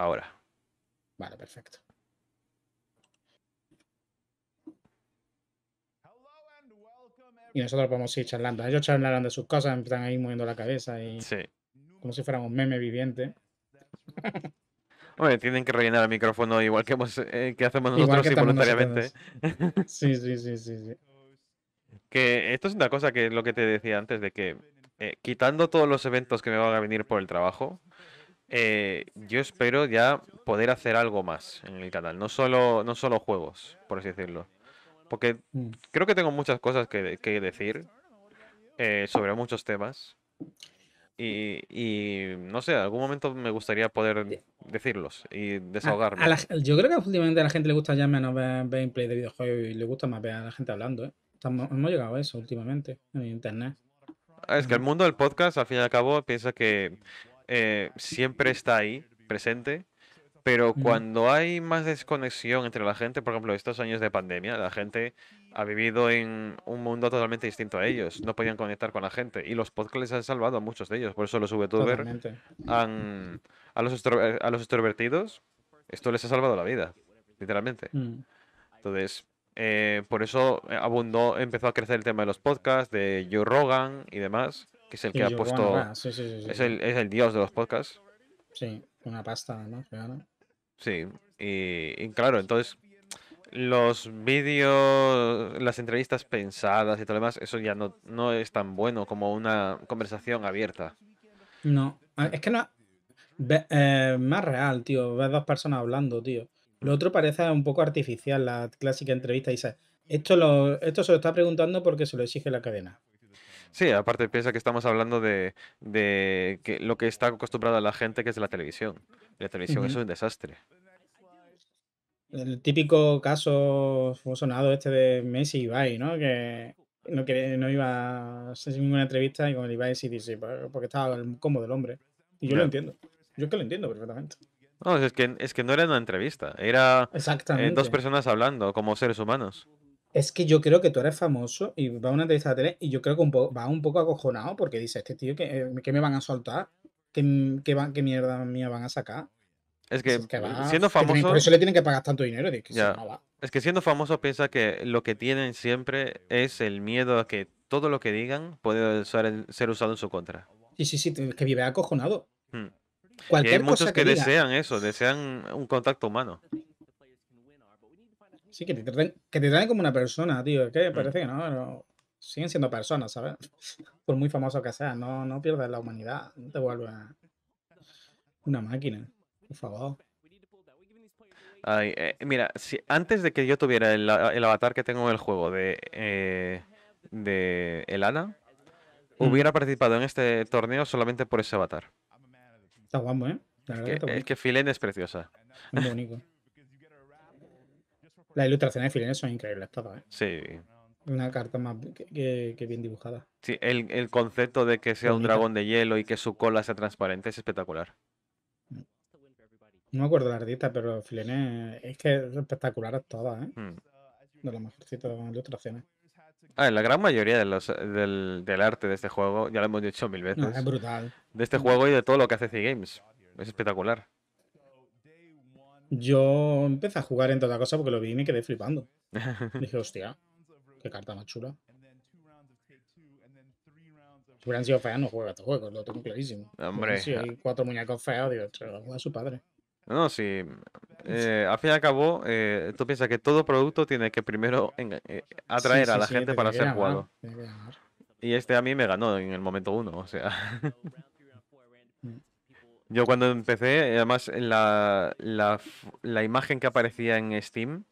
ahora. Vale, perfecto. Y nosotros podemos ir charlando. Ellos charlarán de sus cosas, están ahí moviendo la cabeza y. Como si fuéramos un meme viviente. Hombre, tienen que rellenar el micrófono igual que, eh, hacemos nosotros involuntariamente. Sí, sí, sí, sí, sí, Que esto es una cosa que es lo que te decía antes, de que eh, quitando todos los eventos que me van a venir por el trabajo, eh, yo espero ya poder hacer algo más en el canal, no solo, no solo juegos, por así decirlo. Porque mm. creo que tengo muchas cosas que, decir eh, sobre muchos temas. Y, no sé, en algún momento me gustaría poder decirlos y ah, desahogarme. yo creo que últimamente a la gente le gusta ya menos ver gameplay de videojuegos y le gusta más ver a la gente hablando. ¿eh? hemos llegado a eso últimamente en internet. Ah, es que el mundo del podcast, al fin y al cabo, piensa que eh, siempre está ahí, presente, pero cuando hay más desconexión entre la gente, por ejemplo, estos años de pandemia, la gente ha vivido en un mundo totalmente distinto a ellos, no podían conectar con la gente y los podcasts han salvado a muchos de ellos, por eso los todo han a los eh, a los extrovertidos esto les ha salvado la vida, literalmente. Mm. Entonces, eh, por eso abundó, empezó a crecer el tema de los podcasts, de Joe Rogan y demás que es el que ha puesto. es, el, dios de los podcasts. Sí, una pasta, ¿no? Sí, y, claro, entonces los vídeos, las entrevistas pensadas y todo lo demás, eso ya no, no es tan bueno como una conversación abierta. No, es que no. Eh, más real, tío. Ves dos personas hablando, tío. Lo otro parece un poco artificial, la clásica entrevista. Dices, esto, esto se lo está preguntando porque se lo exige la cadena. Sí, aparte piensa que estamos hablando de, que lo que está acostumbrada la gente que es la televisión. La televisión es un desastre. El típico caso sonado este de Messi y Ibai, ¿no? Que no, que no iba a hacer ninguna entrevista y con el Ibai sí pues, porque estaba como del hombre. Y yo lo entiendo. Yo es que lo entiendo perfectamente. No, es que, no era una entrevista, era eh, dos personas hablando como seres humanos. Es que yo creo que tú eres famoso y va a una entrevista de tele y yo creo que va un poco acojonado porque dice, este tío, que eh, qué me van a soltar? Mm, ¿Qué, mierda mía van a sacar? Es que, siendo famoso. por eso le tienen que pagar tanto dinero. Es que siendo famoso piensa que lo que tienen siempre es el miedo a que todo lo que digan puede ser, usado en su contra. Sí, sí, sí, que vive acojonado. Hmm. y hay muchos que, desean eso, desean un contacto humano. Sí, que te, traen que te como una persona, tío. Es que mm. parece que no, siguen siendo personas, ¿sabes? Por muy famoso que sea, no, no pierdas la humanidad. No te vuelvas una máquina, por favor. Eh, mira, si, antes de que yo tuviera el, avatar que tengo en el juego de, eh, de Elana, mm. hubiera participado en este torneo solamente por ese avatar. Está guapo, ¿eh? es, que, está es, es preciosa. Muy bonito. Las ilustraciones de Filene son increíbles todas. ¿eh? Sí. Una carta más que, bien dibujada. Sí, el, concepto de que sea un dragón de hielo y que su cola sea transparente es espectacular. No me acuerdo la artista, pero Filene es que es espectacular a todas, ¿eh? Hmm. De las ilustraciones. Ah, la gran mayoría de los, del, arte de este juego, ya lo hemos dicho mil veces. es brutal. De este mm. juego y de todo lo que hace C-Games. Es espectacular. Yo empecé a jugar en toda cosa porque lo vi y me quedé flipando. Dije, hostia, qué carta más chula. Si hubieran sido feas, no juega estos pues juegos, lo tengo clarísimo. Hombre. Si hay cuatro muñecos feos, digo, juega a su padre. No, sí. Eh, al fin y al cabo, eh, tú piensas que todo producto tiene que primero eh, atraer a la gente para ser jugado. Y este a mí me ganó en el momento uno, o sea. Yo cuando empecé, además la, la, imagen que aparecía en Steam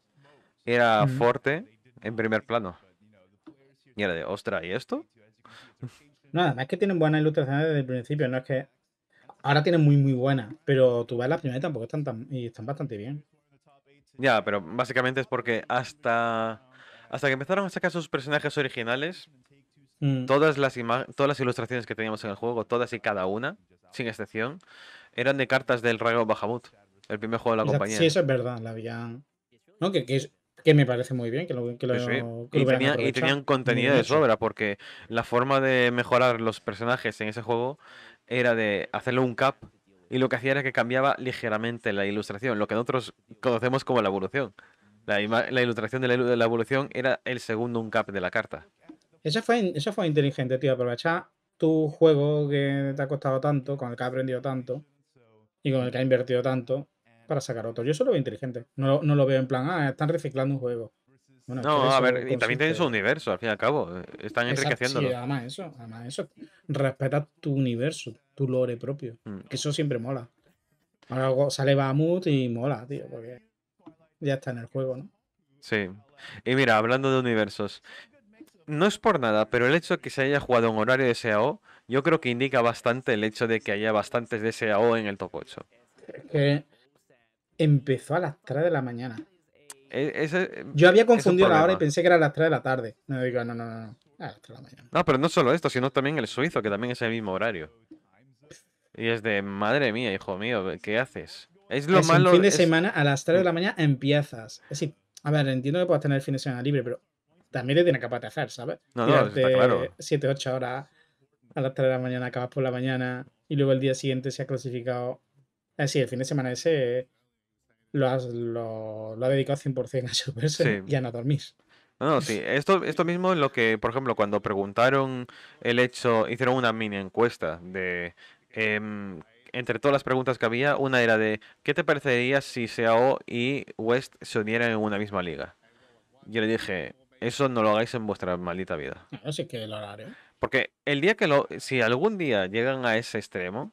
era fuerte en primer plano. Y era de, ostra, ¿y esto? No, además que tienen buenas ilustraciones desde el principio, no es que... Ahora tienen muy, muy buenas, pero tú ves la primera tampoco están tan... y están bastante bien. Ya, pero básicamente es porque hasta... Hasta que empezaron a sacar sus personajes originales, mm. todas, las todas las ilustraciones que teníamos en el juego, todas y cada una, sin excepción, eran de cartas del Rayo Bahamut, el primer juego de la compañía. Sí, eso es verdad, la habían. ¿No? Que, me parece muy bien que lo, que y, tenían contenido de sobra, porque la forma de mejorar los personajes en ese juego era de hacerle un cap. Y lo que hacía era que cambiaba ligeramente la ilustración, lo que nosotros conocemos como la evolución. La, ilustración de la, evolución era el segundo un cap de la carta. Eso fue, eso fue inteligente, tío, aprovechar tu juego que te ha costado tanto, con el que ha aprendido tanto y con el que ha invertido tanto para sacar otro. Yo solo veo inteligente. No, lo veo en plan, ah, están reciclando un juego. no, a ver, y también tienen su universo, al fin y al cabo. Eh, están enriqueciéndolo. sí, además eso, además eso. Respeta tu universo, tu lore propio. Mm. Que eso siempre mola. Ahora sale Bahamut y mola, tío, porque ya está en el juego, ¿no? Sí. Y mira, hablando de universos, no es por nada, pero el hecho de que se haya jugado un horario de SAO, yo creo que indica bastante el hecho de que haya bastantes de SAO en el top 8. empezó a las 3 de la mañana. E, eh, yo había confundido la hora y pensé que era a las 3 de la tarde. No digo, no, no, no, A las 3 de la mañana. No, pero no solo esto, sino también el suizo, que también es el mismo horario. Y es de, madre mía, hijo mío, ¿qué haces? Es lo malo. El fin de semana a las 3 de la mm. mañana empiezas. Es a ver, entiendo que puedas tener el fin de semana libre, pero también le tiene de hacer, ¿sabes? No, está claro. 7, 8 horas a las 3 de la mañana, acabas por la mañana y luego el día siguiente se ha clasificado. así sí, el fin de semana ese lo, has, lo, ha dedicado 100% a su y a no dormir. No, sí, esto, esto mismo es lo que, por ejemplo, cuando preguntaron el hecho, hicieron una mini encuesta de em, entre todas las preguntas que había, una era de ¿qué te parecería si Seao y West se unieran en una misma liga? Yo le dije, eso no lo hagáis en vuestra maldita vida. que lo haré. Porque el día que lo. Si algún día llegan a ese extremo,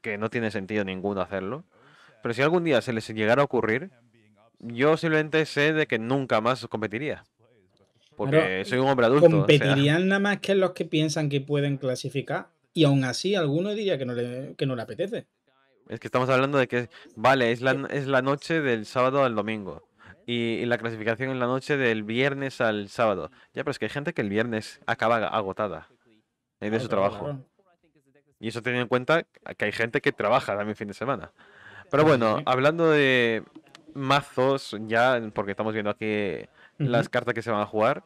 que no tiene sentido ninguno hacerlo, pero si algún día se les llegara a ocurrir, yo simplemente sé de que nunca más competiría. Porque soy un hombre adulto. Competirían nada más que los que piensan que pueden clasificar. Y aún así, alguno diría que no le, que no le apetece. Es que estamos hablando de que, vale, es la, eh, es la noche del sábado al domingo y, la clasificación en la noche del viernes al sábado. Ya, pero es que hay gente que el viernes acaba agotada eh, de su trabajo. Y eso teniendo en cuenta que hay gente que trabaja también fin de semana. Pero bueno, hablando de mazos, ya, porque estamos viendo aquí las cartas que se van a jugar,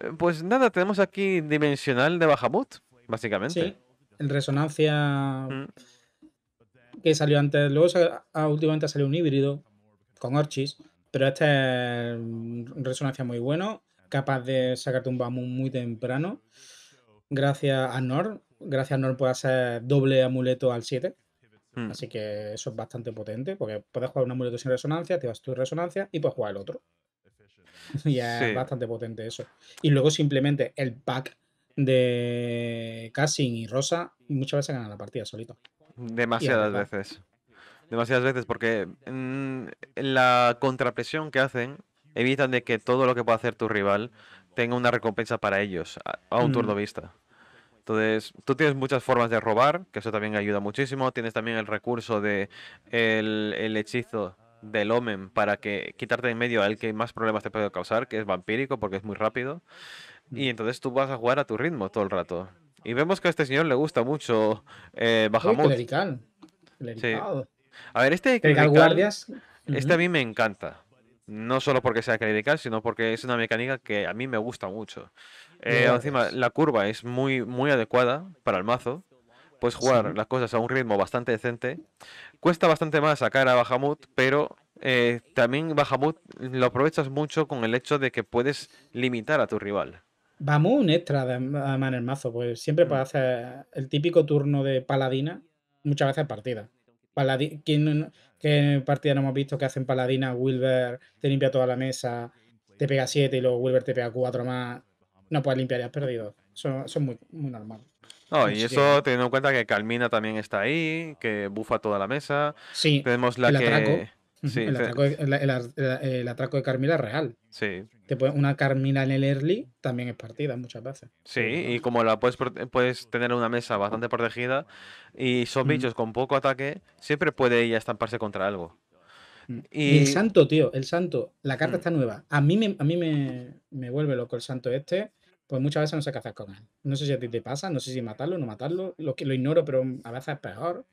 eh, pues nada, tenemos aquí Dimensional de Bahamut, básicamente. Sí, en resonancia mm. que salió antes, luego ah, últimamente ha salido un híbrido con archis pero este es resonancia muy bueno, capaz de sacarte un bamu muy temprano. Gracias a nor Gracias a NOR puede hacer doble amuleto al 7. Hmm. Así que eso es bastante potente, porque puedes jugar un amuleto sin resonancia, te vas tu resonancia y puedes jugar el otro. y es bastante potente eso. Y luego simplemente el pack de Cassin y Rosa muchas veces gana la partida solito. Demasiadas veces demasiadas veces porque mm, la contrapresión que hacen evitan de que todo lo que pueda hacer tu rival tenga una recompensa para ellos a, un turno mm. vista. Entonces, tú tienes muchas formas de robar, que eso también ayuda muchísimo. Tienes también el recurso de el, hechizo del Omen para que quitarte de en medio al que más problemas te puede causar, que es vampírico porque es muy rápido. Y mm. entonces tú vas a jugar a tu ritmo todo el rato. Y vemos que a este señor le gusta mucho eh, muy a ver, este de guardias. Este a mí me encanta. No solo porque sea critical sino porque es una mecánica que a mí me gusta mucho. Eh, encima, la curva es muy, muy adecuada para el mazo. Puedes jugar las cosas a un ritmo bastante decente. Cuesta bastante más sacar a Bahamut, pero eh, también Bahamut lo aprovechas mucho con el hecho de que puedes limitar a tu rival. Vamos un extra de en el mazo, pues siempre para mm. hacer el típico turno de paladina, muchas veces partida. Paladín, ¿Qué partida no hemos visto que hacen paladina, Wilber te limpia toda la mesa, te pega siete y luego Wilber te pega cuatro más? No puedes limpiar, y has perdido. Son muy, normal. y eso teniendo en cuenta que Calmina también está ahí, que bufa toda la mesa. Sí. Tenemos la que el, atraco de, Carmila es real. Sí. una Carmila en el early también es partida muchas veces. Sí, y como la puedes, puedes tener una mesa bastante protegida y son bichos con poco ataque, siempre puede ella estamparse contra algo. Mm. Y... el santo, tío, el santo, la carta mm. está nueva. A mí, me, a mí me, vuelve loco el santo este, pues muchas veces no sé qué hacer con él. No sé si a ti te pasa, no sé si matarlo, o no matarlo. Lo, lo ignoro, pero a veces es peor.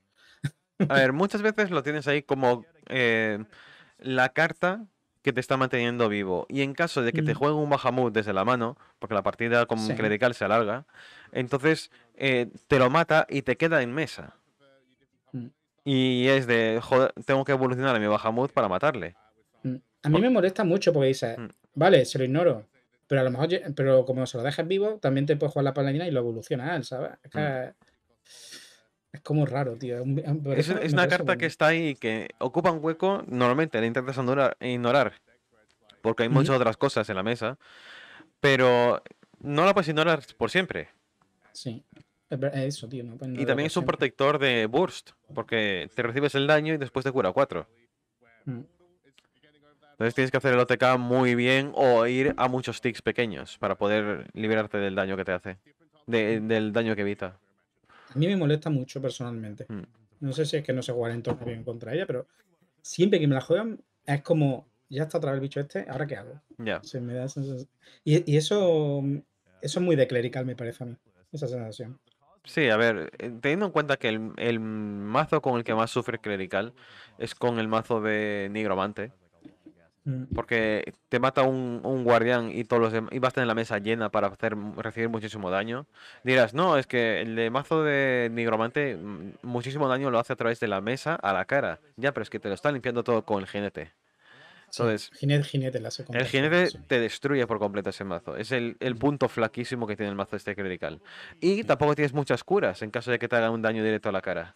A ver, muchas veces lo tienes ahí como eh, la carta que te está manteniendo vivo. Y en caso de que te juegue un Bahamut desde la mano, porque la partida con clerical se alarga, entonces eh, te lo mata y te queda en mesa. Mm. Y es de, joder, tengo que evolucionar a mi Bahamut para matarle. Mm. A mí me molesta mucho porque dices, mm. vale, se lo ignoro. Pero a lo mejor, pero como se lo dejas vivo, también te puedes jugar la paladina y lo evolucionas, ¿sabes? Es como raro, tío. Es, una carta que está ahí que ocupa un hueco. Normalmente la intentas ignorar. Porque hay muchas otras cosas en la mesa. Pero no la puedes ignorar por siempre. Sí. es Eso, tío. y también es un protector de burst. Porque te recibes el daño y después te cura 4. Mm. Entonces tienes que hacer el OTK muy bien o ir a muchos ticks pequeños para poder liberarte del daño que te hace. del daño que evita. A mí me molesta mucho personalmente. Mm. No sé si es que no se jugar en torno bien contra ella, pero siempre que me la juegan es como, ya está otra vez el bicho este, ¿ahora qué hago? y, eso, eso es muy de clerical, me parece a mí, esa sensación. Sí, a ver, eh, teniendo en cuenta que el, mazo con el que más sufre clerical es con el mazo de nigromante. Porque te mata un, guardián y todos los y vas a tener la mesa llena para recibir muchísimo daño. Dirás, no, es que el de mazo de nigromante muchísimo daño lo hace a través de la mesa a la cara. Ya, pero es que te lo está limpiando todo con el jinete. el jinete te destruye por completo ese mazo. Es el, punto flaquísimo que tiene el mazo este critical. Y tampoco tienes muchas curas en caso de que te haga un daño directo a la cara.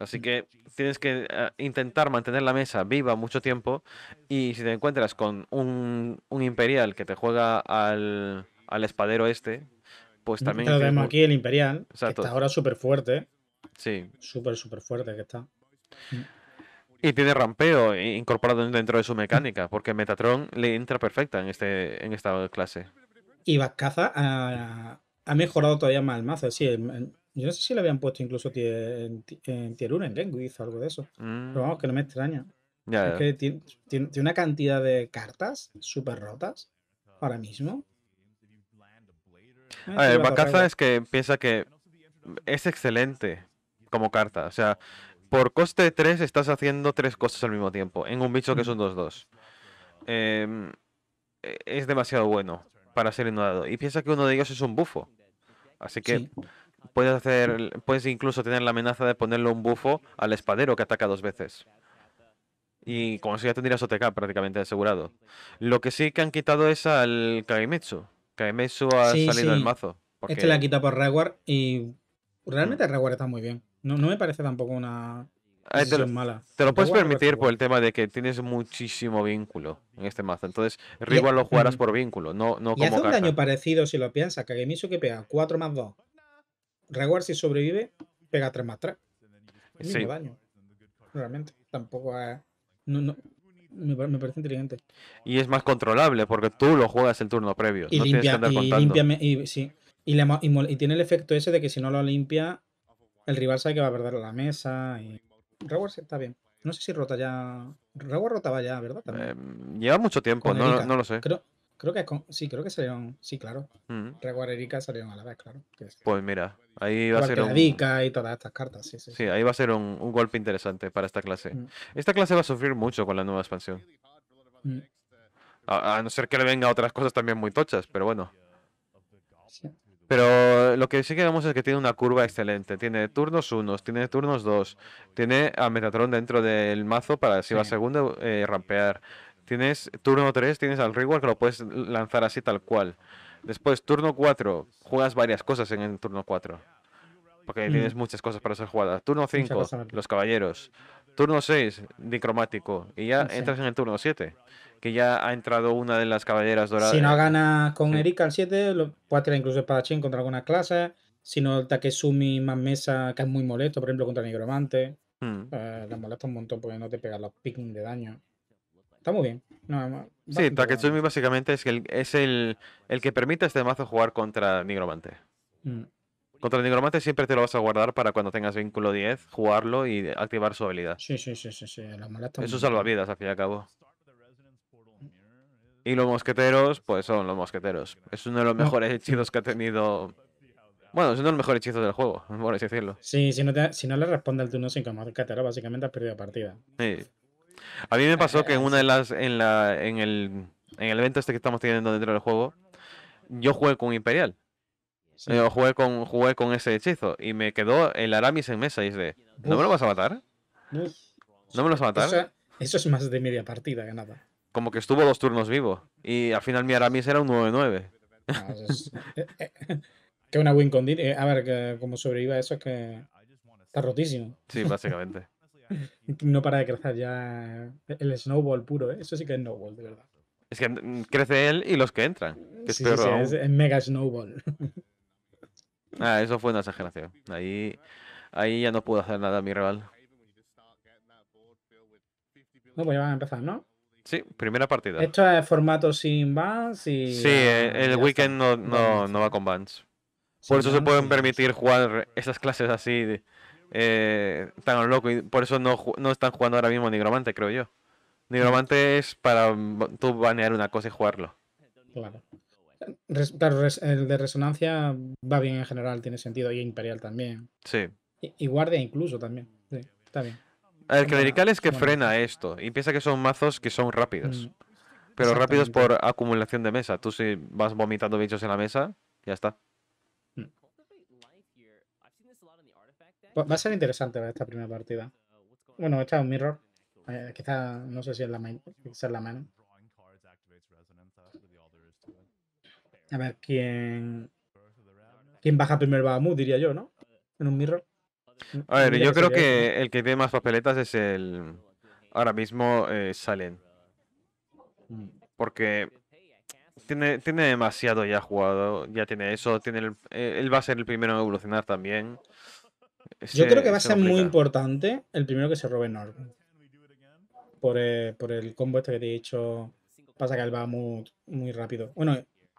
Así que tienes que eh, intentar mantener la mesa viva mucho tiempo y si te encuentras con un, imperial que te juega al, al espadero este, pues también... Pero aquí el imperial, está ahora súper fuerte. Sí. Súper, súper fuerte que está. Y tiene rampeo incorporado dentro de su mecánica, porque Metatron le entra perfecta en, este, en esta clase. Y Vascaza ha, ha mejorado todavía más el mazo. Sí, yo no sé si le habían puesto incluso en Tier 1, en Lenguiz o algo de eso. Pero vamos, mm. que no me extraña. tiene, una cantidad de cartas súper rotas ahora mismo. A ver, Bacaza es que piensa que es excelente como carta. O sea, por coste de 3 estás haciendo tres cosas al mismo tiempo en un bicho que son 2-2. Em, e-, es demasiado bueno para ser inundado. Y piensa que uno de ellos es un bufo. Así que Puedes, hacer, puedes incluso tener la amenaza de ponerle un bufo al espadero que ataca dos veces. Y con eso ya tendrías OTK prácticamente asegurado. Lo que sí que han quitado es al Kagemitsu. Kagemitsu ha salido del mazo. Porque... Este la quita por Reward y realmente está muy bien. No, no me parece tampoco una mala. te lo puedes permitir por el tema de que tienes muchísimo vínculo en este mazo. Entonces, Reward lo jugarás por vínculo, no, no hace un daño parecido si lo piensas. Kagemitsu que pega 4 más 2 Reward si sobrevive, pega 3 más 3. El mismo daño. Realmente. Tampoco es. Eh, no, no, me, parece inteligente. Y es más controlable porque tú lo juegas el turno previo. Y no limpia, tienes que andar y, limpia, y, sí. y, y, tiene el efecto ese de que si no lo limpia, el rival sabe que va a perder la mesa. Y... está bien. No sé si rota ya. Reward rotaba ya, ¿verdad? Em, lleva mucho tiempo, no, no, lo sé. Creo, Creo que sí, creo que salieron, sí, claro. Uh salieron a la vez, claro. Pues mira, ahí va a ser un... y todas estas cartas, sí, sí. Sí, ahí va a ser un, golpe interesante para esta clase. Mm. Esta clase va a sufrir mucho con la nueva expansión. Mm. a, no ser que le venga otras cosas también muy tochas, pero bueno. Pero lo que sí que vemos es que tiene una curva excelente. Tiene turnos 1, tiene turnos dos tiene a Metatron dentro del mazo para si va va segundo eh, rampear. Tienes turno 3, tienes al Reward que lo puedes lanzar así tal cual. Después, turno 4, juegas varias cosas en el turno 4. Porque mm. tienes muchas cosas para ser jugadas. Turno 5, los caballeros. Turno 6, dicromático. Y ya entras en el turno 7, que ya ha entrado una de las caballeras doradas. Si no gana con Erika al 7, puedes tirar incluso espadachín contra algunas clases. Si no, Takesumi más mesa, que es muy molesto, por ejemplo, contra Nigromante. Mm. Eh, molesta un montón porque no te pega los picking de daño está muy bien. sí, Taketsumi básicamente es el, es el, que permite a este mazo jugar contra Nigromante. Mm. Contra el Nigromante siempre te lo vas a guardar para cuando tengas vínculo 10, jugarlo y activar su habilidad. Sí, sí, sí, sí. sí. Eso salva vidas, al fin y al cabo. Y los mosqueteros, pues son los mosqueteros. Es uno de los mejores hechizos que ha tenido. Bueno, es uno de los mejores hechizos del juego, por así decirlo. Sí, si no, no le responde al turno sin mosquetero, básicamente has perdido la partida. Sí. A mí me pasó que en una de las, en, la, en, el, evento este que estamos teniendo dentro del juego, yo jugué con Imperial. jugué con, jugué con ese hechizo y me quedó el Aramis en mesa y es de, ¿no me lo vas a matar? ¿No me lo vas a matar? Eso, es más de media partida que nada. Como que estuvo dos turnos vivo y al final mi Aramis era un 9-9. Ah, eh, eh, que una win condition. Eh, a ver, como sobreviva eso es que está rotísimo. Sí, básicamente. No para de crecer ya el snowball puro, ¿eh? eso sí que es snowball, de verdad. Es que mm, crece él y los que entran. es Es, mega snowball. Ah, eso fue una exageración. Ahí, ahí ya no pudo hacer nada mi rival. No, pues ya van a empezar, ¿no? Sí, primera partida. Esto es formato sin bans y. Sí, eh, el weekend no, no, va con bans. Por eso se pueden permitir jugar esas clases así de, eh, tan loco y por eso no, están jugando ahora mismo Nigromante, creo yo. Nigromante es para mm, tú banear una cosa y jugarlo. Claro. el de resonancia va bien en general, tiene sentido. Y Imperial también. Sí. Y, Guardia incluso también. está bien. El clerical es que frena esto y piensa que son mazos que son rápidos. Mm. Pero rápidos por acumulación de mesa. Tú si vas vomitando bichos en la mesa, ya está. Pues va a ser interesante esta primera partida. Bueno, esta es un mirror. Eh, quizá, no sé si es la mano. A ver quién. ¿Quién baja primero va a Bahamut, diría yo, ¿no? En un mirror. A ver, yo creo que el que tiene más papeletas es el. Ahora mismo eh, Salen. Mm. Porque tiene, tiene demasiado ya jugado. Ya tiene eso. Tiene eh, él va a ser el primero en evolucionar también. Yo creo que va a ser muy importante el primero que se robe Nord Por, por, el combo este que te he dicho. Pasa que él va muy, rápido. Bueno,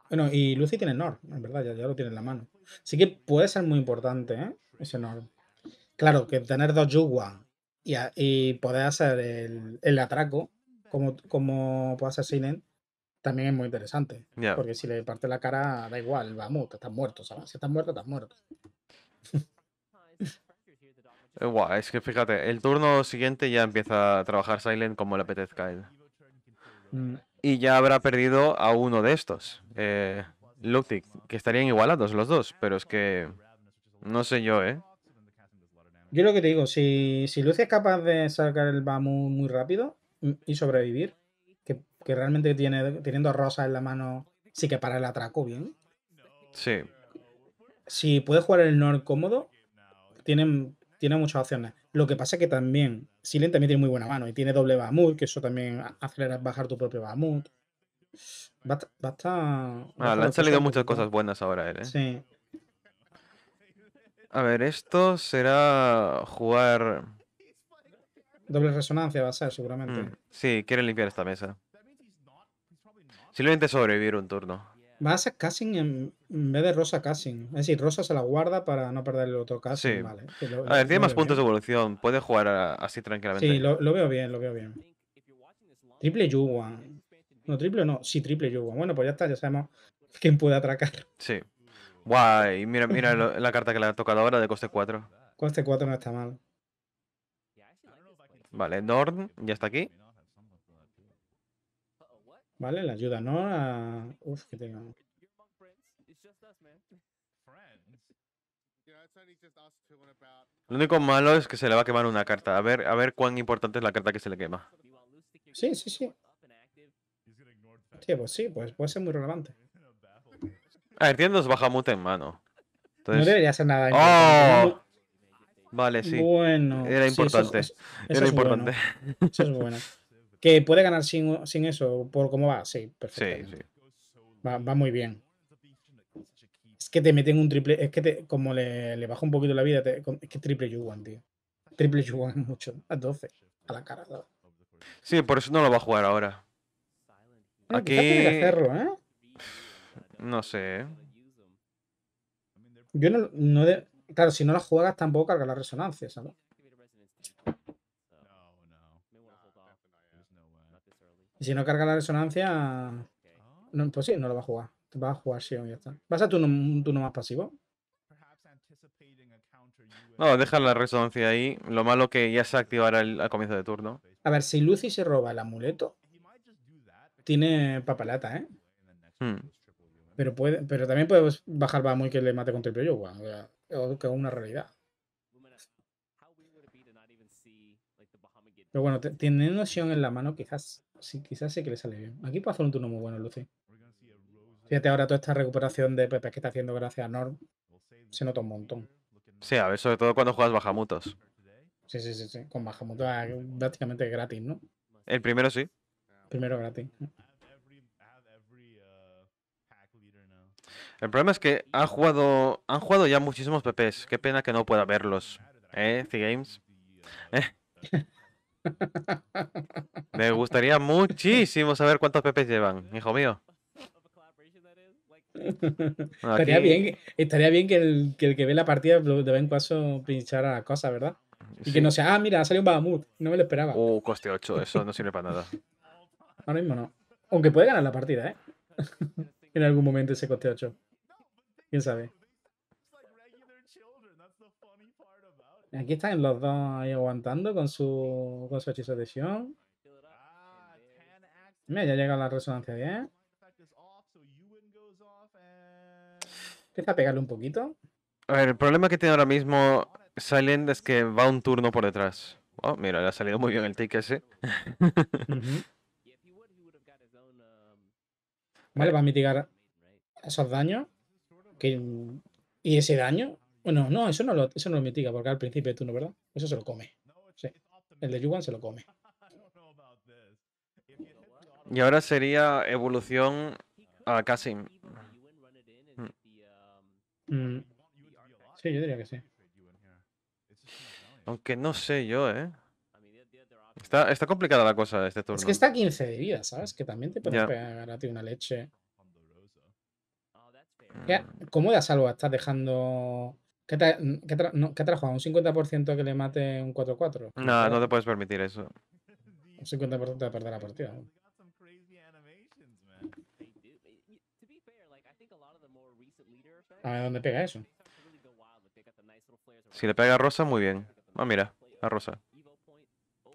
bueno, y Lucy tiene Nord, en verdad, ya, lo tiene en la mano. Así que puede ser muy importante, ¿eh? Ese Nord. Claro, que tener dos Yuwa y, y poder hacer el, atraco, como, como puede hacer también es muy interesante. Porque si le parte la cara, da igual, va mucho, estás muerto, ¿sabes? Si estás muerto, estás muerto. Eh, es que fíjate, el turno siguiente ya empieza a trabajar Silent como le apetezca él. Mm. Y ya habrá perdido a uno de estos. Eh, que estarían igualados los dos, pero es que. No sé yo, ¿eh? Yo lo que te digo, si, si Lucy es capaz de sacar el Bamu muy rápido mm, y sobrevivir, que, realmente tiene, teniendo a Rosa en la mano, sí que para el atraco bien. Sí. Si puede jugar el Nord cómodo, tienen tiene muchas opciones. Lo que pasa es que también Silent también tiene muy buena mano y tiene doble Bahamut, que eso también acelera bajar tu propio Bahamut. Va, Ah, le han salido muchas cosas buenas ahora él, ¿eh? Sí. A ver, esto será jugar. Doble resonancia va a ser, seguramente. Mm, sí, quiere limpiar esta mesa. Simplemente sobrevivir un turno. Va a ser en, vez de Rosa casting Es decir, Rosa se la guarda para no perder el otro Cassin. Vale, a ver, tiene más puntos de evolución. Puede jugar así tranquilamente. Sí, lo, veo bien, lo veo bien. Triple Yuwa. No, triple no. Sí, triple Yuwa. Bueno, pues ya está, ya sabemos quién puede atracar. Sí. Guay. Mira, mira la carta que le ha tocado ahora de coste 4. Coste 4 no está mal. Vale, Norn ya está aquí. Vale, la ayuda, ¿no? Uf, que tengo. Lo único malo es que se le va a quemar una carta. A ver, a ver cuán importante es la carta que se le quema. Sí, sí, sí. Sí, pues sí, pues puede ser muy relevante. A ver, tienes dos en mano. No debería ser nada. ¡Oh! Vale, sí. Bueno. Era importante. Era importante. Eso que puede ganar sin, eso, por cómo va. Sí, perfecto. Va, muy bien. Es que te meten un triple. Es que como le, le baja un poquito la vida, es que triple Yuan, tío. Triple Yuan es mucho. A 12. A la cara. Sí, por eso no lo va a jugar ahora. Aquí. ¿eh? No sé. ¿eh? Yo no, Claro, si no la juegas tampoco carga la resonancia, ¿sabes? Y si no carga la resonancia, no, pues sí, no lo va a jugar. Va a jugar Xion y ya está. ¿Vas a un turno más pasivo? No, deja la resonancia ahí. Lo malo que ya se activará al comienzo de turno. A ver, si Lucy se roba el amuleto, tiene papalata, ¿eh? Hmm. Pero, puede, pero también puede bajar muy que le mate con triple yo, que es una realidad. Pero bueno, teniendo Sion en la mano, quizás Sí, quizás sí que le sale bien. Aquí puede hacer un turno muy bueno, Lucy. Fíjate ahora toda esta recuperación de Pepe que está haciendo gracias a Norm. Se nota un montón. Sí, a ver, sobre todo cuando juegas bajamutos. Sí, sí, sí, sí. Con bajamutos prácticamente gratis, ¿no? El primero sí. Primero gratis. Uh, El problema es que han jugado, han jugado ya muchísimos PPs. Qué pena que no pueda verlos. eh The C-Games? Uh, ¿Eh? Me gustaría muchísimo saber cuántos pepes llevan, hijo mío. estaría, bien, estaría bien que el, que ve la partida de vez en cuando pinchara la cosas, ¿verdad? Y que no sea, ah, mira, ha salido un Bahamut, no me lo esperaba. Uh, coste 8, eso no sirve para nada. Ahora mismo no. Aunque puede ganar la partida, ¿eh? en algún momento ese coste 8. ¿Quién sabe? Aquí están los dos ahí aguantando con su, con su hechizo de Sion. Mira, ya llega la resonancia bien. Empieza a pegarle un poquito. A ver, el problema que tiene ahora mismo Silent es que va un turno por detrás. Oh, mira, le ha salido muy bien el take ese. Vale, va a mitigar esos daños. Y ese daño bueno, no, eso no lo, eso mitiga, porque al principio tú no, ¿verdad? Eso se lo come. El de Yuan se lo come. Y ahora sería evolución a Kasim. Mm. Mm. Sí, yo diría que sí. Aunque no sé yo, ¿eh? Está, complicada la cosa este turno. Es que está a 15 de vida, ¿sabes? Que también te puedes pegar a ti una leche. ¿Qué? Ah, ¿Cómo de a estás dejando ¿Qué, tra qué, trajo? ¿Un 50% que le mate un 4-4? No, pues no te puedes permitir eso. Un 50% de perder la partida. A ver dónde pega eso. Si le pega a Rosa, muy bien. Ah, mira, a Rosa. Oh.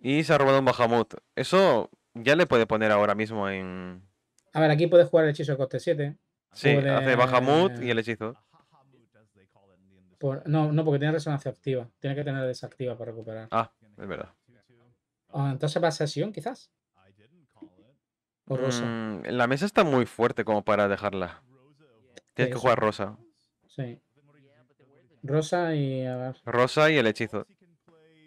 Y se ha robado un Bajamut. Eso ya le puede poner ahora mismo en... A ver, aquí puedes jugar el hechizo de coste 7. Sí, hace Bajamut y el hechizo no, no, porque tiene resonancia activa. Tiene que tener desactiva para recuperar. Ah, es verdad. Ah, entonces va a sesión, quizás. O rosa. Mm, la mesa está muy fuerte como para dejarla. Tienes que jugar rosa. Sí. Rosa y a ver. Rosa y el hechizo.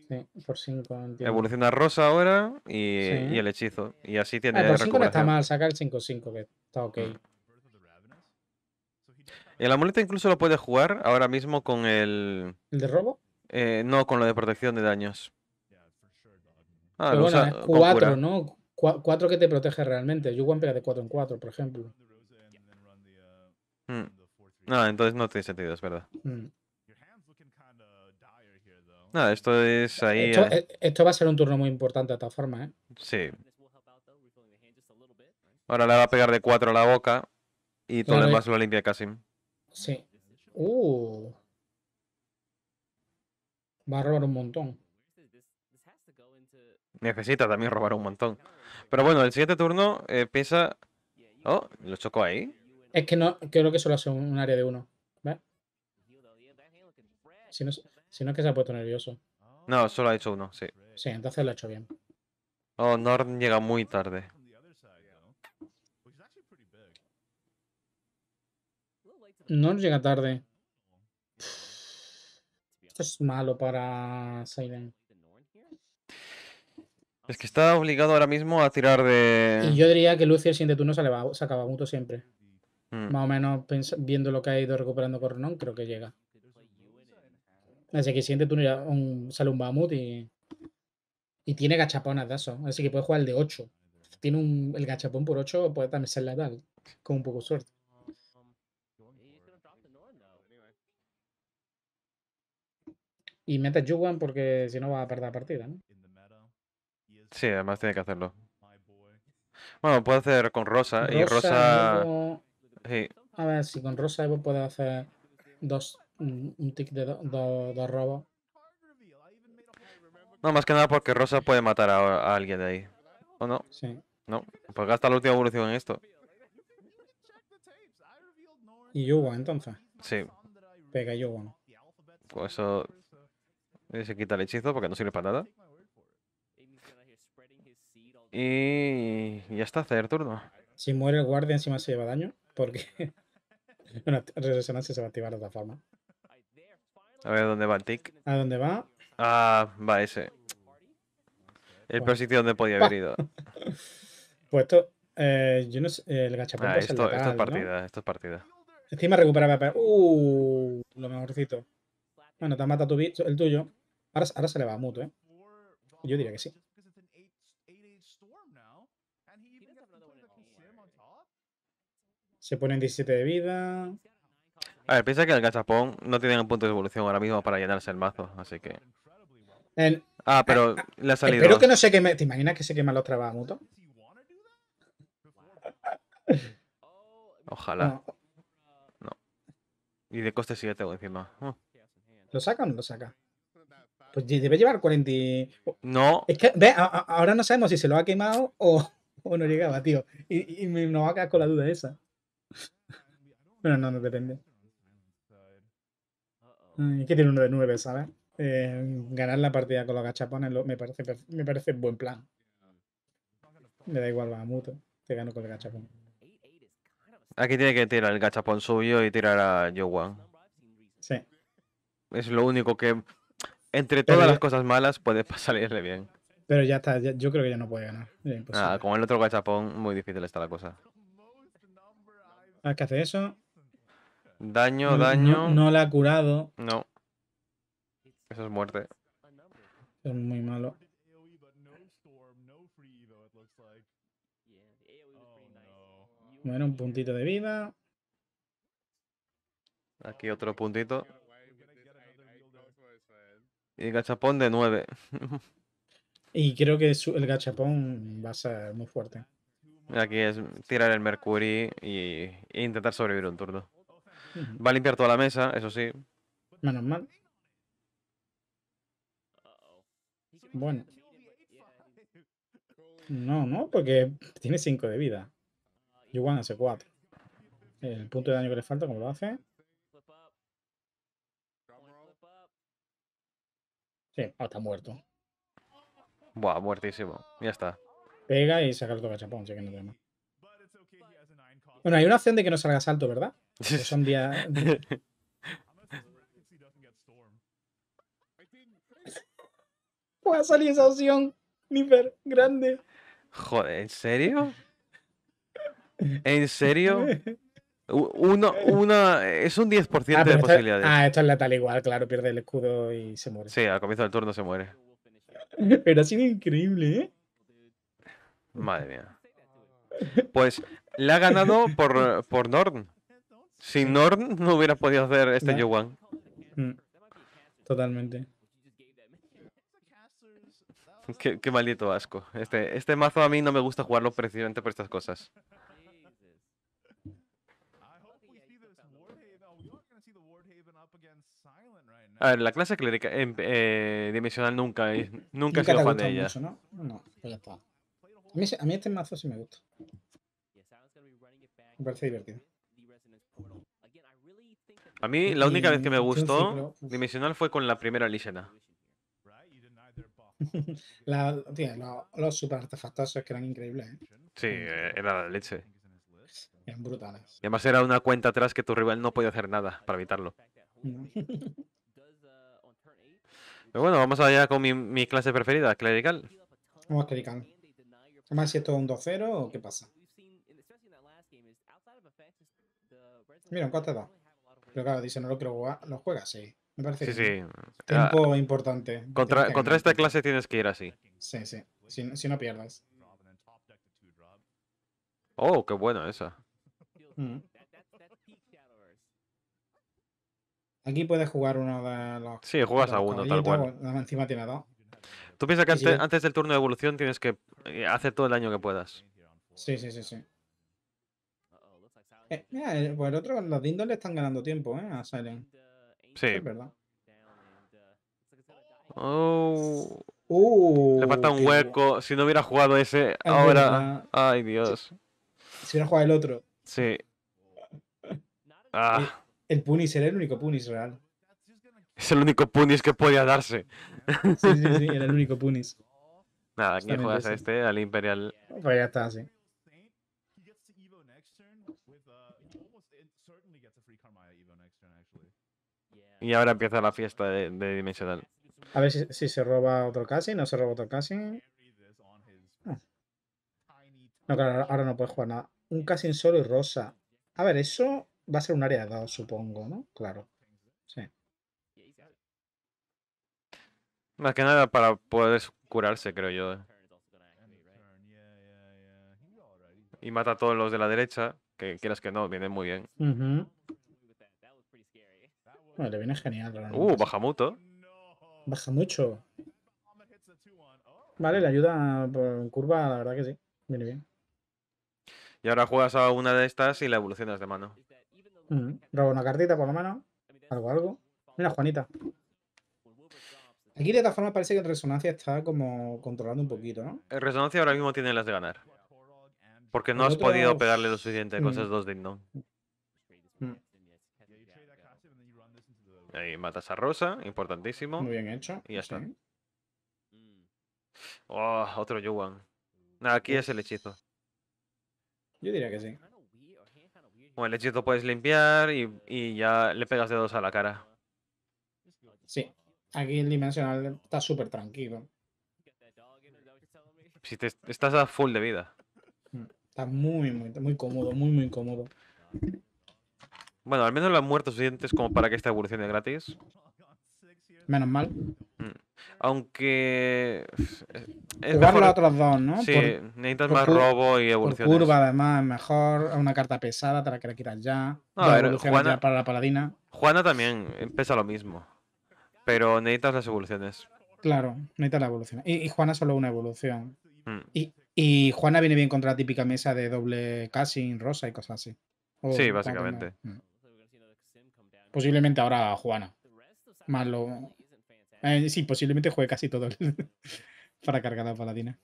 Sí, por 5. Evoluciona rosa ahora y, y, el hechizo. Y así tiene. Ah, por 5 no está mal, saca el 5-5, que está ok. El amuleto incluso lo puede jugar ahora mismo con el. ¿El de robo? Eh, no, con lo de protección de daños. Ah, Pero bueno, cuatro, ¿no? cuatro que te protege realmente. a pega de 4 en 4, por ejemplo. No, hmm. ah, entonces no tiene sentido, es verdad. Hmm. Ah, esto es ahí. Eh. Eh, esto, va a ser un turno muy importante de esta forma ¿eh? Sí. Ahora le va a pegar de 4 a la boca y todo el demás lo limpia casi. Sí. Uh. Va a robar un montón. Necesita también robar un montón. Pero bueno, el siguiente turno eh, Oh, lo chocó ahí. Es que no, creo que solo hace un, un área de uno. ¿Ves? Si no, es que se ha puesto nervioso. No, solo ha hecho uno, sí. Sí, entonces lo ha hecho bien. Oh, Norn llega muy tarde. No llega tarde. Esto es malo para Siren Es que está obligado ahora mismo a tirar de. Y yo diría que el siguiente turno se, le va, acaba siempre. Mm. Más o menos viendo lo que ha ido recuperando Coronón creo que llega. Así que el siguiente turno sale un Bahamut y. Y tiene gachaponas de eso. Así que puede jugar el de 8. Tiene un, el gachapón por 8, puede también ser letal. Con un poco de suerte. Y metes Juwan porque si no va a perder la partida, ¿no? Sí, además tiene que hacerlo. Bueno, puede hacer con Rosa, y Rosa... A ver, si con Rosa Evo puede hacer dos, un tick de dos robos. No, más que nada porque Rosa puede matar a, alguien de ahí. ¿O no? Sí. No, pues gasta la última evolución en esto. Y Yugo, entonces. Sí. Pega Yugo. Pues eso eh, se quita el hechizo porque no sirve para nada. Y ya está, hacer turno. Si muere el guardia encima se lleva daño, porque bueno resonancia se va a activar de otra forma. A ver dónde va el tick ¿A dónde va? Ah, va ese. El bueno. sitio donde podía haber ido. pues esto, eh, yo no sé, el gachapón. Ah, esto, esto, es partida, esto es partida. Encima recuperaba. Uh, lo mejorcito. Bueno, te ha matado tu, el tuyo. Ahora, se le va a muto, ¿eh? Yo diría que sí. Se ponen 17 de vida. A ver, piensa que el gachapón no tiene un punto de evolución ahora mismo para llenarse el mazo, así que. Ah, pero eh, la salida. ha Espero que no se ¿Te imaginas que se queman los Ojalá. No. Y de coste 7 encima. Uh. ¿Lo saca o no lo saca? Pues debe llevar 40. No. Es que, ve, ahora no sabemos si se lo ha quemado o, no llegaba, tío. Y, y me, nos va a quedar con la duda esa. Pero no, no depende. Es mm, que tiene uno de nueve, ¿sabes? Eh, ganar la partida con los gachapones me parece, me parece buen plan. Me da igual, va muto. Te gano con el gachapón. Aquí tiene que tirar el gachapón suyo y tirar a Yowan. Sí. Es lo único que entre todas las cosas malas puede salirle bien. Pero ya está, yo creo que ya no puede ganar. Ah, con el otro gachapón, muy difícil está la cosa. Ah, qué hace eso. Daño, daño. No, le la ha curado. No. Eso es muerte. Es muy malo. Bueno, un puntito de vida. Aquí otro puntito. Y gachapón de 9. y creo que el gachapón va a ser muy fuerte. Aquí es tirar el Mercury y, e intentar sobrevivir un turno. Va a limpiar toda la mesa, eso sí. Menos mal. Bueno. No, no, porque tiene 5 de vida. y Yuan hace 4. El punto de daño que le falta, como lo hace. Sí, ah, está muerto. Buah, muertísimo. Ya está. Pega y saca el toca chapón, que no te Bueno, hay una opción de que no salga salto, ¿verdad? son días. Pues ha salido esa opción, Nipper, grande. Joder, ¿en serio? ¿En serio? Uno, una, es un 10% ah, de posibilidades. ah, esto es tal igual, claro, pierde el escudo y se muere. Sí, al comienzo del turno se muere. Pero ha sido increíble, ¿eh? Madre mía. Pues la ha ganado por, por Norn. Sin Norn no hubiera podido hacer este Yowan. Mm. Totalmente. Qué, qué maldito asco. Este, este mazo a mí no me gusta jugarlo precisamente por estas cosas. A ver, la clase clérica em, eh, dimensional nunca, nunca, he sido fan de ella. Pues a mí, este mazo sí me gusta. Me parece divertido. A mí la única vez que me gustó dimensional fue con la primera Lishena. los, super artefactos que eran increíbles. ¿eh? Sí, eh, era la leche. Eran brutales. Y además era una cuenta atrás que tu rival no podía hacer nada para evitarlo. Pero bueno, vamos allá con mi, clase preferida, clerical. Vamos a clerical. Además, si esto es un 2-0 o qué pasa. Mira, un 4 da. Pero claro, dice, no lo quiero jugar. Ah, ¿Lo juegas? Sí. Me parece. Sí, sí. Tiempo importante. Contra, contra esta clase tienes que ir así. Sí, sí. Si, no pierdas. Oh, qué buena esa. Mm. Aquí puedes jugar uno de los. Sí, juegas a uno, tal cual. Encima tiene dos. Tú piensas que antes, del turno de evolución tienes que eh, hacer todo el daño que puedas. Sí, sí, sí, sí. Eh, mira, el, pues el otro, los dindos le están ganando tiempo, ¿eh? A Silent. Sí. Es verdad. Oh. Uh, le falta un hueco. Si no hubiera jugado ese, ahora. Ay, Dios. Si, si, hubiera jugado el otro. Sí. Ah. El punis era el único Punis real. Es el único Punis que podía darse. Sí, sí, sí, era el único Punis. Nada, aquí juegas a este, al Imperial. Pues ya está, sí. Y ahora empieza la fiesta de, Dimensional. A ver si, se roba otro casi, no se roba otro casi. No, claro, ahora no puedes jugar nada. Un casi solo y rosa. A ver, eso Va a ser un área 2, supongo, ¿no? Claro. Sí. Más que nada para poder curarse, creo yo. Eh. Y mata a todos los de la derecha, que quieras que no, viene muy bien. Uh le viene genial. Uh, baja mucho. Baja mucho. Vale, le ayuda en eh, curva, la verdad que sí. Viene bien. Y ahora juegas a una de estas y la evolucionas de mano. Robo una cartita, por lo menos. Algo, algo. Mira, Juanita. Aquí de esta forma parece que en resonancia está como controlando un poquito, ¿no? En resonancia ahora mismo tiene las de ganar. Porque no has podido pegarle lo suficiente con mm. esas dos de mm. Ahí matas a Rosa, importantísimo. Muy bien hecho. Y ya está. Oh, otro Yuan. aquí es el hechizo. Yo diría que sí. Bueno, el hechizo puedes limpiar y, ya le pegas dedos a la cara. Sí, aquí el dimensional está súper tranquilo. Si estás a full de vida. Mm, está muy, muy, muy cómodo, muy, muy cómodo. Bueno, al menos lo han muerto dientes como para que esta evolucione gratis. Menos mal. Mm. Aunque. Es Jugar mejor... dos, ¿no? Sí, necesitas más robo y evolución. curva, además, es mejor. Una carta pesada, te la quieres ya. para la paladina. Juana también pesa lo mismo. Pero necesitas las evoluciones. Claro, necesitas la evolución. Y, Juana solo una evolución. Mm. Y, Juana viene bien contra la típica mesa de doble casting, rosa y cosas así. sí, básicamente. Mm. Posiblemente ahora Juana malo. Eh, sí, posiblemente juegue casi todo para cargar la paladina.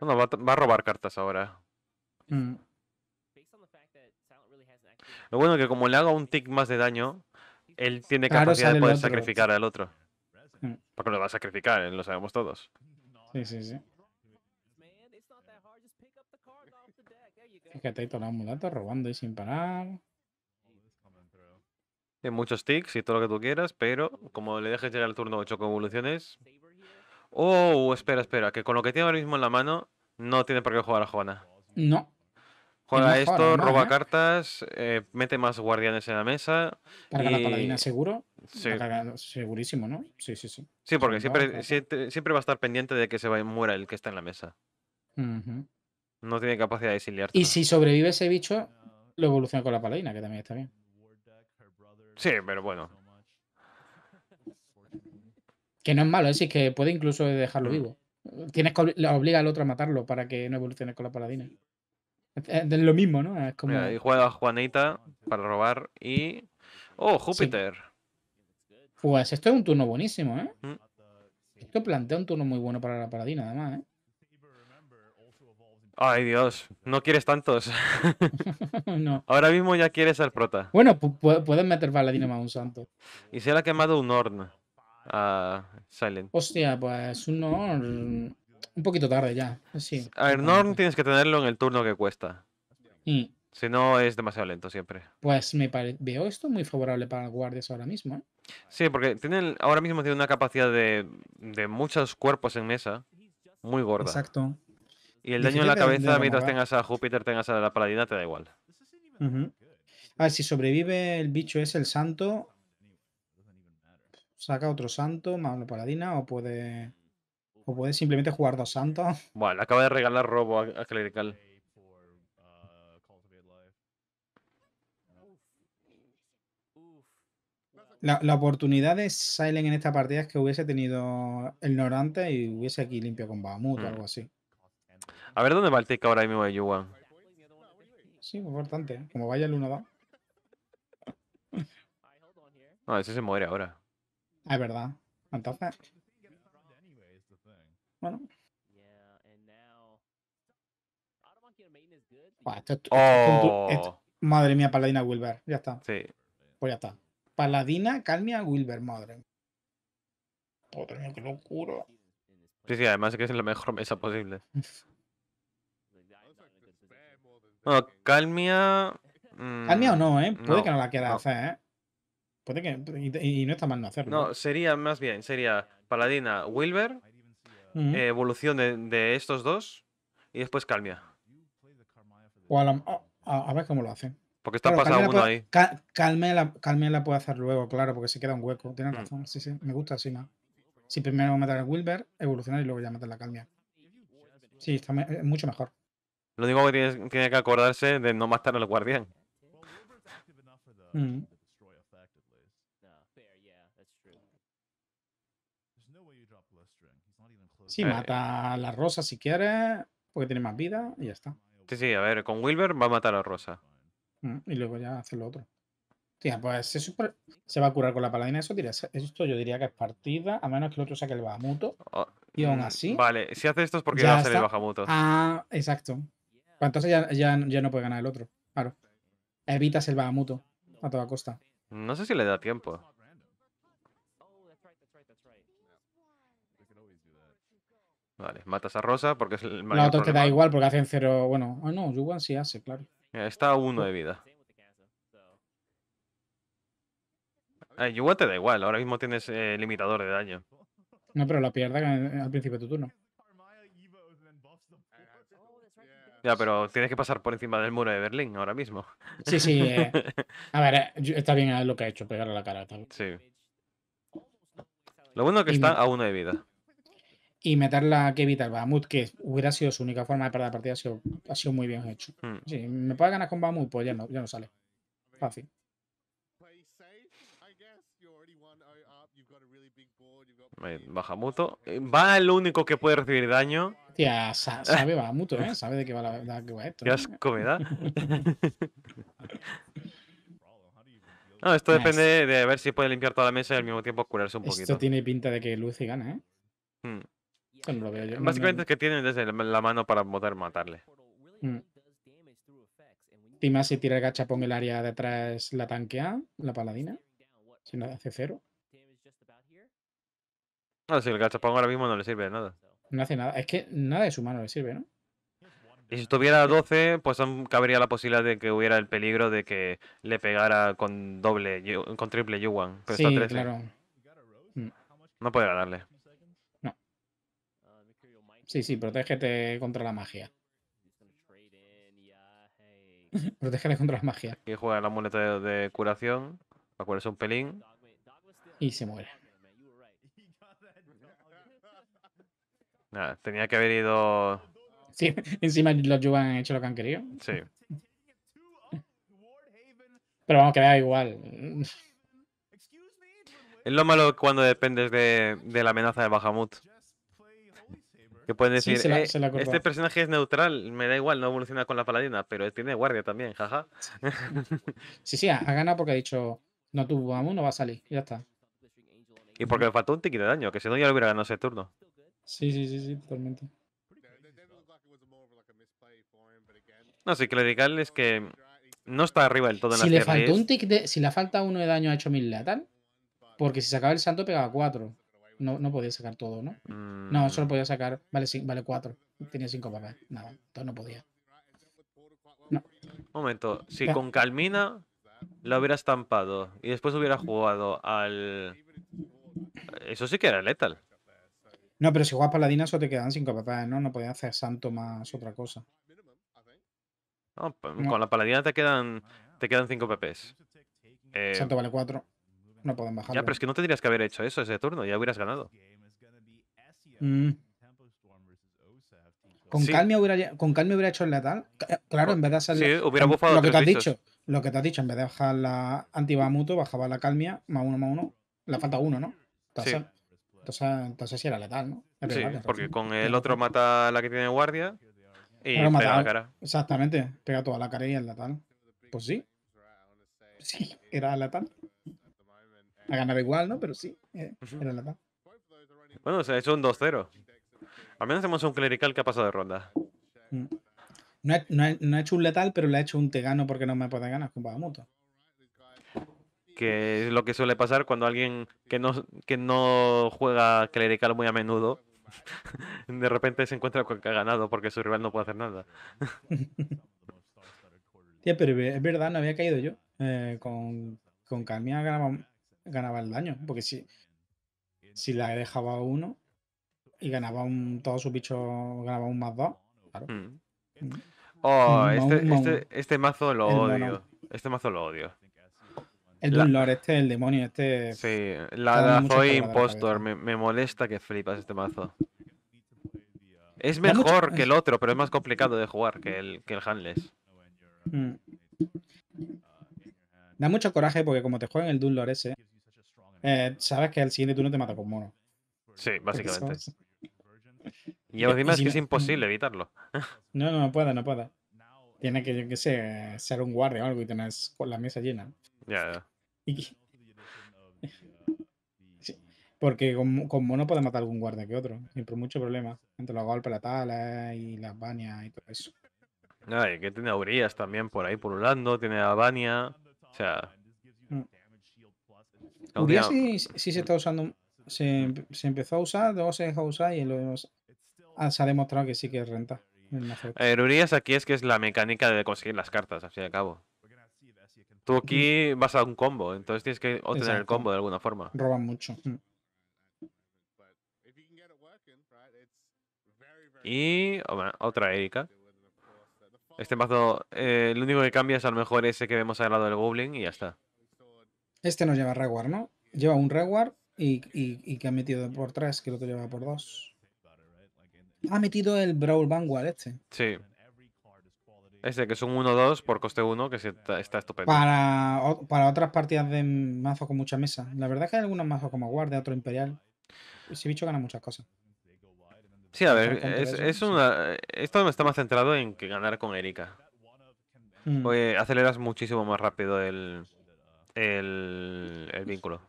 Bueno, va, a robar cartas ahora. Mm. Lo bueno es que como le haga un tick más de daño, él tiene capacidad de poder sacrificar al otro. Mm. Porque lo va a sacrificar, lo sabemos todos. Sí, sí, sí. Fíjate, ahí todo robando y sin parar muchos ticks y todo lo que tú quieras, pero como le dejes llegar al turno 8 con evoluciones... Oh, espera, espera, que con lo que tiene ahora mismo en la mano, no tiene por qué jugar a Juana. No. Juega esto, roba ¿eh? cartas, eh, mete más guardianes en la mesa. Carga la paladina seguro. Sí. segurísimo, ¿no? Sí, sí, sí. Sí, porque siempre, siempre, va a estar pendiente de que se muera el que está en la mesa. No tiene capacidad de exiliarte. Y si sobrevive ese bicho, lo evoluciona con la paladina, que también está bien. Sí, pero bueno. Que no es malo, es que puede incluso dejarlo mm. vivo. Tienes que obliga al otro a matarlo para que no evolucione con la paladina. Es lo mismo, ¿no? y juega Juanita para robar y. ¡Oh, Júpiter! Pues esto es un turno buenísimo, ¿eh? Mm. Esto plantea un turno muy bueno para la paladina, además, ¿eh? Ay, Dios, no quieres tantos. no. Ahora mismo ya quieres ser prota. Bueno, puedes meter Paladino más un santo. Y se le ha quemado un horn a Silent. Hostia, pues un horn. Un poquito tarde ya. Sí, a ver, Norn tienes que tenerlo en el turno que cuesta. Mm. Si no, es demasiado lento siempre. Pues me veo esto muy favorable para guardias ahora mismo. ¿eh? Sí, porque tienen, ahora mismo tiene una capacidad de, de muchos cuerpos en mesa muy gorda. Exacto. Y el daño en la cabeza, mientras tengas a Júpiter, tengas a la paladina, te da igual. A ver, si sobrevive el bicho es el santo. Saca otro santo, más la paladina, o puede. O puede simplemente jugar dos santos. Bueno, acaba de regalar robo a, Clerical. La, oportunidad de Silent en esta partida es que hubiese tenido el Norante y hubiese aquí limpio con Bahamut o mm. algo así. A ver dónde va el take ahora mismo de Yuan. Sí, muy importante. ¿eh? Como vaya el 1 va. No, ese se muere ahora. Ah, es verdad. Entonces. Bueno. oh. madre mía, Paladina Wilber. Ya está. Sí. Pues ya está. Paladina, Calmia, Wilber, madre. Madre mía, qué locura. Sí, sí, además es que es la mejor mesa posible. Bueno, Calmia. Mm, Calmia o no, ¿eh? Puede que no la quiera hacer, ¿eh? Puede que. Y, no está mal no hacerlo. No, sería más bien, sería Paladina, Wilber, eh, evolución de, estos dos, y después Calmia. O a, ver cómo lo hacen. Porque está pasando pasado uno ahí. la, puede hacer luego, claro, porque se queda un hueco. Tienes mm. razón, sí, sí. Me gusta así ¿no? Si primero matar a Wilber, evolucionar y luego ya matar la Calmia. Sí, está mucho mejor. Lo único que tiene, que acordarse de no matar al guardián. Mm. Sí, eh, mata a la rosa si quiere porque tiene más vida y ya está. Sí, sí, a ver, con Wilber va a matar a la Rosa. Mm, y luego ya hace lo otro. Tía, pues se, va a curar con la paladina. Eso, diría, esto yo diría que es partida, a menos que el otro saque el bajamuto oh, y aún así. Vale, si hace esto es porque va a hacer el bajamuto. Ah, exacto entonces ya, no puede ganar el otro. Claro. Evitas el Bahamuto a toda costa. No sé si le da tiempo. Vale, matas a Rosa porque es el mayor. No, otro te da igual porque hacen cero. Bueno, ah, no, Yuan sí hace, claro. Está uno de vida. Eh, Yuan te da igual, ahora mismo tienes eh, limitador de daño. No, pero la pierda al principio de tu turno. Ya, pero tienes que pasar por encima del muro de Berlín ahora mismo. Sí, sí. Eh, a ver, eh, está bien eh, lo que ha hecho, pegarle la cara. Sí. Lo bueno es que está a uno de vida. Y meterla que evita el Bahamut, que hubiera sido su única forma de perder la partida, ha sido, muy bien hecho. Hmm. sí, me puede ganar con Bahamut, pues ya no, ya no sale. Fácil. Bajamuto. Va el único que puede recibir daño. Hostia, sabe, va mucho, ¿eh? Sabe de qué va, la, esto. Qué asco me No, esto ah, depende de ver si puede limpiar toda la mesa y al mismo tiempo curarse un poquito. Esto tiene pinta de que Lucy gana, ¿eh? Hmm. Básicamente es que tiene desde la mano para poder matarle. Hmm. Y más si tira el gachapón el área detrás, la tanquea, la paladina. Si no hace cero. no ah, si el gachapón ahora mismo no le sirve de nada. No hace nada. Es que nada de su mano le sirve, ¿no? Y si estuviera a 12, pues cabría la posibilidad de que hubiera el peligro de que le pegara con doble, con triple Yuan. Pero sí, está 13. claro. Mm. No puede ganarle. No. Sí, sí, protégete contra la magia. Protégete contra la magia. y juega la muleta de, curación. Para un pelín. Y se muere. tenía que haber ido. Sí, encima los Yuba han hecho lo que han querido. Sí. Pero vamos, que da igual. Es lo malo cuando dependes de, la amenaza de Bahamut. Que pueden decir, eh, este personaje es neutral, me da igual, no evoluciona con la paladina, pero tiene guardia también, jaja. Sí, sí, ha, ganado porque ha dicho, no tuvo Bahamut, no va a salir, ya está. Y porque le faltó un tiquito de daño, que si no ya lo hubiera ganado ese turno. Sí, sí, sí, sí, totalmente. sí que lo es que no está arriba del todo en si le un tick de, Si le falta uno de daño a mil letal, porque si sacaba el santo pegaba cuatro No, no podía sacar todo, ¿no? No, mm. solo podía sacar. Vale, sí, vale 4. Tenía cinco papás. Nada, entonces no podía. Un momento, si con Calmina lo hubiera estampado y después hubiera jugado al. Eso sí que era letal. No, pero si juegas paladina solo te quedan 5 pp, ¿no? No podías hacer santo más otra cosa. Pues, no, con la paladina te quedan te quedan 5 pp's. Eh, santo vale 4. No pueden bajar. Ya, pero es que no tendrías que haber hecho eso ese turno, ya hubieras ganado. Mm. Con, calmia hubiera, con hubiera hecho el letal. Eh, claro, en vez de hacer sí, hubiera bufado lo que te has dicho. Lo que te has dicho, en vez de bajar la antibamuto, bajaba la calmia, más uno, más uno. Le falta uno, ¿no? Sí. Entonces, sí era letal, ¿no? sí, porque con el otro mata a la que tiene guardia y pega la cara. Exactamente, pega toda la cara y es letal. Pues sí. Sí, era letal. Ha ganado igual, ¿no? Pero sí, eh, era letal. Bueno, se ha hecho un 2-0. Al menos hemos un clerical que ha pasado de ronda. Mm. No ha hecho un letal, pero le ha hecho un tegano porque no me puede ganar con Bagamoto que es lo que suele pasar cuando alguien que no, que no juega clerical muy a menudo, de repente se encuentra con que ha ganado porque su rival no puede hacer nada. Tía, pero es verdad, no había caído yo. Eh, con, con ganaba, el daño, porque si, si la dejaba uno y ganaba un, todos su bichos, ganaba un más dos. Mm. Mm. Oh, este, este, este, este, mazo lo odio. Este mazo lo odio. El la... este este, el demonio, este. Sí, la, da impostor. Me, molesta que flipas este mazo. Es mejor que el otro, pero es más complicado de jugar que el, que el Handless. Mm. Da mucho coraje porque como te juegan el Dunlord ese, eh, sabes que al siguiente turno te mata con mono. Sí, básicamente. Y encima es que es imposible evitarlo. No, no, no puede, no puede. Tiene que, ser un guardia o algo y tener la mesa llena. Ya, ya. porque con, mono puede matar algún guardia que otro, por mucho problema. Entre los golpes, la tala y las bañas y todo eso. No, que tiene aurías también por ahí pululando, tiene a Bania. O sea. Mm. sí, sí, se está usando. Se, empezó a usar, luego se dejó usar y ah, se ha demostrado que sí que renta. aquí es que es la mecánica de conseguir las cartas, al fin y cabo. Tú aquí vas a un combo, entonces tienes que obtener el combo de alguna forma. Roban mucho. Y otra Erika. Este mazo, eh, el único que cambia es a lo mejor ese que vemos al lado del Goblin y ya está. Este no lleva Reward, ¿no? Lleva un Reward y, que ha metido por tres, que lo otro lleva por dos. Ha metido el Brawl Vanguard este. Sí. Ese que es un 1-2 por coste 1, que está, estupendo. Para, otras partidas de mazo con mucha mesa. La verdad es que hay algunos mazos como Guardia, otro Imperial. Ese pues bicho gana muchas cosas. Sí, a ver, es, es una, esto está más centrado en que ganar con Erika. Mm. aceleras muchísimo más rápido el, el vínculo.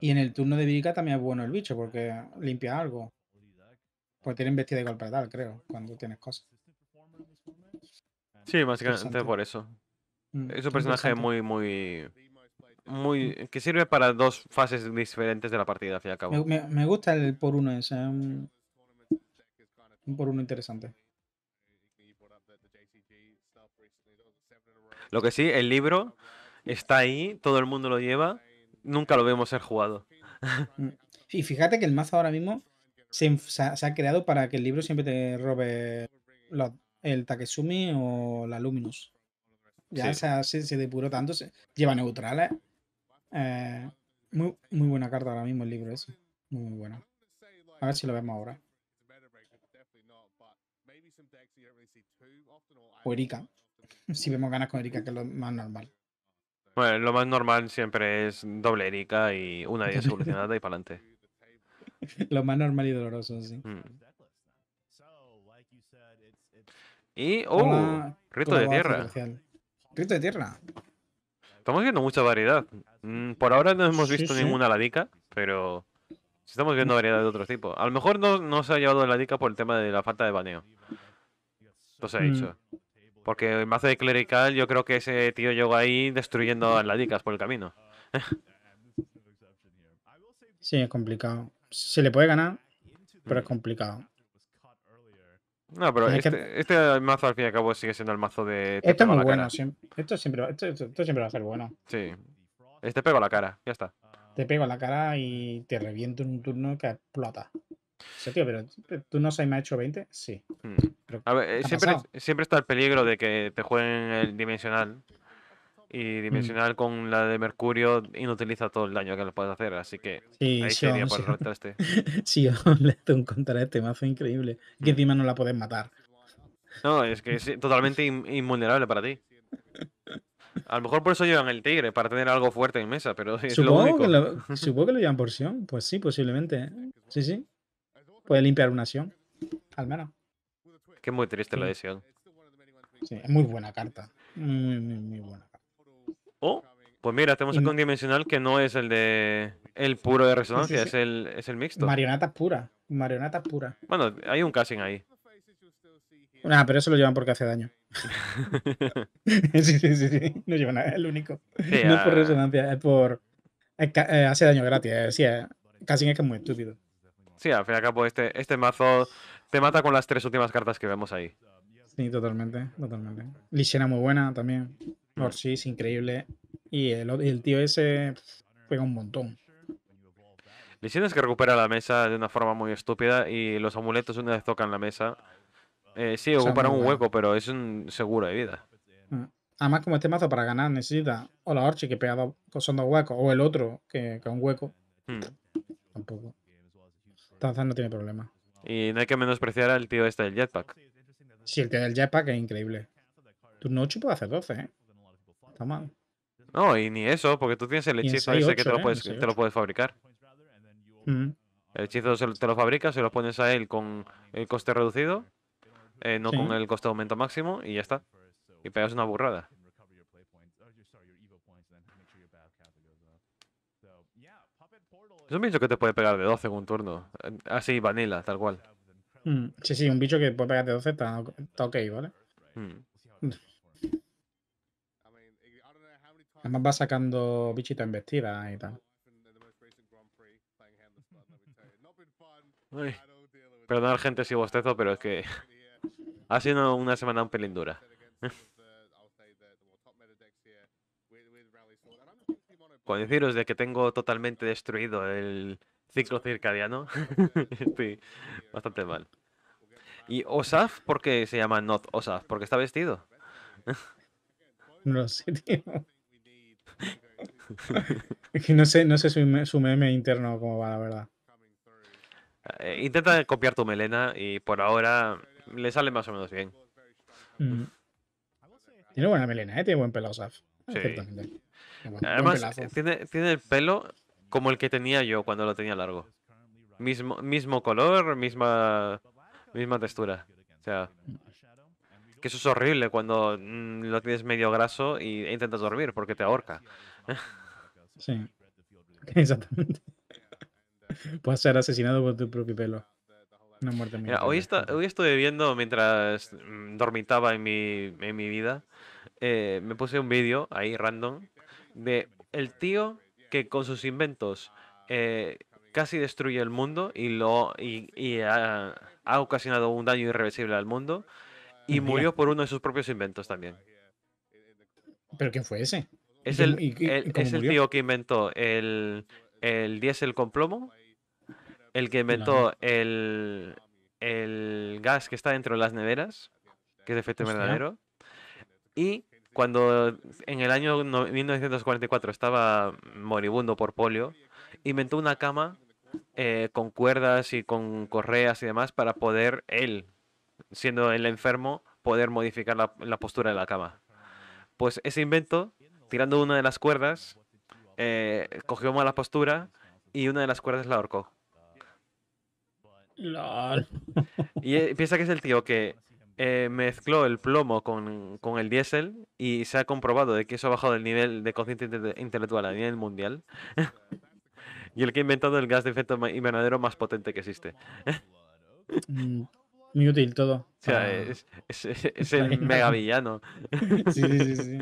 Y en el turno de Erika también es bueno el bicho, porque limpia algo. Porque tiene vestida de para tal, creo, cuando tienes cosas. Sí, básicamente por eso. Mm, es un personaje muy, muy. Muy. que sirve para dos fases diferentes de la partida, hacia cabo. Me, gusta el por uno ese. Un, por uno interesante. Lo que sí, el libro está ahí, todo el mundo lo lleva, nunca lo vemos ser jugado. Y mm. fíjate que el mazo ahora mismo se, ha, creado para que el libro siempre te robe los, el Takesumi o la Luminous. Ya se, se, depuró tanto, lleva neutrales. ¿eh? eh, muy, muy buena carta ahora mismo el libro ese. Muy, buena. A ver si lo vemos ahora. O Erika. si vemos ganas con Erika, que es lo más normal. Bueno, lo más normal siempre es doble Erika y una de solucionada y para adelante. lo más normal y doloroso, sí. Mm. Y, oh, rito de tierra. Rito de tierra. Estamos viendo mucha variedad. Mm, por ahora no hemos visto ninguna ladica, pero estamos viendo mm. variedad de otro tipo. A lo mejor no, se ha llevado la ladica por el tema de la falta de baneo. No se ha dicho. Mm. Porque en base de clerical yo creo que ese tío llegó ahí destruyendo a ladicas por el camino. sí, es complicado. Se le puede ganar, pero es complicado. No, pero este, este, mazo al fin y al cabo sigue siendo el mazo de. esto es muy bueno. esto, siempre, va a ser bueno. Sí. Este pego a la cara, ya está. Te pego a la cara y te reviento en un turno que explota. O sea, tío, pero eh, tú no sabes, me ha hecho 20, sí. Hmm. a ver, eh, siempre, siempre, está el peligro de que te jueguen el dimensional y mm. dimensional con la de Mercurio inutiliza todo el daño que le puedes hacer, así que sí, ahí Sion, Sí, le hace un contra este mazo increíble, que mm. encima no la puedes matar. No, es que es totalmente invulnerable para ti. A lo mejor por eso llevan el tigre, para tener algo fuerte en mesa, pero es supongo Que lo, supongo que lo llevan por Sion, pues sí, posiblemente. ¿eh? Sí, sí. Puede limpiar una Sion, al menos. Qué muy triste la de Sion. Sí, es muy buena carta. Muy, muy, muy buena. Oh, pues mira, tenemos este el un dimensional que no es el de el puro de resonancia, Es, el, es el mixto. Marionetas pura. Marioneta pura. Bueno, hay un casting ahí. Ah, pero eso lo llevan porque hace daño. sí, sí, sí, sí. No llevan nada, es el único. no es por ah. resonancia, es por. Eh, hace daño gratis. Eh, sí, es. Eh. es que es muy estúpido. Sí, al fin y al cabo, este, este mazo te mata con las tres últimas cartas que vemos ahí. Sí, totalmente, totalmente. Lishena muy buena también es increíble. Y el, tío ese pega un montón. Lesiones que recupera la mesa de una forma muy estúpida y los amuletos una vez tocan la mesa. Eh, sí, ocupará un hueco, pero es un seguro de vida. Mm. Además, como este mazo para ganar necesita o la Orchi que pega dos, son dos huecos, o el otro que, que un hueco. Hmm. Tampoco. Tanzan no tiene problema. Y no hay que menospreciar al tío este del jetpack. Sí, el tío del jetpack es increíble. Tu 8 puede hacer 12, ¿eh? Está mal. No, y ni eso, porque tú tienes el hechizo y sé que te lo, ¿eh? puedes, te lo puedes fabricar. El hechizo te lo fabricas, se lo pones a él con el coste reducido, eh, no con el coste de aumento máximo, y ya está. Y pegas una burrada. Es un bicho que te puede pegar de 12 en un turno. Eh, así, vanilla, tal cual. Mm, sí, sí, un bicho que puede pegar de 12 está, ok, ¿vale? Mm. Además va sacando bichitos en vestida y tal. Ay, gente si bostezo, pero es que ha sido una semana un pelín dura. Con deciros de que tengo totalmente destruido el ciclo circadiano, estoy bastante mal. ¿Y Osaf? ¿Por qué se llama Not Osaf? Porque está vestido. no sé, tío. no sé, no sé su, su meme interno cómo va, la verdad. Eh, intenta copiar tu melena y por ahora le sale más o menos bien. Mm. Tiene buena melena, eh, tiene buen pelo, Saf. Además, tiene, tiene, el pelo como el que tenía yo cuando lo tenía largo. Mismo, mismo color, misma, misma textura. O sea, que eso es horrible cuando mm, lo tienes medio graso e intentas dormir porque te ahorca. Sí. Exactamente. Puedes ser asesinado por tu propio pelo. Una muerte mía hoy, estoy hoy viendo mientras mm, dormitaba en mi, vida. Eh, me puse un vídeo ahí random de el tío que con sus inventos eh, casi destruye el mundo y lo y, ha, ha, ocasionado un daño irreversible al mundo y murió por uno de sus propios inventos también. ¿Pero quién fue ese? Es el, es el tío que inventó el, el diésel con plomo, el que inventó el, gas que está dentro de las neveras, que es de efecto verdadero, y cuando en el año 1944 estaba moribundo por polio, inventó una cama eh, con cuerdas y con correas y demás para poder él, siendo el enfermo, poder modificar la, la postura de la cama. Pues ese invento tirando una de las cuerdas, eh, cogió mala postura y una de las cuerdas la ahorcó. Y eh, piensa que es el tío que eh, mezcló el plomo con, el diésel y se ha comprobado de que eso ha bajado el nivel de conciencia intelectual a nivel mundial. y el que ha inventado el gas de efecto invernadero más potente que existe. Mm, muy útil todo. O sea, es, el megavillano. sí, sí, sí. sí.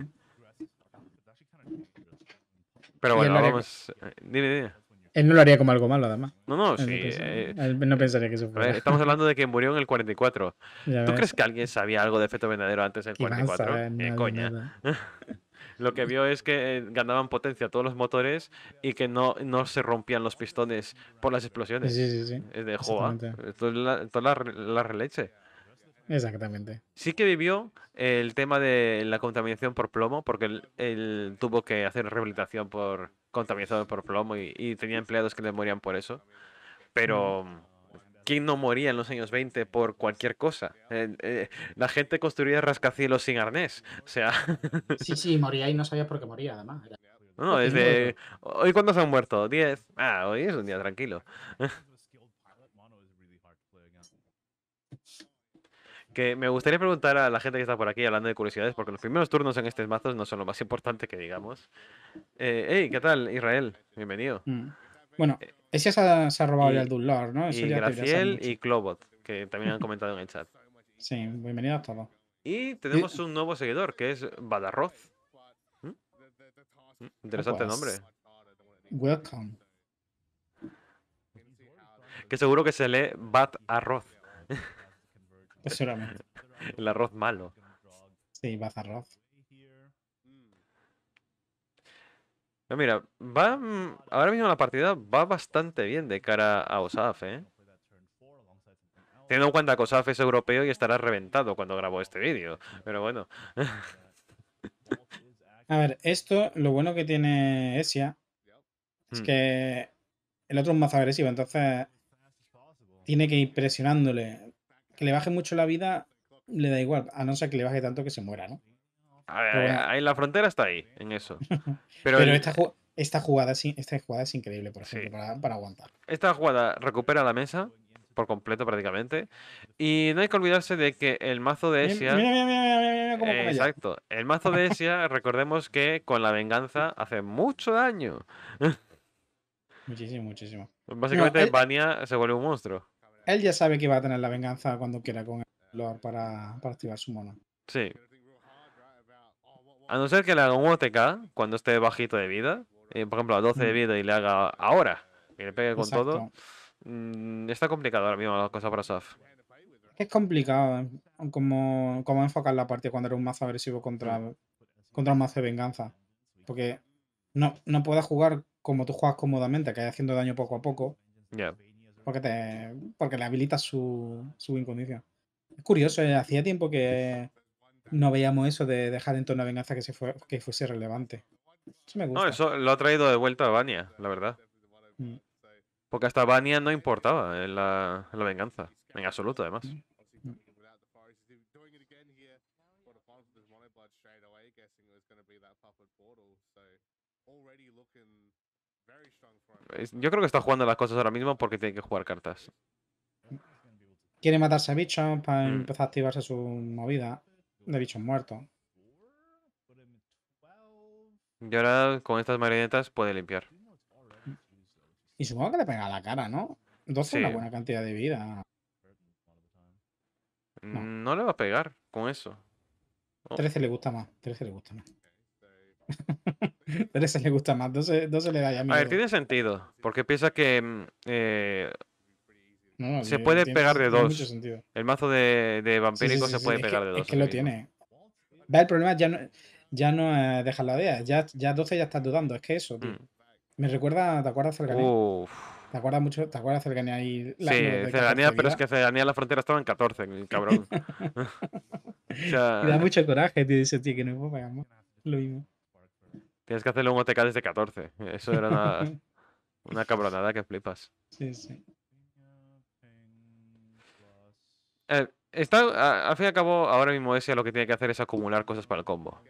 Pero bueno, vamos. Eh, dime, dime. Él no lo haría como algo malo, además. No, no, sí. Eh, no pensaría que eso eh, fuera. estamos hablando de que murió en el 44. ¿Tú crees que alguien sabía algo de efecto venadero antes del 44? Saber, coña. lo que vio es que ganaban potencia todos los motores y que no, no se rompían los pistones por las explosiones. Sí, sí, sí. de joa. Esto la, la releche. Exactamente. Sí que vivió el tema de la contaminación por plomo, porque él, tuvo que hacer rehabilitación por contaminación por plomo y, tenía empleados que le morían por eso. Pero, mm. ¿quién no moría en los años 20 por cualquier cosa? Eh, la gente construía rascacielos sin arnés. O sea. sí, sí, moría y no sabía por qué moría, además. No, desde. ¿Hoy cuántos han muerto? ¿10? Ah, hoy es un día tranquilo. Que me gustaría preguntar a la gente que está por aquí hablando de curiosidades, porque los primeros turnos en estos mazos no son lo más importante que digamos. Eh, hey, ¿qué tal, Israel? Bienvenido. Mm. Bueno, ese se ha, se robado ya el Dullar, ¿no? y ya y Clobot, que también han comentado en el chat. Sí, bienvenido a todos. Y tenemos un nuevo seguidor, que es Badarroz. ¿Mm? ¿Mm? Interesante nombre. Welcome. Que seguro que se lee Bat Arroz. El arroz malo. Sí, bazarroz. No, mira, va mm, ahora mismo la partida va bastante bien de cara a Osaf, ¿eh? Teniendo en cuenta que Osaf es europeo y estará reventado cuando grabo este vídeo. Pero bueno. A ver, esto, lo bueno que tiene Esia es hmm. que el otro es más agresivo, entonces tiene que ir presionándole que le baje mucho la vida, le da igual, a no ser que le baje tanto que se muera, ¿no? A ver, ahí la frontera está ahí, en eso. Pero, esta, jugada es, esta jugada es increíble, por ejemplo, para, aguantar. Esta jugada recupera la mesa por completo prácticamente. Y no hay que olvidarse de que el mazo de Esia... Mira, mira, mira, cómo exacto. El mazo de Esia, recordemos que con la venganza hace mucho daño. muchísimo, muchísimo. Básicamente, Bania eh se vuelve un monstruo. Él ya sabe que va a tener la venganza cuando quiera con el Lord para, activar su mono. Sí. A no ser que le haga un OTK cuando esté bajito de vida, eh, por ejemplo a 12 de mm. vida y le haga ahora y le pegue con todo, mm, está complicado ahora mismo la cosa para Saf. Es complicado eh, como, como enfocar la partida cuando eres un mazo agresivo contra, contra un mazo de venganza. Porque no, no puedes jugar como tú juegas cómodamente, que es haciendo daño poco a poco. Porque, te, porque le habilitas su, su incondición. Es curioso, eh, hacía tiempo que no veíamos eso de dejar en torno a venganza que, se fue, que fuese relevante. Eso me gusta. No, eso lo ha traído de vuelta a Vania, la verdad. Mm. Porque hasta Vania no importaba en la, venganza, en absoluto además. Mm. yo creo que está jugando las cosas ahora mismo porque tiene que jugar cartas. Quiere matarse a bichos para mm. empezar a activarse su movida de bichos muertos. Y ahora con estas marionetas puede limpiar. Y supongo que le pega la cara, ¿no? 12 es una buena cantidad de vida. Mm, no. le va a pegar con eso. 13 le gusta más. 13 le gusta más. ese le gusta más, no se, le da ya A ver, tiene sentido, porque piensa que mm, eh, no, se puede pegar de dos. El mazo de, de vampírico se puede pegar de dos. Es que lo tiene. Va, el problema ya no, ya no eh, dejas la idea. ya, ya 12 ya estás dudando, es que eso, tío. Mm. Me recuerda, ¿te acuerdas de Uf. ¿Te acuerdas mucho? ¿Te acuerdas cercanía sí, cercanía, pero es que cercanía la frontera estaba en 14, cabrón. Me da mucho coraje, tío, dice, tío que no puedo pagar, Lo mismo. Tienes que hacerle un OTK desde 14. Eso era una, cabronada que flipas. Sí, sí. Eh, está, al fin y al cabo, ahora mismo ese lo que tiene que hacer es acumular cosas para el combo.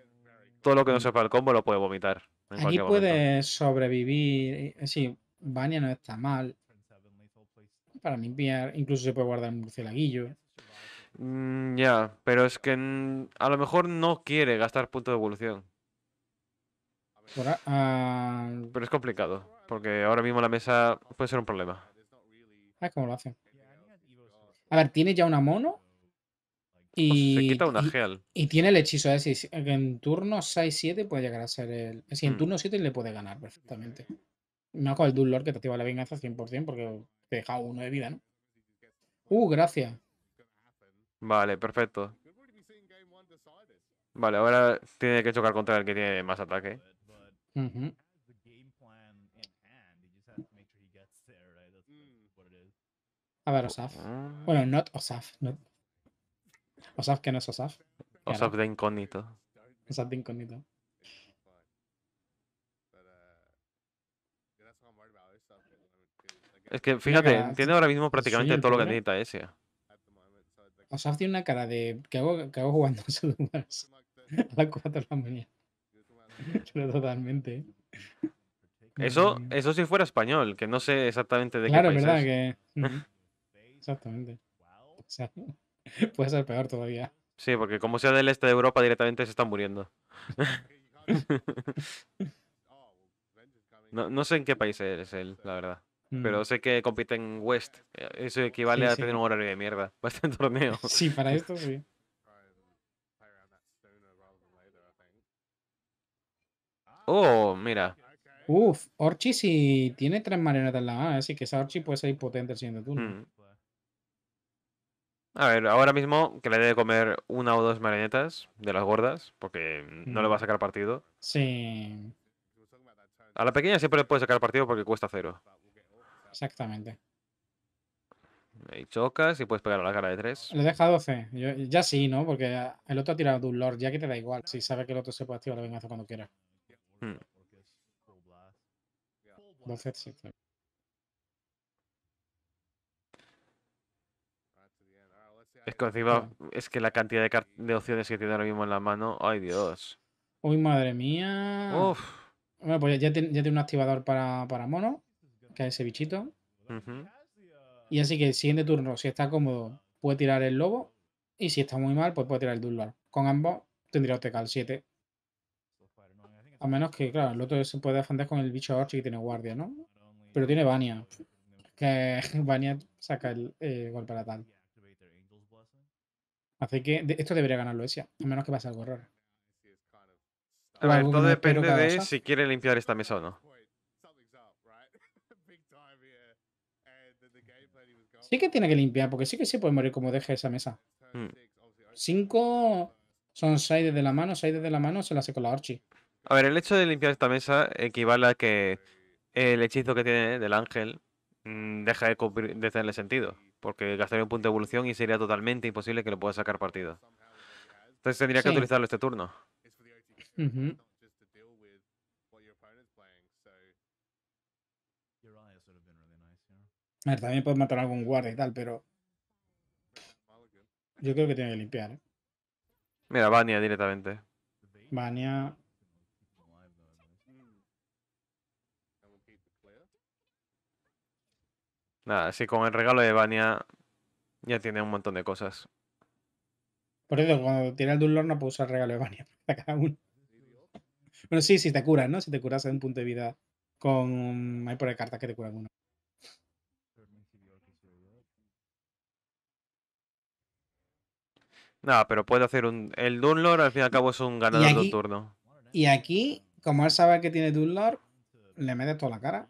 Todo lo que no sea para el combo lo puede vomitar. Aquí puede sobrevivir. Eh, sí, Bania no está mal. Para limpiar, incluso se puede guardar un murcielaguillo. Mm, ya, pero es que a lo mejor no quiere gastar puntos de evolución. Pero es complicado, porque ahora mismo la mesa puede ser un problema. Ah, ¿cómo lo hacen? A ver, tiene ya una mono. Y, pues se quita una y, y tiene el hechizo, es en turno 6-7 puede llegar a ser el. en mm. turno 7 le puede ganar perfectamente. Me con el lord que te activa la venganza 100% porque te deja uno de vida, ¿no? Uh, gracias. Vale, perfecto. Vale, ahora tiene que chocar contra el que tiene más ataque. A ver, Osaf. Bueno, no Osaf. Osaf, que no es Osaf? Osaf de incógnito. Osaf de incógnito. Es que fíjate, tiene ahora mismo prácticamente todo lo que necesita ese. Osaf tiene una cara de. ¿Qué hago, qué hago jugando a su A las 4 de la mañana. Pero totalmente. Eso, eso si fuera español, que no sé exactamente de qué país verdad es. que. exactamente. O puede ser peor todavía. Sí, porque como sea del este de Europa, directamente se están muriendo. no, sé en qué país es él, la verdad. Mm. Pero sé que compite en West. Eh, eso equivale a tener un horario de mierda para este torneo. Sí, para esto sí. Oh, mira. Uf, Orchi sí tiene tres marionetas en la mano, ¿eh? así que esa Orchi puede ser impotente siendo siguiente turno. Mm. A ver, ahora mismo que le debe comer una o dos marionetas de las gordas, porque no le va a mm. sacar partido. Sí. A la pequeña siempre le puede sacar partido porque cuesta cero. Exactamente. Y chocas y puedes pegar a la cara de tres. Le deja 12. ya sí, ¿no? Porque el otro ha tirado de un Lord, ya que te da igual. Si sabe que el otro se puede activar la venganza cuando quiera. Es que, ah. es que la cantidad de, de, opciones que tiene ahora mismo en la mano, ¡ay Dios! ¡Uy, madre mía! Bueno, pues ya, tiene, un activador para, mono, que es ese bichito. Uh, y así que el siguiente turno, si está cómodo, puede tirar el lobo. Y si está muy mal, pues puede tirar el Durlar. Con ambos tendría OTK al 7. A menos que, claro, el otro se puede defender con el bicho Orchi que tiene guardia, ¿no? Pero tiene Vania. Que Vania saca el eh, golpe tal. Así que esto debería ganarlo Esia, a menos que pase algo raro. A ver, todo depende de si quiere limpiar esta mesa o no. Sí que tiene que limpiar, porque sí que se puede morir como deje esa mesa. Hmm. Cinco son seis desde la mano, seis desde la mano se la hace con la Orchi. A ver, el hecho de limpiar esta mesa equivale a que el hechizo que tiene del ángel mm, deja de, tenerle sentido, porque gastaría un punto de evolución y sería totalmente imposible que lo pueda sacar partido. Entonces tendría que utilizarlo este turno. A ver, también puedes matar a algún guardia y tal, pero. Yo creo que tiene que limpiar. ¿eh? Mira, Bania directamente. Bania. Nada, si con el regalo de Vania ya tiene un montón de cosas. Por eso, cuando tiene el Dunlord no puede usar el regalo de Vania para cada uno. Bueno, sí, si te curas, ¿no? Si te curas en un punto de vida con. Hay por la cartas que te curan uno. Nada, pero puede hacer un. El Dunlord al fin y al cabo es un ganador turno. Y aquí, como él sabe que tiene Dunlord, le metes toda la cara.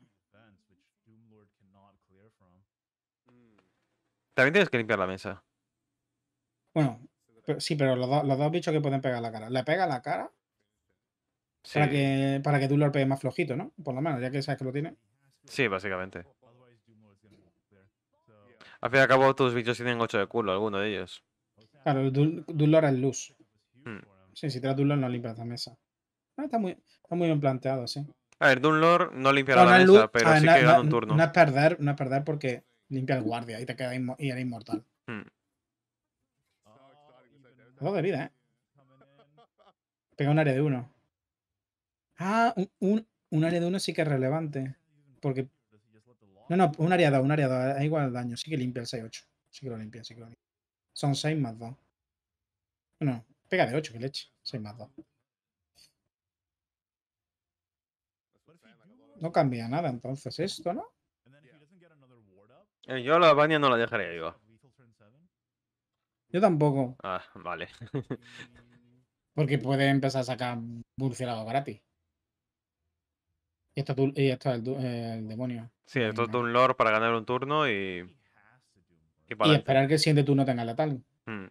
También tienes que limpiar la mesa. Bueno, sí, pero los, dos bichos que pueden pegar la cara. Le pega la cara para, que, para que más flojito, ¿no? Por lo menos, ya que sabes que lo tiene. Sí, básicamente. Al fin y al cabo, tus bichos tienen 8 de culo, alguno de ellos. Claro, Dullor es luz. Hmm. Sí, si traes Dullor no limpias la mesa. Ah, está, muy, muy bien planteado, sí. A ver, Dullor no limpiará la mesa, pero sí que gana un turno. perder, no es perder porque Limpia el guardia y te queda y eres inmortal. Hmm. de vida, ¿eh? Pega un área de uno. Ah, un, un, área de uno sí que es relevante. Porque. No, no, un área 2, un área 2. Es igual daño. Sí que limpia el 6-8. Sí que lo limpia, sí que lo limpia. Son 6 más 2. Bueno, pega de 8, que leche. 6 más 2. No cambia nada entonces esto, ¿no? Eh, yo la baña no la dejaría digo. Yo tampoco. Ah, vale. Porque puede empezar a sacar murciélago gratis. Y esto, y eh, el, demonio. Sí, esto es un lore para ganar un turno y. Y, esperar que el siguiente turno tenga la tal. Mm.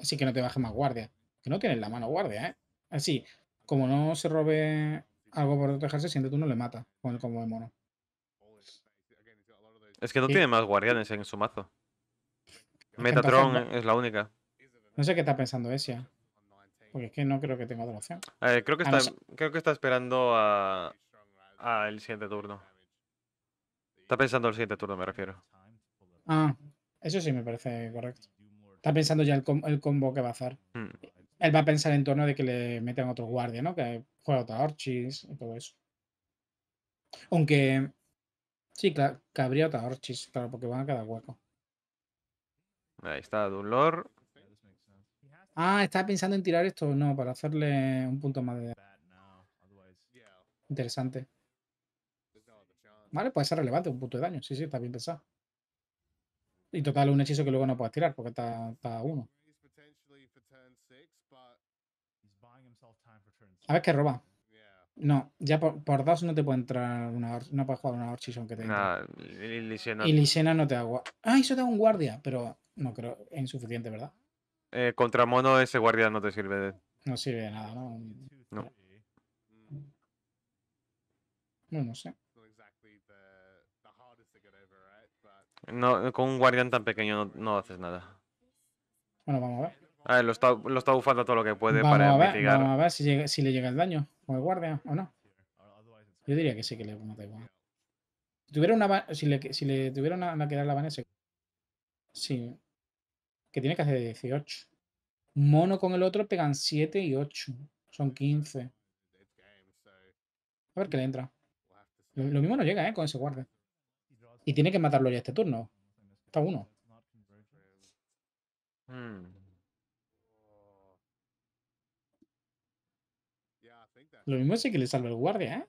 Así que no te bajes más guardia. Que no tienes la mano guardia, ¿eh? Así, como no se robe algo por protegerse, el siguiente turno le mata con el combo de mono. Es que no tiene más guardianes en su mazo. Metatron es, la única. No sé qué está pensando Esia. Porque es que no creo que tenga otra opción. creo, que está, creo que está esperando a, el siguiente turno. Está pensando el siguiente turno, me refiero. Ah, eso sí me parece correcto. Está pensando ya el, combo que va a hacer. Hmm. Él va a pensar en torno de que le metan otro guardia, ¿no? Que juega otra Orchis y todo eso. Aunque Sí, claro, otra Orchis, claro, porque van a quedar huecos. Ahí está, Dolor. Ah, estaba pensando en tirar esto, no, para hacerle un punto más de... Interesante. Vale, puede ser relevante, un punto de daño, sí, sí, está bien pensado. Y total, un hechizo que luego no puedes tirar, porque está, está uno. A ver qué roba. No, ya por, dos no te puede entrar una no puedes jugar una Orchison que te nah, y Lysena no te hago. Ah, eso te da un guardia, pero no creo, es insuficiente, ¿verdad? Eh, contra mono ese guardia no te sirve de. No sirve de nada, ¿no? No. No, no sé. No, con un guardián tan pequeño no, no haces nada. Bueno, vamos a ver. A ah, ver, lo está, lo está bufando todo lo que puede vamos para a ver, Vamos a ver si le llega el daño me guardia, ¿o no? Yo diría que sí que le igual. Si, tuviera una, si, le, si le tuviera una, que la Vanessa Sí. Que tiene que hacer 18. Mono con el otro pegan 7 y 8. Son 15. A ver qué le entra. Lo, lo mismo no llega, ¿eh? Con ese guardia. Y tiene que matarlo ya este turno. Está uno. Hmm. Lo mismo es que le salva el guardia, ¿eh?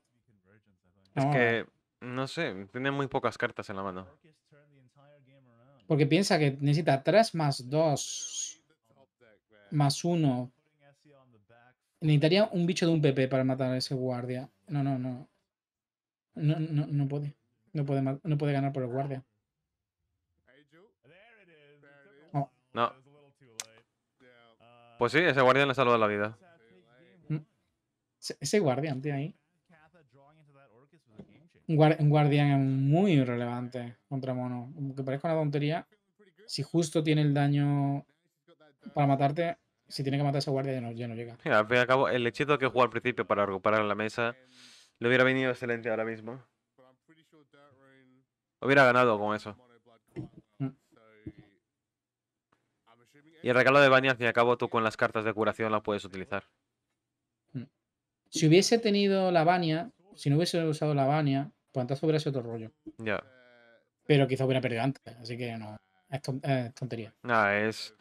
Es que, no sé, tiene muy pocas cartas en la mano. Porque piensa que necesita 3 más 2 más 1. Necesitaría un bicho de un PP para matar a ese guardia. No, no, no. No, puede. No puede, ganar por el guardia. No. Oh. Pues sí, ese guardia le salva la vida. Ese guardián, tío, ahí. Un, guardián es muy relevante contra mono. Aunque parezca una tontería, si justo tiene el daño para matarte, si tiene que matar a ese guardia ya no, llega. Mira, al fin y al cabo, el hechizo que jugó al principio para recuperar la mesa le hubiera venido excelente ahora mismo. Hubiera ganado con eso. Mm. Y el regalo de Bani, al fin y al cabo, tú con las cartas de curación la puedes utilizar. Si hubiese tenido la Bania, si no hubiese usado la Bania, Puantazo pues hubiera sido otro rollo. Ya. Pero quizá hubiera perdido antes, así que no. Es, eh, tontería. No, es.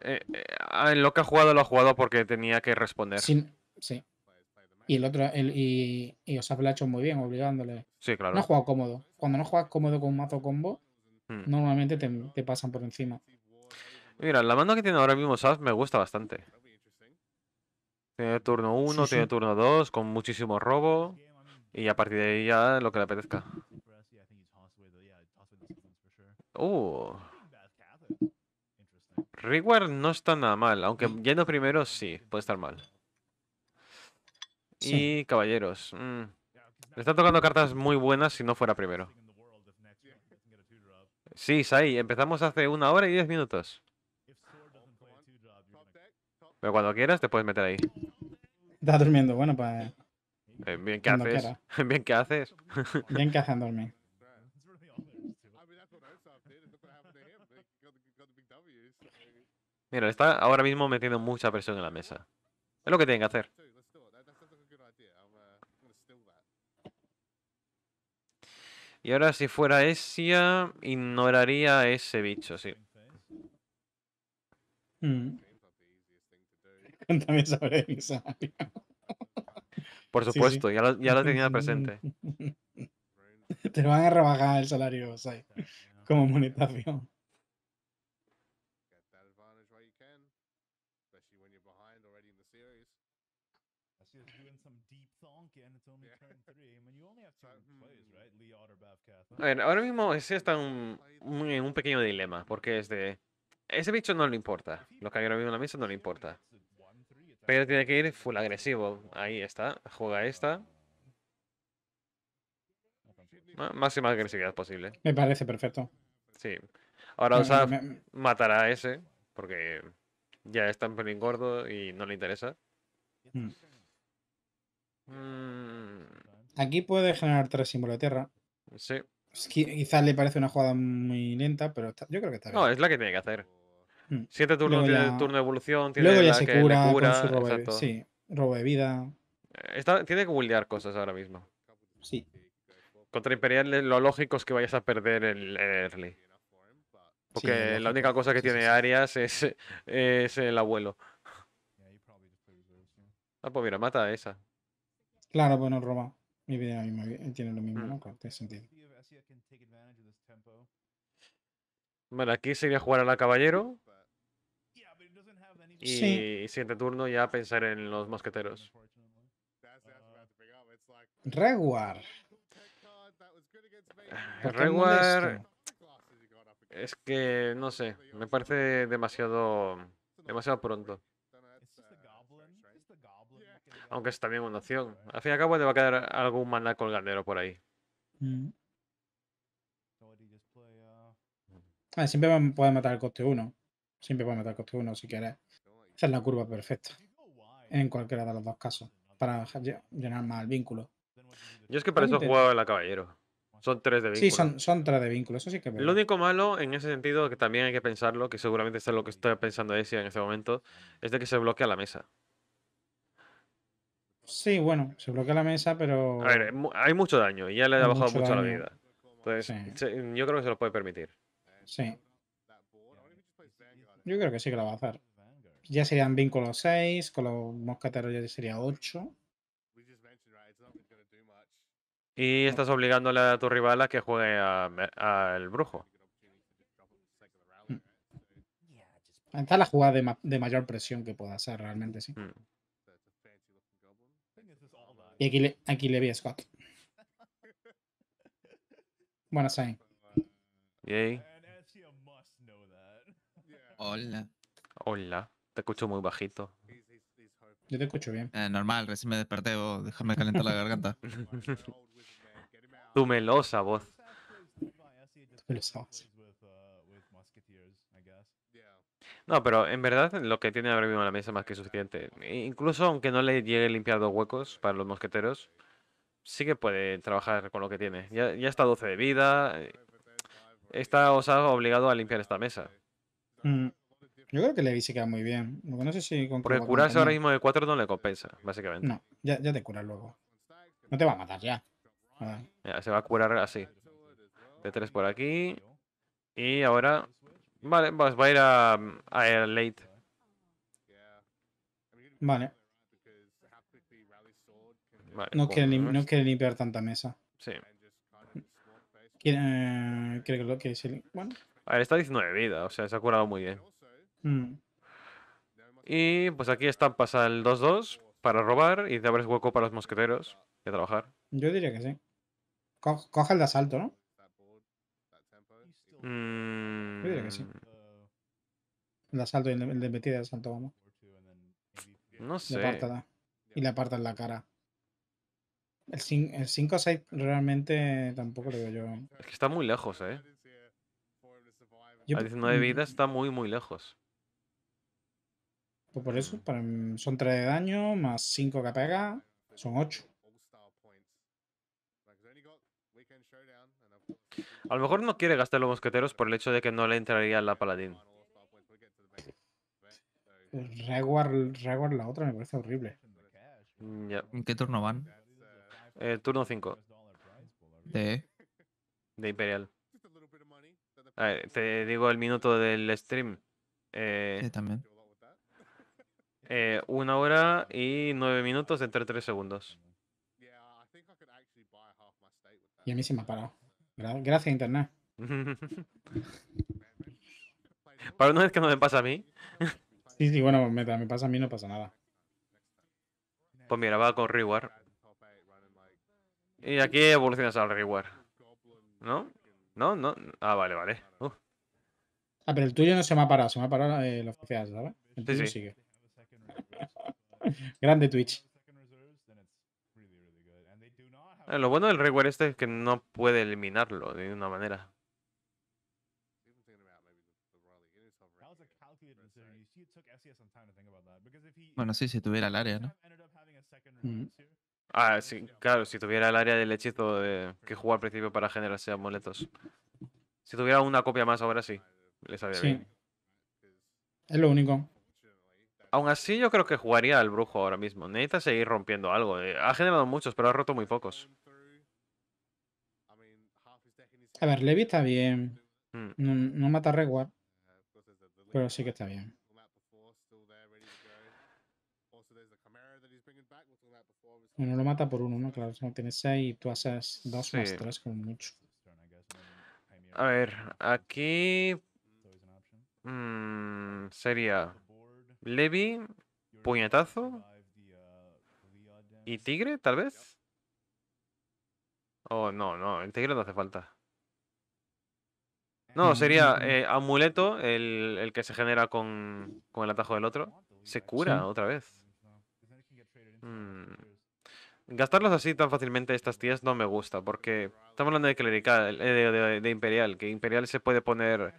Eh, eh, en lo que ha jugado, lo ha jugado porque tenía que responder. Sí. sí. Y el otro, y, y Osaf ha hecho muy bien, obligándole. Sí, claro. No ha jugado cómodo. Cuando no juegas cómodo con un mazo combo, hmm. normalmente te, pasan por encima. Mira, la mano que tiene ahora mismo Osaf me gusta bastante. Tiene turno 1, tiene turno 2, con muchísimo robo. Y a partir de ahí ya lo que le apetezca. Oh. Reward no está nada mal, aunque yendo primero sí, puede estar mal. Y caballeros. Mm. Le están tocando cartas muy buenas si no fuera primero. Sí, Sai, empezamos hace una hora y diez minutos. Pero cuando quieras te puedes meter ahí. Estás durmiendo, bueno, pues. Eh, bien que haces. bien que haces. bien que hacen dormir. Mira, está ahora mismo metiendo mucha presión en la mesa. Es lo que tienen que hacer. Y ahora si fuera Esia, ignoraría a ese bicho, sí. Mm. Cuéntame sobre salario. Por supuesto, ya lo, tenía presente. Te van a rebajar el salario, o como monetación. A ver, ahora mismo ese está en un, un pequeño dilema, porque es de... Ese bicho no le importa. Lo que hay ahora mismo en la mesa no le importa. Pero tiene que ir full agresivo. Ahí está. Juega esta. máxima agresividad posible. Me parece perfecto. Sí. Ahora Osa matar matará a ese, porque ya está en pelín gordo y no le interesa. Hmm. Mm. Aquí puede generar tres símbolos de tierra. Sí. Quizás le parece una jugada muy lenta, pero yo creo que está bien. No, es la que tiene que hacer. Mm. Siete turnos turno de evolución. Tiene Luego ya se cura, robo vida. Eh, tiene que buildear cosas ahora mismo. Sí. Contra Imperial eh, lo lógico es que vayas a perder el, early. Porque la única cosa que tiene Arias es, es el abuelo. Ah, pues mira, mata a esa. Claro, bueno, pues roba Mi vida tiene lo mismo, mm. ¿no? sentido. Vale, aquí sería jugar a la caballero. Y sí. siguiente turno ya pensar en los mosqueteros. Reguar. Ah, reguar. Es que no sé, me parece demasiado demasiado pronto. Aunque es también una opción. Al fin y al cabo te va a quedar algún maná colgadero por ahí. Mm. Ah, siempre puede matar el coste 1. Siempre puede matar coste 1 si quieres. Esa es la curva perfecta. En cualquiera de los dos casos. Para llenar más el vínculo. Yo es que para eso he jugado en la caballero. Son tres de vínculo. Sí, son, son tres de vínculo, eso sí que Lo único malo en ese sentido, que también hay que pensarlo, que seguramente es lo que estoy pensando Esia en este momento, es de que se bloquea la mesa. Sí, bueno, se bloquea la mesa, pero. A ver, hay mucho daño y ya le ha bajado mucho, la vida. Entonces, yo creo que se lo puede permitir. Sí. Yo creo que sí que la va a hacer ya serían vínculos 6, con los moscateros ya sería 8. Y estás obligándole a tu rival a que juegue al brujo. Mm. Esta la jugada de, mayor presión que pueda hacer realmente, sí. Mm. Y aquí le, aquí le vi a Scott. Buenas, Y uh, Yay. Hola. Hola. Te escucho muy bajito. Yo te escucho bien. Eh, normal, recién me desperté, o déjame calentar la garganta. tu melosa voz. No, pero en verdad lo que tiene ahora mismo la mesa es más que suficiente. E incluso aunque no le llegue limpiar dos huecos para los mosqueteros, sí que puede trabajar con lo que tiene. Ya, está 12 de vida. Eh, está, obligado a limpiar esta mesa. Mm. Yo creo que Levi se queda muy bien. no sé si con Porque curarse ahora mismo de 4 no le compensa, básicamente. No, ya, te curas luego. No te va a matar ya. Se va a curar así. De 3 por aquí. Y ahora. Vale, pues va a ir a, a el late. Vale. Pues. no, quiere limpiar tanta mesa. Sí. Quiere, creo eh, que Bueno. A ver, está 19 vida, o sea, se ha curado muy bien. Mm. Y pues aquí pasa el 2-2 para robar y te abres hueco para los mosqueteros y a trabajar. Yo diría que sí. coja coge el de asalto, ¿no? Yo diría que sí. Mm. El de asalto y el de metida de asalto, vamos. No sé. y le apartan la cara. El 5 6 realmente tampoco lo veo yo. ¿eh? Es que está muy lejos, ¿eh? Yo... A 19 vidas está muy, muy lejos. Pues por eso, son 3 de daño, más 5 que pega, son 8. A lo mejor no quiere gastar los mosqueteros por el hecho de que no le entraría la paladín. Reward, la otra me parece horrible. Mm, ¿En qué turno van? Eh, turno 5. ¿De? De Imperial. Ah, eh, te digo el minuto del stream. Eh, también. Eh, una hora y nueve minutos entre tres segundos. Y a mí se me ha parado. Gracias, Internet. Para una vez que no me pasa a mí. sí, sí, bueno, me, me pasa a mí, no pasa nada. Pues mira, va con reward. Y aquí evolucionas al reward. ¿No? ¿No? ¿No? Ah, vale, vale. Uh. Ah, pero el tuyo no se me ha parado, se me ha parado eh, los oficial, ¿sabes? sí, sí. Grande Twitch. Ah, lo bueno del reward este es que no puede eliminarlo de ninguna manera. Bueno, sí, si tuviera el área, ¿no? Ah, sí, claro, si tuviera el área del hechizo de... que jugó al principio para generarse amuletos. Si tuviera una copia más ahora sí, le Es lo único. Aún así, yo creo que jugaría al brujo ahora mismo. Necesita seguir rompiendo algo. Eh, ha generado muchos, pero ha roto muy pocos. A ver, Levi está bien. Hmm. No, mata a Pero sí que está bien. Bueno, lo mata por uno, ¿no? Claro, Si no tienes seis y tú haces dos más tres con mucho. A ver, aquí... Hmm, sería... Levi, puñetazo. ¿Y tigre, tal vez? Oh, no, no, el tigre no hace falta. No, sería eh, amuleto, el, que se genera con, el atajo del otro. Se cura otra vez. Mm. Gastarlos así tan fácilmente estas tías no me gusta, porque estamos hablando de clerical, eh, de imperial, que imperial se puede poner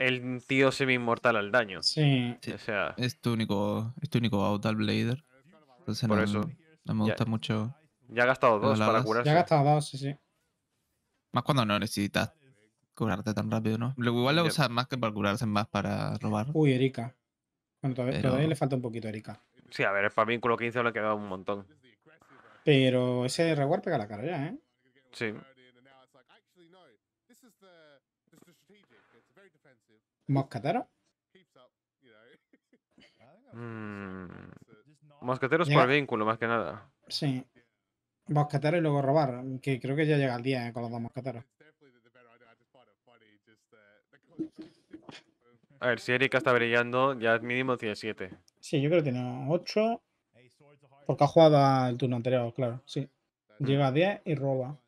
el tío semi-inmortal al daño. Sí. O sea, es tu único, es tu único out al Blader. por eso. me gusta mucho. Ya ha gastado dos para curarse. Ya ha gastado dos, sí, sí. Más cuando no necesitas curarte tan rápido, ¿no? igual lo usas más que para curarse, más para robar. Uy, Erika. Bueno, todavía, le falta un poquito a Erika. Sí, a ver, para mí culo 15 le ha quedado un montón. Pero ese reward pega la cara ya, ¿eh? Sí. Mm. ¿Moscateros? mosqueteros por vínculo, más que nada. Sí. Mosqueteros y luego robar, que creo que ya llega el día eh, con los dos mosqueteros. A ver, si Erika está brillando, ya mínimo tiene 7. Sí, yo creo que tiene 8. Porque ha jugado el turno anterior, claro, sí. Mm. Llega a 10 y roba.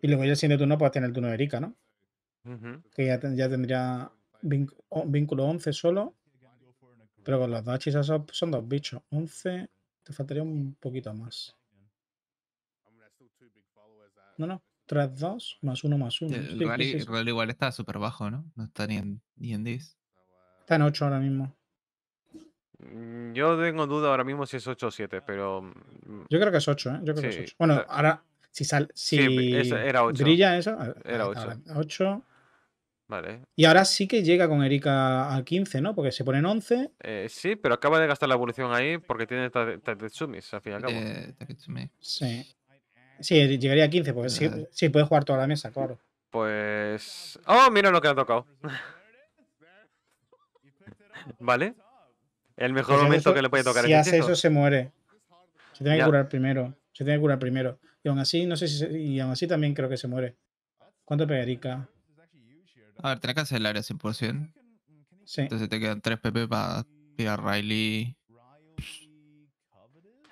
Y luego ya el turno, para pues tener el turno de Erika, ¿no? que ya, tendría vínculo 11 solo. Pero con las dos pues, son dos bichos. 11, te faltaría un poquito más. No, no. 3, 2, más 1, más 1. Eh, el, rally, igual está súper bajo, ¿no? No está ni en, ni en 10. Está en 8 ahora mismo. Mm, yo tengo duda ahora mismo si es 8 o 7, pero. Mm, yo creo que es 8, ¿eh? Yo creo que es 8. Bueno, eh, ahora, si, sale. si era 8. brilla eso, eh, era 8. 8. Vale. Y ahora sí que llega con Erika al 15, ¿no? Porque se ponen 11. Eh, sí, pero acaba de gastar la evolución ahí porque tiene Tatsumis, al fin y al cabo. Eh, sí. Sí, eh, llegaría a 15, pues sí, puede jugar toda la mesa, claro. Pues. ¡Oh, mira lo que ha tocado! vale. El mejor momento que le puede tocar. Si hace eso, se muere. Se tiene que curar primero. Se tiene que curar primero. Y aún así, no sé si. Y aún así también creo que se muere. ¿Cuánto pega Erika? A ver, tenés que hacer el área 100%. Sí. Entonces te quedan 3 PP para tirar Riley.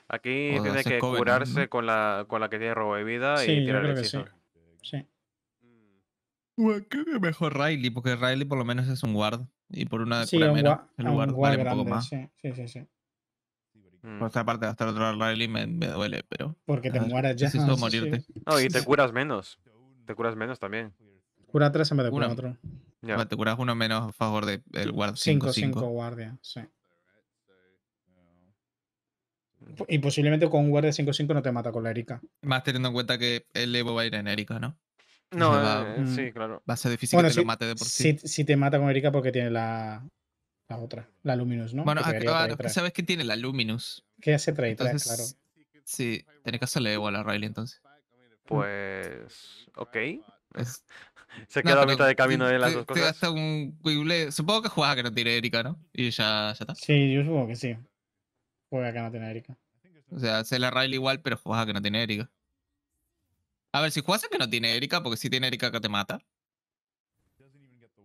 Aquí tiene que curarse con, la, con la que tiene robo de vida y tirar el hechizo. Sí. mejor Riley, porque Riley por lo menos es un guard. Y por una de menos un el guard, vale un poco más. Sí, sí, sí. Mm. Por esta parte, gastar otro Riley me, duele, pero. Porque te mueras ya. Necesito morirte. No, y te curas menos. Te curas menos también. Cura 3 en vez de cura 4. Te curas uno menos a favor del guardia. 5, 5 guardia, sí. Y posiblemente con un guardia 5-5 no te mata con la Erika. Más teniendo en cuenta que el Evo va a ir en Erika, ¿no? No, eh, sí, mm. claro. Va a ser difícil que te lo mate de por sí. Si, te mata con Erika porque tiene la, la otra, la Luminous, ¿no? Bueno, que sabes que tiene la Luminous. Que hace 33, claro. Sí, tiene que hacerle Evo a la Riley entonces. Pues. Ok. Es, se queda la a mitad de camino de las dos cosas. Supongo que jugaba que no tiene Erika, ¿no? Y ya, está. Sí, yo supongo que sí. Juega que no tiene Erika. O sea, se la rail igual, pero juega que no tiene Erika. A ver, si juegas a que no tiene Erika, porque si tiene Erika que te mata.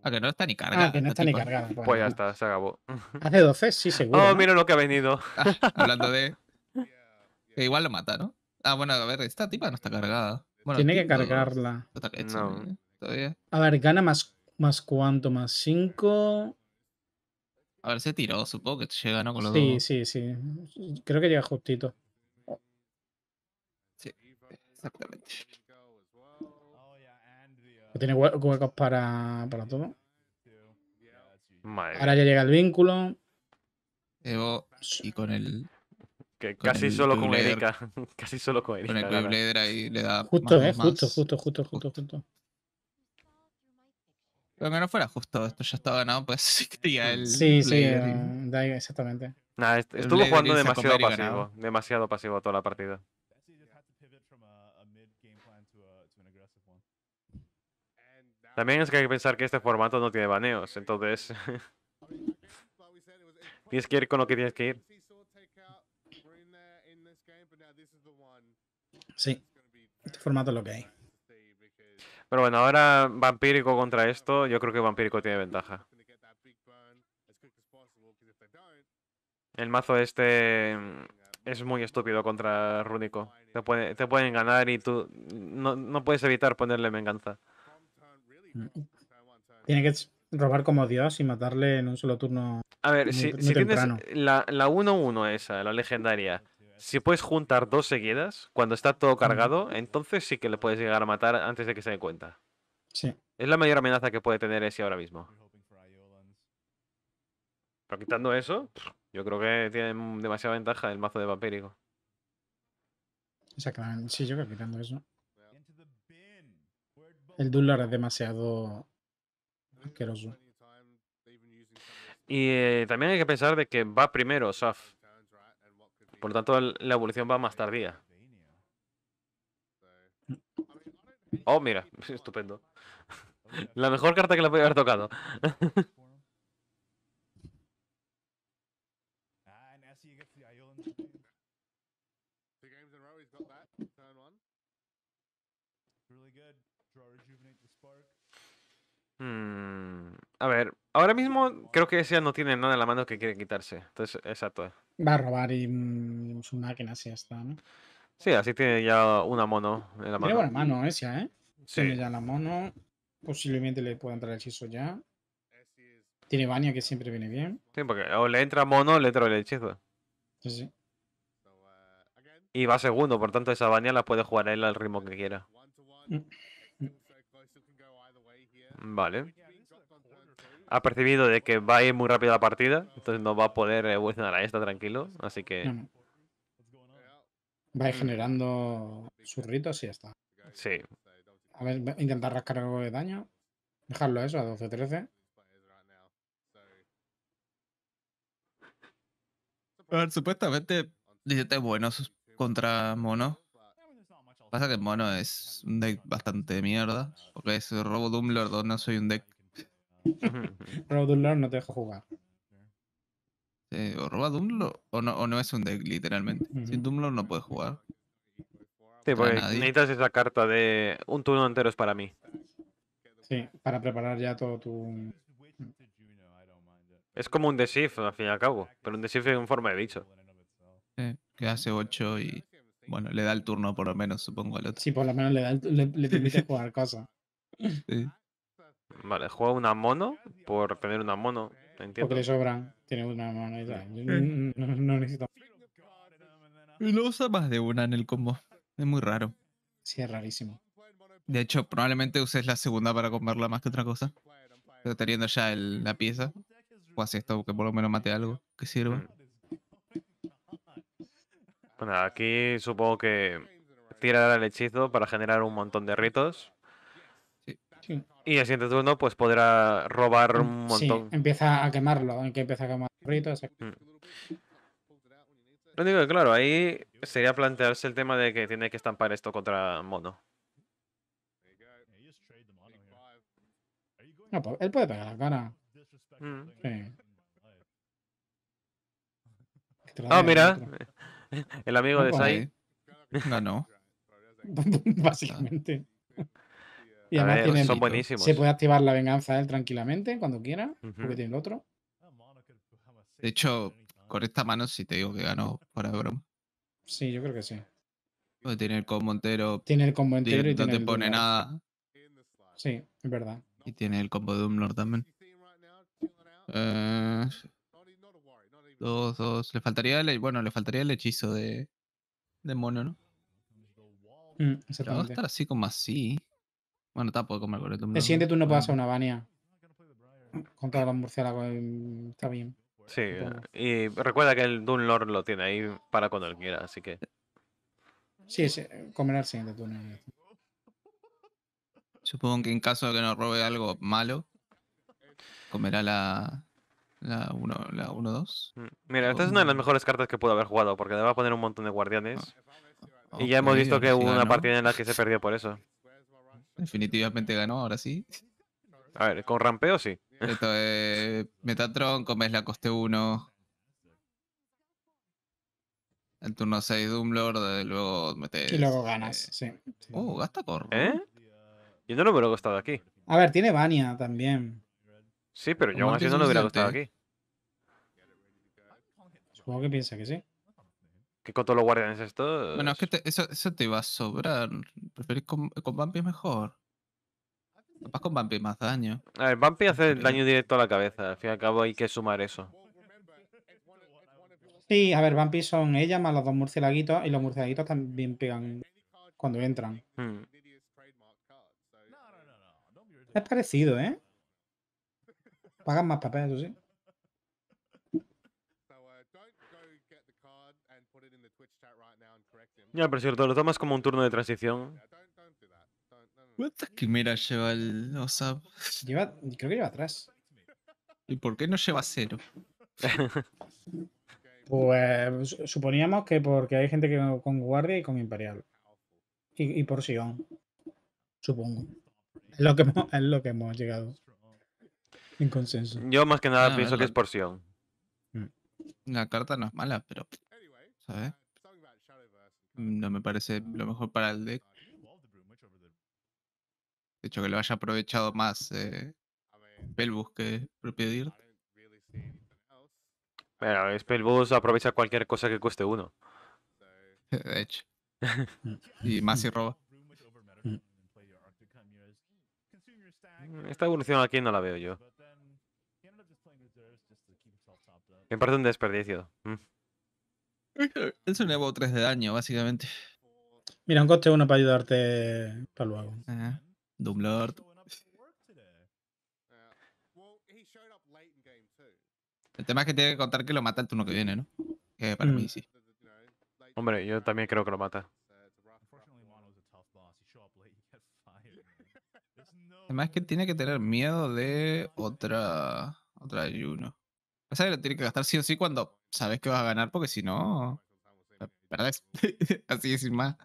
Ah, que no está ni cargada. Ah, que no está ni cargada. Pues, pues ya está, se acabó. Hace 12, eh, sí, seguro. Oh, ¿no? mira lo que ha venido. hablando de. que igual lo mata, ¿no? Ah, bueno, a ver, esta tipa no está cargada. Tiene que cargarla. No. ¿eh? A ver, gana más, más cuánto, más 5. A ver, se tiró, supongo que llega, ¿no? Con los sí, sí, sí. Creo que llega justito. Sí, exactamente. Tiene huecos para, para todo. Ahora ya llega el vínculo. Evo y con el. casi, solo con Erika. casi solo con Erika. Con el Blade ahí le da. Eh, justo, justo, justo, justo, justo, justo. Pero no fuera justo, esto ya estaba ganado, pues Sí, sí, eh, exactamente. estuvo jugando demasiado pasivo, demasiado pasivo toda la partida. También es que hay que pensar que este formato no tiene baneos, entonces. tienes que ir con lo que tienes que ir. Sí, este formato es lo que hay. Pero bueno, ahora Vampírico contra esto, yo creo que Vampírico tiene ventaja. El mazo este mm, es muy estúpido contra Rúnico. Te, pueden ganar y tú no, puedes evitar ponerle venganza. Mm. Tiene que robar como Dios y matarle en un solo turno. A ver, si, tienes la 1-1 esa, la legendaria, si puedes juntar dos seguidas cuando está todo cargado, entonces sí que le puedes llegar a matar antes de que se dé cuenta. Sí. Es la mayor amenaza que puede tener ese ahora mismo. Pero quitando eso, yo creo que tiene demasiada ventaja el mazo de vampírico. Exactamente. Sí, yo creo que quitando eso. El dólar es demasiado asqueroso. Y eh, también hay que pensar de que va primero Saf. Por lo tanto, la evolución va más tardía. Oh, mira, estupendo. La mejor carta que le podía haber tocado. Hmm, a ver, Ahora mismo creo que ese no tiene nada en la mano que quiere quitarse. Entonces, exacto. Va a robar y mmm, su máquina así está, ¿no? Sí, así tiene ya una mono en la mano. Tiene buena mano esa, ¿eh? Sí. Tiene ya la mono. Posiblemente le pueda entrar el hechizo ya. Tiene baña que siempre viene bien. Sí, porque o le entra mono o le entra el hechizo. Sí, sí. Y va segundo, por tanto esa baña la puede jugar él al ritmo que quiera. Mm, mm. Vale ha percibido de que va a ir muy rápido la partida, entonces no va a poder evolucionar a esta tranquilo, así que... Mm. Va a ir generando sus ritos y ya está. Sí. A ver, intentar rascar algo de daño. Dejarlo eso, a 12-13. A ver, supuestamente dijiste buenos contra mono. Pasa que mono es un deck bastante mierda. Porque es Robo Doom Lord, no soy un deck Roba Dunlop no te deja jugar. o roba Dunlop o no, no es un deck, literalmente. Sin Dunlop no puedes jugar. Sí, necesitas esa carta de un turno entero es para mí. Sí, para preparar ya todo tu. Es como un Desif, al fin y al cabo. Pero un Desif en forma de dicho que hace 8 y. Bueno, le da el turno por lo menos, supongo, al otro. Sí, por lo menos le, da le, le permite jugar cosas. Sí. Vale, juega una mono por tener una mono, entiendo. Porque le sobran, tiene una mono y tal. Mm. no, necesito. Y no usa más de una en el combo. Es muy raro. Sí, es rarísimo. De hecho, probablemente uses la segunda para comerla más que otra cosa. Pero teniendo ya la pieza, o así esto, que por lo menos mate algo que sirva. Mm. Bueno, aquí supongo que tira el hechizo para generar un montón de ritos y el siguiente turno, pues podrá robar un montón. empieza a quemarlo, empieza a quemar mm. Lo único que, claro, ahí sería plantearse el tema de que tiene que estampar esto contra mono. No, ah, pues, él puede pegar la cara. Mm. Ah, mira. El amigo de Sai. No, no. Básicamente. Y además Se puede activar la venganza de él tranquilamente cuando quiera, porque tiene el otro. De hecho, con esta mano sí te digo que ganó, para broma. Sí, yo creo que sí. tiene el combo entero. Tiene el combo entero y no te pone nada. Sí, es verdad. Y tiene el combo de Umlord también. Eh, dos, dos. Le faltaría el, bueno, le faltaría el hechizo de, de mono, ¿no? Mm, estar así como así. Bueno, tampoco comer con El siguiente turno pasa una Bania. Con cada murciélagos eh, está bien. Sí, y recuerda que el Doom Lord lo tiene ahí para cuando él quiera, así que. Sí, sí comerá el siguiente turno. Supongo que en caso de que nos robe algo malo, comerá la. La 1-2. Mm, mira, esta es una de las mejores cartas que pudo haber jugado, porque le va a poner un montón de guardianes. Ah, y ya hemos visto que hubo una partida en la que se perdió por eso definitivamente ganó, ahora sí. A ver, con rampeo sí. Esto Metatron, comes la coste 1. El turno 6 Doomlord, luego metes. Y luego ganas, eh, sí, oh gasta por. ¿Eh? Yo no lo hubiera gustado aquí. A ver, tiene bania también. Sí, pero yo aún así no lo hubiera gustado aquí. Supongo que piensa que sí. ¿Con todos los guardianes esto? Bueno, es que eso, te iba a sobrar. Preferís con, con Bumpy mejor. Capaz con Bumpy más daño. A ver, Bumpy hace daño directo a la cabeza. Al fin y al cabo hay que sumar eso. Sí, a ver, Bumpy son ella más los dos murciélaguitos y los murciélaguitos también pegan cuando entran. Hmm. Es parecido, ¿eh? Pagan más papel, eso sí. Ya, por cierto, lo tomas como un turno de transición. ¿Cuántas quimeras lleva el OSAP? Lleva, creo que lleva atrás. ¿Y por qué no lleva cero? pues suponíamos que porque hay gente que con guardia y con imperial. Y, y por Sion. Supongo. Es lo, que hemos, es lo que hemos llegado. En consenso. Yo más que nada ah, pienso que es por Sion. Mm. La carta no es mala, pero. ¿Sabes? no me parece lo mejor para el deck. De hecho, que lo haya aprovechado más eh, que propio Dirt. Pero Spellbus aprovecha cualquier cosa que cueste uno. De hecho. Mm. y más si roba. Mm, esta evolución aquí no la veo yo. Me parece un desperdicio. Mm. Es un Evo 3 de daño, básicamente. Mira, un coste 1 para ayudarte para luego. Ajá. Doomlord. El tema es que tiene que contar que lo mata el turno que viene, ¿no? Que para mí mm. sí. Hombre, yo también creo que lo mata. Además que tiene que tener miedo de otra otra ayuno. Esa lo tienes que gastar sí o sí cuando sabes que vas a ganar, porque si no, eh, perdés. Así sin más.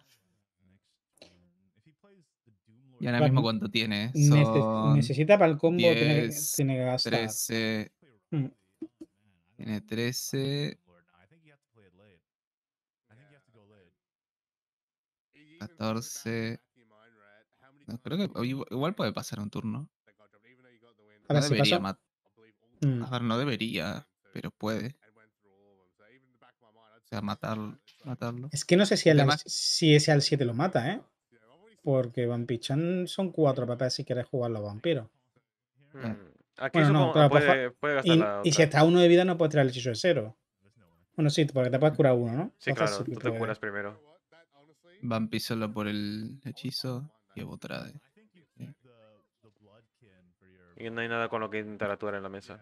Y ahora mismo, ¿cuánto tiene? necesita para el combo, tiene, que gastar. 13. Mm. Tiene 13. 14. creo que igual puede pasar un turno. Ahora ver, no pasa. Mm. A ver, no debería, pero puede. O sea, matarlo. Es que no sé si, si ese al 7 lo mata, ¿eh? Porque Vampichan son cuatro papeles si quieres jugar los vampiros. Eh. Mm, aquí bueno, no, pues, puede, puede y, y, si está uno de vida no puedes tirar el hechizo de cero. Bueno, sí, porque te puedes curar uno, ¿no? Sí, claro, tú te curas primero. Vampi solo por el hechizo y otra de... Y no hay nada con lo que intentar actuar en la mesa.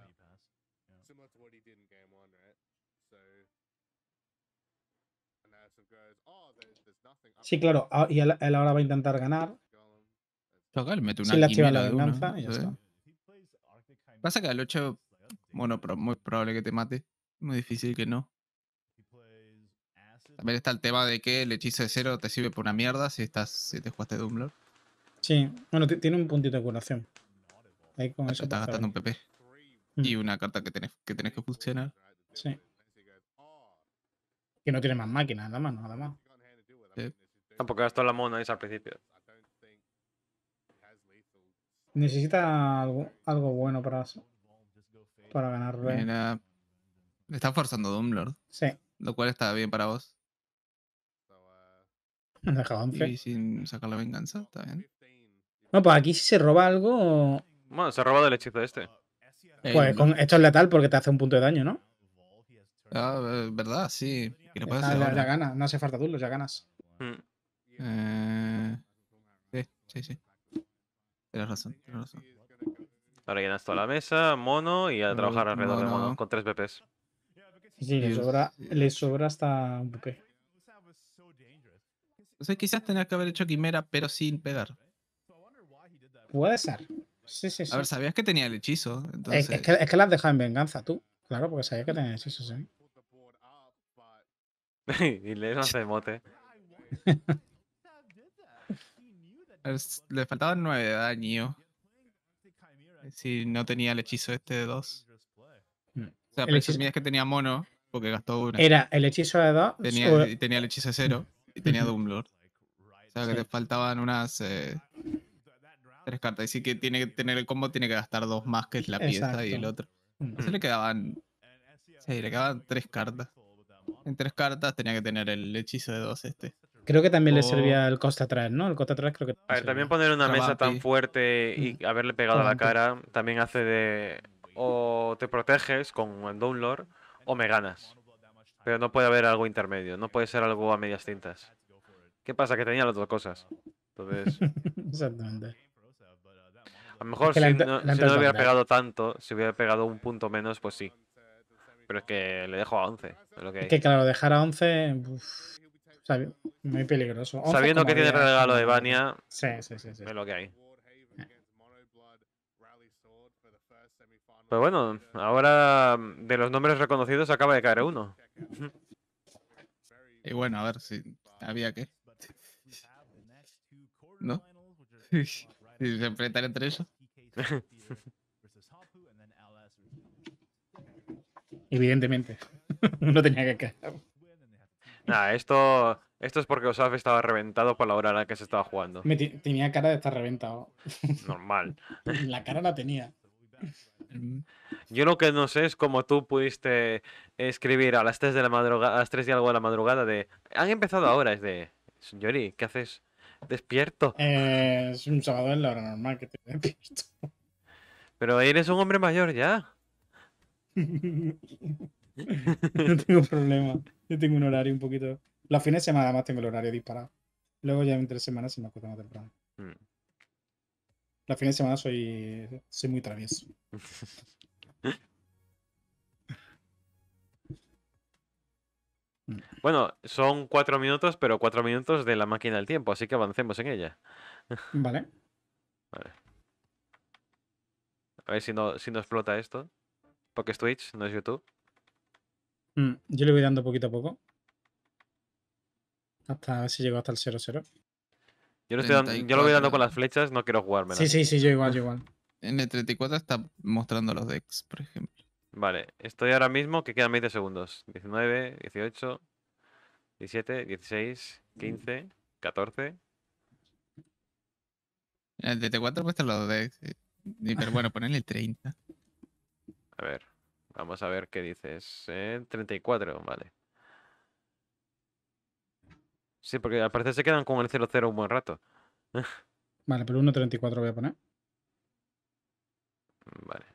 Oh, sí, claro. Ah, y él, ahora va a intentar ganar. Toca, le activa la venganza Pasa que al 8, bueno, muy probable que te mate. Muy difícil que no. También está el tema de que el hechizo de cero te sirve por una mierda si estás si te jugaste Doomlord. Sí, bueno, tiene un puntito de curación. Ahí con eso estás gastando un PP. Mm. Y una carta que tenés que, tenés que funcionar. Sí. Que no tiene más máquinas nada más nada más Tampoco gastó la mona esa al principio. Necesita algo, bueno para, para ganar está forzando Doomlord. Sí. Lo cual está bien para vos. Deja 11. Y sin sacar la venganza, está bien. No, pues aquí si se roba algo, bueno, se ha robado el hechizo este. Eh, pues con esto es letal porque te hace un punto de daño, ¿no? Ah, verdad, sí. No puedes no hace falta duelo, ya ganas. Mm. Eh, sí, sí, sí. Tienes razón, tienes razón. Ahora llenas toda la mesa, mono y a trabajar alrededor de mono con tres BPs. Sí, le sobra, le sobra hasta un BP. Entonces quizás tenías que haber hecho quimera, pero sin pegar. Puede ser. A ver, sabías que tenía el hechizo. Entonces... Es, que, es que la has dejado en venganza tú. Claro, porque sabías que tenía el hechizo, sí. y le hace mote. le faltaban nueve de daño. Eh, si no tenía el hechizo este de dos. Hmm. O sea, pero que tenía mono, porque gastó una. Era el hechizo de dos. Tenía, tenía el hechizo de cero y tenía Doomlord. O sea, que le faltaban unas. Eh, Tres cartas. Así que tiene que tener el combo, tiene que gastar dos más que es la pieza y el otro. Se le quedaban. Sí, le quedaban tres cartas. En tres cartas tenía que tener el hechizo de dos este. Creo que también le servía el costa atrás, ¿no? El costa atrás creo que. A ver, también poner una mesa tan fuerte y haberle pegado a la cara también hace de. O te proteges con el Downlord o me ganas. Pero no puede haber algo intermedio, no puede ser algo a medias tintas. ¿Qué pasa? Que tenía las dos cosas. Entonces. Exactamente. A lo mejor si, no, hubiera pegado tanto, si hubiera pegado un punto menos, pues sí. Pero es que le dejo a 11. Es, que, claro, dejar a 11. muy peligroso. Sabiendo que tiene regalo de Vania, Sí, Es lo que hay. Pero pues bueno, ahora de los nombres reconocidos acaba de caer uno. Y bueno, a ver si había que. ¿No? Y se enfrentan entre eso Evidentemente. no tenía que caer. esto, esto es porque Osaf estaba reventado por la hora en la que se estaba jugando. tenía cara de estar reventado. Normal. la cara la tenía. Yo lo que no sé es cómo tú pudiste escribir a las 3 de la madrugada, a las 3 y algo de la madrugada de han empezado ahora, es de Yori, ¿qué haces? Despierto. Eh, es un sábado en la hora normal que te despierto. Pero eres un hombre mayor ya. no tengo problema. Yo tengo un horario un poquito. Los fines de semana además tengo el horario disparado. Luego ya entre semanas se me acuerdo más temprano. Mm. Los fines de semana soy, soy muy travieso. Mm. Bueno, son cuatro minutos, pero cuatro minutos de la máquina del tiempo, así que avancemos en ella. Vale. A ver si no, si no explota esto. Porque es Twitch, no es YouTube. Mm, yo le voy dando poquito a poco. Hasta a ver si llego hasta el 0 Yo, yo lo voy dando con las flechas, no quiero jugarme. Sí, sí, sí, yo igual, yo igual. N34 está mostrando los decks, por ejemplo. Vale, estoy ahora mismo que quedan 20 segundos. 19, 18, 17, 16, 15, 14. El de T4 cuesta los de... Eh, pero bueno, ponle 30. A ver, vamos a ver qué dices. 34, eh, vale. Sí, porque al parecer se quedan con el 0-0 un buen rato. vale, pero 1.34 voy a poner. Vale.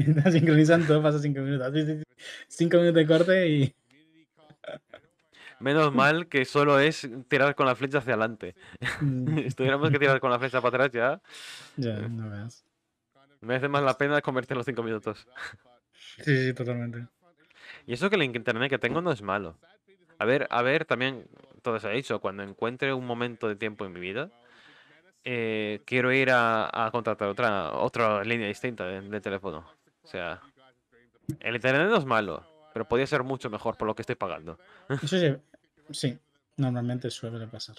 sincronizan todo, pasa cinco minutos. Ah, cinco minutos de corte y. Menos mal que solo es tirar con la flecha hacia adelante. Mm. si tuviéramos que tirar con la flecha para atrás ya. Ya, no veas. Merece más la pena convertir los cinco minutos. sí, sí, totalmente. Y eso que el internet que tengo no es malo. A ver, a ver, también todo se ha dicho, cuando encuentre un momento de tiempo en mi vida, eh, quiero ir a, contratar otra, otra línea distinta de teléfono. O sea, el internet no es malo, pero podría ser mucho mejor por lo que estoy pagando. Eso sí, normalmente suele pasar.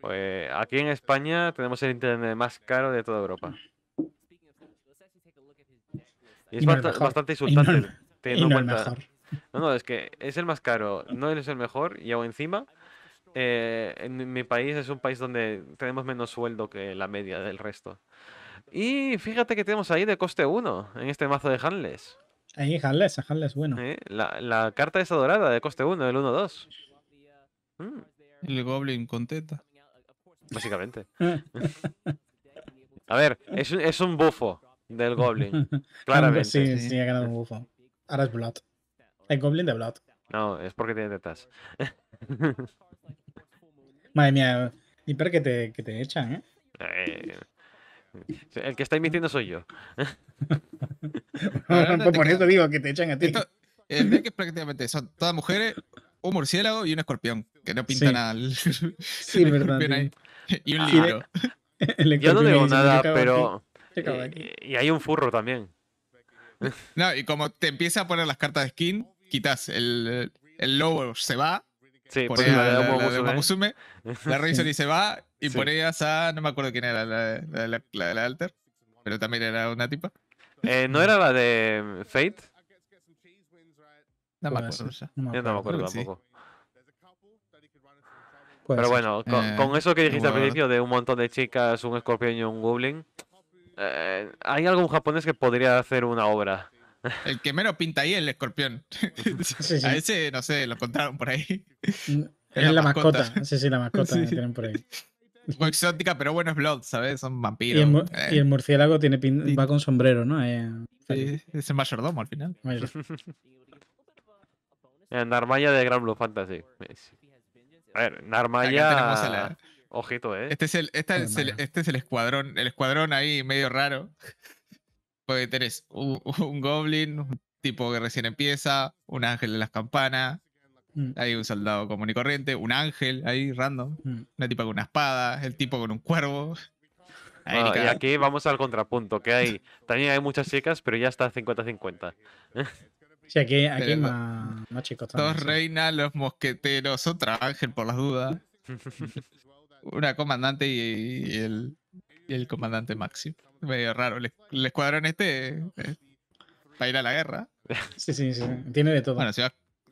Pues aquí en España tenemos el internet más caro de toda Europa. Y es bastante insultante. Y no, no, no, es que es el más caro, no es el mejor, y aún encima, eh, en mi país es un país donde tenemos menos sueldo que la media del resto. Y fíjate que tenemos ahí de coste 1 en este mazo de Handles. Ahí, Hanles, Handles, bueno. La, la, carta esa dorada de coste 1, el 1-2. Mm. El Goblin con Básicamente. Ah. A ver, es, es, un bufo del Goblin. Ah, pues claramente. sí, sí, ha ganado un bufo. Ahora es Blood. El Goblin de Blood. No, es porque tiene tetas. Madre mía, y que te, que te echan, ¿eh? eh El que está mintiendo soy yo. por eso digo que te echan a ti. Esto, eh, que es prácticamente son todas mujeres, un murciélago y un escorpión, que no pintan nada. verdad. Y un libro. yo no digo nada, pero... y hay un furro también. No, y como te empieza a poner las cartas de skin, quitas el, el lobo, se va Sí, por la, la, La y se va. Y por ella a. No me acuerdo quién era la, la, Alter. Pero también era una tipa. Eh, ¿No era la de mm, Fate? No me acuerdo. Yo no me acuerdo tampoco. Pero bueno, eh, con, eso que dijiste al principio de un montón de chicas, un escorpión y un goblin, eh, hay algún japonés que podría hacer una obra el que menos pinta ahí es el escorpión. A ese, no sé, lo encontraron por ahí. Mm, es la, mascota. Sí, sí, la mascota sí. que tienen por ahí. Muy exótica, pero bueno, es Blood, ¿sabes? Son vampiros. Y el, eh. murciélago tiene va con sombrero, ¿no? sí, es el mayordomo al final. En Narmaya de Gran Blue Fantasy. A ver, Narmaya. Ojito, ¿eh? Este es el, este es el, este es el escuadrón, el escuadrón ahí medio raro. Porque tenés un, goblin, un tipo que recién empieza, un ángel en las campanas, mm. hay un soldado común y corriente, un ángel ahí random, mm. una tipa con una espada, el tipo con un cuervo. y aquí vamos al contrapunto, que hay también hay muchas chicas, pero ya está 50-50. Sí, aquí, aquí más, chicos. dos reinas, los mosqueteros, otra ángel por las dudas. una comandante y, el, y el comandante máximo medio raro. El, escuadrón este eh, para ir a la guerra. Sí, sí, sí. Tiene de todo. Bueno, si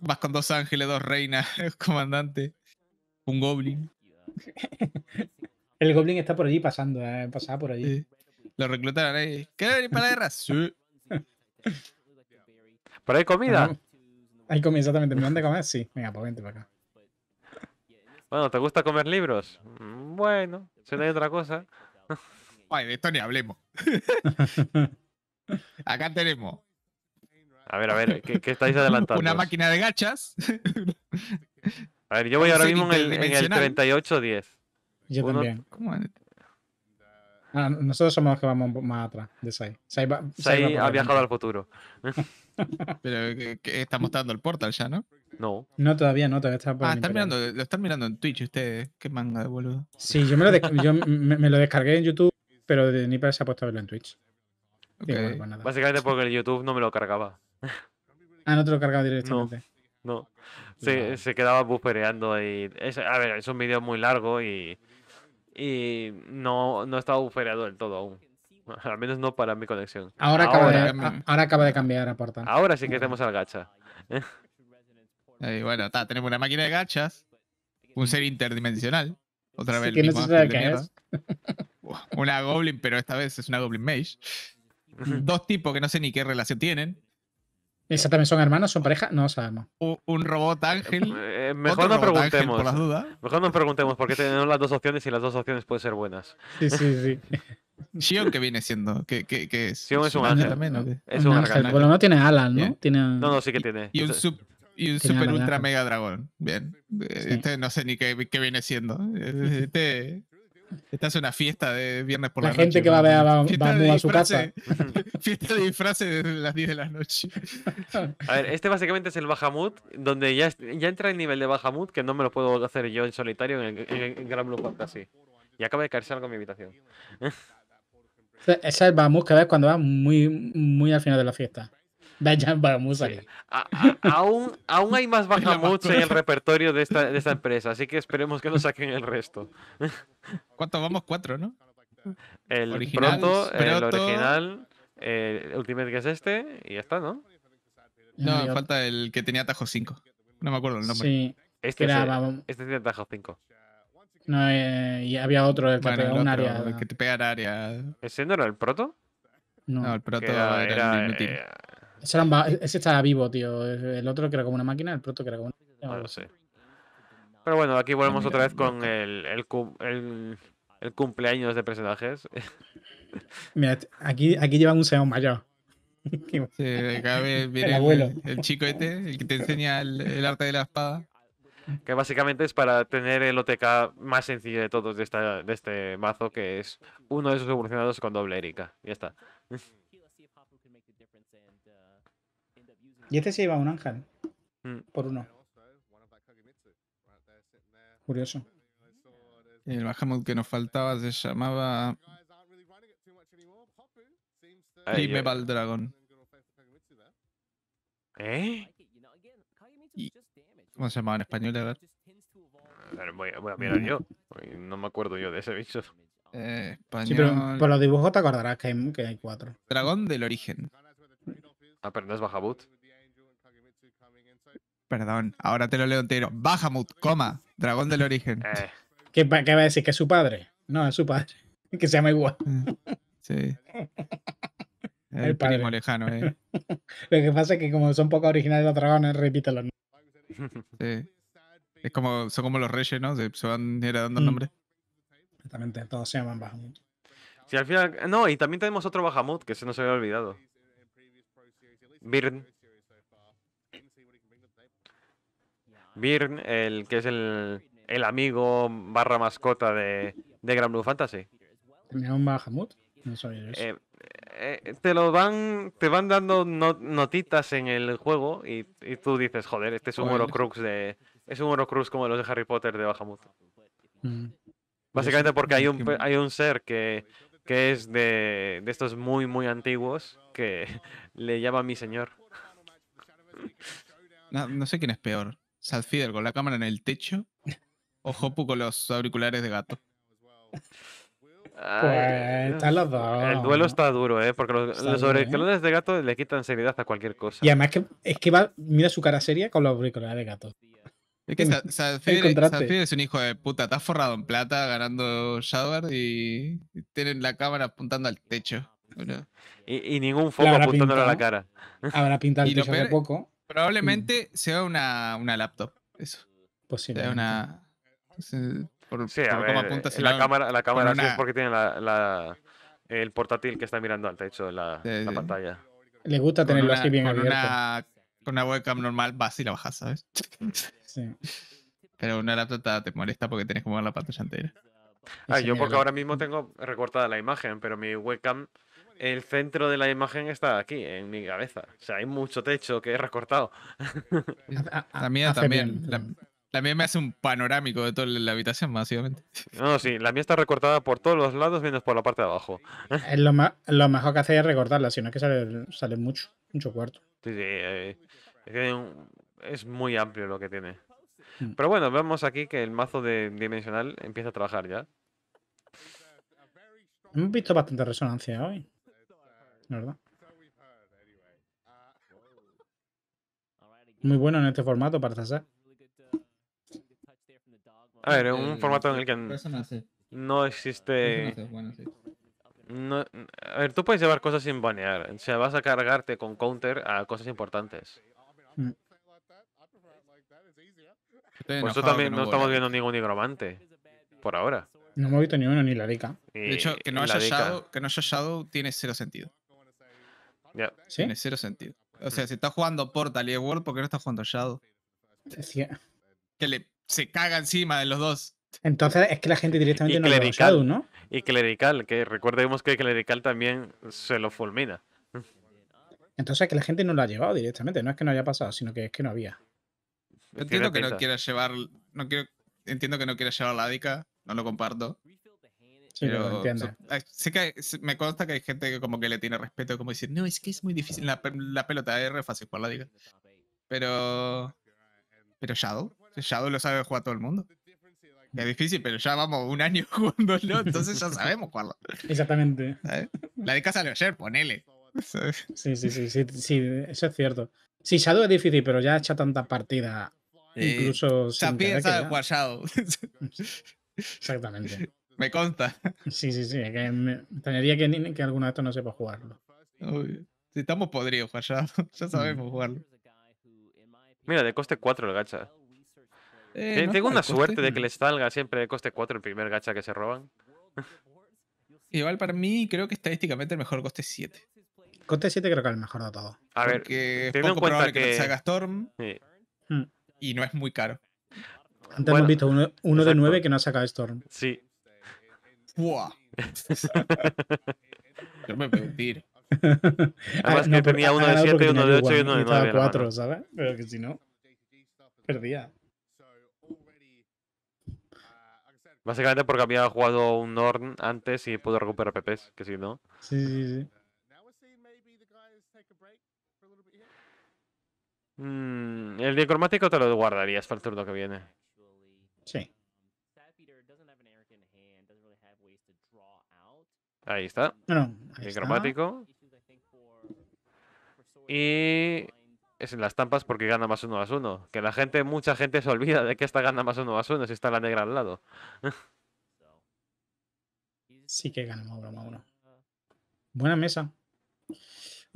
vas, con dos ángeles, dos reinas, comandante, un goblin. el goblin está por allí pasando, eh, pasaba por allí. Lo reclutaron ahí. ¿Quieren venir para la guerra? Sí. ¿Pero hay comida? Hay comida, exactamente. ¿Me mandan a comer? Sí. Venga, pues vente para acá. Bueno, ¿te gusta comer libros? Mm, bueno, si no hay otra cosa. Ay, de esto ni hablemos. Acá tenemos. A ver, a ver, ¿qué, estáis adelantando? Una máquina de gachas. a ver, yo voy ahora mismo en el, en el 3810. Yo también. Ah, nosotros somos los que vamos más atrás de Sai. Sai, ha viajado al futuro. Pero eh, está mostrando el portal ya, ¿no? No. No, todavía no, todavía está por Ah, están mirando, lo están mirando en Twitch ustedes. Qué manga de boludo. Sí, yo me lo descargué en YouTube pero ni para se ha puesto a verlo en Twitch. Pues Básicamente porque el YouTube no me lo cargaba. Ah, no te lo cargaba directamente. No. Se, se quedaba buspereando y. a ver, es un vídeo muy largo y. Y no, no estaba bufereado del todo aún. Al menos no para mi conexión. Ahora, ahora, acaba, de, ahora acaba, de, cambiar a Ahora sí que tenemos al gacha. y bueno, ta, tenemos una máquina de gachas. Un ser interdimensional. Otra vez. Que una Goblin, pero esta vez es una Goblin Mage. Dos tipos que no sé ni qué relación tienen. esa también son hermanos? ¿Son pareja? No sabemos. Un, robot ángel. Eh, eh, mejor no preguntemos. Por las dudas. Mejor no preguntemos porque tenemos las dos opciones y las dos opciones pueden ser buenas. Sí, sí, sí. sion que viene siendo, ¿qué, qué, qué es? Shion es un, ángel. también, Es un, ángel. Bueno, no tiene alas, ¿no? Tiene... No, no, sí que tiene. Y, un, super ultra mega dragón. Bien. Este no sé ni qué, qué viene siendo. Este esta es una fiesta de viernes por la, noche. La gente que va a ver a a su casa. fiesta de disfraces desde las 10 de la noche. A ver, este básicamente es el Bahamut, donde ya, ya entra el nivel de Bahamut, que no me lo puedo hacer yo en solitario en, el, Gran Blue Fantasy. Y acaba de caerse algo en mi habitación. ese es el Bahamut que ves cuando va muy, muy al final de la fiesta. Vayan vamos sí. aún, aún hay más Bajamuts en el repertorio de esta, empresa, así que esperemos que nos saquen el resto. ¿Cuántos vamos? Cuatro, ¿no? El original, el original, el Ultimate que es este, y ya está, ¿no? No, falta el que tenía Tajo 5. No me acuerdo el nombre. este, era, es, este Tajo 5. No, eh, y había otro, el que te un área. El que el ¿Ese era el proto? No, el proto era, ese, estaba vivo, tío. El otro que era como una máquina, el proto que era como una máquina. No lo sé. Pero bueno, aquí volvemos otra vez con el, el, cumpleaños de personajes. Mira, aquí, aquí llevan un seón mayor. Sí, el, chico este, el que te enseña el, arte de la espada. Que básicamente es para tener el OTK más sencillo de todos de, de este mazo, que es uno de esos evolucionados con doble Erika. Ya está. Y este se lleva un ángel. Mm. Por uno. Curioso. El Bahamut que nos faltaba se llamaba. va el dragón ¿Eh? ¿Cómo se llamaba en español? de verdad? voy, a mirar yo. No me acuerdo yo de ese bicho. Eh, español... pero por los dibujos te acordarás que hay, que hay cuatro. Dragón del origen. Ah, pero es Bahamut. Perdón, ahora te lo leo entero. Bahamut, coma, dragón del origen. Eh. ¿Qué, va a decir? ¿Que es su padre? No, es su padre. Que se llama igual. Mm, sí. El, el primo lejano, eh. lo que pasa es que como son poco originales los dragones, repítelo. Sí. Es como, son como los reyes, ¿no? Se, van heredando mm. nombres. Exactamente, todos se llaman Bahamut. Sí, al final. No, y también tenemos otro Bahamut que se nos había olvidado. Birn. Birn, el que es el, amigo barra mascota de, de Gran Blue Fantasy. ¿Tenía un Bahamut? No eh, eh, te lo van, te van dando notitas en el juego y, tú dices, joder, este es un Horocrux de. Es un Horocrux como los de Harry Potter de Bahamut. Mm. Básicamente porque hay un, hay un ser que, es de, estos muy, muy antiguos que le llama mi señor. no sé quién es peor. Sad con la cámara en el techo o Hopu con los auriculares de gato. Pues, el duelo está duro, ¿eh? Porque los, ¿eh? auriculares de gato le quitan seriedad a cualquier cosa. Y además es que va, mira su cara seria con los auriculares de gato. Es que es un hijo de puta. Está forrado en plata ganando Shadowbar y tienen la cámara apuntando al techo. Y, ningún foco apuntándolo a la cara. Habrá pintado el techo de poco. Probablemente sea una, laptop. Eso. posible una. sí, por ver, la, cámara, la cámara sí es porque tiene la, el portátil que está mirando al techo, la, la pantalla. Le gusta tenerlo así bien con abierto. Una, con una webcam normal vas y la bajas, ¿sabes? Sí. Pero una laptop te molesta porque tienes que mover la pantalla entera. Ah, yo porque ahora mismo tengo recortada la imagen, pero mi webcam el centro de la imagen está aquí, en mi cabeza. O sea, hay mucho techo que he recortado. La mía también. La, mía me hace un panorámico de toda la habitación, básicamente. No, sí, la mía está recortada por todos los lados, menos por la parte de abajo. Es lo, lo mejor que hace es recortarla, sino que sale, sale mucho, mucho cuarto. Sí, sí. Eh, es muy amplio lo que tiene. Mm. Pero bueno, vemos aquí que el mazo de dimensional empieza a trabajar ya. Hemos visto bastante resonancia hoy. Muy bueno en este formato, para ser. A ver, un formato en el que no existe... a ver, tú puedes llevar cosas sin banear. O sea, vas a cargarte con counter a cosas importantes. nosotros mm. Por también no, estamos viendo ningún nigromante. Por ahora. No hemos visto ni uno ni la Dica. De hecho, que no haya Shadow, que no haya Shadow tiene cero sentido en Tiene cero sentido. O sea, mm. si está jugando Portal y World, ¿por qué no está jugando Shadow? Que le, se caga encima de los dos. Entonces es que la gente directamente y lo clerical, Shadow, ¿no? Y Clerical, que recordemos que Clerical también se lo fulmina. Mm. Entonces es que la gente no lo ha llevado directamente, no es que no haya pasado, sino que es que no había. entiendo que no quiera llevar, no quiero, entiendo que no quiera llevar la dica, no lo comparto. Sí, entiendo. Ah, sé que me consta que hay gente que como que le tiene respeto, como decir, no, es que es muy difícil la, pelota es fácil, por la diga. Pero. Pero Shadow. Shadow lo sabe jugar todo el mundo. Es difícil, pero ya vamos un año jugándolo, entonces ya sabemos jugarlo. Exactamente. ¿Eh? La de casa ayer, ponele. Sí, sí, sí, sí, eso es cierto. Sí, Shadow es difícil, pero ya ha hecho tanta partida incluso. jugar Shadow. Exactamente. Me consta. Sí, sí, sí. que me que, que alguno de estos no sepa jugarlo. si estamos podridos, ya, ya sabemos mm. jugarlo. Mira, de coste 4 el gacha. Eh, tengo una suerte de que les salga siempre de coste 4 el primer gacha que se roban. Igual para mí creo que estadísticamente el mejor coste 7. Coste 7 creo que es el mejor de todo. A ver, Porque es poco que, que Storm sí. Mm. y no es muy caro. Antes bueno, hemos visto uno, uno de 9 que no ha sacado Storm. Sí, ¡Buah! Yo me voy un tiro. Además ah, que tenía uno de 7, uno de 8 y uno de 9. 4, ¿sabes? Pero que si no, perdía. Básicamente porque había jugado un Norn antes y pudo recuperar PPs, que si no. Sí, sí, sí. Mm, el diacromático te lo guardarías para el turno que viene. Sí. Ahí está. cromático. Y es en las tampas porque gana más uno más uno. Que la gente, mucha gente se olvida de que esta gana más uno más uno si está la negra al lado. sí que gana Mauro, uno Buena mesa.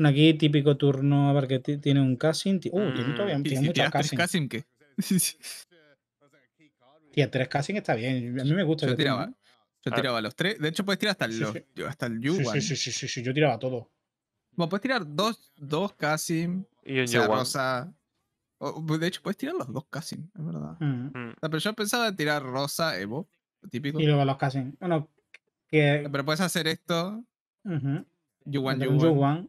aquí típico turno, a ver que tiene un casting. Uh, tiene todavía mm, tiene mucho casino. tres casting está bien. A mí me gusta. Yo ah. tiraba los tres. De hecho, puedes tirar hasta, el los, gi hasta el Sí, sí, sí, sí, yo tiraba todo. Bueno, puedes tirar dos, dos Y el yu Rosa. O, de hecho, puedes tirar los dos Casim, es verdad. Mm. Mm. pero yo pensaba en tirar Rosa, Evo, típico. Y luego los casi. Bueno, que... Pero puedes hacer esto. yu -huh. Yuan,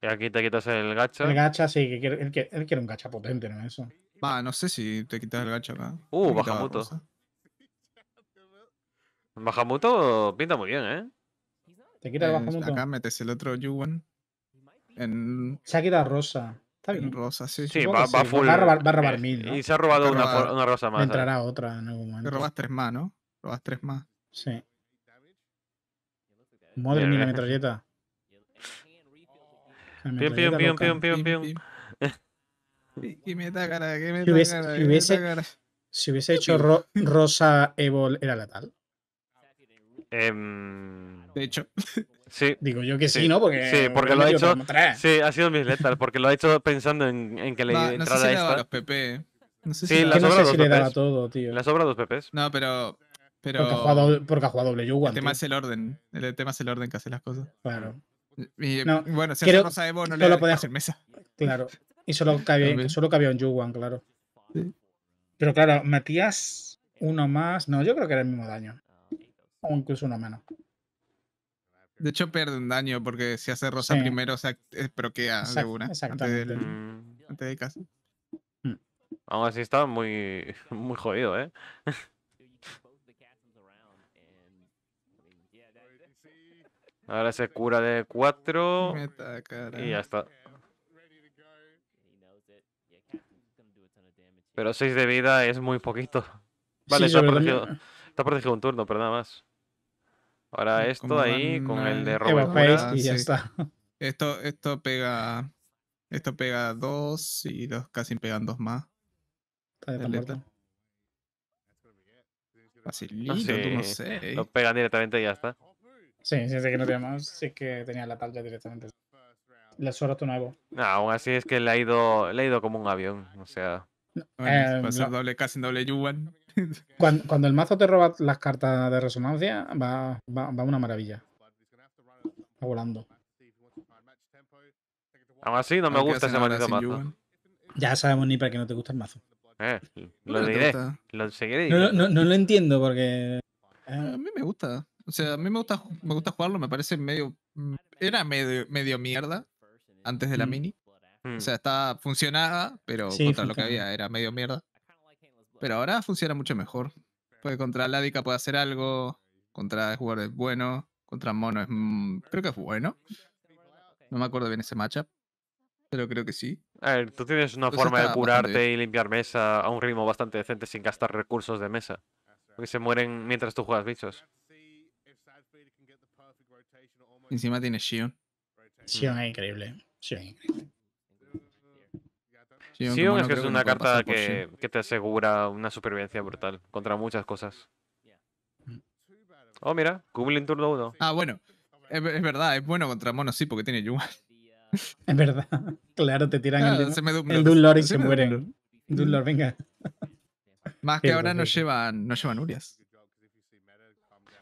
Y aquí te quitas el gacha. El gacha, sí, que quiere, él, quiere, un gacha potente, ¿no? Eso. Va, no sé si te quitas el gacha acá. Uh, baja moto. Bajamuto pinta muy bien, ¿eh? Te quita el Bajamuto. Acá metes el otro Yuan. Se ha quitado Rosa. Está bien. rosa, sí. Sí, va, Full... va, a robar, va a robar mil. Y se ha robado una, una, rosa más. Entrará otra en Te robas tres más, ¿no? Robas tres más. Sí. Madre mía, metralleta. Pium, pium, pium, pium, pium, pium. Y me da cara, que me da cara. Si hubiese, hecho Rosa Evol, era la tal. Eh, de hecho. Sí. Digo yo que sí, ¿no? Porque, sí, porque lo ha hecho. Sí, ha sido mis letras, porque lo ha hecho pensando en, que le Va, entrara no sé a los PP. No sé si, sí, da no le daba todo, tío. Le sobra dos PPs. No, pero. pero... Porque, ha jugado, doble ha El tema es el orden. El tema es el orden que hace las cosas. Claro. Y, bueno, si creo, Rosa Evo no le podía hacer mesa. Claro. Y solo cabía, solo cabía un Yuwan, claro. Pero claro, Matías, uno más. No, yo creo que era el mismo daño o incluso una menos. De hecho, pierde un daño porque si hace rosa primero, se eh, proquea segura. de una. Antes, de mm. casa. Mm. Aún así está muy, muy jodido, ¿eh? Ahora se cura de 4 y ya está. Pero 6 de vida es muy poquito. Vale, está, protegido, está protegido un turno, pero nada más. Ahora esto ahí con el de Robert y ya está. Esto, esto pega. Esto pega dos y los casi pegan dos más. Está de Facilito, no tú no sé. pegan directamente y ya está. Sí, si es que no tenía más, sí es que tenía la talla directamente. La suerte nuevo. No, aún así es que le ha ido, le ha ido como un avión. O sea. Eh, doble, casi doble Yuan. Cuando, el mazo te roba las cartas de resonancia, va, una maravilla. Va volando. Aún así, no me gusta ese maldito mazo. Ya sabemos ni para qué no te gusta el mazo. Eh, lo diré. seguiré no, lo entiendo porque. Eh. A mí me gusta. O sea, a mí me gusta, me gusta jugarlo. Me parece medio. Mm, era medio, medio mierda antes de la mm. mini. O mm. sea, estaba, funcionada pero contra lo que había era medio mierda. Pero ahora funciona mucho mejor. puede contra Ladica puede hacer algo, contra el es bueno, contra Mono es. Mm, creo que es bueno. No me acuerdo bien ese matchup, pero creo que sí. A ver, tú tienes una forma de curarte y limpiar mesa a un ritmo bastante decente sin gastar recursos de mesa. Porque se mueren mientras tú juegas bichos. Encima tiene Shion. Shion increíble. Shion es increíble. Sion, es que es una carta que, te asegura una supervivencia brutal contra muchas cosas. Mm. Oh, mira, Kublin turno 1. Ah, bueno. Es, verdad, es bueno contra monos, sí, porque tiene Yuma. Es verdad. Claro, te tiran el, y se, mueren. Dunlor, venga. Más que ahora no llevan, no llevan Urias.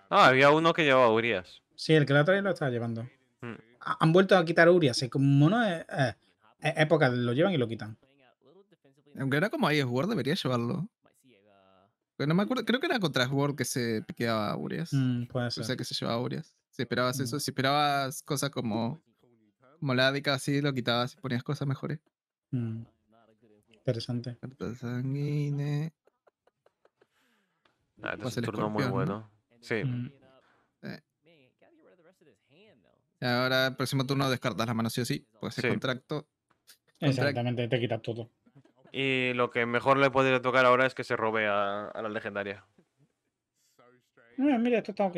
Ah, había uno que llevaba Urias. Sí, el que la trae lo estaba llevando. Mm. Han vuelto a quitar Urias. Como mono, es época lo llevan y lo quitan. Aunque era como World, debería llevarlo. No me creo que era contra Sword que se piqueaba Urias. Mm, puede ser. O sea, que se llevaba Urias. Si esperabas eso, mm. si esperabas cosas como, como la así, lo quitabas y ponías cosas mejores. Mm. Interesante. Carta sanguine. Ah, este es turno muy bueno. Sí. ahora el próximo turno descartas la mano sí o sí. porque hacer contrato. Exactamente, te quitas todo. Y lo que mejor le podría tocar ahora es que se robe a, la legendaria. mira, esto está ok.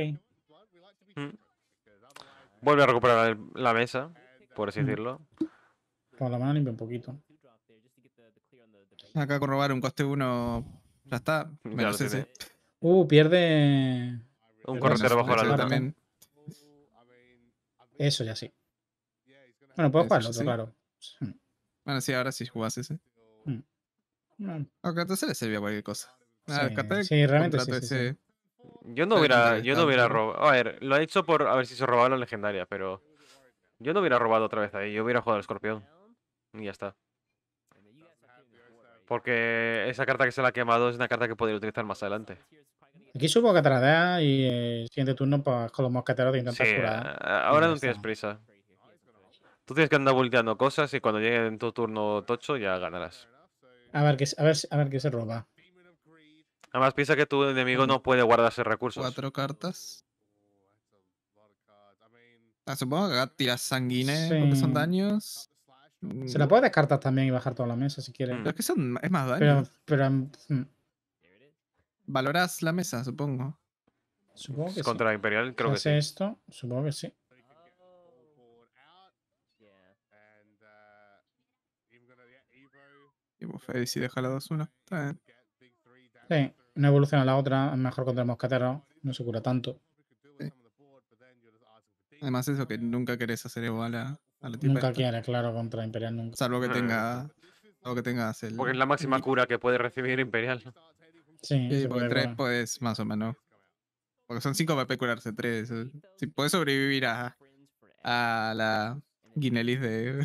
Mm. Vuelve a recuperar la mesa, por así mm. decirlo. por la mano limpia un poquito. Acá con robar un coste 1. Ya está. Uh, pierde. Un corredor bajo la luz también. Eso ya sí. Bueno, puedo jugarlo, claro. Bueno, sí, ahora sí jugas ese. No. Mm. se le servía cualquier cosa. Sí, realmente Yo no hubiera, yo no hubiera robado. A ver, lo ha hecho por a ver si se robaba la legendaria, pero yo no hubiera robado otra vez ahí. Yo hubiera jugado al escorpión y ya está. Porque esa carta que se la ha quemado es una carta que podría utilizar más adelante. Aquí subo que y el eh, siguiente turno pues, con los mosqueteros de intentas curar. Eh, ahora no tienes prisa. Tú tienes que andar volteando cosas y cuando llegue en tu turno tocho ya ganarás. A ver qué, a a ver qué se roba. Además, piensa que tu enemigo no puede guardarse recursos. Cuatro cartas. Ah, supongo que tiras sanguíneas. son daños. Se la puede descartar también y bajar toda la mesa si quiere. es son, más daño. Pero, mm, Valoras la mesa, supongo. Supongo que Contra la Imperial, creo que sí. esto? Supongo que sí. Y pues si deja la 2-1. Está bien. Sí, no evoluciona la otra. mejor contra el mosquetero. No se cura tanto. Además, eso que nunca querés hacer igual a, la Nunca quiere, claro, contra Imperial nunca. Salvo que mm. tenga. que tengas Porque es la máxima cura que puede recibir Imperial. Sí, porque 3 puedes más o menos. Porque son 5 para curarse 3. Si puedes sobrevivir a, a la Guinelis de,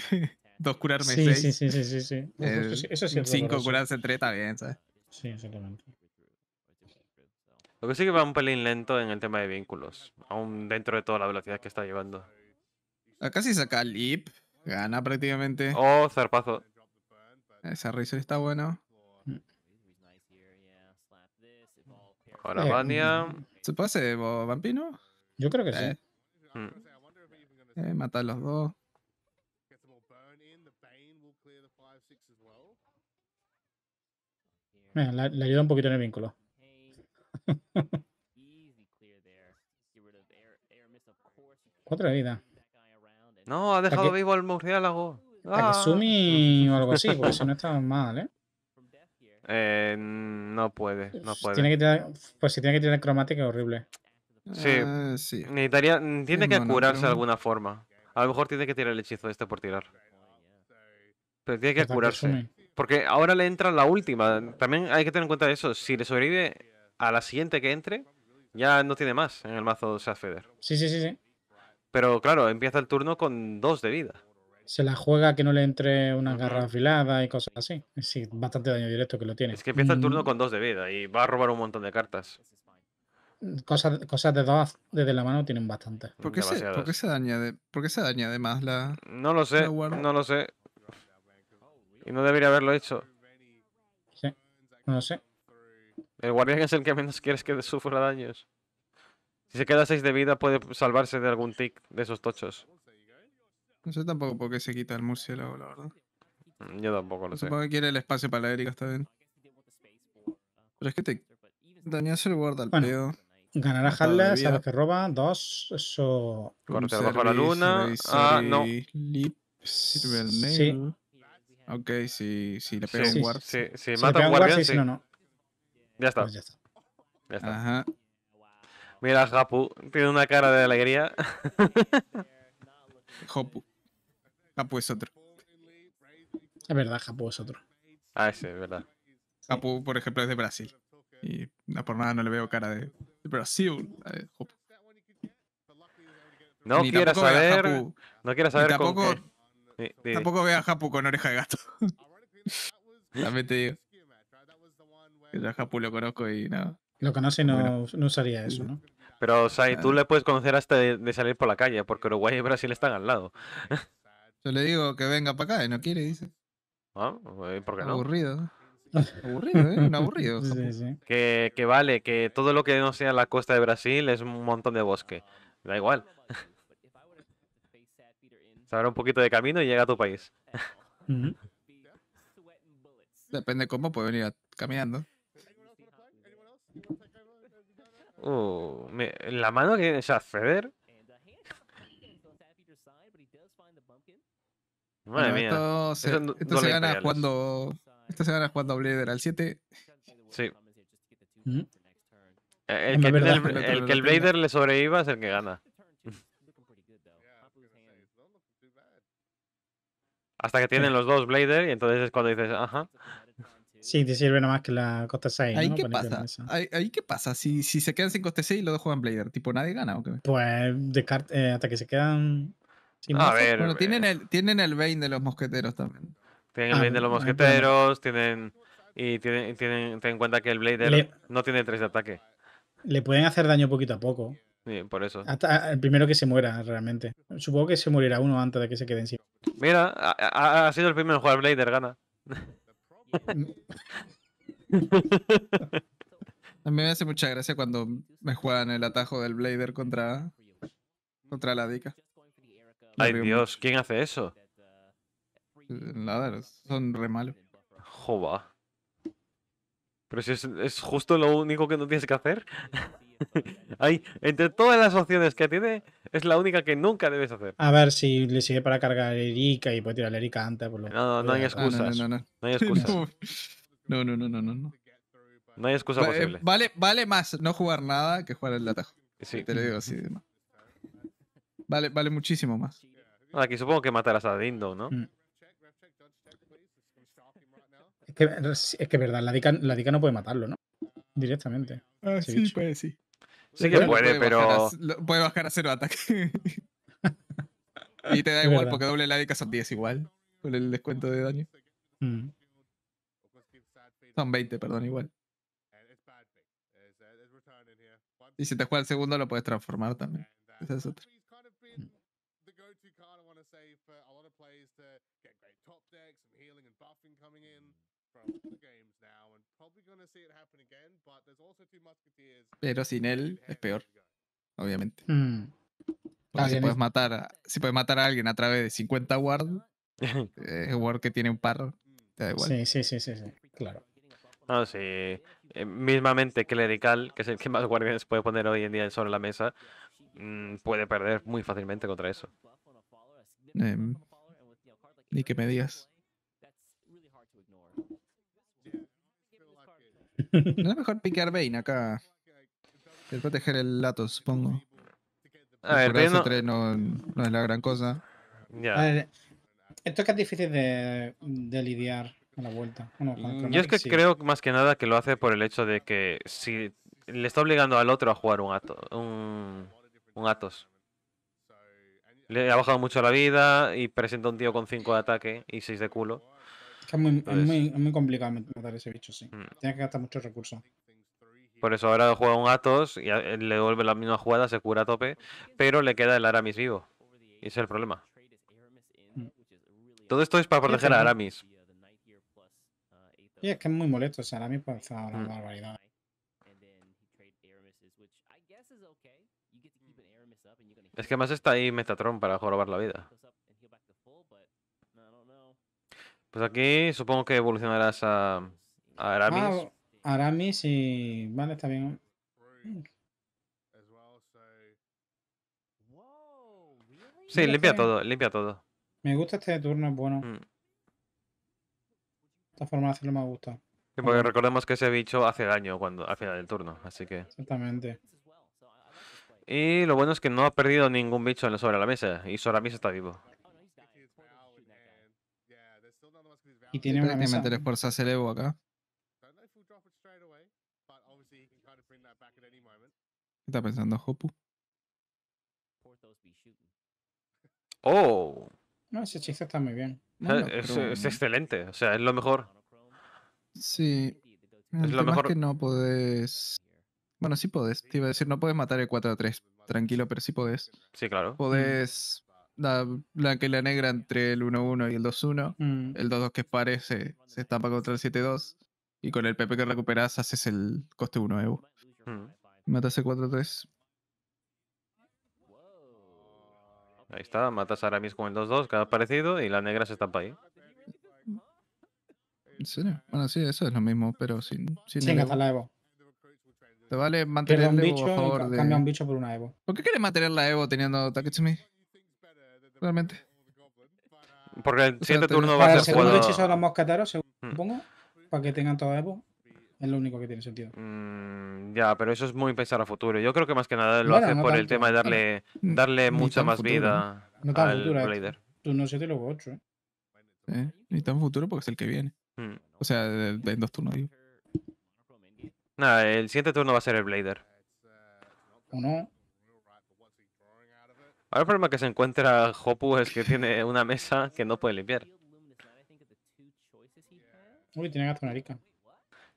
dos curarme sí, Sí, sí, sí, sí, eso, es cinco curarse tres está bien, ¿sabes? Sí, exactamente. Lo que sí que va un pelín lento en el tema de vínculos, aún dentro de toda la velocidad que está llevando. Acá sí saca leap gana prácticamente. Oh, zarpazo. Esa risa está bueno. Ahora eh, Vania. ¿Se puede Vampino? Yo creo que sí. Eh. Eh, los dos. le ayuda un poquito en el vínculo. de vida. No, ha dejado vivo al murciélago. Ah. o algo así, porque si no está mal, ¿eh? eh no puede, no puede. Tiene que pues si tiene que tener cromática es horrible. Sí. Eh, sí. Necesitaría, tiene que curarse de alguna forma. A lo mejor tiene que tirar el hechizo este por tirar. Pero tiene que curarse. Porque ahora le entra la última. También hay que tener en cuenta eso. Si le sobrevive a la siguiente que entre, ya no tiene más en el mazo de Sí, sí, sí, sí. Pero claro, empieza el turno con dos de vida. Se la juega que no le entre una garra afilada y cosas así. Sí, bastante daño directo que lo tiene. Es que empieza el turno mm. con dos de vida y va a robar un montón de cartas. Cosas, cosas de dos desde la mano tienen bastante. ¿Por qué, se, daña, de, por qué se daña además la.? No lo sé, no lo sé. Y no debería haberlo hecho. Sí, no sé. El guardián es el que menos quieres que sufra daños. Si se queda 6 de vida, puede salvarse de algún tick de esos tochos. No sé tampoco por qué se quita el murciélago, la verdad. Mm, yo tampoco lo sé. porque quiere el espacio para la Erika, está bien. Pero es que te dañas el guarda al bueno, pedo. Ganar a que roba, dos, eso. va bajo la luna. ah, no. sí. Ok, si, si le pega un guard. Si, si, mata un guardián, sí. No, no. Ya está. Pues ya está. Ya está. Mira, Japu. tiene una cara de alegría. Japu. Japu es otro. Es verdad, Japu es otro. Ah, sí, es verdad. Japu, por ejemplo, es de Brasil. Y por nada no le veo cara de, Brasil No quiero saber. No quiero saber tampoco, con eh, tampoco veo a Japu con oreja de gato. También te digo. Yo a Japu lo conozco y nada. Lo conoce y no, no usaría eso, ¿no? Pero, o tú ah. le puedes conocer hasta de, salir por la calle, porque Uruguay y Brasil están al lado. Yo le digo que venga para acá y no quiere, dice. Ah, eh, ¿por qué no? Aburrido. Aburrido, ¿eh? Un aburrido. Que, que vale, que todo lo que no sea la costa de Brasil es un montón de bosque. Da igual abre un poquito de camino y llega a tu país. Depende cómo, puede venir caminando. Uh, la mano que tiene Feder Madre mía. Esto se, gana cuando. Esto se gana Blader al 7. Sí. El, que, el, el, que el Blader le sobreviva es el que gana. Hasta que tienen los dos Blader y entonces es cuando dices, ajá. Sí, te sirve nomás que la coste 6. ¿Ahí qué este pasa? ¿Ahí, qué pasa? Si, si se quedan sin coste 6 y dos juegan Blader, tipo, ¿nadie gana o qué? Pues eh, hasta que se quedan sin A ver, tienen el, tienen el Bane de los mosqueteros también. Tienen ah, el Bane de los mosqueteros, tienen... Y tienen, tienen, en cuenta que el Blader no tiene 3 de ataque. Le pueden hacer daño poquito a poco por eso. Hasta ah, el primero que se muera, realmente. Supongo que se morirá uno antes de que se quede encima. Mira, ha, sido el primero en jugar Blader, gana. A mí me hace mucha gracia cuando me juegan el atajo del Blader contra, la Dica. Ay Dios, ¿quién hace eso? Nada, son re malos. Joba. Pero si es, es justo lo único que no tienes que hacer. entre todas las opciones que tiene, es la única que nunca debes hacer. A ver si le sigue para cargar Erika y puede tirar a Erika antes. Por pues lo... Ah, no, no, no hay excusas. no, hay excusas. No, no, no, no, hay excusa posible. vale, vale más no jugar nada que jugar el atajo. Te lo digo así. Vale, vale muchísimo más. Aquí supongo que matarás a Dindo, ¿no? Mm. Es que, es verdad, la Dica, la no puede matarlo, ¿no? Directamente. Ah, sí, puede, sí. Sí que puede, pero. puede bajar a cero ataque. y te da igual, porque doble la son 10 igual. Con el descuento de daño. Mm. Son 20, perdón, igual. Y si te juega el segundo, lo puedes transformar también. Esa es otra. Mm. Pero sin él es peor, obviamente. Mm. Ah, si puedes, matar a, si puedes matar a alguien a través de 50 ward, eh, ward que tiene un par, mm. Sí, sí, sí, sí, claro. No, ah, sí. Eh, mismamente Clerical, que es el que más guardias puede poner hoy en día en solo la mesa, mm, puede perder muy fácilmente contra eso. Em, ni que me digas. No es mejor piquear Bane acá. que proteger el atos supongo. A ver, pero... no, no, es la gran cosa. Ya. esto es que es difícil de, lidiar a la vuelta. Mm, yo es que creo más que nada que lo hace por el hecho de que si le está obligando al otro a jugar un, atos un, un Atos. Le ha bajado mucho la vida y presenta un tío con 5 de ataque y 6 de culo es, muy, es muy, es complicado matar ese bicho, sí. Mm. Tiene que gastar muchos recursos. Por eso ahora juega un Atos y le vuelve la misma jugada, se cura a tope, pero le queda el Aramis vivo. ese es el problema. Todo esto es para proteger a Aramis. Y es que es muy molesto ese Aramis, pues ahora mm. barbaridad. Es que más está ahí Metatron para jorobar la vida. Pues aquí supongo que evolucionarás a, Aramis. Ah, Aramis y. Vale, está bien. Sí, limpia este. todo, limpia todo. Me gusta este turno, es bueno. Mm. Esta forma de hacerlo me gusta. Sí, porque recordemos que ese bicho hace daño cuando al final del turno, así que. Exactamente. Y lo bueno es que no ha perdido ningún bicho en sobre la mesa. Y Soramis está vivo. Y tiene una mesa. le a acá. ¿Qué está pensando Hopu? Oh. No, ese chiste está muy bien. Eh, es, excelente, o sea, es lo mejor. Sí. es lo mejor. Es que no podés. Bueno, sí podés. Te iba a decir, no puedes matar el 4 a 3. Tranquilo, pero sí podés. Sí, claro. Podés la blanca y la negra entre el 1-1 y el 2-1. Mm. El 2-2 que es pares se, eh, se, estampa contra el 7-2. Y con el PP que recuperas haces el coste 1 Evo. Matas el 4-3. Ahí está, matas ahora mismo con el 2-2, que ha aparecido, y la negra se estampa ahí. ¿En serio? Bueno, sí, eso es lo mismo, pero sin. Sin, la Evo. Te vale mantener la Evo de... Cambia un bicho por una Evo. ¿Por qué quieres mantener la Evo teniendo Taketsumi? realmente. Porque el siguiente turno va a ser Segundo el segundo hechizo de los mosqueteros, hmm. supongo, para que tengan toda Evo. Es lo único que tiene sentido. Mm, ya, pero eso es muy pensar a futuro. Yo creo que más que nada lo haces por el tema de darle, darle mucha más vida no, al futuro, Blader. no 7 y luego 8, ¿eh? ¿Eh? Ni futuro porque es el que viene. Hmm. O sea, en dos turnos, Nada, el siguiente turno va a ser el Blader. ¿O no? el problema que se encuentra Hopu es que tiene una mesa que no puede limpiar. Uy, tiene gato narica.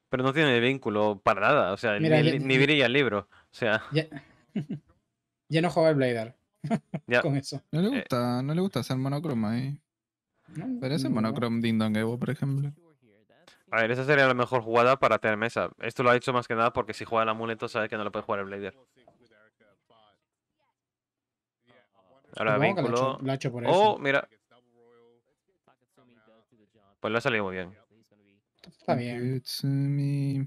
Pero no tiene vínculo para nada, o sea, ni, el libro. O sea. Ya, no juega el Blader. con eso. No le eh. gusta, no le gusta hacer monocroma ahí. Parece monocrom Evo, por ejemplo. A ver, esa sería la mejor jugada para tener mesa. Esto lo ha hecho más que nada porque si juega el amuleto sabe que no lo puede jugar el Blader. Ahora vínculo. por Oh, mira. Pues lo ha salido muy bien. Está bien. Uh,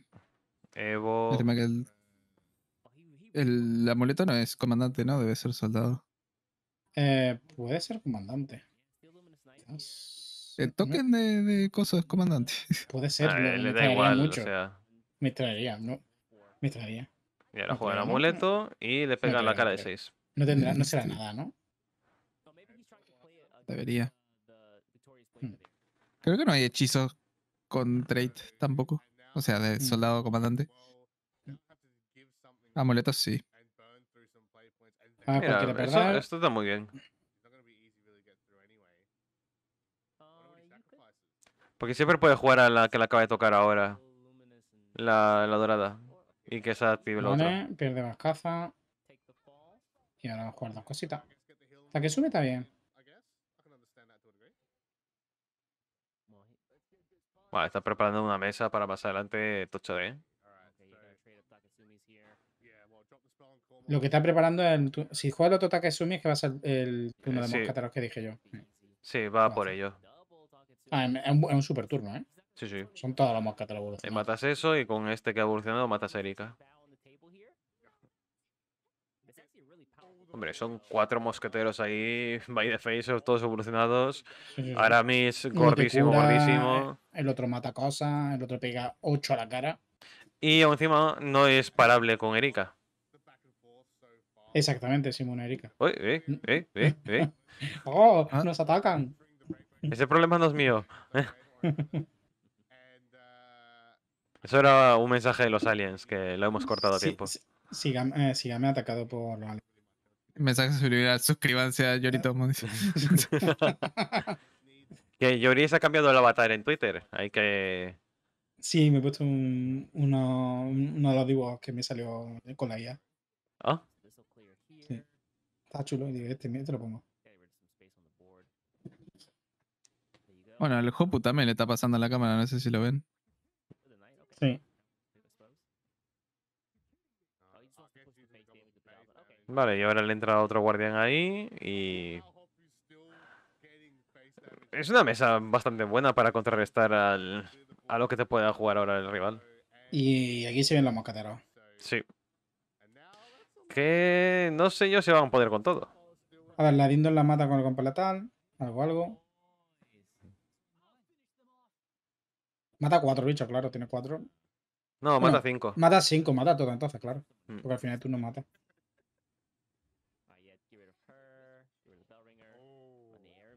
Evo. El, amuleto no es comandante, ¿no? Debe ser soldado. Eh, puede ser comandante. El token de, cosas es comandante. Puede ser, ah, le, da igual, mucho. Me traería, ¿no? Me traería. Y ahora juega el amuleto y le pega la cara de 6. No, tendrá, no será nada, ¿no? Debería. Hmm. Creo que no hay hechizos con trait tampoco. O sea, de hmm. soldado comandante. Hmm. Amuletos sí. Ah, esto está muy bien. Porque siempre puede jugar a la que le acaba de tocar ahora. La, dorada. Y que esa active pierde más caza. Y ahora vamos a jugar dos cositas. La que sube está bien. Vale, está preparando una mesa para más adelante Tocho ¿eh? Lo que está preparando es. El... Si juega el otro Takesumi es que va a ser el eh, turno de sí. que dije yo. Hmm. Sí, va por ello. Ah, es un, super turno, ¿eh? Sí, sí. Son todas las moscataros evolucionados. Eh, matas eso y con este que ha evolucionado matas a Erika. Hombre, son cuatro mosqueteros ahí, by the face, todos evolucionados. Aramis, gordísimo, gordísimo. El otro mata cosa, el otro pega ocho a la cara. Y encima no es parable con Erika. Exactamente, Simón Erika. eh, eh, eh, ¡Oh! ¡Nos atacan! Ese problema no es mío. Eso era un mensaje de los aliens que lo hemos cortado a tiempo. Sí, sí, atacado por los aliens. Mensaje subliminal, suscríbanse a Yori Tomo. que Yori se ha cambiado el avatar en Twitter. Hay que. Sí, me he puesto un, uno, que me salió con la IA. ¿Ah? Está chulo. Digo, este te lo pongo. Bueno, el Hopu también le está pasando a la cámara, no sé si lo ven. Sí. Vale, y ahora le entra otro guardián ahí y... Es una mesa bastante buena para contrarrestar a lo que te pueda jugar ahora el rival. Y aquí se ven la mosqueteros. Sí. Que no sé yo si van a poder con todo. A ver, la Dindon la mata con el comparatán. Algo, algo. Mata cuatro bichos, claro, tiene cuatro. No, mata cinco. Mata cinco, mata todo entonces, claro. Mm. Porque al final tú no matas.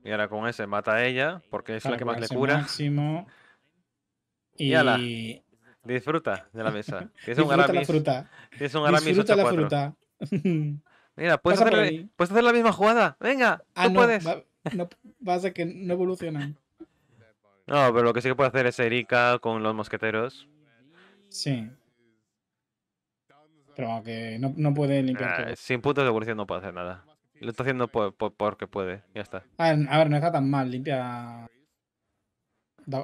Y ahora con ese mata a ella, porque es la que más le cura. Y, disfruta de la mesa. Es La fruta. disfruta la fruta. Mira, puedes hacer, la, misma jugada. Venga, ah, tú puedes. Va, no, pasa que no evolucionan. No, pero lo que sí que puede hacer es Erika con los mosqueteros. Sí. Pero aunque no, puede ni... Ah, sin puntos de evolución no puede hacer nada. Lo está haciendo por, porque puede, ya está. A ver, no está tan mal, limpia.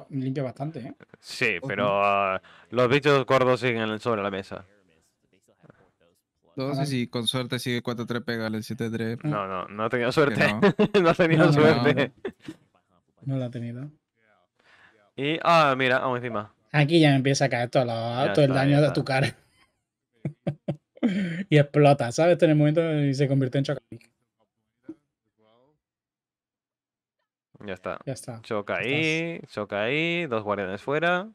limpia bastante, ¿eh? Sí, pero ah, los bichos gordos siguen sobre la mesa. No sé si con suerte sigue 4-3 pega el 7-3. No, no, no ha tenido suerte. No. ha tenido suerte. No, la ha tenido. Y, ah, mira, vamos encima. Aquí ya me empieza a caer todo, el daño de tu cara. y explota, ¿sabes? Este en el momento y se convierte en chocolate. Ya está. Ya está. Choca ahí, choca ahí, dos guardianes fuera.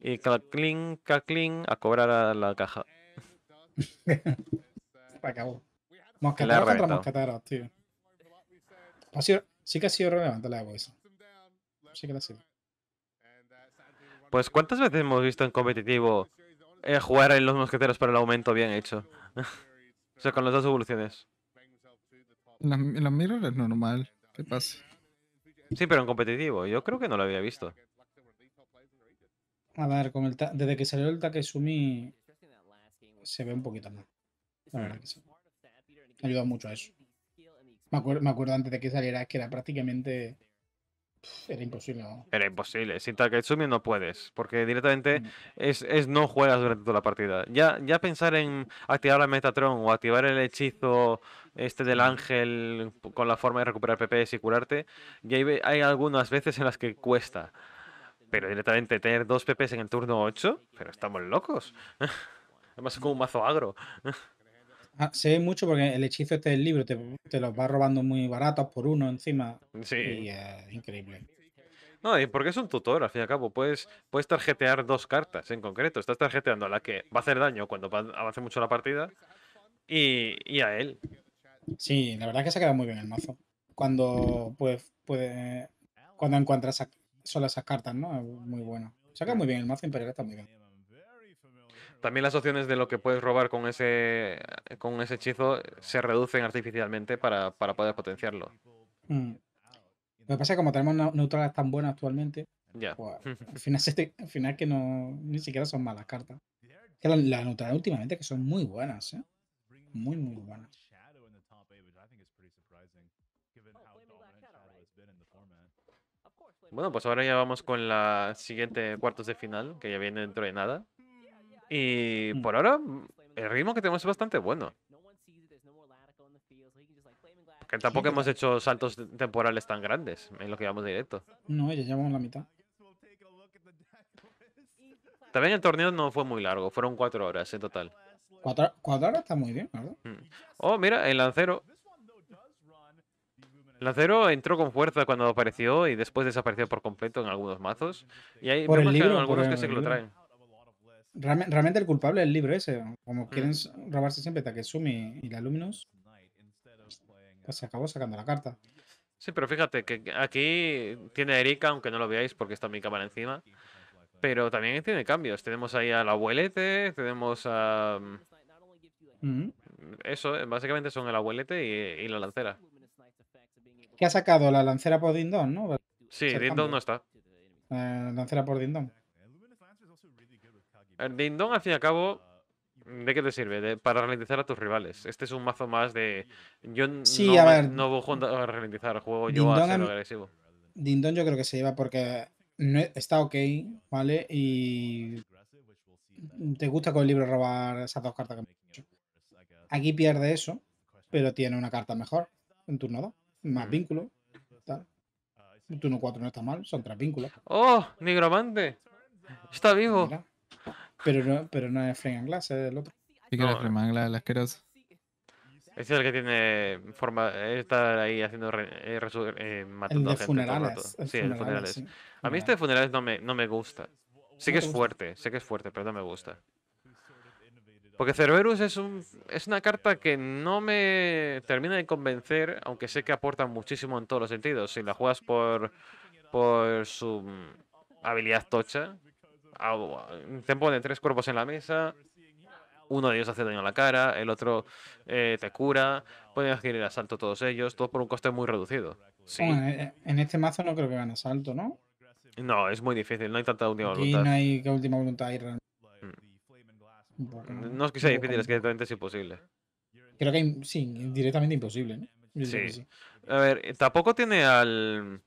Y caclin, caclin, a cobrar a la caja. Acabó. Mosqueteros contra mosqueteros, tío. sí que ha sido relevante la hago eso. Sí que ha sido. Pues cuántas veces hemos visto en competitivo eh, jugar en los mosqueteros para el aumento bien hecho. o sea, con las dos evoluciones. En las los mirror es normal. ¿Qué pasa? Sí, pero en competitivo. Yo creo que no lo había visto. A ver, desde que salió el Takesumi se ve un poquito más. La verdad que sí. Ayuda mucho a eso. Me acuerdo, me acuerdo antes de que saliera que era prácticamente era imposible, Era imposible. Sin Taketsumi no puedes, porque directamente mm. es, no juegas durante toda la partida. Ya, ya pensar en activar la Metatron o activar el hechizo este del mm. ángel con la forma de recuperar PPs y curarte, ya hay, hay algunas veces en las que cuesta. Pero directamente tener dos PPs en el turno 8, pero estamos locos. Además es como un mazo agro. Ah, se mucho porque el hechizo este del libro te, los va robando muy baratos por uno encima. Sí. Y es increíble. No, y porque es un tutor, al fin y al cabo. Puedes, puedes tarjetear dos cartas en concreto. Estás tarjeteando a la que va a hacer daño cuando avance mucho la partida y, a él. Sí, la verdad que se queda muy bien el mazo. Cuando pues, puede, cuando encuentras solo esas cartas, ¿no? Muy bueno. Se ha muy bien el mazo imperial, está muy bien. También las opciones de lo que puedes robar con ese, con ese hechizo se reducen artificialmente para, poder potenciarlo. Mm. Lo que pasa es que como tenemos neutrales tan buenas actualmente, pues, al, final final que no ni siquiera son malas cartas. Que las la neutrales últimamente que son muy buenas, ¿eh? Muy, muy buenas. Bueno, pues ahora ya vamos con la siguiente cuartos de final, que ya viene dentro de nada. Y mm. por ahora, mm, el ritmo que tenemos es bastante bueno. Que tampoco hemos hecho saltos temporales tan grandes en lo que vamos directo. No, ya llevamos la mitad. También el torneo no fue muy largo, fueron cuatro horas en total. Cuatro, horas está muy bien, ¿verdad? Mm. Oh, mira, el lancero. El lancero entró con fuerza cuando apareció y después desapareció por completo en algunos mazos. Y hay que algunos que se lo traen. Realmente, el culpable es el libro ese. Como quieren mm. robarse siempre Takesumi y la Luminous, pues se acabó sacando la carta. Sí, pero fíjate que aquí tiene a Erika, aunque no lo veáis porque está mi cámara encima. Pero también tiene cambios. Tenemos ahí al abuelete, tenemos a. Mm. Eso, básicamente son el abuelete y, la lancera. ¿Qué ha sacado la lancera por Dindon, ¿no? Sí, Dindon no está. Eh, lancera por Dindon. Eh, Dindon, al fin y al cabo, ¿de qué te sirve? para ralentizar a tus rivales. Este es un mazo más de. Yo sí, no, a ver, no voy a ralentizar el juego, yo a ser agresivo. Dindon, yo creo que se lleva porque e, está ok, ¿vale? Y. Te gusta con el libro robar esas dos cartas que me hecho? Aquí pierde eso, pero tiene una carta mejor en turno 2. Más vínculo. En turno 4 no está mal, son tres vínculos. ¡Oh! ¡Nigromante! ¡Está vivo! Pero no, pero no es Flame es el otro. Sí que es era Glass, el asqueroso. Ese es el que tiene forma. Eh, está ahí haciendo eh, eh, matando de a funerales, sí, en el funerales. A mí este de funerales no me, no me gusta. Sí que es fuerte, sé que es fuerte, pero no me gusta. Porque Cerberus es, un, es una carta que no me termina de convencer, aunque sé que aporta muchísimo en todos los sentidos. Si la juegas por, por su habilidad tocha, eh, te ponen tres cuerpos en la mesa, uno de ellos hace daño a la cara, el otro eh, te cura, pueden el asalto todos ellos, todo por un coste muy reducido. Sí. Eh, en este mazo no creo que van asalto, ¿no? No, es muy difícil, no hay tanta última Aquí no hay que última voluntad mm. No es que sea difícil, es que directamente es imposible. Creo que sí, directamente imposible, Sí. A ver, tampoco tiene al,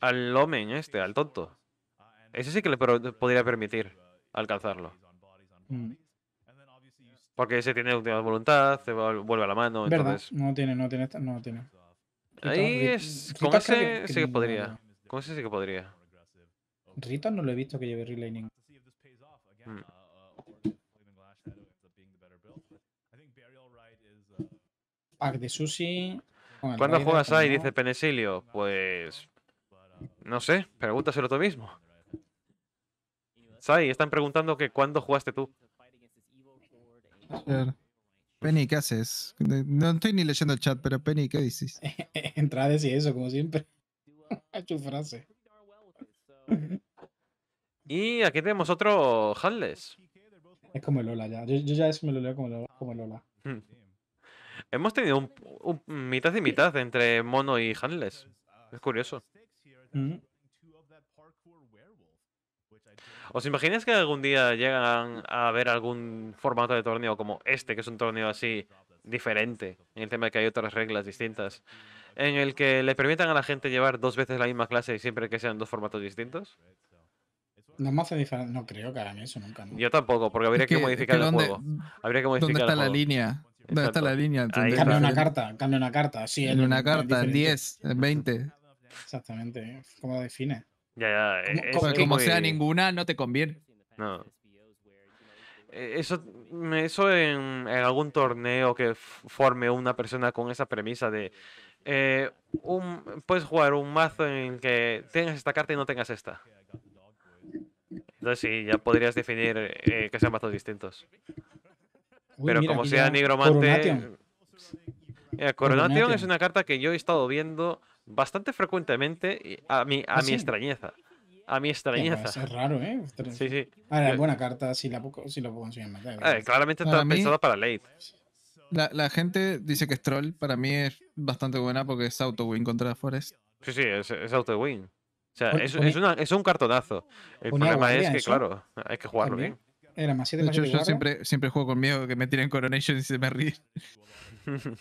al Omen este, al tonto. Ese sí que le podría permitir alcanzarlo. Mm. Porque ese tiene última voluntad, se vuelve a la mano. ¿Verdad? No tiene, no tiene, no tiene. Ahí es. con ese que, podría. ¿Cómo Con ese sí que podría. Rita no lo he visto que lleve relining. Mm. Pack de sushi. ¿Cuándo juegas ahí? Dice Penesilio. Pues. No sé, pregúntaselo tú mismo. Sai, están preguntando que cuándo jugaste tú. Penny, ¿qué haces? No estoy ni leyendo el chat, pero Penny, ¿qué dices? Entra a decir eso, como siempre. tu frase. y aquí tenemos otro Handless. Es como Lola ya. Yo, ya me lo leo como Lola. Como hmm. Hemos tenido mitad y mitad entre Mono y Handless. Es curioso. Mm ¿Os imagináis que algún día llegan a ver algún formato de torneo como este, que es un torneo así diferente, en el tema de que hay otras reglas distintas, en el que le permitan a la gente llevar dos veces la misma clase y siempre que sean dos formatos distintos? No me no creo que hagan eso nunca. Yo tampoco, porque habría que, modificar el juego. Habría que modificar ¿Dónde está la línea? ¿Dónde está la línea? Cambia una carta, cambia una carta, sí. En una carta, 10, 20. Exactamente, ¿cómo define? E, como, sea ninguna, no te conviene. No. E, eso, mm, eso en, algún torneo que forme una persona con esa premisa de eh, un, puedes jugar un mazo en el que tengas esta carta y no tengas esta. Entonces sí, ya podrías definir eh, que sean mazos distintos. Pero como sea Nigromante... Coronation eh, es una carta que yo he estado viendo bastante frecuentemente a mi, a ¿Ah, mi extrañeza. A mi extrañeza. es raro, ¿eh? Sí, sí. Ahora, eh, buena carta si la, si la puedo conseguir Eh, claramente está pensada para late. La, la, gente dice que es troll. Para mí es bastante buena porque es auto-win contra Forest. Sí, sí, es, auto-win. O sea, es, es, una, es, un cartonazo. El problema es que, claro, hay que jugarlo bien. Era más de yo siempre, siempre juego con miedo que me tiren Coronation y se me ríen.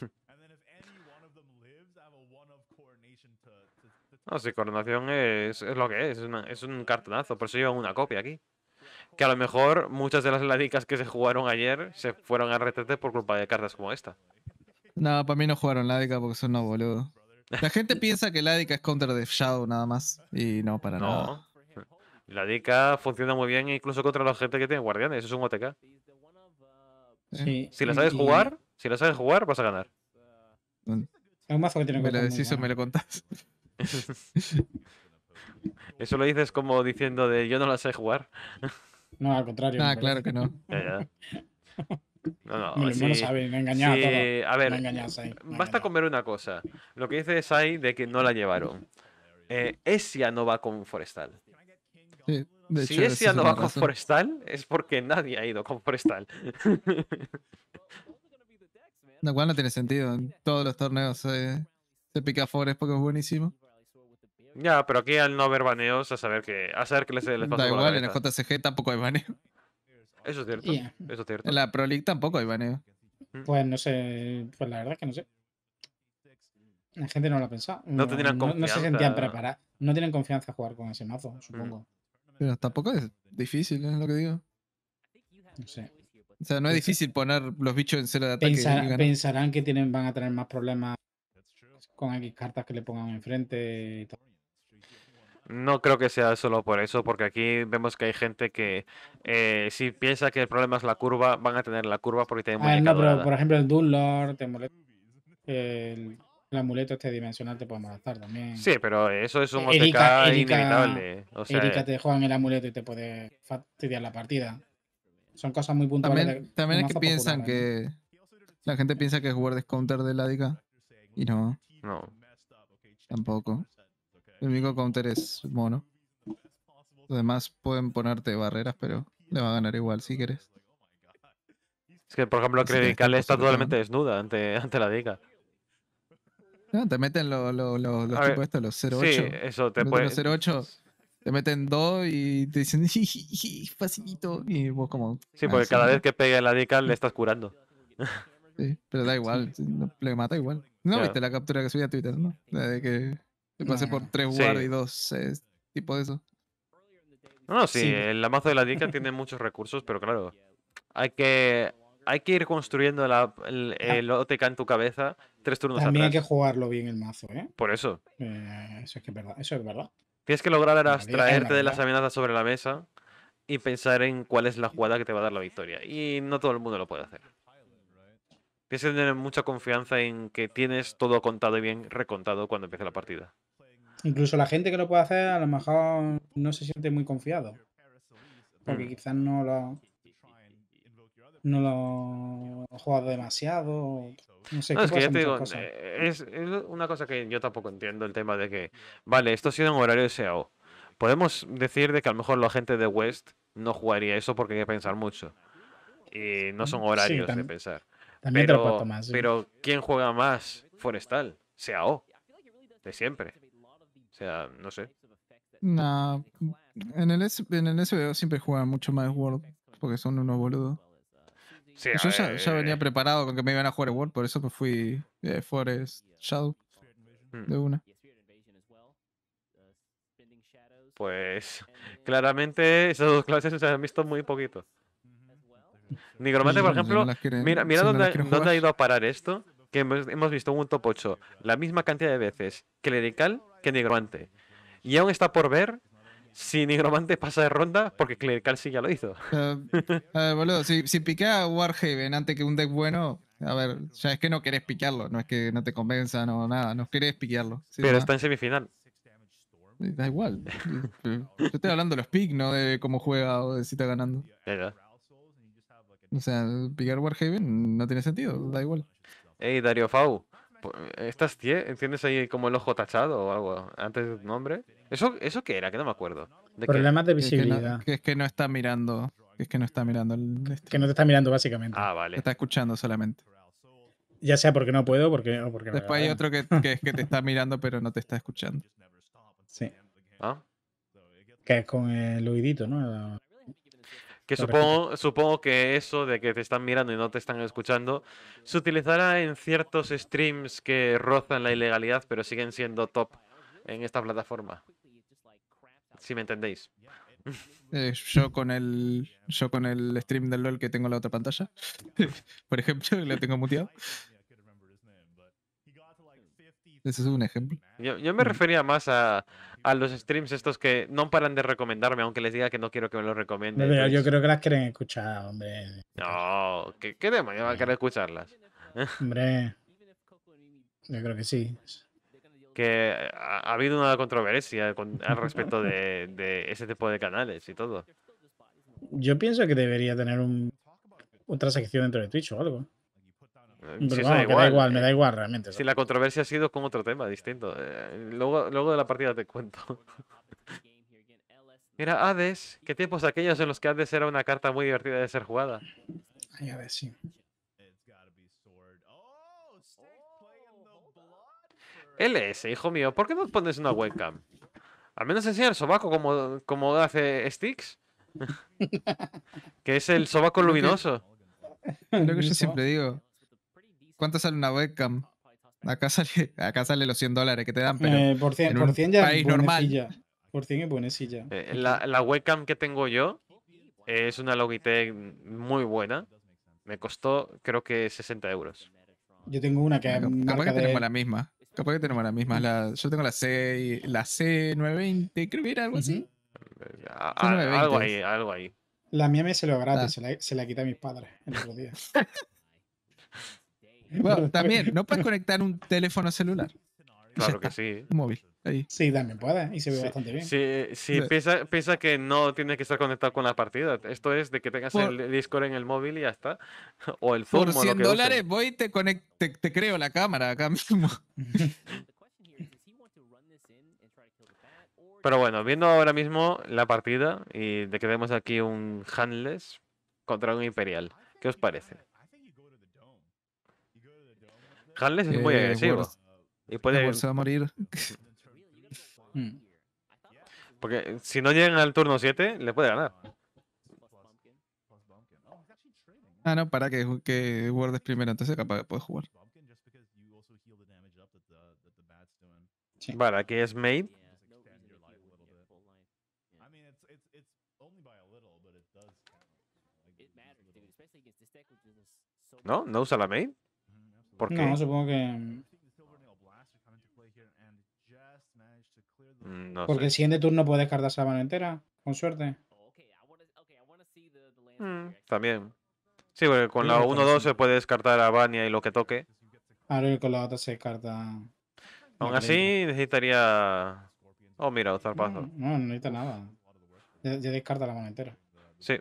No, si Coronación es, lo que es, es, un cartonazo, por eso llevan una copia aquí. Que a lo mejor muchas de las ladicas que se jugaron ayer se fueron a retrete por culpa de cartas como esta. No, para mí no jugaron Ladica porque son no boludo. La gente piensa que Ladica es Counter de Shadow nada más. Y no, para no. la Ladica funciona muy bien incluso contra la gente que tiene guardianes. Eso es un OTK. Eh. Si la sabes jugar, si la sabes jugar, vas a ganar. Un mm. mazo que tiene que me lo decís me lo contás. Eso lo dices como diciendo de yo no la sé jugar. No, al contrario. Ah, claro que no. No, no, sí, me A ver, ver basta comer una cosa. Lo que dice Sai de que no la llevaron. Eh, Esia no va con Forestal. si Esia no va con Forestal, es porque nadie ha ido con Forestal. Lo cual no tiene sentido. En todos los torneos se pica Forest porque es buenísimo. Ya, pero aquí al no haber baneos, a saber que, a saber que les, les pasa Da igual, en el JCG tampoco hay baneo. Eso es cierto. Eso es cierto. En la Pro League tampoco hay baneo. Mm. Pues no sé, pues la verdad es que no sé. La gente no lo ha pensado. No, no, se sentían preparados. No tienen confianza a jugar con ese mazo, supongo. Mm. Pero tampoco es difícil, es lo que digo. No sé. O sea, no es difícil poner los bichos en cero de ataque. pensarán que tienen, van a tener más problemas con X cartas que le pongan enfrente y todo. No creo que sea solo por eso, porque aquí vemos que hay gente que eh, si piensa que el problema es la curva, van a tener la curva porque tienen ah, no, pero por ejemplo el Dunlord El, amuleto este dimensional te puede molestar también. Sí, pero eso es un eh, OTK inevitable. O Erika eh. te juegan el amuleto y te puede fastidiar la partida. Son cosas muy puntuales. También, es que piensan que. La gente piensa que es jugar Counter de la dica Y no. No. Tampoco. El único counter es mono. Los demás pueden ponerte barreras, pero le va a ganar igual si quieres. Es que, por ejemplo, Kredical está totalmente desnuda ante, ante la dica. No, te meten los tipos estos, los 08. Sí, eso te, te 08, te meten dos y te dicen facilito. Y vos como. Sí, ah, porque cada vez que pegue la dica le estás curando. Sí, pero da igual, le mata igual. No viste la captura que subí a Twitter, ¿no? La de que me pasé por tres y dos, eh, tipo eso. No, no, sí, el mazo de la dica tiene muchos recursos, pero claro, hay que, hay que ir construyendo la, el, ah. OTK en tu cabeza tres turnos También hay que jugarlo bien el mazo, ¿eh? Por eso. Eh, eso es que es verdad, Tienes que lograr abstraerte de las amenazas sobre la mesa y pensar en cuál es la jugada que te va a dar la victoria. Y no todo el mundo lo puede hacer. Tienes que tener mucha confianza en que tienes todo contado y bien recontado cuando empiece la partida. Incluso la gente que lo puede hacer a lo mejor no se siente muy confiado. Porque mm. quizás no lo, no lo jugado demasiado. No sé, es que ya eh, es, una cosa que yo tampoco entiendo el tema de que, vale, esto ha sido un horario de SeaO Podemos decir de que a lo mejor la gente de West no jugaría eso porque hay que pensar mucho. Y no son mm, horarios de pensar. También pero, te lo más, pero ¿quién juega más Forestal? SeaO De siempre sea, no sé. en el, en el SBO siempre juega mucho más World porque son unos boludos. Sí, yo ya, venía preparado con que me iban a jugar World, por eso me fui eh, Forest Shadow hmm. de una. Pues claramente esas dos clases se han visto muy poquito. Nigromante, por ejemplo, mira, mira dónde, ha ido a parar esto, que hemos, visto un top 8 la misma cantidad de veces que que Nigromante. Y aún está por ver si Nigromante pasa de ronda, porque Clerical sí ya lo hizo. a eh, ver, eh, boludo, si, si piqué a Warhaven antes que un deck bueno, a ver, ya es que no querés piquearlo, no es que no te convenza, no nada, no querés piquearlo. Pero está en semifinal. Da igual. Yo estoy hablando de los pick, no de cómo juega o de si está ganando. O sea, picar Warhaven no tiene sentido, da igual. Hey, Dario Fau, estas 10, ¿entiendes ahí como el ojo tachado o algo? Antes de tu nombre. ¿Eso, ¿Eso qué era? Que no me acuerdo. Problemas de visibilidad. Es que, no, es que no está mirando. Es que no está mirando este. Que no te está mirando, básicamente. Ah, vale. está escuchando solamente. Ya sea porque no puedo porque, o porque. Después hay otro que, es que te está mirando, pero no te está escuchando. Sí. ¿Ah? Que es con el oídito, ¿no? Que supongo, supongo que eso de que te están mirando y no te están escuchando se utilizará en ciertos streams que rozan la ilegalidad, pero siguen siendo top en esta plataforma. Si me entendéis. Eh, yo con el yo con el stream del LOL que tengo en la otra pantalla, por ejemplo, lo tengo muteado. Ese es un ejemplo. Yo, me mm. refería más a, a, los streams estos que no paran de recomendarme, aunque les diga que no quiero que me los recomienden. Pues. yo creo que las quieren escuchar, hombre. No, ¿qué, demonios van a querer escucharlas? Hombre, yo creo que sí. Que ha, habido una controversia al respecto de, de ese tipo de canales y todo. Yo pienso que debería tener un, otra sección dentro de Twitch o algo da, igual, me eh. da igual realmente. Si la controversia ha sido con otro tema distinto. Eh, luego, de la partida te cuento. Mira, Hades, qué tiempos aquellos en los que Hades era una carta muy divertida de ser jugada. Ay, ver sí. LS, hijo mío, ¿por qué no pones una webcam? Al menos enseña el sobaco como, como hace Sticks. que es el sobaco luminoso. Lo que yo siempre digo. ¿Cuánto sale una webcam? Acá sale, los 100 dólares que te dan, pero eh, por 100, ya país normal. Silla. Por cien es buena silla. Eh, la, la, webcam que tengo yo eh, es una Logitech muy buena. Me costó, creo que 60 euros. Yo tengo una que Capaz marca que tenemos la misma. Capaz que tenemos la misma. yo tengo la, C, la C920, creo que era algo así. algo ahí, algo ahí. La mía me se lo gratis, ah. se, la, se la quité a mis padres en otro día. Bueno, también, ¿no puedes conectar un teléfono celular? Claro que sí. Móvil. Sí, también puede. Y se ve bastante bien. Sí, sí piensa, que no tiene que estar conectado con la partida. Esto es de que tengas el Discord en el móvil y ya está. O el Zoom. Por 100 dólares voy y te, te, creo la cámara acá mismo. Pero bueno, viendo ahora mismo la partida y de que vemos aquí un Handless contra un Imperial. ¿Qué os parece? es muy eh, agresivo. y puede... Eh, se va a morir. Mm. Porque eh, si no llegan al turno 7, le puede ganar. Ah, no, para que, que Ward primero, entonces capaz que puede jugar. Vale, aquí es Maid. ¿No? ¿No usa la Maid? Porque... No, supongo que... Mm, porque el siguiente turno puede descartarse la mano entera, con suerte. Mm. también. Sí, porque con la 1-2 se puede descartar a Bania y lo que toque. Ahora con la otra se descarta. Aún así, necesitaría. Oh, mira, un No, no, necesita nada. Ya, descarta la mano entera. Sí.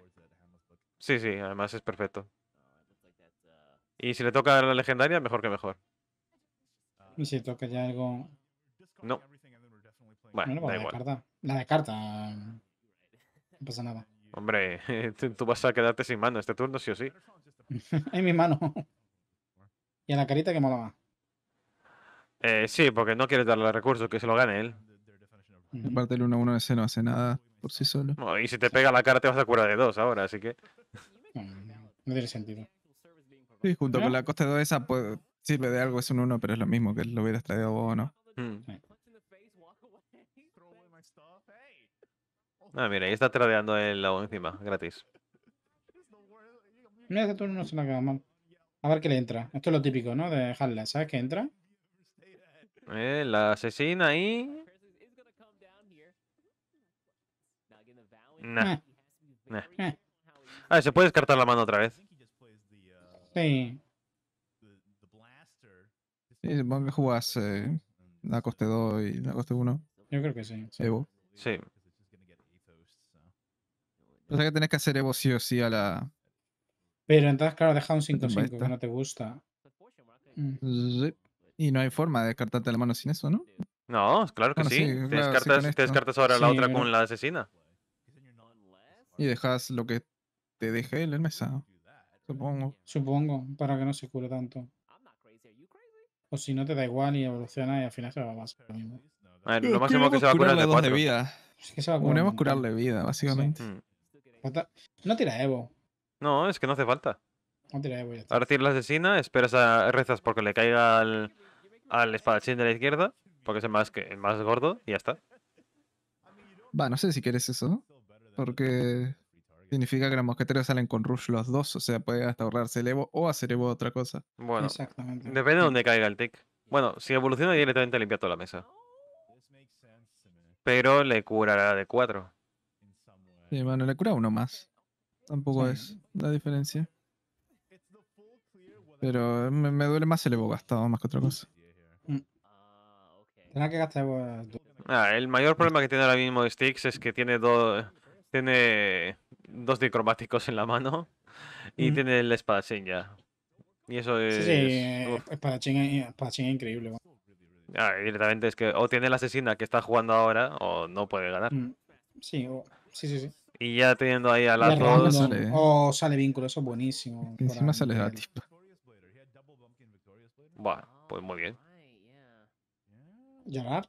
Sí, sí, además es perfecto. Y si le toca la legendaria, mejor que mejor. Y si toca ya algo. No. Bueno, da igual. La descarta. No pasa nada. Hombre, tú vas a quedarte sin mano este turno, sí o sí. en mi mano. y a la carita que mola va. Eh, sí, porque no quieres darle recursos, que se lo gane él. Parte el 1-1 ese no hace nada por sí solo. y si te pega la cara te vas a curar de dos ahora, así que... no tiene sentido. Sí, junto con la costa 2 esa puede, sirve de algo, es un uno pero es lo mismo que lo hubieras traído vos, ¿no? Mm. Ah, mira, ahí está tradeando el lado encima, gratis. Mira, turno no se la A ver qué le entra. Esto es lo típico, ¿no? De dejarla ¿sabes qué entra? Eh, la asesina ahí. Nah. Eh. Eh. Ah, se puede descartar la mano otra vez. Sí. Sí, supongo que jugás eh, la coste 2 y la coste 1. Yo creo que sí. Evo. Sí. O sea que tenés que hacer Evo sí o sí a la. Pero entonces, claro, deja un 5-5 que no te gusta. Mm. Y no hay forma de descartarte la mano sin eso, ¿no? No, claro que sí. te, descartas, ahora la otra con la asesina. Y dejas lo que te deje en la mesa. Supongo. Supongo, para que no se cure tanto. O si no, te da igual y evoluciona y al final se va más. lo lo máximo que se va a curar de De vida. Es a curarle vida, básicamente. Mm. Pues no tira Evo. No, es que no hace falta. No tira Evo. Ya Ahora tira la asesina, esperas a rezas porque le caiga al, al espadachín de la izquierda, porque es más, que, el más gordo, y ya está. Va, no sé si quieres eso, porque Significa que los mosqueteros salen con Rush los dos, o sea, puede hasta ahorrarse el Evo o hacer Evo otra cosa. Bueno, depende de dónde caiga el tick. Bueno, si evoluciona directamente limpia toda la mesa. Pero le curará de cuatro Sí, bueno, le cura uno más. Tampoco es la diferencia. Pero me, duele más el Evo gastado más que otra cosa. Mm. Tendrá que gastar ah, el mayor problema que tiene ahora mismo Sticks es que tiene dos tiene dos dicromáticos en la mano y tiene el espadachín ya. Y eso es. Sí, sí eh, espadachín, eh, increíble. Ah, directamente es que o tiene la asesina que está jugando ahora o no puede ganar. Mm, sí, sí, sí, Y ya teniendo ahí a las dos. O sale vínculo, eso es buenísimo. Encima sale la tipa. Bueno, pues muy bien. ¿Llorar?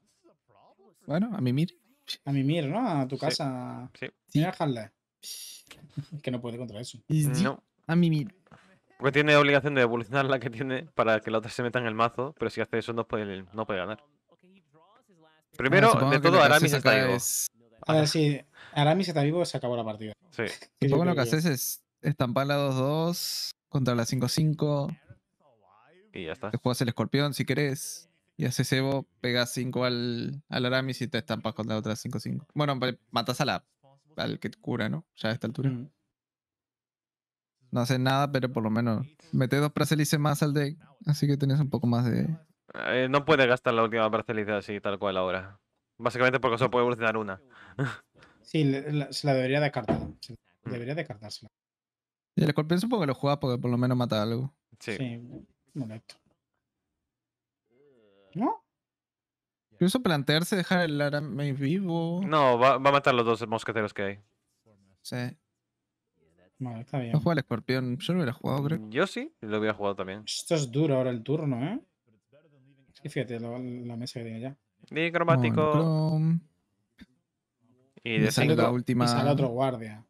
Bueno, a mimir. A mimir, ¿no? A tu casa. sí. Sí. Déjala. Es que no puede contra eso. No. A mismo. Porque tiene obligación de evolucionar la que tiene para que la otra se meta en el mazo, pero si hace eso no puede, no puede ganar. Primero, ah, de todo, Aramis está vivo. A ver, si Aramis está vivo, se acabó la partida. Sí. Supongo lo que haces es estampar la 2-2 contra la 5-5. Y ya está. Te juegas el escorpión si querés. Y haces Evo, pegas 5 al, al Aramis y te estampas contra la otra 5-5. Bueno, matas a la al que cura, ¿no? Ya a esta altura. Mm. No hace nada, pero por lo menos mete dos bracelices más al deck, así que tenés un poco más de... Eh, no puede gastar la última bracelice así, tal cual ahora. Básicamente porque solo puede evolucionar una. sí, se la debería descartar. Mm. debería descartársela. Y el escorpión supongo que lo juega porque por lo menos mata algo. Sí. sí ¿No? Incluso plantearse dejar el May vivo. No, va, a matar los dos mosqueteros que hay. Sí. Vale, está bien. No juega el escorpión. Yo lo hubiera jugado, creo. Mm, yo sí, lo hubiera jugado también. Esto es duro ahora el turno, ¿eh? que fíjate la mesa que tiene ya. Y cromático. Y de sale la última. Y sale otro guardia.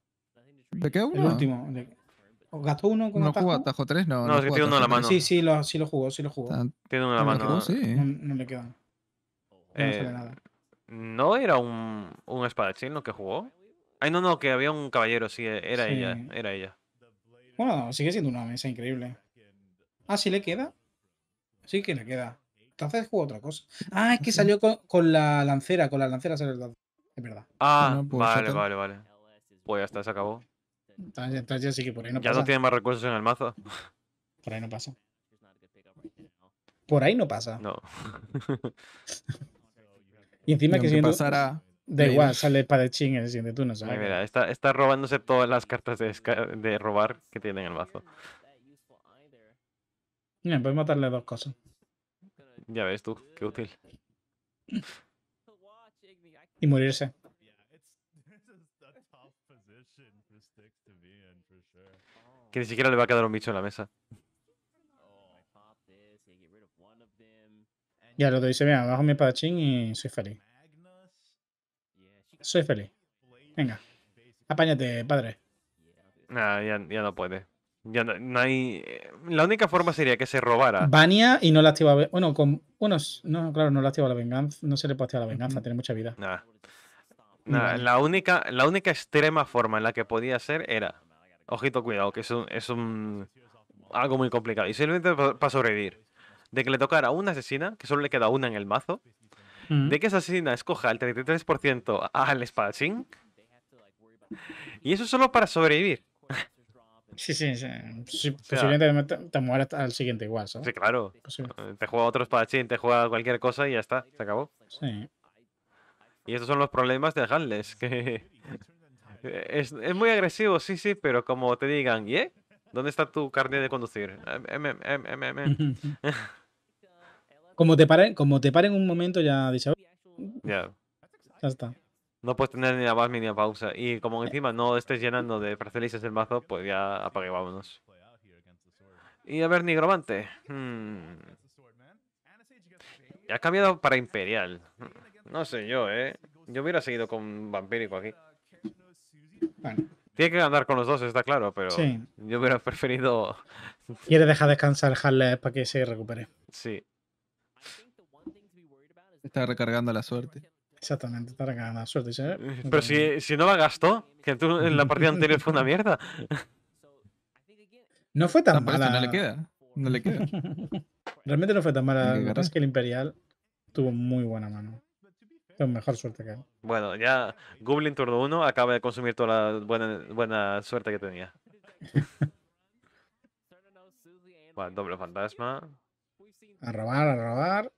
¿Te queda uno? El último. ¿Gastó uno con ¿No atajo? 3? No, no, es que tiene uno en la mano. Sí, sí lo, sí lo jugó, sí lo jugó. Tiene uno en la mano. No, le quedó, no, no le quedan. Eh, no era un, un espadachín lo que jugó? Ay, no, no, que había un caballero, sí, eh, era ella, era ella. Bueno, sigue siendo una mesa increíble. Ah, ¿sí le queda? Sí que le queda. Entonces jugó otra cosa. Ah, es que salió con, la lancera, con la lancera salió Es verdad. Ah, ah pues vale, vale, vale. Pues ya está, se acabó. Entonces, ya sí que por ahí no pasa. Ya no tiene más recursos en el mazo. Por ahí no pasa. Por ahí no pasa. No. Y encima que siendo... Sara, de igual, sale para ching en el siguiente no ¿sabes? Mira, está, robándose todas las cartas de, robar que tiene en el mazo. Bien, puedes matarle dos cosas. Ya ves tú, qué útil. y morirse. Que ni siquiera le va a quedar un bicho en la mesa. ya lo te dice, mira, bajo mi espadachín y soy feliz. Soy feliz. Venga. Apáñate, padre. No, ya, no puede. Ya no, hay. Eh, la única forma sería que se robara. Bania y no la activa. Bueno, con... bueno no, claro, no la activa la venganza. No se le puede activar la venganza, tiene mucha vida. nada la, única, la única extrema forma en la que podía ser era. Ojito, cuidado, que es Es un algo muy complicado. Y simplemente para sobrevivir de que le tocara una asesina, que solo le queda una en el mazo, mm. de que esa asesina escoja el 33% al espadachín, y eso solo para sobrevivir. Sí, sí, sí. posiblemente te mueras al siguiente igual, Sí, claro. Eh, te juega otro espadachín, te juega cualquier cosa y ya está, se acabó. Sí. Y estos son los problemas de Handless, que es, es, muy agresivo, sí, sí, pero como te digan, ¿y? Eh? ¿Dónde está tu carne de conducir? M, M, M. Como te paren, como te paren un momento, ya dice. Oh". Ya. Ya está. No puedes tener ni la más a pausa. Y como eh. encima no estés llenando de fracelices el mazo, pues ya apague, vámonos. Y a ver, Nigromante. Hmm. Ya ha cambiado para Imperial. No sé yo, ¿eh? Yo hubiera seguido con Vampírico aquí. Tiene que andar con los dos, está claro, pero yo hubiera preferido... Quiere dejar descansar Harley para que se recupere. Sí. Está recargando la suerte. Exactamente, está recargando la suerte. Eh, eh, pero si, eh, si no la gastó, que tú en la partida anterior fue una mierda. No fue tan mala. No le queda. No le queda. Realmente no fue tan mala. que es que el Imperial tuvo muy buena mano. mejor suerte que él. Bueno, ya Goblin turno uno acaba de consumir toda la buena, buena suerte que tenía. bueno, doble fantasma. A robar, a robar.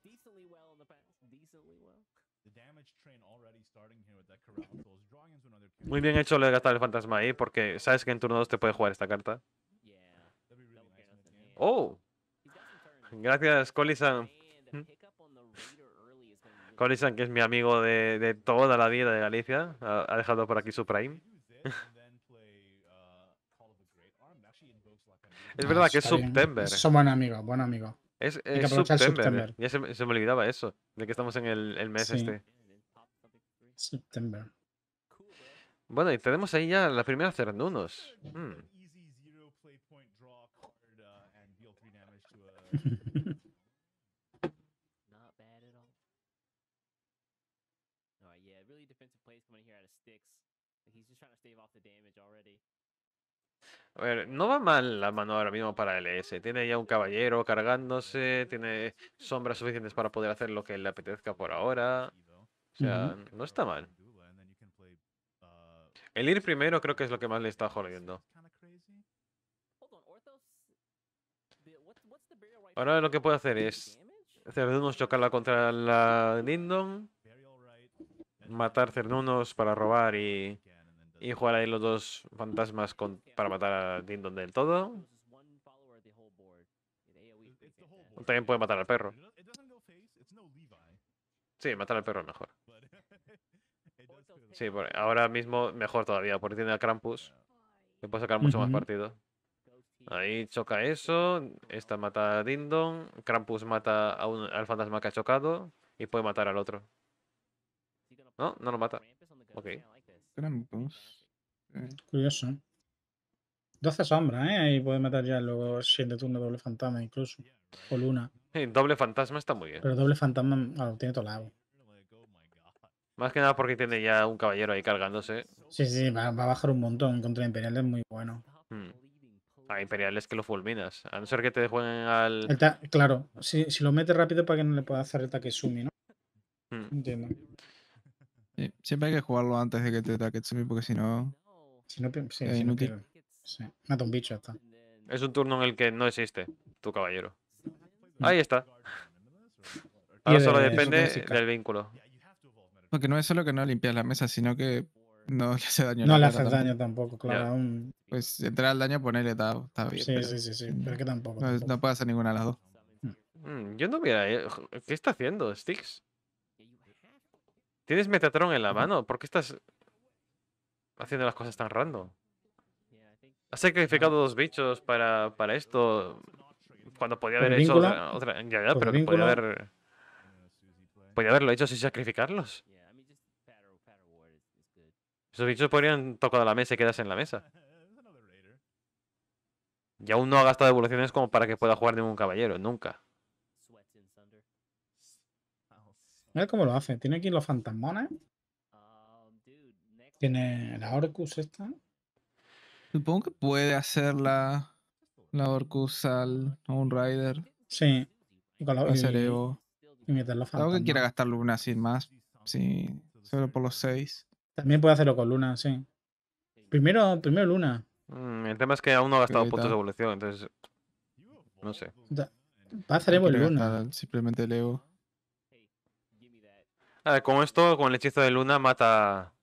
Muy bien hecho lo de gastar el fantasma ahí, porque sabes que en turno 2 te puede jugar esta carta. ¡Oh! Gracias, Colisan. Hmm. Colisan, que es mi amigo de, toda la vida de Galicia, ha, dejado por aquí su Prime. Uh, es verdad que es September. Es un buen amigo, buen amigo. Es, September. Ya se, me olvidaba eso, de que estamos en el, mes este. Bueno, y tenemos ahí ya la primera cernunos. Hmm. A ver, no va mal la mano ahora mismo para LS. Tiene ya un caballero cargándose, tiene sombras suficientes para poder hacer lo que le apetezca por ahora. O sea, no está mal. El ir primero creo que es lo que más le está jodiendo. Ahora lo que puede hacer es Cernunos chocarla contra la Nindon Matar Cernunos para robar y, jugar ahí los dos fantasmas para matar a Dindon del todo. También puede matar al perro. Sí, matar al perro mejor. Sí, ahora mismo mejor todavía, porque tiene a Krampus. Le puede sacar mucho más partido. Ahí choca eso. Esta mata a Dindon. Krampus mata al fantasma que ha chocado. Y puede matar al otro. No, no lo mata. Ok. Krampus. Curioso. 12 sombras, ¿eh? Ahí puede matar ya luego 7 turnos doble fantasma incluso. O luna. Sí, doble fantasma está muy bien. Pero doble fantasma lo tiene todo lado. Más que nada porque tiene ya un caballero ahí cargándose. Sí, sí, va, a bajar un montón. Contra es muy bueno. Hmm. A ah, Imperiales que lo fulminas. A no ser que te jueguen al. claro, si, si, lo metes rápido para que no le pueda hacer el sumi ¿no? Hmm. Entiendo. siempre hay que jugarlo antes de que te sumi porque si no. Si no, Mata un bicho hasta. Es un turno en el que no existe tu caballero. Hmm. Ahí está. Ahora solo depende del vínculo. Porque no es solo que no limpias la mesa, sino que no le hace daño. No le hace daño tampoco, claro. Un... Pues entrar al daño, ponerle está, está bien. Sí, sí, sí, sí, mm, pero que tampoco. No, tampoco. hacer ninguna lado. las mm, yo no hubiera. ¿Qué está haciendo, Stix? Tienes Metatron en la mano, ¿por qué estás haciendo las cosas tan random? Has sacrificado dos bichos para, para esto cuando podía haber hecho otra. otra ya, ya, pero podía haber. Podía haberlo hecho sin sacrificarlos. Esos bichos podrían tocar la mesa y quedarse en la mesa. Y aún no ha gastado evoluciones como para que pueda jugar ningún caballero, nunca. Mira cómo lo hace. Tiene aquí los fantasmones. Tiene la Orcus esta. Supongo que puede hacer la, la Orcus al, a un Rider. Sí. Y, con y, meter que quiera gastarlo una sin más. Sí. Solo por los seis. También puede hacerlo con Luna, sí. Primero, primero Luna. Mm, el tema es que aún no ha gastado puntos de evolución, entonces. No sé. hacer Evo Luna. Simplemente Leo. A ver, con esto, con el hechizo de Luna, mata.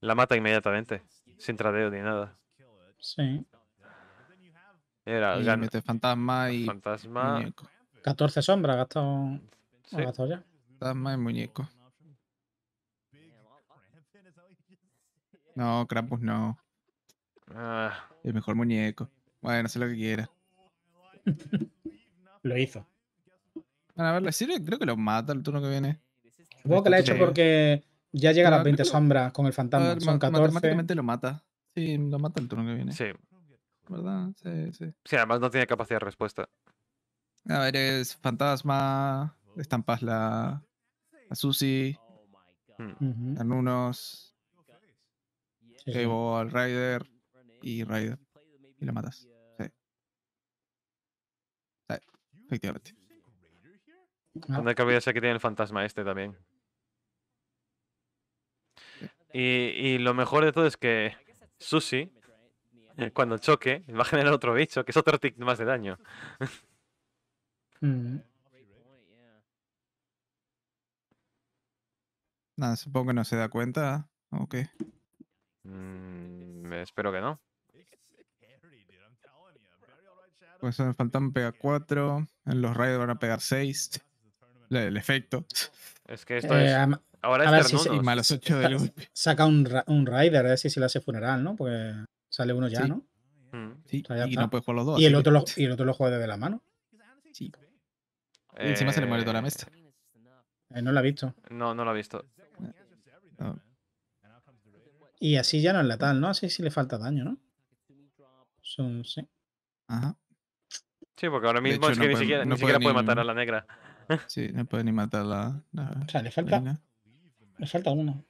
La mata inmediatamente. Sin tradeo ni nada. Sí. Era y fantasma y. Fantasma. Muñeco. 14 sombras ha gastado. gastado ya. Fantasma y muñeco. No, Krampus no. Ah. El mejor muñeco. Bueno, sé lo que quiera. lo hizo. Bueno, a ver, ¿le sirve? Creo que lo mata el turno que viene. Supongo que lo ha hecho porque ya llega la las 20 sombras con el fantasma. Son 14. Matemáticamente lo mata. Sí, lo mata el turno que viene. Sí. ¿Verdad? Sí, sí. Sí, además no tiene capacidad de respuesta. A ver, es fantasma. Estampas la. A Susi. Mm. Algunos. Sí, al Raider y Raider. Y la matas. Sí. sí. Efectivamente. donde que olvidarse que tiene el fantasma este también. Y, y lo mejor de todo es que Sushi, eh, cuando choque, va a generar otro bicho, que es otro tick más de daño. Mm. Nada, supongo que no se da cuenta. ¿O Mm, espero que no. Pues el fantasma pega 4. En los raiders van a pegar 6. El efecto. Es que esto eh, es. Ahora a ver de Saca un, raider un rider a ver si se le hace funeral, ¿no? pues sale uno ya, ¿no? Ah, mm. Sí, y no puedes jugar los dos. Y el, otro lo, y el otro lo juega desde la mano. Sí. encima se le muere toda la mesa. no la ha visto. No, no lo ha visto. No. Y así ya no es letal, ¿no? Así sí le falta daño, ¿no? Son, sí. Ajá. Sí, porque ahora mismo es que no ni, puede, siquiera, puede, matar a la negra. Sí, no puede ni matar a la, o sea, le falta. Le falta uno.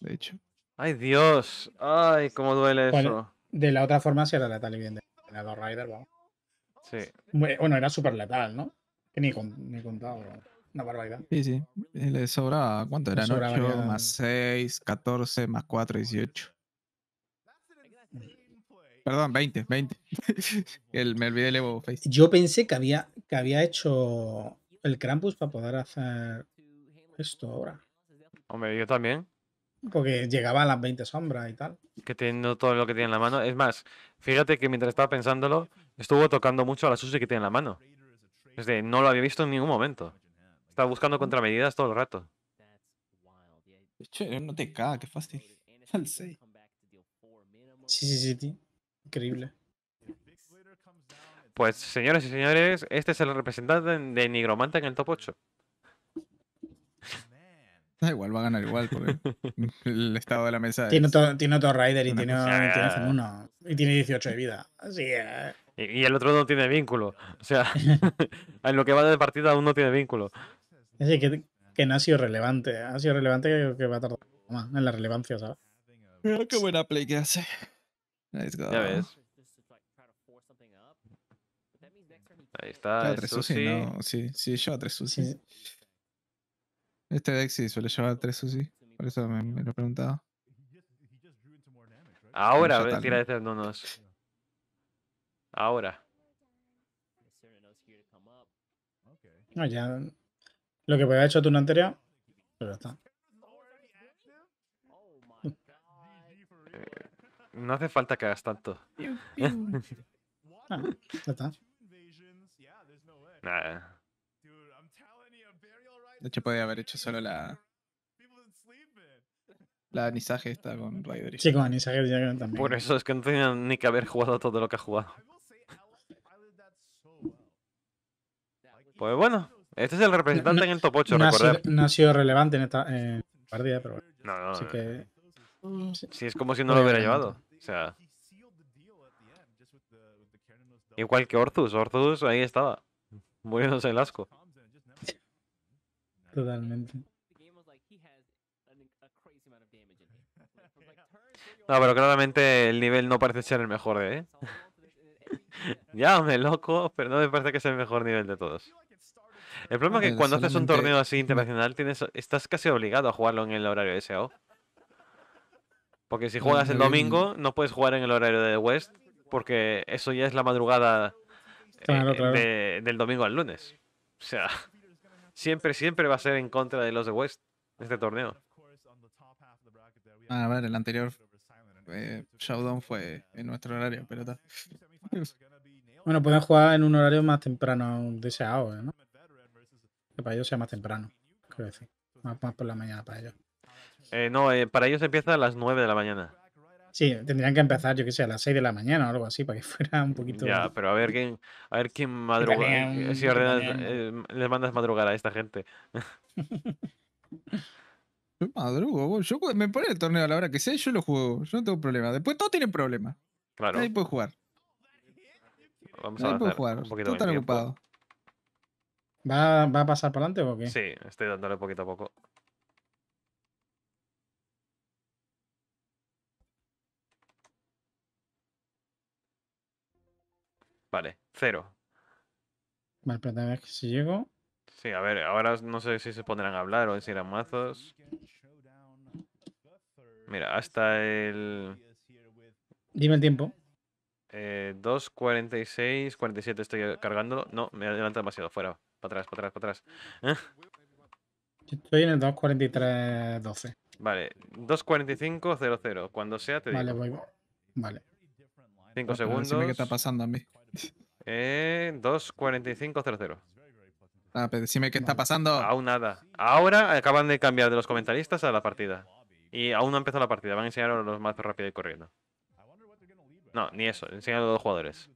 De hecho. Ay, Dios. Ay, cómo duele eso. De la otra forma, si era letal, evidentemente. La Rider, vamos. Sí. Bueno, era súper letal, ¿no? Que ni, con, ni contado. Una barbaridad. Sí, sí. Le sobra, ¿cuánto eran? más 6, 14 más 4, 18. Perdón, 20, 20. el, me olvidé el Evo Face. Yo pensé que había, que había hecho el Krampus para poder hacer esto ahora. Hombre, yo también. Porque llegaba a las 20 sombras y tal. Que teniendo todo lo que tiene en la mano. Es más, fíjate que mientras estaba pensándolo, estuvo tocando mucho a la sucia que tiene en la mano. Es decir, no lo había visto en ningún momento. Está buscando contramedidas todo el rato. no te caga, qué fácil. Al Sí, sí, sí, tío. Increíble. Pues, señores y señores, este es el representante de Nigromanta en el top 8. Da ah, igual, va a ganar igual, porque el estado de la mesa tiene Otro, tiene otro Rider y tiene, tiene y tiene 18 de vida. Así es. y, el otro no tiene vínculo. O sea, en lo que va de partida aún no tiene vínculo. Es decir, que, que no ha sido relevante. ¿eh? Ha sido relevante que, va a tardar más en la relevancia, ¿sabes? qué buena play que hace. Let's go. Ya ves. Ahí está. Tres sushi, Sí, sí, lleva tres sushi. Sí. Este Dexi suele llevar tres sushi. Por eso me, lo he preguntado. Ahora, tira este Ahora. No, ya lo que podía hecho tú en anterior, pero está. Eh, no hace falta que hagas tanto. ah, está. De hecho, podía haber hecho solo la. La anisaje esta con Raider. Sí, con Nisage también. Por eso es que no tenía ni que haber jugado todo lo que ha jugado. Pues bueno, este es el representante en el top 8, no Ha sido, no relevante en esta partida, pero bueno. No, no. no. Mm, sí. es como si no lo hubiera llevado. O sea. Igual que Orthus. Orthus ahí estaba. Muriéndose el asco. Totalmente. No, pero claramente el nivel no parece ser el mejor de. Ya, ¿eh? me loco, pero no me parece que sea el mejor nivel de todos. El problema es que eh, cuando haces un torneo así internacional tienes, estás casi obligado a jugarlo en el horario de SAO. Porque si juegas el domingo, no puedes jugar en el horario de West, porque eso ya es la madrugada eh, del domingo al lunes. O sea, siempre, siempre va a ser en contra de los de West, este torneo. Ah, a ver, el anterior eh, Showdown fue en nuestro horario, pero Bueno, pueden jugar en un horario más temprano deseado, ¿no? para ellos sea más temprano, quiero decir. Más, más por la mañana para ellos. Eh, no, eh, para ellos empieza a las 9 de la mañana. Sí, tendrían que empezar, yo qué sé, a las 6 de la mañana o algo así, para que fuera un poquito. Ya, pero a ver quién, a ver quién madruga. Eh, si ordenas, les mandas madrugar a esta gente. yo madrugo, Yo me pone el torneo a la hora que sea yo lo juego. Yo no tengo problema. Después todos tienen problemas. Claro. Nadie puede jugar. Vamos Nadie puede jugar. Un poquito Todos ¿Va, a pasar para adelante o qué? Sí, estoy dándole poquito a poco. Vale, cero. Vale, espérate a ver si llego. Sí, a ver, ahora no sé si se pondrán a hablar o si eran mazos. Mira, hasta el... Dime el tiempo. Eh, 2.46, 47 estoy cargando. No, me adelanta demasiado, fuera. Para atrás, para atrás, para atrás. ¿Eh? estoy en el 243.12. Vale, 245.00. Cuando sea, te digo. Vale, voy. Vale. 5 segundos. Dime qué está pasando a mí. Eh, 245.00. Ah, decime qué está pasando. Aún nada. Ahora acaban de cambiar de los comentaristas a la partida. Y aún no ha empezado la partida. Van a enseñar los más rápido y corriendo. No, ni eso. Enseñan a los dos jugadores.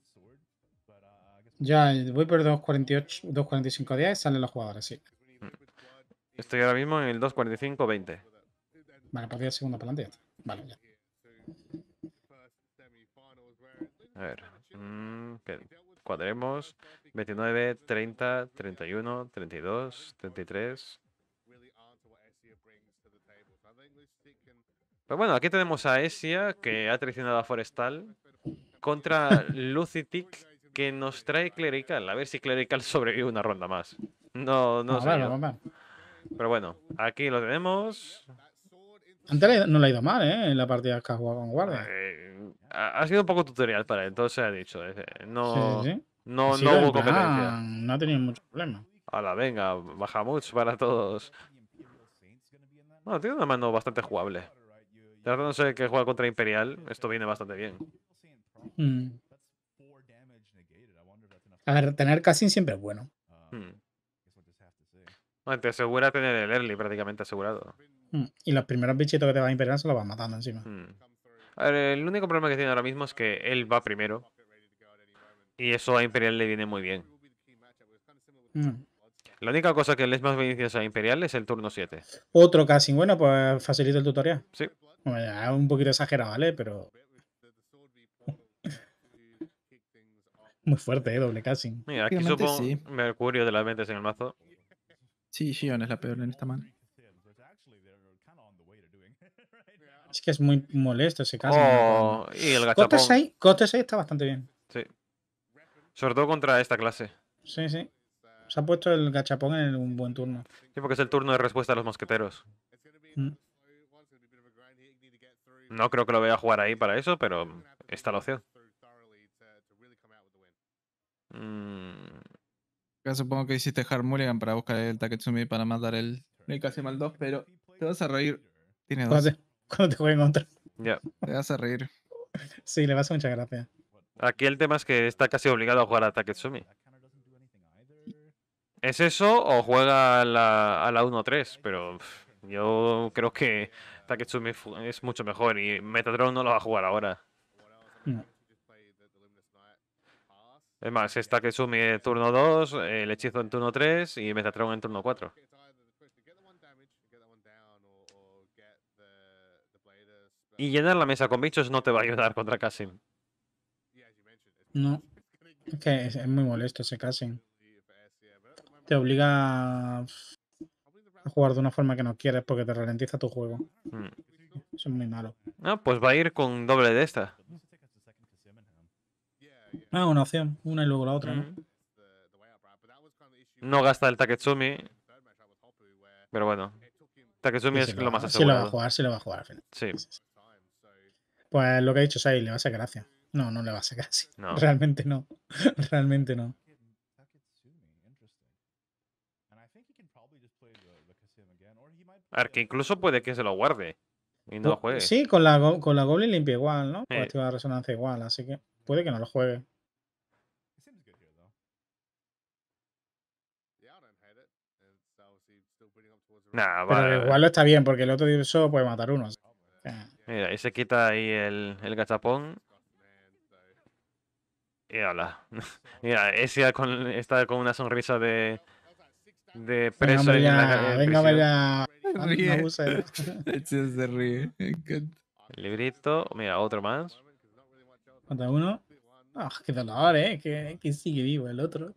Ya, voy por 2.48, 2.45 días salen los jugadores, sí. Mm. Estoy ahora mismo en el 2.45-20. Vale, pues 10 segundos para Vale, ya. A ver. Mm, cuadremos. 29, 30, 31, 32, 33. Pero bueno, aquí tenemos a Esia, que ha traicionado a Forestal, contra Lucitic, que nos trae Clerical. A ver si Clerical sobrevive una ronda más. No, no, sé. Pero bueno, aquí lo tenemos. Antes no le ha ido mal, ¿eh? En la partida que ha jugado con Guardia. Eh, ha sido un poco tutorial para él, entonces ha dicho. ¿eh? no, no, no hubo competencia. no ha tenido mucho problema. la venga, baja mucho para todos. No, tiene una mano bastante jugable. Tratándose de que juega contra Imperial, esto viene bastante bien. Mm. A ver, tener casi siempre es bueno. Ah. Hmm. Bueno, te asegura tener el early prácticamente asegurado. Hmm, y los primeros bichitos que te van a Imperial se los vas matando encima. Hmm. el único problema que tiene ahora mismo es que él va primero. Y eso a Imperial le viene muy bien. La única cosa que le es más beneficiosa a Imperial es el turno 7. Otro casi Bueno, pues facilita el tutorial. Sí. un poquito exagerado, ¿vale? Pero Muy fuerte, eh, doble casi Mira, aquí supongo Mercurio de las 20 en el mazo. Sí, Shion es la peor en esta mano. Es que es muy molesto ese caso. Oh, y el gachapón. Cote 6, está bastante bien. Sí. Sobre todo contra esta clase. Sí, sí. Se ha puesto el gachapón en un buen turno. Sí, porque es el turno de respuesta a los mosqueteros. Mm. No creo que lo vaya a jugar ahí para eso, pero está la opción. Mm. supongo que hiciste Hard Mulligan para buscar el Taketsumi para matar el casi mal 2, pero te vas a reír. Tiene dos. Cuando te, Te vas a reír. sí, le vas a mucha gracia. Aquí el tema es que está casi obligado a jugar a Taketsumi. ¿Es eso o juega a la, a la 1-3? Pero yo creo que Taketsumi es mucho mejor y Metatron no lo va a jugar ahora. No. Es más, está que sume turno 2, el hechizo en turno 3 y Metatron en turno 4. Y llenar la mesa con bichos no te va a ayudar contra Kasim. No. Es que es muy molesto ese Kasim. Te obliga a jugar de una forma que no quieres porque te ralentiza tu juego. Hmm. Eso es muy malo. Ah, pues va a ir con doble de esta. Ah, una opción, una y luego la otra, ¿no? No gasta el Taketsumi. Pero bueno. Taketsumi es lo más asegurado. Sí, lo va a jugar, sí, lo va a jugar al final. Sí. Pues lo que ha dicho Sai, le va a sacar gracia. No, no le va a sacar gracia Realmente no. Realmente no. A ver, que incluso puede que se lo guarde. Y no lo pues, juegue. Sí, con la, con la Goblin limpia igual, ¿no? Con resonancia igual, así que puede que no lo juegue. Nah, vale, Pero igual lo está bien, porque el otro diverso puede matar uno. Mira, ahí se quita ahí el, el gachapón. Y hola. Mira, ese con, está con una sonrisa de. de preso en la Venga, vaya. se ríe. El librito. Mira, otro más uno. qué dolor, ¿eh? Que, sigue vivo el otro.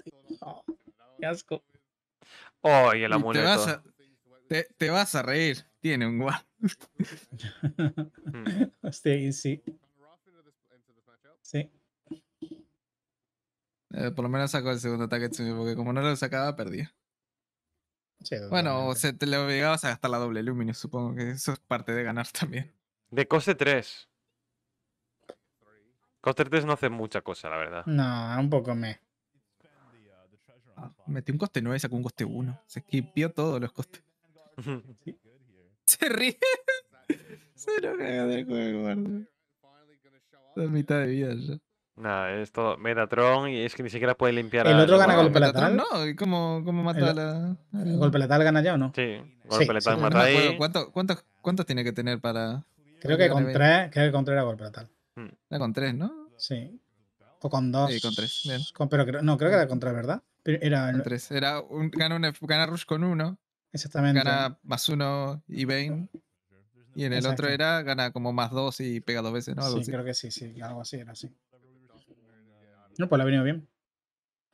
qué asco. Oh, y el amor. Te vas a, reír. Tiene un guau. Mm. sí, sí. Sí. Eh, por lo menos sacó el segundo ataque porque como no lo sacaba, perdía. bueno, o se te le obligabas a gastar la doble Luminous, supongo que eso es parte de ganar también. De coste 3. Coster 3 no hace mucha cosa, la verdad. No, un poco me. Ah, metí un coste 9 y sacó un coste 1. Se esquipió todos los costes. Se ríe. Se lo caga del juego, guarda. La mitad de vida ya. Nada, es todo Metatron y es que ni siquiera puede limpiar. ¿El otro gana golpe letal? No, ¿cómo, mata el... la.? ¿Golpe letal gana ya o no? Sí, golpe letal mata cuántos, tiene que tener para.? Creo que, con tres, que era golpe letal. Era mm. con 3, ¿no? Sí. O con 2. Sí, con 3. Bien. Con, pero creo, no, creo que era contra, ¿verdad? era el... con tres. Era un, gana, un, gana Rush con 1. Exactamente. Gana más uno y Bane. Y en el otro era gana como más 2 y pega dos veces, ¿no? sí, creo que sí, sí, algo así era así. No, pues le ha venido bien.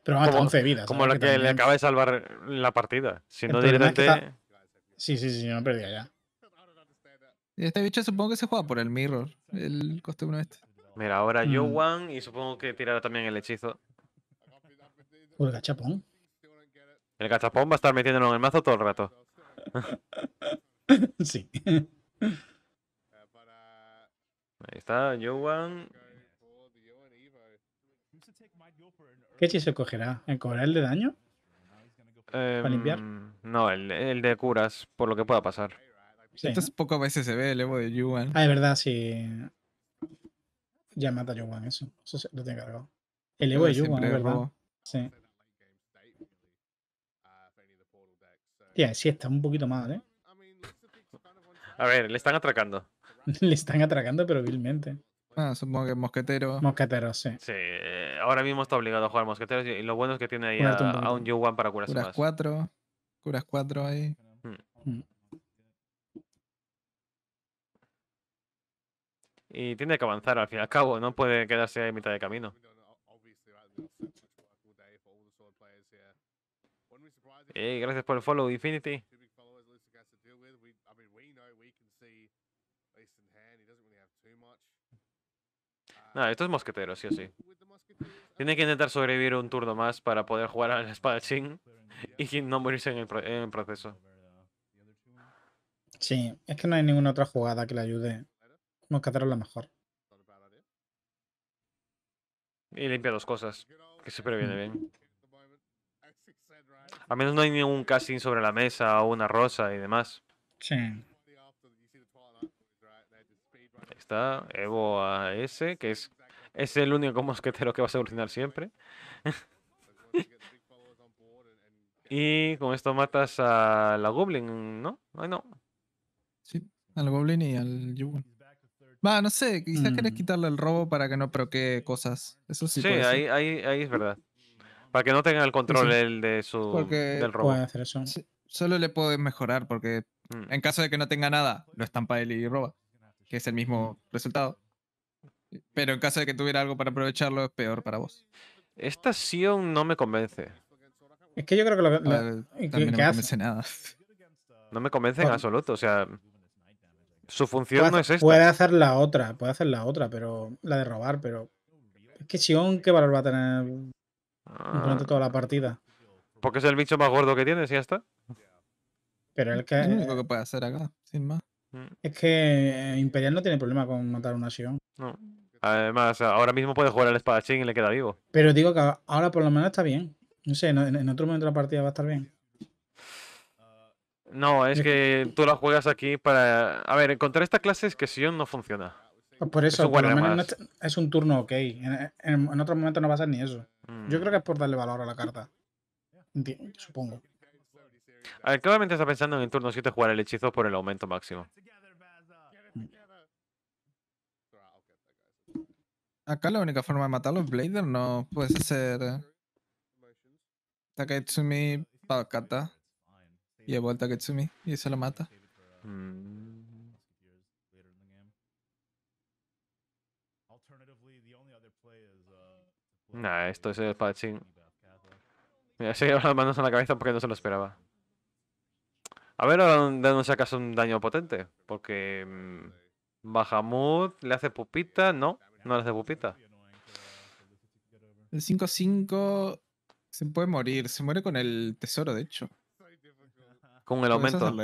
Pero va como, 11 vidas. Como la que, le acaba de salvar la partida. Si no directamente. Está... Sí, sí, sí, no perdía ya. Este bicho supongo que se juega por el mirror, el costumbre este. Mira, ahora yo Wan mm. y supongo que tirará también el hechizo. ¿O el gachapón? El gachapón va a estar metiéndolo en el mazo todo el rato. sí. Ahí está, Wan. ¿Qué hechizo cogerá? ¿El de daño? ¿Para em, limpiar? No, el de curas, por lo que pueda pasar. Esto es poco a veces se ve el Evo de Yuan. Ah, es verdad, sí. Ya mata a Yuan, eso. Eso se, lo tiene cargado. El Evo de Yuan, es verdad. Sí. Tía, sí, está un poquito mal, ¿eh? A ver, le están atracando. le están atracando, pero vilmente. Ah, supongo que mosquetero. Mosquetero, sí. Sí, eh, ahora mismo está obligado a jugar mosqueteros y lo bueno es que tiene ahí a, un Yuan para curarse curas más. Curas 4, curas 4 ahí. Hmm. Mm. y tiene que avanzar al fin y al cabo, no puede quedarse en mitad de camino. Eh gracias por el follow, Infinity. No, esto es mosquetero, sí o sí. Tiene que intentar sobrevivir un turno más para poder jugar al espadachín y no morirse en el proceso. Sí, es que no hay ninguna otra jugada que le ayude no quedaron la mejor. Y limpia dos cosas, que siempre viene bien. A menos no hay ningún casting sobre la mesa o una rosa y demás. Sí. Ahí está Evo a ese, que es, es el único mosquetero que vas a evolucionar siempre. y con esto matas a la Goblin, ¿no? Ay, no. Sí, al Goblin y al Yugo. Va, no sé, quizás quieres mm. quitarle el robo para que no proquee cosas. Eso sí. Sí, ahí, ahí, ahí es verdad. Para que no tenga el control el de su, del robo. Solo le puedes mejorar porque mm. en caso de que no tenga nada, lo estampa él y roba, que es el mismo resultado. Pero en caso de que tuviera algo para aprovecharlo, es peor para vos. Esta Sion no me convence. Es que yo creo que lo, que, ah, no me convence nada. No me convence en absoluto, o sea... Su función no es esta. Puede hacer la otra, puede hacer la otra, pero la de robar, pero. Es que Sion, ¿qué valor va a tener durante toda la ah. partida? Porque es el bicho más gordo que tienes y ya está. Pero el que. Es lo único eh, que puede hacer acá, sin más. Mm. Es que eh, Imperial no tiene problema con matar a una Sion. Además, ahora mismo puede jugar al espadachín y le queda vivo. Pero digo que ahora por lo menos está bien. No sé, en, otro momento de la partida va a estar bien. No, es eh, que tú la juegas aquí para. A ver, encontrar esta clase es que si no funciona. Ah, por eso, por lo menos es, un turno ok. En, otro momento no va a ser ni eso. Yo mm. creo que es por darle valor a la carta. supongo. A ver, claramente está pensando en el turno 7 jugar el hechizo por el aumento máximo. Acá la única forma de matar los Bladers no puede ser. Eh, Taketsumi, Pakata. Y de vuelta a Ketsumi Y se lo mata. Mm. Nah, esto es el patching. Mira, se lleva las manos a la cabeza porque no se lo esperaba. A ver, ahora no sacas un daño potente. Porque. Mm, Bahamut le hace pupita. No, no le hace pupita. El 5-5 se puede morir. Se muere con el tesoro, de hecho. Con el aumento.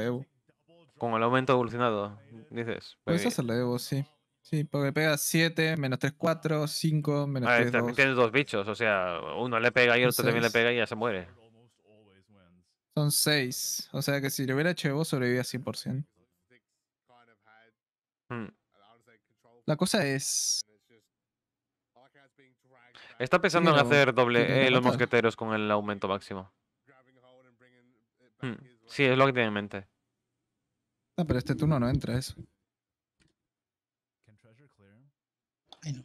con el aumento evolucionado, dices. Puedes el Evo, sí. Sí, porque pega 7, menos 3, 4, 5, menos ah, 3, También este, tienes dos bichos, o sea, uno le pega y el otro también le pega y ya se muere. Son 6, o sea que si le hubiera hecho Evo sobrevivía 100%. Hmm. La cosa es... Está pensando en hacer doble eh, los mosqueteros con el aumento máximo. Sí, es lo que tiene en mente. Ah, pero este turno no entra eso. no.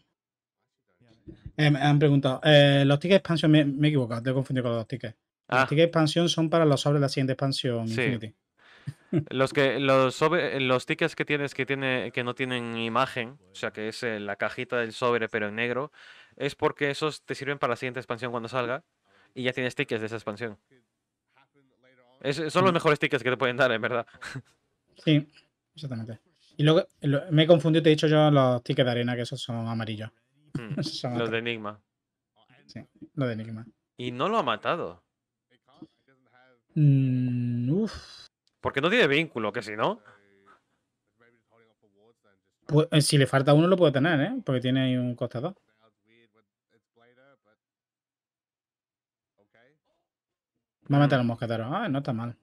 Eh, me han preguntado, eh, los tickets de expansión, me, he equivocado, te he confundido con los tickets. Los ah. tickets de expansión son para los sobres de la siguiente expansión, sí. Los, que, los tickets que tienes que, tiene, que no tienen imagen, o sea que es eh, la cajita del sobre pero en negro, es porque esos te sirven para la siguiente expansión cuando salga y ya tienes tickets de esa expansión son los mm. mejores tickets que te pueden dar, en verdad. Sí, exactamente. Y luego me he confundido, te he dicho yo los tickets de arena, que esos son amarillos. Mm, los de Enigma. Sí, los de Enigma. Y no lo ha matado. Mm, uff Porque no tiene vínculo, que si no. Pues, eh, si le falta uno, lo puede tener, ¿eh? Porque tiene ahí un costado. Va a meter a los Ah, no está mal.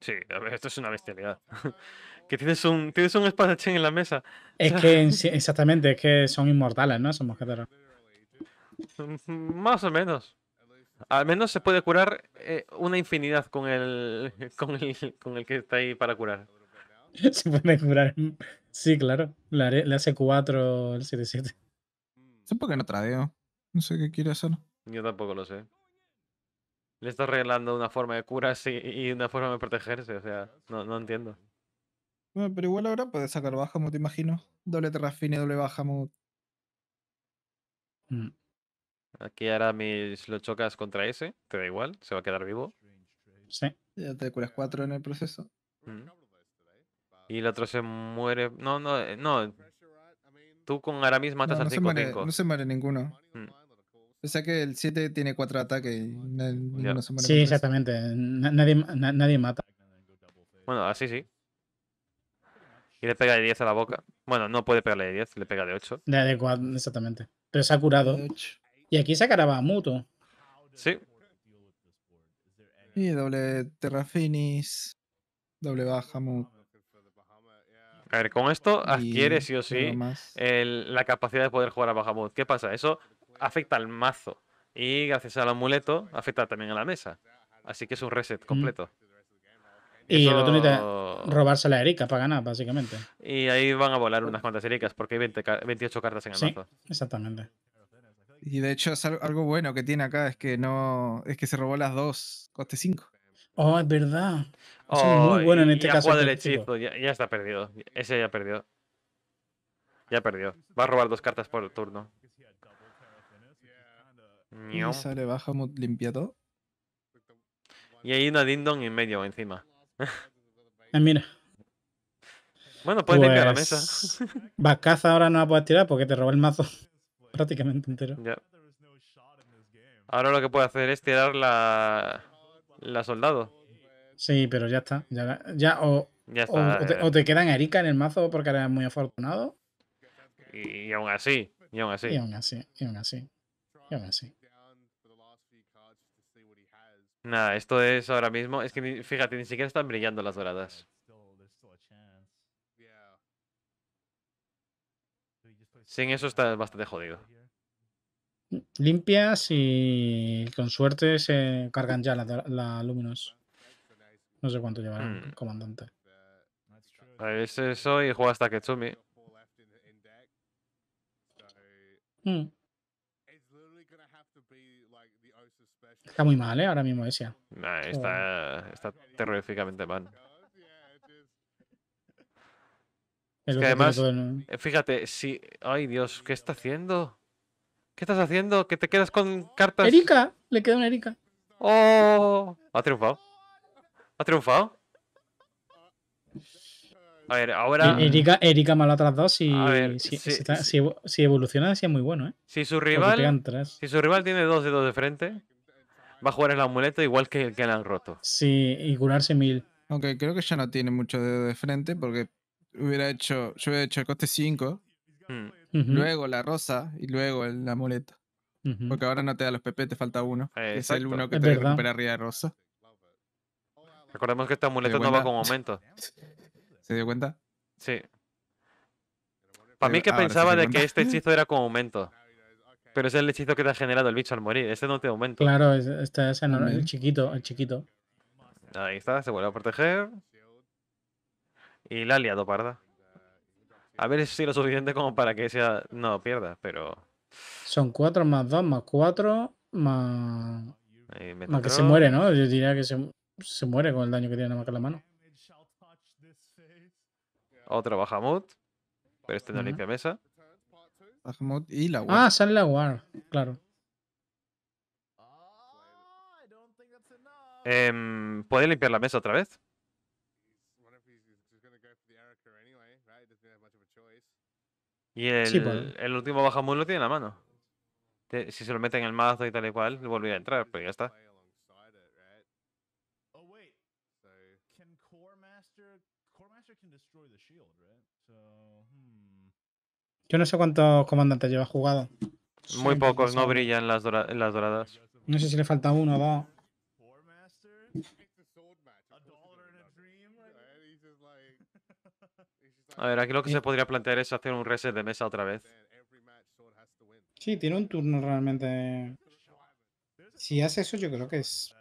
Sí, esto es una bestialidad. que tienes un, tienes un espadachín en la mesa. Es que, exactamente, es que son inmortales, ¿no? Esos mosqueteros. Mm, más o menos. Al menos se puede curar eh, una infinidad con el, con el, que está ahí para curar. Se puede curar. Sí, claro. Le, hace 4 el 7-7. que no tradeo. No sé qué quiere hacer. Yo tampoco lo sé. Le estás regalando una forma de curas y una forma de protegerse, o sea, no, entiendo. pero igual ahora puedes sacar Bajamut, te imagino. Doble Terrafine, doble Bajamut. Mm. Aquí ahora mis lo chocas contra ese, te da igual, se va a quedar vivo. Sí. Ya te curas cuatro en el proceso. Mm. Este, y el otro se muere. No, no, eh, no. Tú con Aramis matas al 5-5. No se muere ninguno. Mm. O sea que el 7 tiene 4 ataques Sí, exactamente. Nadie, mata. Bueno, así sí. Y le pega de 10 a la boca. Bueno, no puede pegarle de 10, le pega de 8. De adecuado, exactamente. Pero se ha curado. Y aquí sacará a Muto. Sí. Y doble Terrafinis. Doble baja A ver, con esto adquiere sí o sí la capacidad de poder jugar a Bahamut. ¿Qué pasa? Eso afecta al mazo. Y gracias al amuleto, afecta también a la mesa. Así que es un reset mm. completo. Y el otro robarse la Erika para ganar, básicamente. Y ahí van a volar unas cuantas Ericas, porque hay 28 cartas en el mazo. Exactamente. Y de hecho, algo bueno que tiene acá es que no. Es que se robó las dos, coste 5. Oh, es verdad. es muy oh, bueno en este caso. hechizo, ya, ya, está perdido. Ese ya perdió. Ya perdió. Va a robar dos cartas por turno. Y sale baja limpia Y hay una dindon en medio encima. eh, mira. Bueno, puedes limpiar la mesa. Pues, Vascaza ahora no la puedes tirar porque te robó el mazo prácticamente entero. Ya. Ahora lo que puede hacer es tirar la, la soldado. Sí, pero ya está. Ya, o, eh. O, te, quedan Erika en el mazo porque eres muy afortunado. aún así. Y aún así. Y aún así. Y aún así. Y aún así. Nada, esto es ahora mismo. Es que fíjate, ni siquiera están brillando las doradas. Sin eso está bastante jodido. Limpias y con suerte se cargan ya la, luminos. No sé cuánto llevará el hmm. comandante. A ver, es eso y juega hasta Ketsumi. Hmm. Está muy mal, ¿eh? Ahora mismo decía. está, está terroríficamente mal. Es, que además, eh, fíjate, si. Ay, Dios, ¿qué está haciendo? ¿Qué estás haciendo? ¿Que te quedas con cartas? ¡Erika! Le queda una Erika. ¡Oh! Ha triunfado. Ha triunfado. A ver, ahora. E-, Erika, Erika atrás dos y si, si, si, evoluciona, es muy bueno, ¿eh? Si su rival. Si su rival tiene dos dedos de frente, va a jugar el amuleto igual que el que han roto. Sí, y curarse mil. Aunque creo que ya no tiene mucho dedo de frente porque hubiera hecho, yo hubiera hecho el coste 5, hmm. luego la rosa y luego el amuleto. Porque ahora no te da los PP, te falta uno. es el uno que te recupera arriba de rosa. Recordemos que este amuleto no va con aumento. ¿Se dio cuenta? Sí. Para mí que pensaba de que este hechizo era con aumento. Pero es el hechizo que te ha generado el bicho al morir. Este no te aumenta. Claro, este es el chiquito, el chiquito. Ahí está, se vuelve a proteger. Y la aliado parda. A ver si lo suficiente como para que sea. No, pierda, pero. Son 4 más 2 más 4 más. Más que se muere, ¿no? Yo diría que se, muere con el daño que tiene nada más que la mano. Otro Bahamut. Pero este no limpia mesa y la Ah, sale la War, claro. Em, ¿Puede limpiar la mesa otra vez? Y el, el último Bahamut lo tiene en la mano. Si se lo mete en el mazo y tal y cual, volvía a entrar, pero pues ya está. Yo no sé cuántos comandantes lleva jugado. Muy pocos, no brillan las, las doradas. No sé si le falta uno o A ver, aquí lo que se podría plantear es hacer un reset de mesa otra vez. Sí, tiene un turno realmente. Si hace eso, yo creo que es.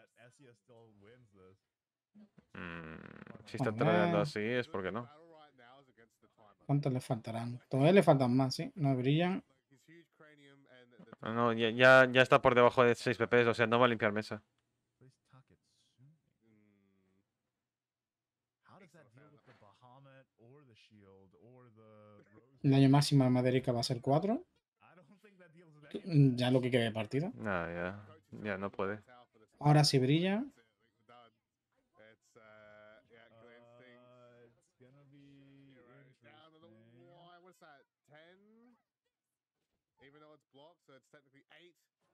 Mm, si está trayendo así, es porque no. ¿Cuántos le faltarán? Todavía le faltan más, ¿sí? No brillan. No, ya, está por debajo de 6 pp, o sea, no va a limpiar mesa. El daño máximo de Maderica va a ser 4. Ya lo que quede de partida. No, ya. Ya no puede. Ahora sí brilla.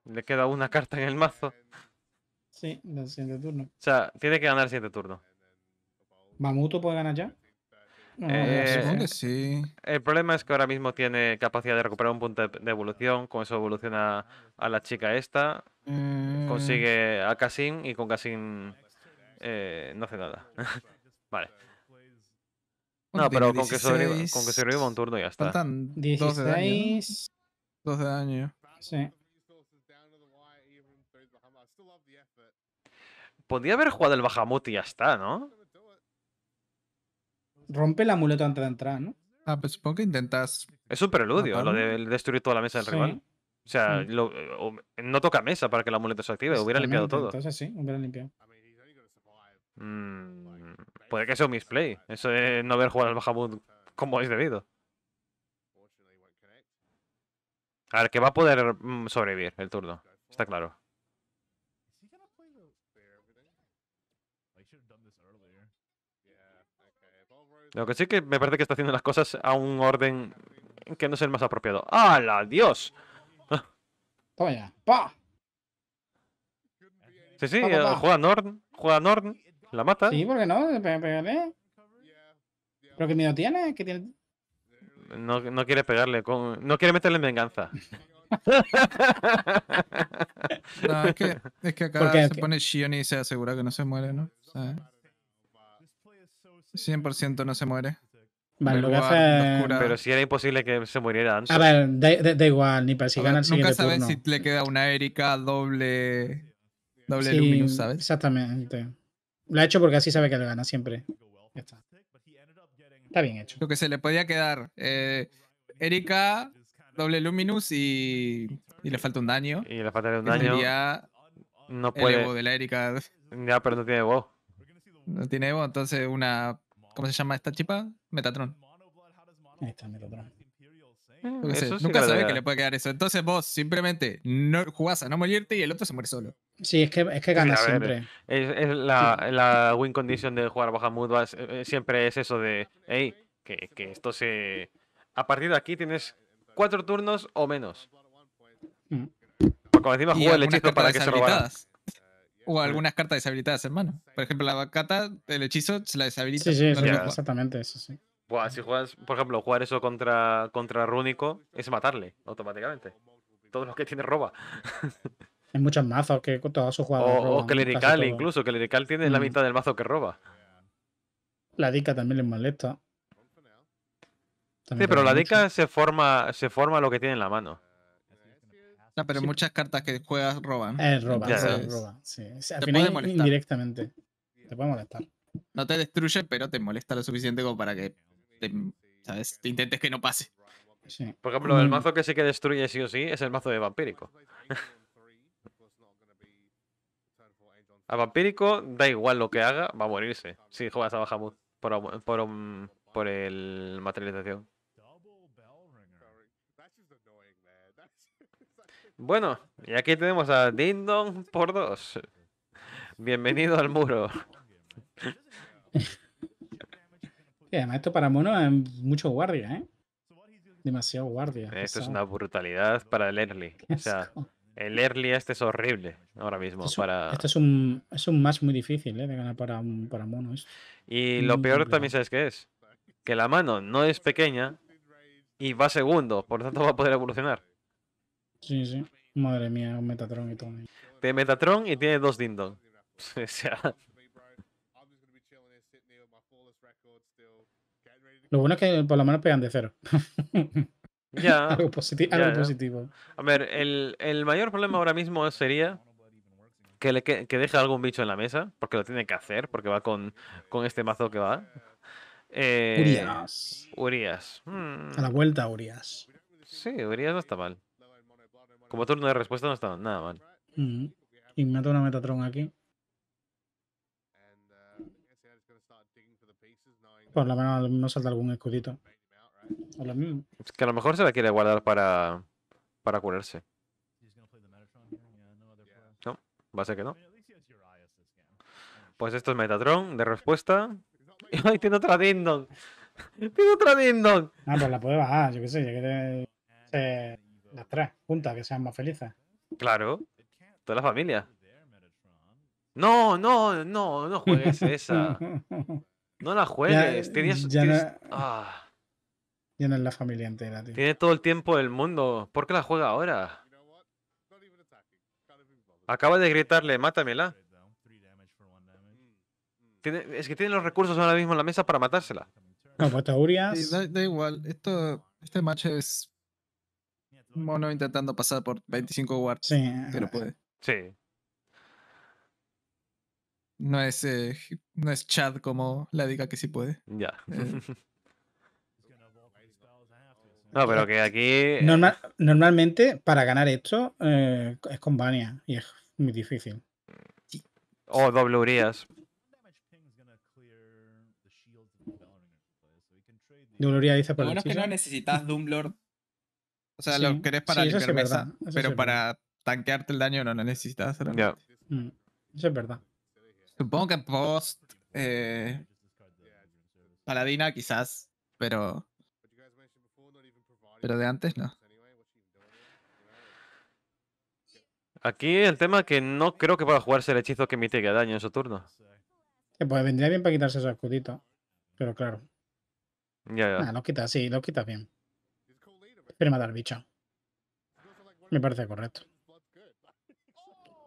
Le queda una carta en el mazo. Sí, del siguiente turno. O sea, tiene que ganar el siguiente turno. ¿Mamuto puede ganar ya? eh, supongo que sí. El problema es que ahora mismo tiene capacidad de recuperar un punto de, evolución. Con eso evoluciona a la chica esta. Mm. Consigue a Kasim y con Casin eh, no hace nada. vale. No, pero con que, se con que un turno y ya está. Faltan 16. 12 de daño. 12 de daño. Sí. Podría haber jugado el bajamut y ya está, ¿no? Rompe el amuleto antes de entrar, ¿no? Ah, pues supongo que intentas. Es un preludio, lo de destruir toda la mesa del rival. O sea, no toca mesa para que el amuleto se active, hubiera limpiado todo. Entonces sí, hubiera limpiado. Mm, puede que sea un misplay. Eso de no haber jugado el bajamut como es debido. A ver, que va a poder mm, sobrevivir el turno. Está claro. Lo que sí que me parece que está haciendo las cosas a un orden que no es el más apropiado. ¡Hala, Dios! Toma ya. ¡Pa! Sí, sí, juega Norn, juega Norn, la mata. Sí, ¿por qué no? Pégale. ¿Pero qué miedo tiene? ¿Qué tiene? No, no quiere pegarle, no quiere meterle en venganza. no, es que, acá se pone Shion y se asegura que no se muere, ¿no? ¿Sabes? 100% no se muere. Vale, lo Pero si era imposible que se muriera antes. A ver, da, igual, ni para si Nunca sabes si le queda una Erika doble. Doble Luminous, ¿sabes? Exactamente. Lo ha hecho porque así sabe que le gana siempre. Ya está. Está bien hecho. Lo que se le podía quedar. Eh, Erika, doble Luminous y. Y le falta un daño. Y le falta un daño. no puede. de Ya, pero no tiene voz No tiene voz entonces una ¿Cómo se llama esta chipa? Metatron. Ahí está Metatron. Mm. nunca sabes que le puede quedar eso. Entonces vos simplemente no jugás a no morirte y el otro se muere solo. Sí, es que, es que ganas siempre. Es, la, win condition de jugar baja mood. Eh, eh, siempre es eso de, hey, que, esto se... A partir de aquí tienes cuatro turnos o menos. Como mm. Porque encima el hechizo para que se robaran. O algunas cartas deshabilitadas, hermano. Por ejemplo, la vacata, el hechizo, se la deshabilita. Sí, sí, exactamente, eso sí. Buah, si juegas, por ejemplo, jugar eso contra, contra Rúnico es matarle automáticamente. Todos los que tiene roba. Hay muchos mazos que todos sus jugadores. O, roban, o Clerical, incluso. Clerical tiene la mm. mitad del mazo que roba. La Dica también le molesta. sí, pero la Dica se forma, se forma lo que tiene en la mano pero muchas cartas que juegas roban. roban, te puede indirectamente. Te puede molestar. No te destruye, pero te molesta lo suficiente como para que te, intentes que no pase. Por ejemplo, el mm. mazo que sí que destruye sí o sí es el mazo de vampírico. a vampírico da igual lo que haga, va a morirse si juegas a Bahamut por, um, por el materialización. Bueno, y aquí tenemos a Dindon por dos. Bienvenido al muro. además, esto para mono es mucho guardia, ¿eh? Demasiado guardia. Esto es una brutalidad para el early. O sea, el early este es horrible ahora mismo. para... Este es un, es un muy difícil, ¿eh? De ganar para, para mono. y lo peor también, ¿sabes qué es? Que la mano no es pequeña y va segundo, por lo tanto va a poder evolucionar. Sí, sí. Madre mía, un Metatron y todo. Tiene Metatron y tiene dos Dindon. Lo bueno es que por lo menos pegan de cero. Ya. algo, positivo. A ver, el, mayor problema ahora mismo sería que, le, que, deje algún bicho en la mesa, porque lo tiene que hacer, porque va con, este mazo que va. Eh, Urias. Urias. Mm. A la vuelta, Urias. Sí, Urias no está mal. Como turno de respuesta no está nada mal. Y meto una Metatron aquí. Por lo menos no salta algún escudito. Es que a lo mejor se la quiere guardar para, para curarse. No, va a ser que no. Pues esto es Metatron de respuesta. ¡Ay, tiene otra Dindon! ¡Tiene otra Dindon! Ah, pues la puede bajar, yo qué sé, ya que te... Las tres, juntas, que sean más felices. Claro, toda la familia. No, no, no, no juegues esa. No la juegues. tienes. Ah. la familia entera, Tiene todo el tiempo del mundo. ¿Por qué la juega ahora? Acaba de gritarle, mátamela. es que tiene los recursos ahora mismo en la mesa para matársela. No, pues Da, da, igual. Esto, este match es mono intentando pasar por 25 wards. Pero puede. Sí. No es, eh, no es Chad como la diga que sí puede. Ya. Eh. No, pero que aquí. Eh, normalmente, para ganar esto, es con Bania y es muy difícil. O doble Urias. dice por Lo bueno que no necesitas Doomlord o sea, lo querés para la pero para tanquearte el daño no necesitas. Mm, eso es verdad. Supongo que post eh, Paladina quizás, pero pero de antes no. Aquí el tema es que no creo que pueda jugarse el hechizo que emite daño en su turno. Eh, pues vendría bien para quitarse ese escudito, Pero claro. Ya, ya. No, lo quitas, sí, lo quita bien. Quiere matar bicho. Me parece correcto.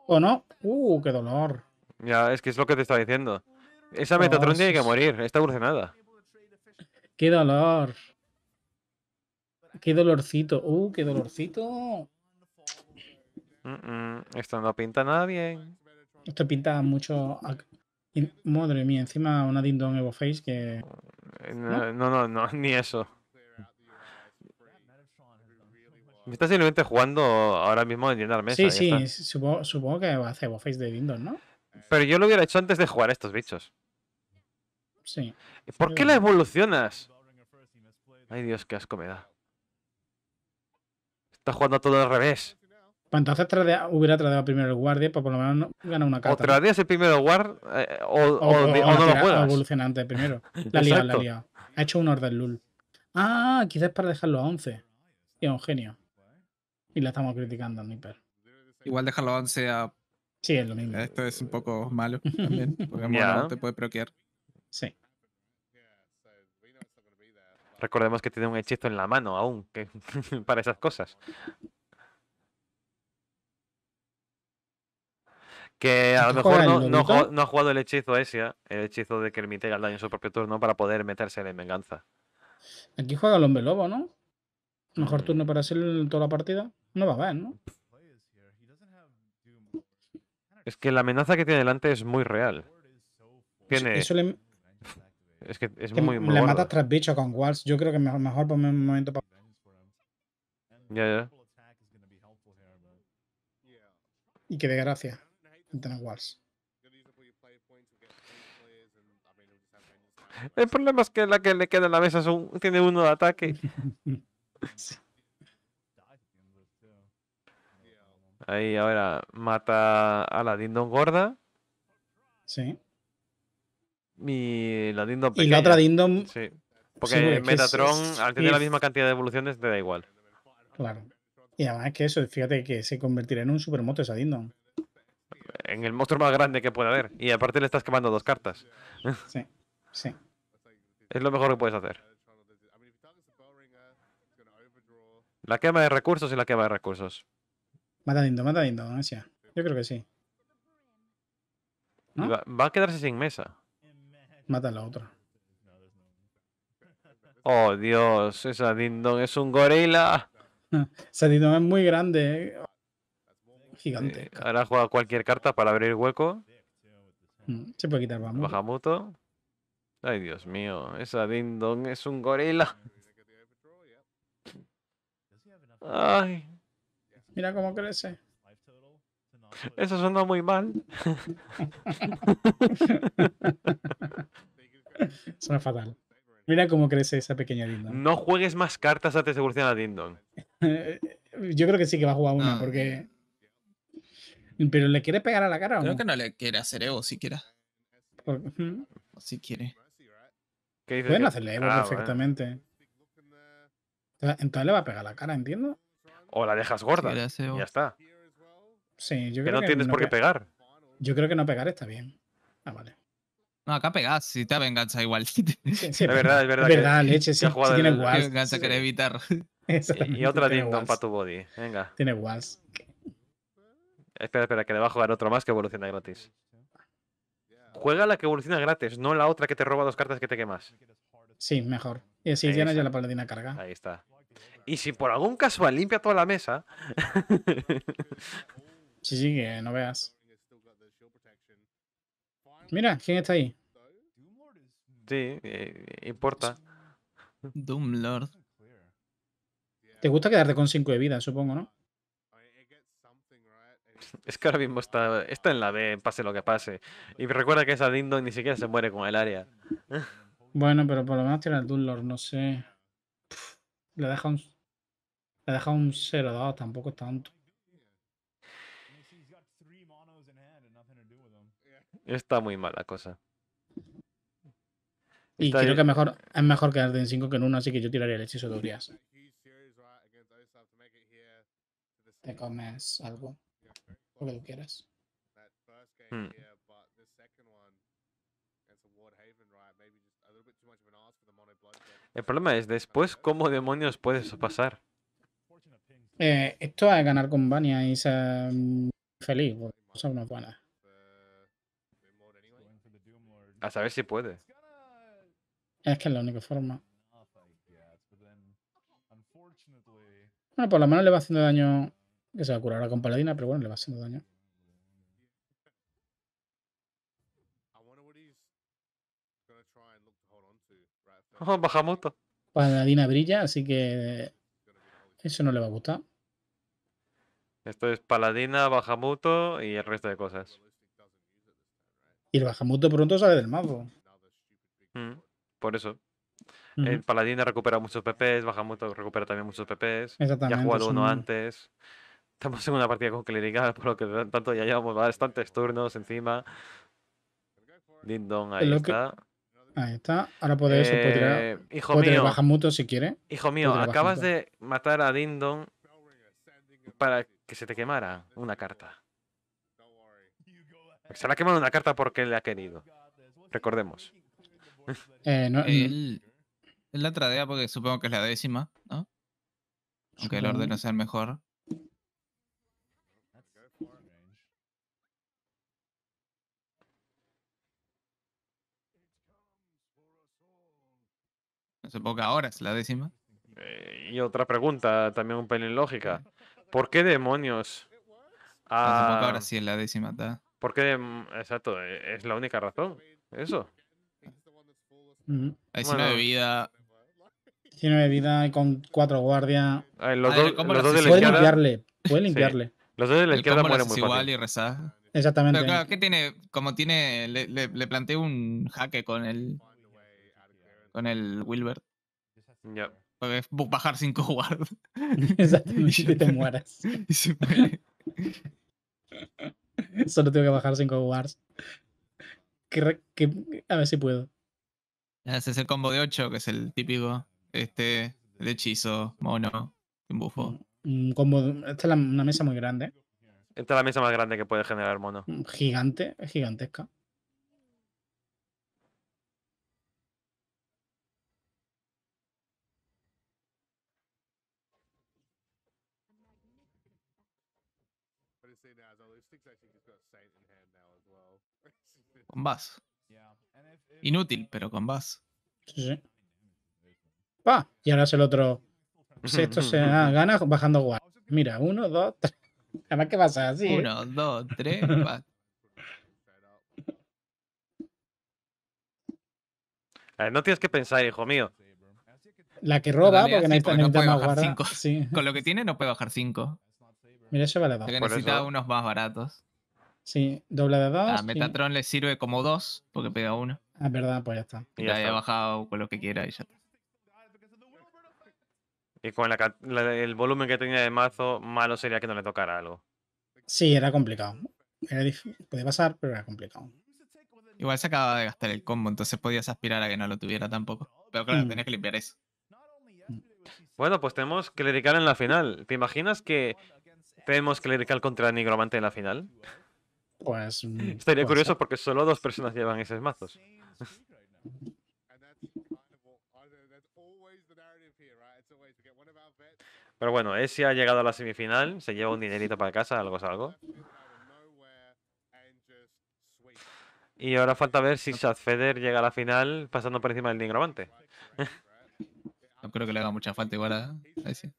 ¿O no? Uh, qué dolor. Ya, es que es lo que te estaba diciendo. Esa oh, Metatron tiene que morir, está evolucionada. Qué dolor. Qué dolorcito. Uh, qué dolorcito. esto no pinta nada bien. Esto pinta mucho. Madre mía, encima una Dindon Evo Face que. Eh, no, no, no ni eso. Está simplemente jugando ahora mismo en llenar mesa. Sí, sí, supongo, que va a hacer face de Dindon, ¿no? Pero yo lo hubiera hecho antes de jugar a estos bichos. Sí. ¿Por qué la evolucionas? Ay, Dios, qué asco me da. Está jugando todo al revés. Pues entonces hubiera tradeado primero el guardia para por lo menos gana una carta. O tradeas el primero guard eh, o, o, no lo juegas. evolucionante primero. La liado, la liado. Ha hecho un orden lul. Ah, quizás para dejarlo a 11. Qué un genio. Y la estamos criticando, mi perro. Igual dejarlo 11 a. Sí, es lo mismo. Esto es un poco malo también. Porque yeah. te puede proquear. Sí. Recordemos que tiene un hechizo en la mano aún, para esas cosas. Que a lo mejor no, ha jugado el hechizo ese, ¿eh? el hechizo de que el al daño en su propio turno para poder meterse en venganza. Aquí juega el hombre lobo, ¿no? Mejor mm. turno para hacer toda la partida. No va a haber, ¿no? Es que la amenaza que tiene delante es muy real. Tiene... Es que es muy, malo Le matas tres bichos con Walls. Yo creo que mejor, mejor un momento para... Ya, ya. Y que de gracia. Tener Walls. El problema es que la que le queda en la mesa es un... tiene uno de ataque. sí. Ahí ahora mata a la Dindon gorda. Sí. Y la Dindon Y la otra Dindon. Sí. Porque Metatron, al tener la misma cantidad de evoluciones, te da igual. Claro. Y además que eso, fíjate que se convertirá en un supermoto esa Dindon. En el monstruo más grande que pueda haber. Y aparte le estás quemando dos cartas. Sí, sí. Es lo mejor que puedes hacer. La quema de recursos y la quema de recursos. Mata Dindon, mata Dindon, Yo creo que sí. Va, a quedarse sin mesa. Mata a la otra. Oh, Dios, esa Dindon es un gorila. esa Dindon es muy grande. Eh. Gigante. Eh, ahora juega cualquier carta para abrir hueco. Mm, se puede quitar vamos Bahamuto. Ay, Dios mío, esa Dindon es un gorila. Ay. Mira cómo crece. Eso suena muy mal. suena fatal. Mira cómo crece esa pequeña Dindon. No juegues más cartas antes de evolucionar a Dindon. Yo creo que sí que va a jugar una, ah. porque. Pero le quiere pegar a la cara o Creo que no le quiere hacer Evo siquiera. si quiere. Pueden hacerle Evo ah, perfectamente. Entonces le va a pegar a la cara, entiendo. O la dejas gorda. ya está. Sí, yo creo que no tienes por qué pegar. Yo creo que no pegar está bien. Ah, vale. No, acá pegas, si te venganza igual. es verdad, es verdad. Es verdad, leche, sí, sí tiene walls. Venganza evitar. Y, otra Dington para tu body, venga. Tiene guas. Espera, espera, que le va a jugar otro más que evoluciona gratis. Juega la que evoluciona gratis, no la otra que te roba dos cartas que te quemas. Sí, mejor. Y así tienes ya la paladina carga. Ahí está. Y si por algún casual limpia toda la mesa. sí, sí, que no veas. Mira, ¿quién está ahí? Sí, eh, eh, importa. Doomlord. Te gusta quedarte con 5 de vida, supongo, ¿no? Es que ahora mismo está, en la B, pase lo que pase. Y recuerda que esa Dindon ni siquiera se muere con el área. Bueno, pero por lo menos tiene el Doomlord no sé. Le deja un, le un 0-2, tampoco es tanto. Está muy mala cosa. Y creo que es mejor, es mejor quedarte en 5 que en 1, así que yo tiraría el hechizo de Urias. Te comes algo, lo que tú quieras. Hmm. El problema es después cómo demonios puede pasar. Eh, esto es ganar con Bania y ser mm, feliz, porque son unas buena. A saber si puede. Es que es la única forma. Bueno, por lo menos le va haciendo daño. Que se va a curar ahora con Paladina, pero bueno, le va haciendo daño. Bajamuto! Paladina brilla, así que eso no le va a gustar. Esto es Paladina, Bajamuto y el resto de cosas. Y el Bajamuto pronto sale del mazo. Mm, por eso. El Paladina recupera muchos PPs, Bajamuto recupera también muchos PPs. Ya ha jugado uno antes. Estamos en una partida con Clerical, por lo que tanto ya llevamos bastantes turnos encima. Dindon ahí está. Ahí está. Ahora puedes, eh, hijo mío, si quiere. Hijo mío, acabas de matar a Dindon para que se te quemara una carta. Se la ha quemado una carta porque le ha querido. Recordemos. Eh, no, mm. él, él, la tradea porque supongo que es la décima, ¿no? Aunque el orden no sea el mejor. supongo que ahora es la décima. Eh, y otra pregunta, también un pelín lógica. ¿Por qué demonios? Ah, supongo que ahora sí es la décima, ¿Por qué? Exacto, eh, es la única razón. Eso. Hay bueno. de vida. vida con cuatro guardias. Ah, los, los dos de la izquierda. limpiarle. Puede limpiarle. Los dos de la izquierda mueren muy igual y rezar. Exactamente. Pero claro, ¿qué tiene? Como tiene. Le, le, le planteé un jaque con el con el Wilbert. Ya. bajar 5 guards. Exactamente, y te mueras. Solo tengo que bajar 5 guards. a ver si puedo. Ese es el combo de 8, que es el típico. Este, hechizo, mono, un bufo. Mm, un combo, esta es una mesa muy grande. Esta es la mesa más grande que puede generar mono. Mm, gigante, gigantesca. con Bass. Inútil, pero con Bass. Sí, sí. Pa, y ahora es el otro. Sexto esto se ah, gana bajando guay. Mira, uno, dos, tres. Además que pasa así. Uno, dos, tres, va. Eh, no tienes que pensar, hijo mío. La que roba, porque necesita, no puede más guarda. Con lo que tiene no puede bajar cinco. Mira, eso vale dos. necesita unos más baratos. Sí, doble de dos. A Metatron le sirve como dos, porque pega uno. Ah, es verdad, pues ya está. Y ya, ha bajado con lo que quiera y ya está. Y con el volumen que tenía de mazo, malo sería que no le tocara algo. Sí, era complicado. Era podía pasar, pero era complicado. Igual se acababa de gastar el combo, entonces podías aspirar a que no lo tuviera tampoco. Pero claro, mm. tenías que limpiar eso. Mm. Bueno, pues tenemos Clerical en la final. ¿Te imaginas que tenemos Clerical contra Nigromante en la final? Pues, mm, Estaría pues, curioso eh. porque solo dos personas llevan esos mazos. Pero bueno, ese ha llegado a la semifinal, se lleva un dinerito para casa, algo es algo. Y ahora falta ver si Feder llega a la final pasando por encima del nigromante. No creo que le haga mucha falta igual a ese.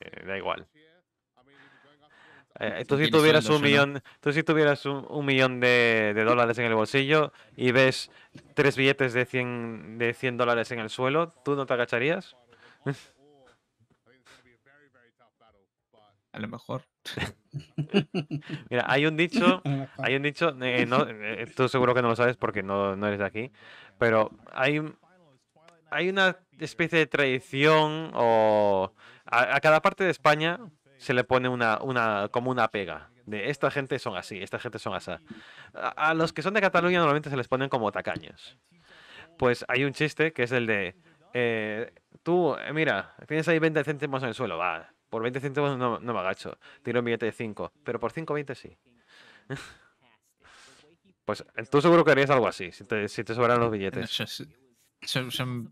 Eh, da igual. Eh, tú, si tuvieras un millón, tú si tuvieras un, millón de, dólares en el bolsillo y ves tres billetes de 100, de 100 dólares en el suelo, ¿tú no te agacharías? A lo mejor. Mira, hay un dicho, hay un dicho, eh, eh, tú seguro que no lo sabes porque no, eres de aquí, pero hay, hay una especie de tradición o a, a cada parte de España se le pone una, una, como una pega. De esta gente son así, esta gente son así. A, los que son de Cataluña normalmente se les ponen como tacaños. Pues hay un chiste que es el de, eh, tú, eh, mira, tienes ahí 20 céntimos en el suelo, va, por 20 céntimos no, me agacho, tiro un billete de 5, pero por 20 sí. pues tú seguro que harías algo así, si te, si te sobran los billetes. Yo,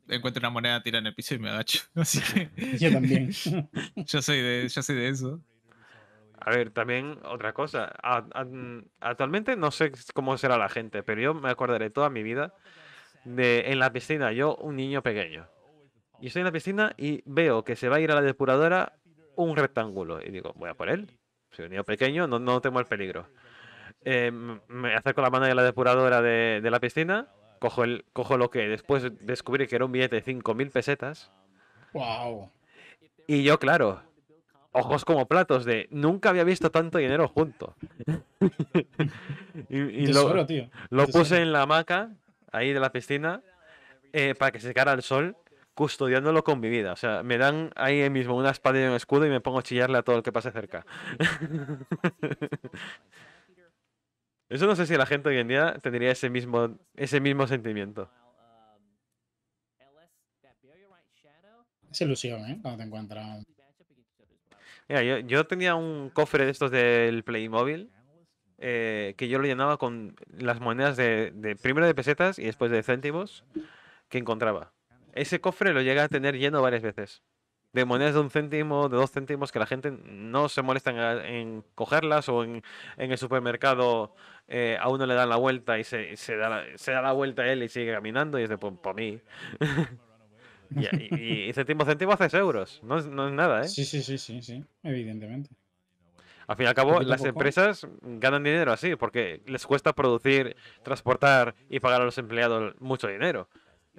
encuentro una moneda tira en el piso y me agacho. Yo también. yo, soy de, yo soy de eso. A ver, también otra cosa. actualmente no sé cómo será la gente, pero yo me acordaré toda mi vida de en la piscina, yo un niño pequeño. Y estoy en la piscina y veo que se va a ir a la depuradora un rectángulo. Y digo, voy a por él. Soy un niño pequeño, no, no temo el peligro. Eh, me acerco la mano de la depuradora de, de la piscina cojo, el, cojo lo que después descubrí que era un billete de 5.000 pesetas. ¡Wow! Y yo, claro, ojos como platos de nunca había visto tanto dinero junto. y, lo, lo puse en la hamaca, ahí de la piscina, eh, para que se secara al sol, custodiándolo con mi vida. O sea, me dan ahí mismo una espada y un escudo y me pongo a chillarle a todo el que pase cerca. Eso no sé si la gente hoy en día tendría ese mismo, ese mismo sentimiento. Es ilusión, ¿eh? Cuando te encuentras. Mira, yo, tenía un cofre de estos del Playmobil eh, que yo lo llenaba con las monedas de, primero de pesetas y después de céntimos que encontraba. Ese cofre lo llegué a tener lleno varias veces. De monedas de un céntimo, de dos céntimos, que la gente no se molesta en, cogerlas o en, en el supermercado eh, a uno le dan la vuelta y se, da, la, se da la vuelta a él y sigue caminando y es pues por mí. y, y, a céntimo haces euros, no, es nada, ¿eh? Sí, sí, sí, sí, sí, evidentemente. Al fin y al cabo, las empresas ganan dinero así, porque les cuesta producir, transportar y pagar a los empleados mucho dinero.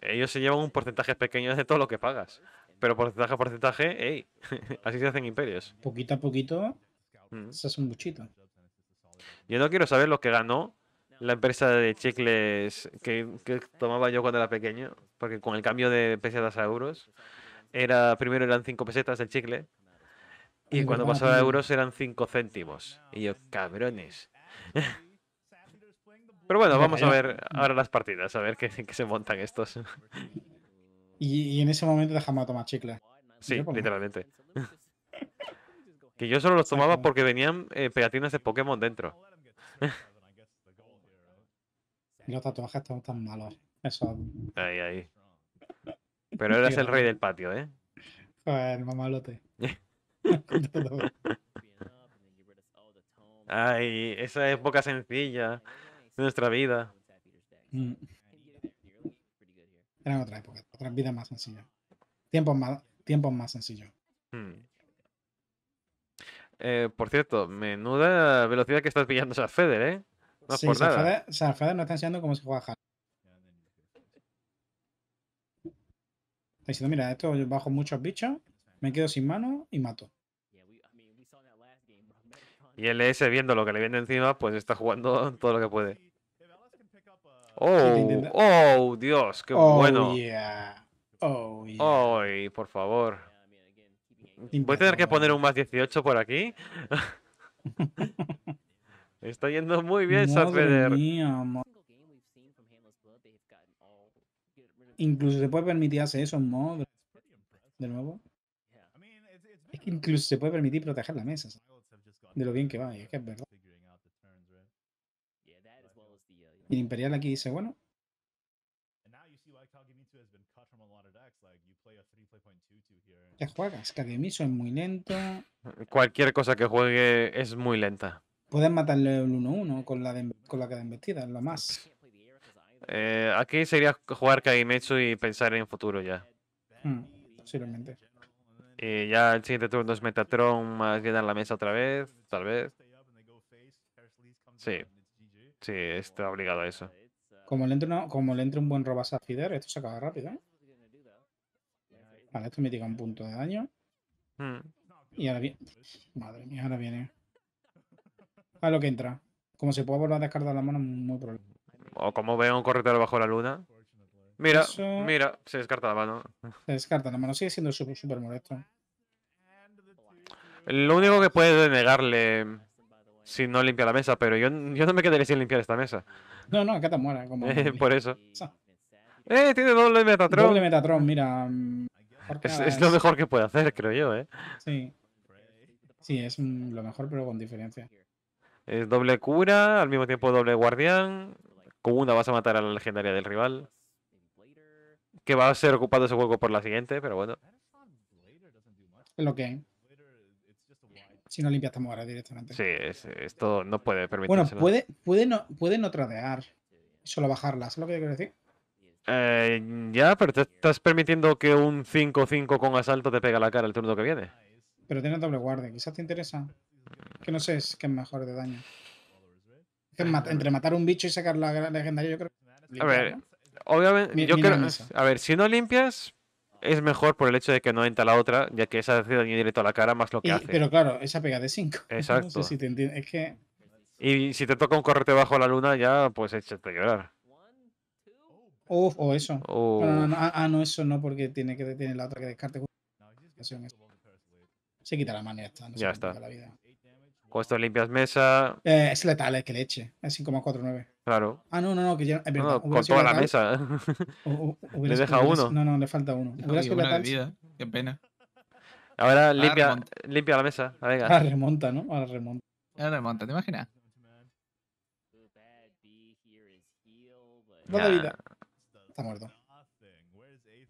Ellos se llevan un porcentaje pequeño de todo lo que pagas. Pero porcentaje a porcentaje, ey, así se hacen imperios. Poquito a poquito, mm. se hace un muchito yo no quiero saber lo que ganó la empresa de chicles que, tomaba yo cuando era pequeño, porque con el cambio de pesetas a euros, era primero eran 5 pesetas el chicle, y cuando pasaba a euros eran 5 céntimos. Y yo, cabrones. Pero bueno, vamos a ver ahora las partidas, a ver qué, qué se montan estos. Y, en ese momento dejamos a tomar chicle. Sí, literalmente. Y yo solo los tomaba porque venían eh, pegatinas de Pokémon dentro. y los tatuajes están tan malos. Eso. Ahí, ahí. Pero eres el rey del patio, ¿eh? Joder, pues, mamalote. Ay, esa época sencilla de nuestra vida. Mm. Era otra época, otra vida más sencilla. Tiempos más, más sencillos. Hmm. Eh, por cierto, menuda velocidad que estás pillando a Feder, ¿eh? No sí, por nada. Feder, no está enseñando cómo se juega Está diciendo, mira, esto bajo muchos bichos, me quedo sin mano y mato. Y LS e viendo lo que le viene encima, pues está jugando todo lo que puede. Oh, oh, Dios, qué oh, bueno. Oh, Oh, por favor. Voy a tener que poner un más 18 por aquí. Está yendo muy bien, Sadveder. Incluso se puede permitir hacer eso en mod. De nuevo. Es que incluso se puede permitir proteger la mesa. De lo bien que va, y es que es Y el Imperial aquí dice, bueno, juegas, es muy lento. Cualquier cosa que juegue es muy lenta. Puedes matarle el 1-1 con, la con la que de embestida, lo más. Eh, aquí sería jugar Kagemitsu y pensar en futuro ya. Hmm, posiblemente. Y ya el siguiente turno es Metatron más dar la mesa otra vez, tal vez. Sí. Sí, está obligado a eso. Como le entre, un buen robas a Fider, esto se acaba rápido, ¿eh? Vale, esto me tira un punto de daño. Hmm. Y ahora viene. Madre mía, ahora viene. A lo que entra. Como se puede volver a descartar la mano, muy problema. O como veo un corredor bajo la luna. Mira, mira, se descarta la mano. Se descarta la mano, sigue siendo súper, súper molesto. Lo único que puede negarle si no limpia la mesa, pero yo, yo no me quedaré sin limpiar esta mesa. No, no, que te muera. Como... Por eso. Eh, tiene doble Metatron. Doble Metatron, mira. Mm, es, lo mejor que puede hacer, creo yo, ¿eh? Sí. Sí, es lo mejor, pero con diferencia. Es doble cura, al mismo tiempo doble guardián. Con una vas a matar a la legendaria del rival. Que va a ser ocupado ese hueco por la siguiente, pero bueno. Es lo que Si no limpias Tamora directamente. Sí, esto no puede permitirse. Bueno, puede, puede, no, tradear. Solo bajarla, ¿es lo que quiero decir? Eh, ya, pero te estás permitiendo que un 5-5 con asalto te pega la cara el turno que viene. Pero tiene doble guardia, quizás te interesa. Que no sé es que es mejor de daño. entre matar un bicho y sacar la legendaria, yo creo. a ver, obviamente, A ver, si no limpias, es mejor por el hecho de que no entra la otra, ya que esa hace daño directo a la cara más lo que Pero claro, esa pega de 5. Exacto. Y si te toca un correte bajo la luna, ya pues échate a llorar o eso. ah, no, eso no, porque tiene que tiene la otra que descarte. Se quita la mano ya está. No ya está. La vida. limpias mesa. Eh, es letal, es que le eche. Es 5,49. Claro. Ah, no, no, no, que ya. verdad, no, con toda la mesa. le deja uno. No, no, le falta uno. Vida. Qué pena. Ahora, limpia, limpia la mesa. Venga. Ahora remonta, ¿no? Ahora remonta. Ahora remonta, ¿te imaginas? vida. Está muerto.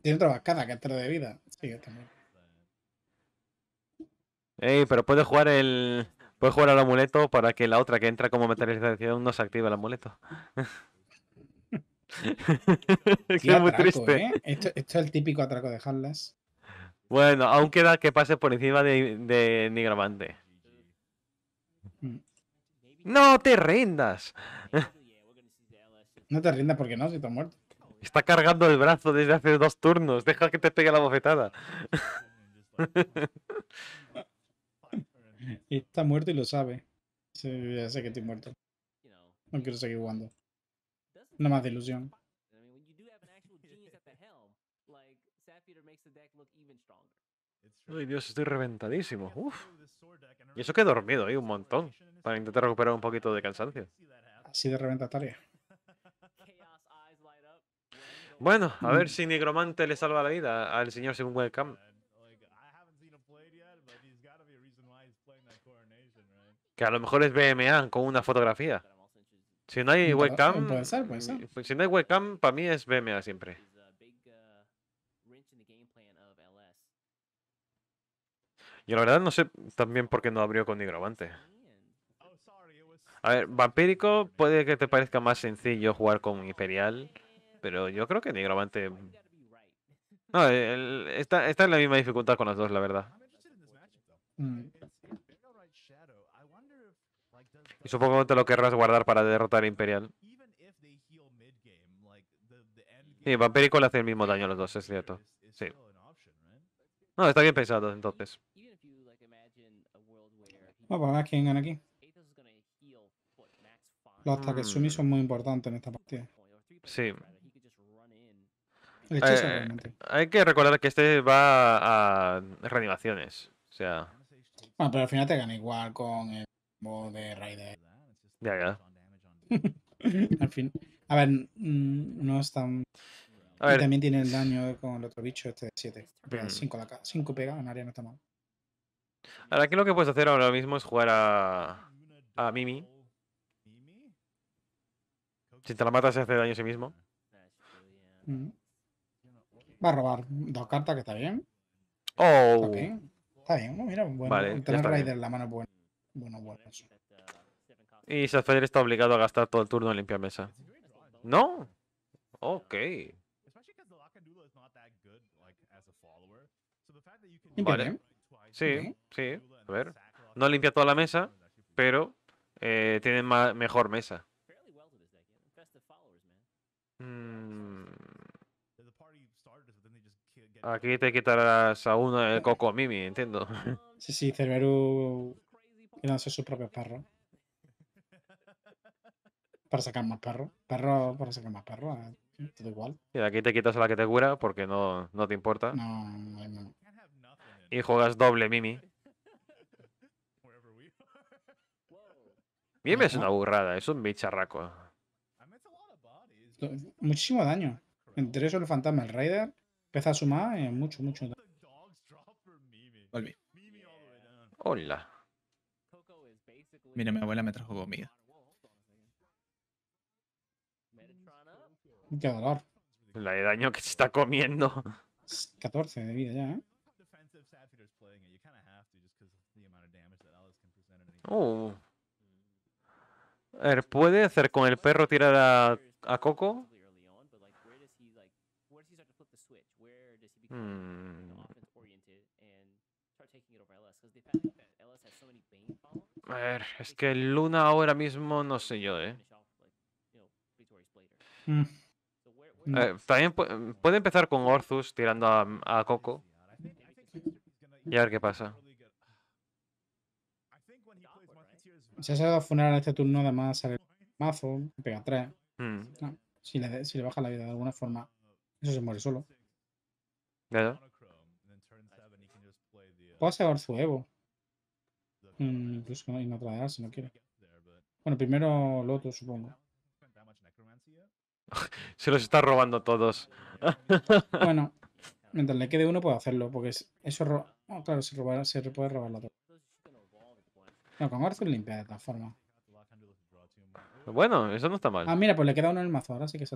Tiene otra cascada que entra de vida. Sí, está muerto. Ey, pero puede jugar el. Puedes jugar al amuleto para que la otra que entra como materialización no se active el amuleto. qué muy triste. ¿eh? Esto, es el típico atraco de Harlas. Bueno, aún queda que pase por encima de, de mm. ¡No te rindas! no te rindas porque no, si estás muerto. Está cargando el brazo desde hace dos turnos. Deja que te pegue la bofetada. Está muerto y lo sabe. Sí, ya sé que estoy muerto. No quiero seguir jugando. Nada más de ilusión. Uy, Dios, estoy reventadísimo. Y eso que he dormido ahí un montón. Para intentar recuperar un poquito de cansancio. Así de reventataria. Bueno, a ver si Nigromante le salva la vida al señor según Webcam. Que a lo mejor es BMA con una fotografía. Si no hay webcam. Pues, webcam, para mí es BMA siempre. Yo la verdad no sé también por qué no abrió con Nigromante. A ver, Vampírico puede que te parezca más sencillo jugar con Imperial pero yo creo que Nigromante. Mm, no, está, está en la misma dificultad con las dos, la verdad. Mm. Y supongo que te lo querrás guardar para derrotar a Imperial. Sí, Vampirico le hace el mismo daño a los dos, es cierto. Sí. No, está bien pensado, entonces. No, ah, pues gana aquí. Los son muy importantes en esta partida. Sí. Eh, hay que recordar que este va a reanimaciones. O sea. Bueno, pero al final te gana igual con el modo de Raider. Ya, ya. al fin. A ver, mm, no es tan. también tiene el daño con el otro bicho, este de 7. 5 mm. pega en área no está mal. Ahora, aquí lo que puedes hacer ahora mismo es jugar a. a Mimi. Si te la matas, se hace daño a sí mismo. Mm. Va a robar dos cartas, que está bien. Oh. Está bien, mira, un buen tener Raider en la mano bueno. Bueno, Y Safeder está obligado a gastar todo el turno en limpiar mesa. ¿No? Ok. Vale. Sí, sí. A ver. No limpia toda la mesa, pero eh, tiene mejor mesa. Aquí te quitarás a uno el coco Mimi, entiendo. Sí, sí, Cerberus lanza su propio perro. Para sacar más perro. Perro para sacar más perros, eh, Todo igual. Y aquí te quitas a la que te cura porque no, te importa. No, Y juegas doble Mimi. Mimi es una burrada, es un bicharraco. Muchísimo daño. Entre eso el fantasma, el Raider Empieza a sumar eh, mucho, mucho. Volví. Hola. Mira, mi abuela me trajo comida. Qué dolor. La de daño que se está comiendo. 14 de vida ya, ¿eh? Uh. A ver, ¿puede hacer con el perro tirar a, a Coco? A ver, es que Luna ahora mismo no sé yo, ¿eh? Hmm. eh también mm, puede empezar con Orthus tirando a, mm, Coco. Y a ver qué pasa. Ah. Si salido a funeral en este turno, además sale mazo, pega 3 hmm. ah, si le baja la vida de alguna forma, eso se muere solo. Puedo sacar Evo. y no si no quiere. Bueno, primero Loto supongo. Se los está robando todos. bueno, mientras le quede uno, puedo hacerlo, porque eso claro, se, puede robar la No, con Arthur limpia de esta forma Bueno, eso no está mal. Ah, mira, pues le queda uno en el mazo, ahora sí que se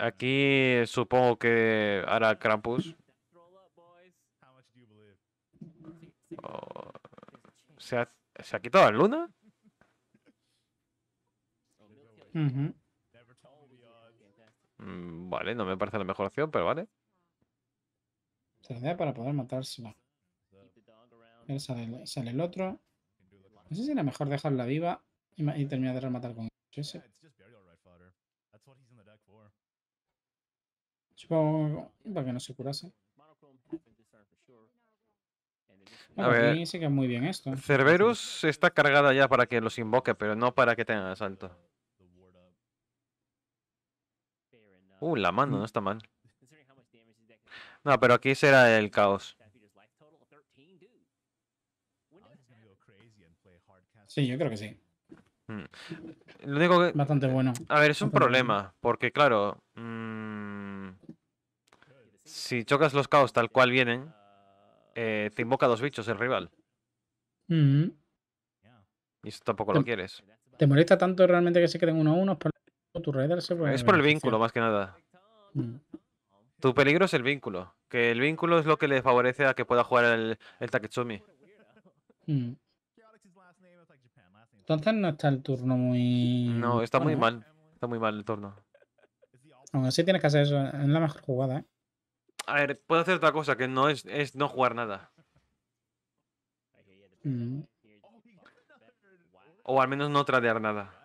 Aquí supongo que hará Krampus. Oh, ¿se, ha, quitado la luna? Mm, vale, no me parece la mejor opción, pero vale. para poder matársela. sale, el otro. No sé si era mejor dejarla viva y, terminar de rematar con ese. para que no se curase. A ver, que muy bien esto. Cerberus está cargada ya para que los invoque, pero no para que tengan asalto. Uh, la mano, no está mal. No, pero aquí será el caos. Sí, yo creo que sí. Mm. Lo único que... Bastante bueno. A ver, es un problema, porque claro... Mm, si chocas los caos tal cual vienen, eh, te invoca dos bichos el rival. Mm-hmm. Y tampoco lo quieres. ¿Te molesta tanto realmente que se queden uno a uno? es por el pues, vínculo, más que nada. Mm. Tu peligro es el vínculo. Que el vínculo es lo que le favorece a que pueda jugar el, el mm. Entonces no está el turno muy. No, está muy ¿eh? mal. Está muy mal el turno. Aún así tienes que hacer eso. Es la mejor jugada, ¿eh? A ver, puedo hacer otra cosa que no es, no jugar nada. Mm. O al menos no tradear nada.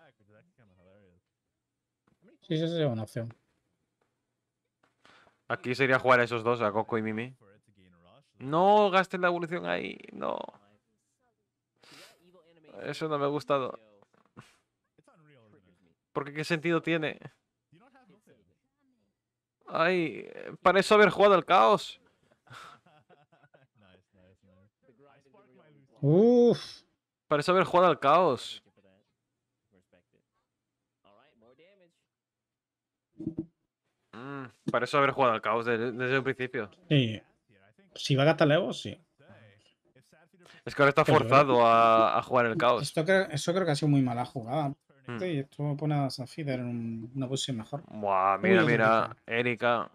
Sí, esa sería una opción. Aquí sería jugar a esos dos, a Coco y Mimi. No gasten la evolución ahí, no. Eso no me ha gustado. Porque qué sentido tiene. Ay, ¡Parece haber jugado al caos. Uf. ¡Parece haber jugado al caos. Parece para eso haber jugado al caos mm, desde, un el principio. Sí. Si va a gastar sí. Es que ahora está forzado a, jugar el caos. Esto eso creo que ha sido muy mala jugada. Mm. Sí, me pone a Sanfider en una posición mejor. mira, mira, Erika.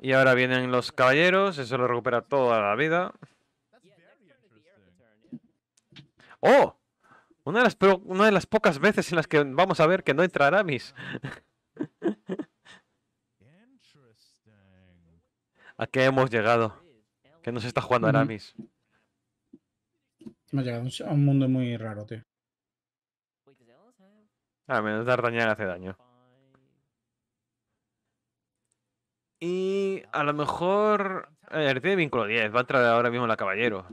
Y ahora vienen los caballeros, eso lo recupera toda la vida. ¡Oh! Una de, las una de las pocas veces en las que vamos a ver que no entra Aramis. ¿A qué hemos llegado? no se está jugando Aramis. Me ha llegado a un mundo muy raro, tío. A menos D'Artagnan hace daño. Y a lo mejor. tiene vínculo 10, va a entrar ahora mismo la caballero.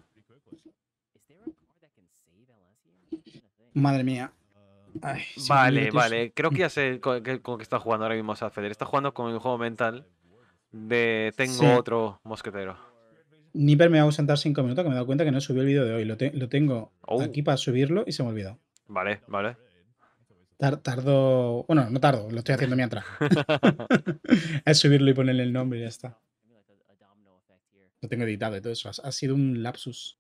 Madre mía. vale, vale. Creo que ya sé con, que, está jugando ahora mismo Feder Está jugando con un juego mental de tengo otro mosquetero. Nipper me va a ausentar cinco minutos, que me he dado cuenta que no subido el vídeo de hoy. Lo, tengo oh. aquí para subirlo y se me olvidó. Vale, vale. tardo. Bueno, no tardo, lo estoy haciendo mientras. es subirlo y ponerle el nombre y ya está. Lo tengo editado y todo eso. Ha sido un lapsus.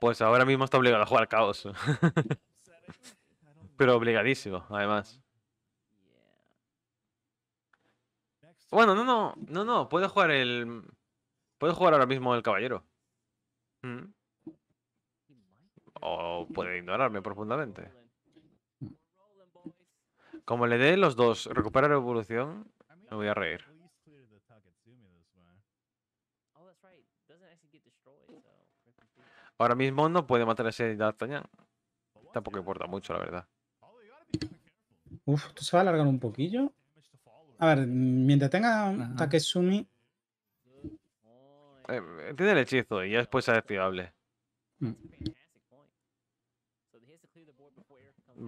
Pues ahora mismo está obligado a jugar caos. Pero obligadísimo, además. Bueno, no, no, no, no, Puedo jugar el Puede jugar ahora mismo el caballero. Mm. O puede ignorarme profundamente. Como le dé los dos recuperar evolución, me voy a reír. Ahora mismo no puede matar a ese D'Artagnan. Tampoco importa mucho, la verdad. Uf, esto se va a alargar un poquillo. A ver, mientras tenga Takesumi, eh, tiene el hechizo y ya después es activable. Mm.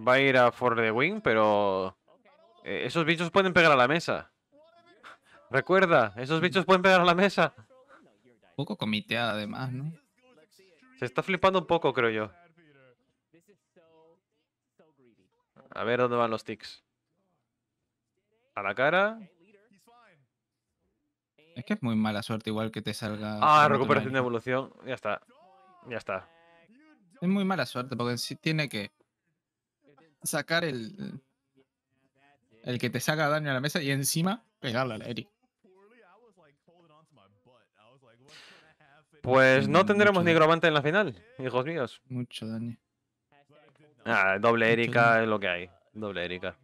Va a ir a For the Wing, pero... Eh, esos bichos pueden pegar a la mesa. Recuerda, esos bichos pueden pegar a la mesa. Un poco comiteada además, ¿no? Se está flipando un poco, creo yo. A ver dónde van los tics. A la cara. Es que es muy mala suerte igual que te salga... Ah, recuperación de evolución. Ya está. Ya está. Es muy mala suerte porque si tiene que sacar el... El que te saca daño a la mesa y encima pegarle a la Eric. Pues no tendremos nigromante en la final, hijos míos. Mucho daño. Ah, doble Erika es lo que hay. Doble Erika.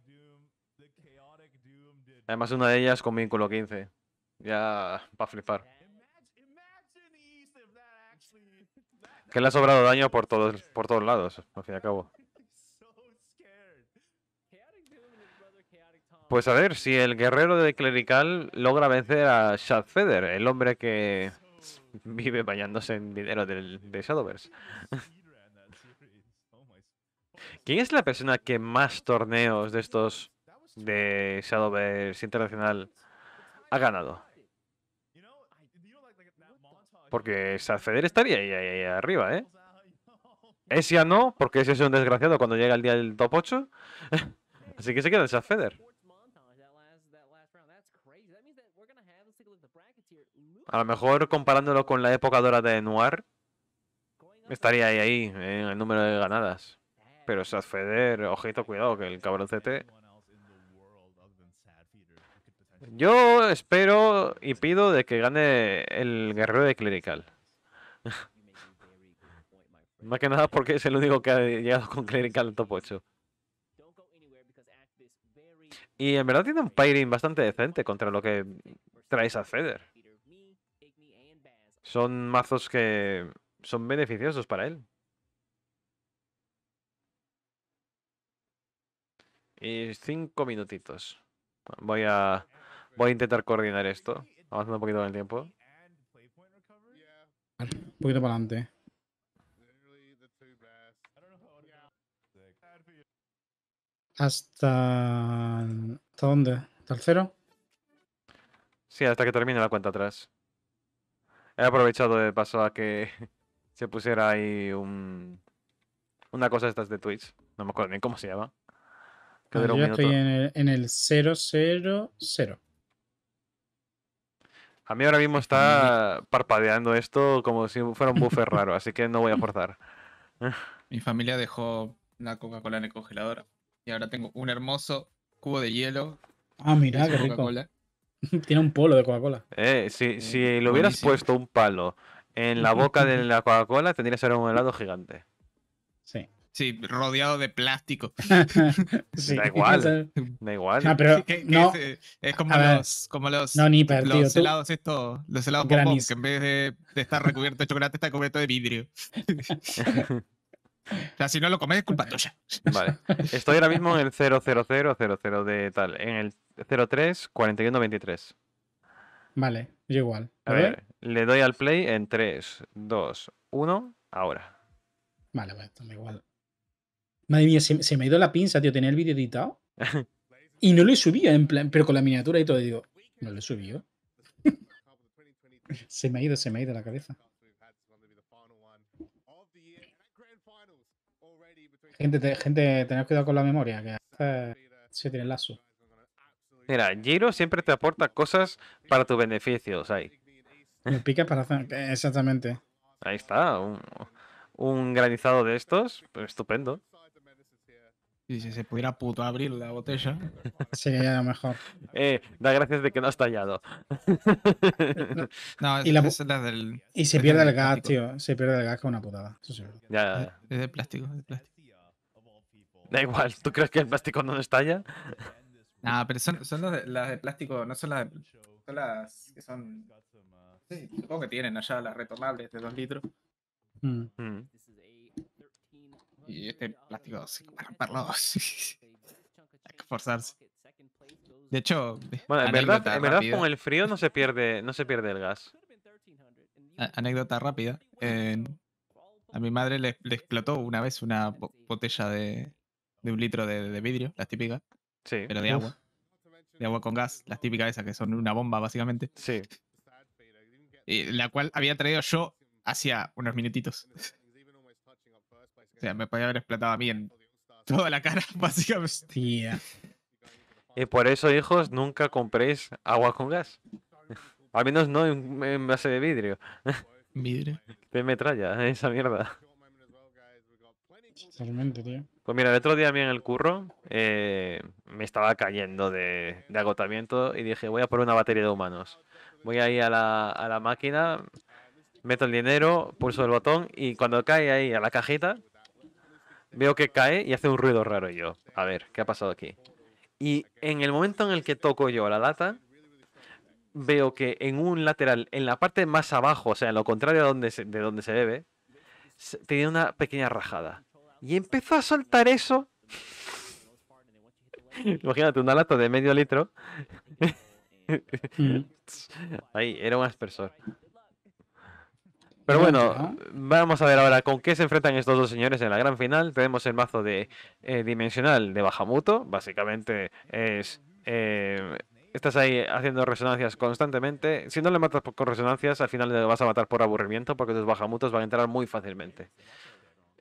Además, una de ellas con vínculo 15. Ya va a flipar. Que le ha sobrado daño por todos, por todos lados, al fin y al cabo. Pues a ver si el guerrero de clerical logra vencer a Feder, el hombre que vive bañándose en dinero de Shadowverse. ¿Quién es la persona que más torneos de estos de Shadowverse Internacional ha ganado? Porque Feder estaría ahí, arriba, ¿eh? ya no, porque ese es un desgraciado cuando llega el día del top 8. Así que se queda el Sadfeder. A lo mejor comparándolo con la época dorada de Noir, estaría ahí, ahí, en el número de ganadas. Pero Sadfeder, ojito, cuidado, que el cabrón CT yo espero y pido de que gane el guerrero de Clerical. Más que nada porque es el único que ha llegado con Clerical en top 8. Y en verdad tiene un pairing bastante decente contra lo que traes a Ceder. Son mazos que son beneficiosos para él. Y cinco minutitos. Voy a Voy a intentar coordinar esto, avanzando un poquito con el tiempo. un poquito para adelante. ¿Hasta... ¿Hasta dónde? ¿Hasta el cero? Sí, hasta que termine la cuenta atrás. He aprovechado de paso a que se pusiera ahí Una cosa de estas de Twitch. No me acuerdo bien cómo se llama. Yo estoy en el, en el 000. A mí ahora mismo está parpadeando esto como si fuera un buffer raro, así que no voy a forzar. Mi familia dejó la Coca-Cola en el congelador y ahora tengo un hermoso cubo de hielo. Ah, mira, qué rico. Tiene un polo de Coca-Cola. Eh, si, eh, lo hubieras puesto un palo en la boca de la Coca-Cola, tendrías ser un helado gigante. Sí. Sí, rodeado de plástico. Da igual. da igual. pero eh, es, como los, como los, los helados estos, los helados que en vez de, estar recubierto de chocolate está cubierto de vidrio. o sea, si no lo comes es culpa tuya. Vale. Estoy ahora mismo en el 00000 de tal, en el 03 4123. Vale, yo igual. A, ver, le doy al play en 3, 2, 1, ahora. Vale, vale, igual. Madre mía, se, me ha ido la pinza, tío, tenía el vídeo editado. y no lo he subido, en plan, pero con la miniatura y todo, digo, no lo he subido. se me ha ido, se me ha ido la cabeza. Gente, gente, tened cuidado con la memoria, que se tiene lazo. Mira, Giro siempre te aporta cosas para tus beneficios. Sai. Me pica para hacer. Eh, exactamente. Ahí está, un granizado de estos, estupendo. Y si se pudiera puto abrir la botella. Sería lo mejor. Eh, da gracias de que no ha estallado. No, y, se pierde el gas, tío. Se pierde el gas con una putada. Eso ya, ya. Es de plástico, plástico. Da igual, ¿tú crees que el plástico no estalla? No, pero son, son las, de, plástico, no son las, son las que son. supongo que tienen allá las retornables de 2 litros. Mm. Mm. Y este plástico sí, para romperlo. Hay que esforzarse. De hecho, en verdad, en verdad con el frío no se pierde, no se pierde el gas. anécdota rápida. a mi madre le, explotó una vez una botella de, un litro de, vidrio, las típicas. Sí. Pero de agua. De agua con gas, las típicas esas que son una bomba, básicamente. Sí. Y la cual había traído yo hacía unos minutitos. O sea, me podía haber explotado a toda la cara, básicamente. Hostia. Y por eso, hijos, nunca compréis agua con gas. Al menos no en, base de vidrio. ¿Vidrio? De metralla eh, esa mierda. Totalmente, tío. Pues mira, el otro día a mí en el curro eh, me estaba cayendo de, agotamiento y dije, voy a por una batería de humanos. Voy ahí a la, a la máquina, meto el dinero, pulso el botón y cuando cae ahí a la cajita, Veo que cae y hace un ruido raro yo. A ver, ¿qué ha pasado aquí? Y en el momento en el que toco yo la lata, veo que en un lateral, en la parte más abajo, o sea, en lo contrario de donde se, de donde se bebe, tenía una pequeña rajada. Y empezó a soltar eso. Imagínate una lata de medio litro. Mm. Ahí, era un aspersor. Pero bueno, vamos a ver ahora con qué se enfrentan estos dos señores en la gran final. Tenemos el mazo de eh, dimensional de Bajamuto. Básicamente es. Eh, estás ahí haciendo resonancias constantemente. Si no le matas con resonancias, al final le vas a matar por aburrimiento porque tus Bajamutos van a entrar muy fácilmente.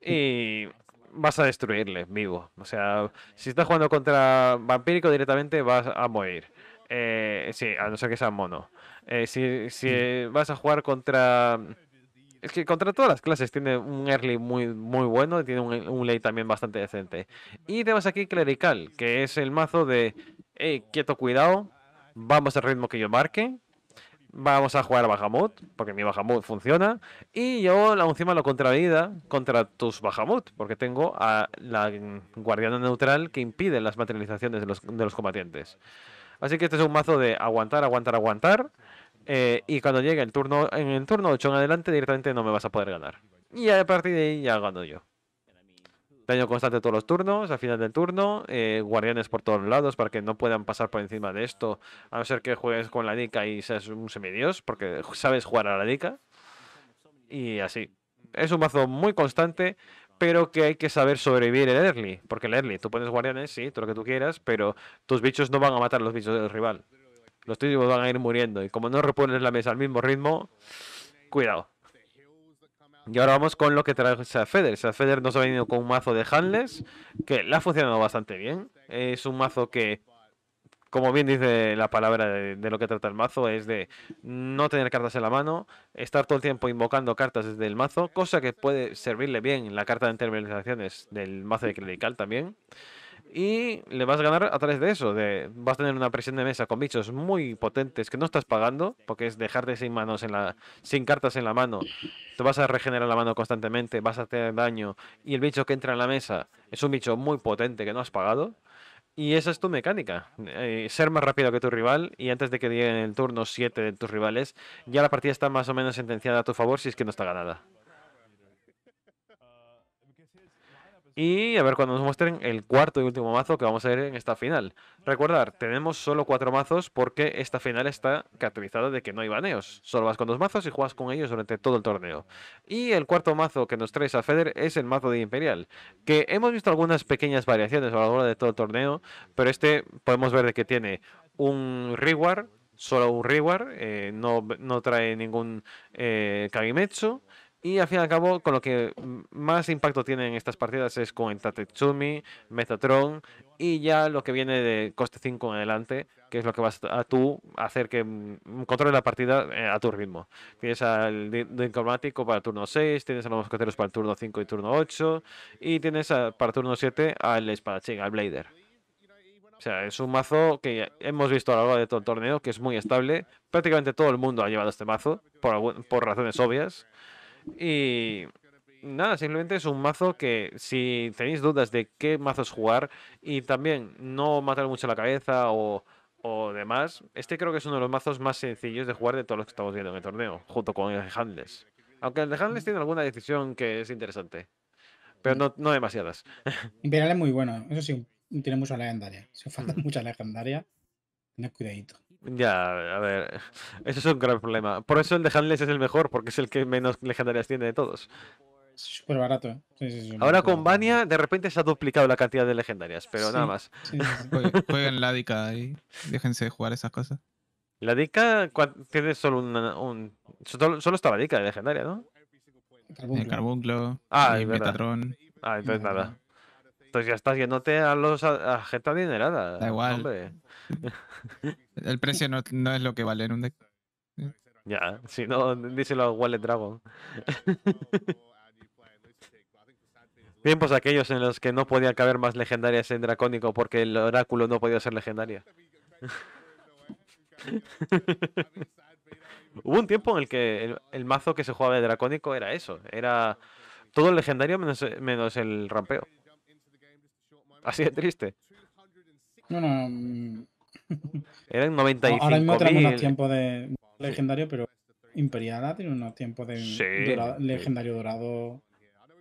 Y vas a destruirle vivo. O sea, si estás jugando contra Vampírico directamente, vas a morir. Eh, sí, a no ser que sea mono. Eh, si, si mm. vas a jugar contra es que contra todas las clases tiene un early muy, muy bueno y tiene un, ley late también bastante decente. Y tenemos aquí Clerical, que es el mazo de, quieto, cuidado, vamos al ritmo que yo marque, vamos a jugar a Bahamut, porque mi Bahamut funciona, y yo encima lo contravida contra tus Bahamut, porque tengo a la guardiana neutral que impide las materializaciones de los, de los combatientes. Así que este es un mazo de aguantar, aguantar, aguantar eh, y cuando llegue el turno, en el turno 8 en adelante, directamente no me vas a poder ganar. Y a partir de ahí ya gano yo. Daño constante todos los turnos, al final del turno, eh, guardianes por todos lados para que no puedan pasar por encima de esto, a no ser que juegues con la dica y seas un semidios, porque sabes jugar a la dica Y así. Es un mazo muy constante, pero que hay que saber sobrevivir en early, porque en early tú pones guardianes, sí, todo lo que tú quieras, pero tus bichos no van a matar los bichos del rival. Los títulos van a ir muriendo. Y como no repones la mesa al mismo ritmo, cuidado. Y ahora vamos con lo que trae Feder Feder nos ha venido con un mazo de Handless que le ha funcionado bastante bien. Es un mazo que, como bien dice la palabra de, lo que trata el mazo, es de no tener cartas en la mano, estar todo el tiempo invocando cartas desde el mazo, cosa que puede servirle bien en la carta de intermediaciones del mazo de Critical también y le vas a ganar a través de eso. De, vas a tener una presión de mesa con bichos muy potentes que no estás pagando, porque es dejarte sin manos en la, sin cartas en la mano. Te vas a regenerar la mano constantemente, vas a hacer daño y el bicho que entra en la mesa es un bicho muy potente que no has pagado. Y esa es tu mecánica, eh, ser más rápido que tu rival y antes de que lleguen el turno 7 de tus rivales, ya la partida está más o menos sentenciada a tu favor si es que no está ganada. Y a ver cuando nos muestren el cuarto y último mazo que vamos a ver en esta final. Recordar, tenemos solo cuatro mazos porque esta final está caracterizada de que no hay baneos. Solo vas con dos mazos y juegas con ellos durante todo el torneo. Y el cuarto mazo que nos trae a Feder es el mazo de Imperial, que hemos visto algunas pequeñas variaciones a lo largo de todo el torneo, pero este podemos ver de que tiene un reward, solo un reward, eh, no, no trae ningún eh, Kagimetsu, y al fin y al cabo, con lo que más impacto tienen estas partidas es con Tatetsumi, Metatron y ya lo que viene de coste 5 en adelante, que es lo que vas a tú hacer que mm, controle la partida eh, a tu ritmo. Tienes al informático para el turno 6, tienes a los mosqueteros para el turno 5 y turno 8, y tienes para el turno 7 al espadachín, al blader. O sea, es un mazo que hemos visto a lo largo de todo el torneo, que es muy estable. Prácticamente todo el mundo ha llevado este mazo, por, por razones obvias. Y nada, simplemente es un mazo que si tenéis dudas de qué mazos jugar y también no matar mucho la cabeza o, demás, este creo que es uno de los mazos más sencillos de jugar de todos los que estamos viendo en el torneo, junto con el de Handles. Aunque el de Handles tiene alguna decisión que es interesante, pero mm. no, demasiadas. Imperial es muy bueno, eso sí, tiene mucha legendaria. Si falta mm. mucha legendaria, tened cuidadito. Ya, a ver, eso es un gran problema. Por eso el de Handless es el mejor, porque es el que menos legendarias tiene de todos. Súper barato, ¿eh? Ahora con Bania, de repente se ha duplicado la cantidad de legendarias, pero nada más. Jueguen la Dica y déjense de jugar esas cosas. La Dica tiene solo un. Solo, está la Dica de legendaria, ¿no? Carbunclo. Eh, ah, y Metatron. Ah, entonces nada entonces pues ya estás yéndote a los a, gente Da igual. El precio no, es lo que vale en un deck. Ya, si no, díselo a Wallet Dragon. Tiempos pues aquellos en los que no podía caber más legendarias en Dracónico porque el oráculo no podía ser legendaria. Hubo un tiempo en el que el, mazo que se jugaba de Dracónico era eso. Era todo el legendario menos, menos el rampeo. Así de triste. No, no. Mm. Eran 95. Ahora mismo tenemos unos tiempos de legendario, pero Imperial tiene unos tiempos de legendario dorado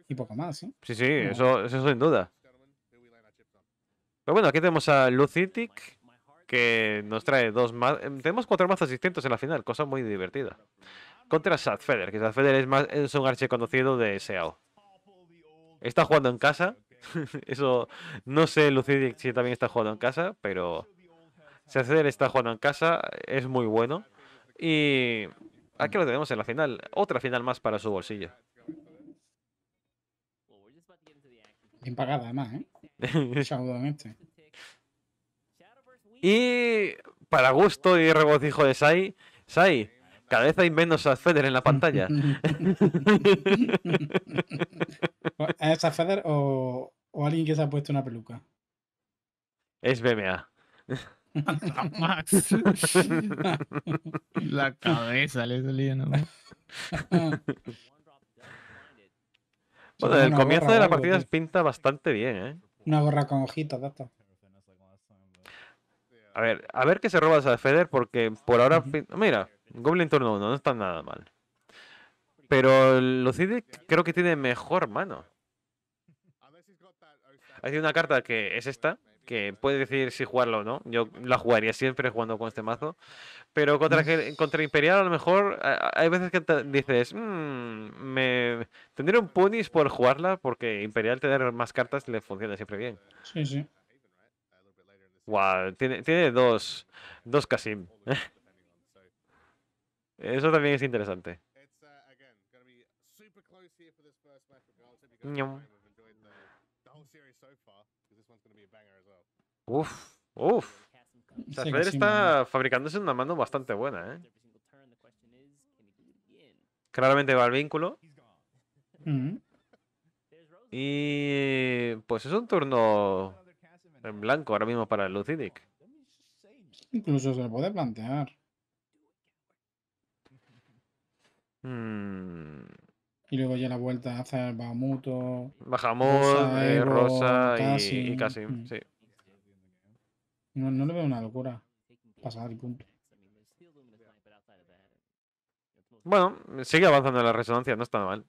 y poco más. ¿eh? Sí, sí, eso, eso sin duda. Pero bueno, aquí tenemos a Lucitic, que nos trae dos más. Tenemos cuatro mazos distintos en la final, cosa muy divertida. Contra Sadfeder, que Sadfeder es, más, es un archi conocido de SEAO. Está jugando en casa Eso no sé, Lucidic, si también está jugando en casa, pero Secer está jugando en casa, es muy bueno. Y aquí lo tenemos en la final, otra final más para su bolsillo. Bien pagada, además, ¿eh? este. Y para gusto y regocijo de Sai, Sai, cada vez hay menos a en la pantalla. ¿Es o, o alguien que se ha puesto una peluca. Es BMA. Max. La cabeza le salía, ¿no? Bueno, el comienzo de la partida pinta bastante bien, ¿eh? Una gorra con hojitas, dato. A ver, a ver qué se roba esa Feder, porque por ahora. Mira, Goblin turno 1, no está nada mal. Pero Lucide creo que tiene mejor mano. Hay una carta que es esta, que puede decidir si jugarlo o no. Yo la jugaría siempre jugando con este mazo. Pero contra, contra Imperial, a lo mejor hay veces que dices, mmm, me tendré un punish por jugarla, porque Imperial tener más cartas le funciona siempre bien. Sí, sí. Wow, tiene, tiene dos, dos Kasim. Eso también es interesante. Uf, uf. O sea, está fabricándose una mano bastante buena, ¿eh? Claramente va al vínculo. Mm. Y pues es un turno en blanco ahora mismo para Lucidic. Incluso se lo puede plantear. Hmm. Y luego ya la vuelta hace el Bahamuto. Bahamut, Rosa, eh, y, mm. sí. No, no le veo una locura. Pasar punto. Bueno, sigue avanzando la resonancia, no está mal.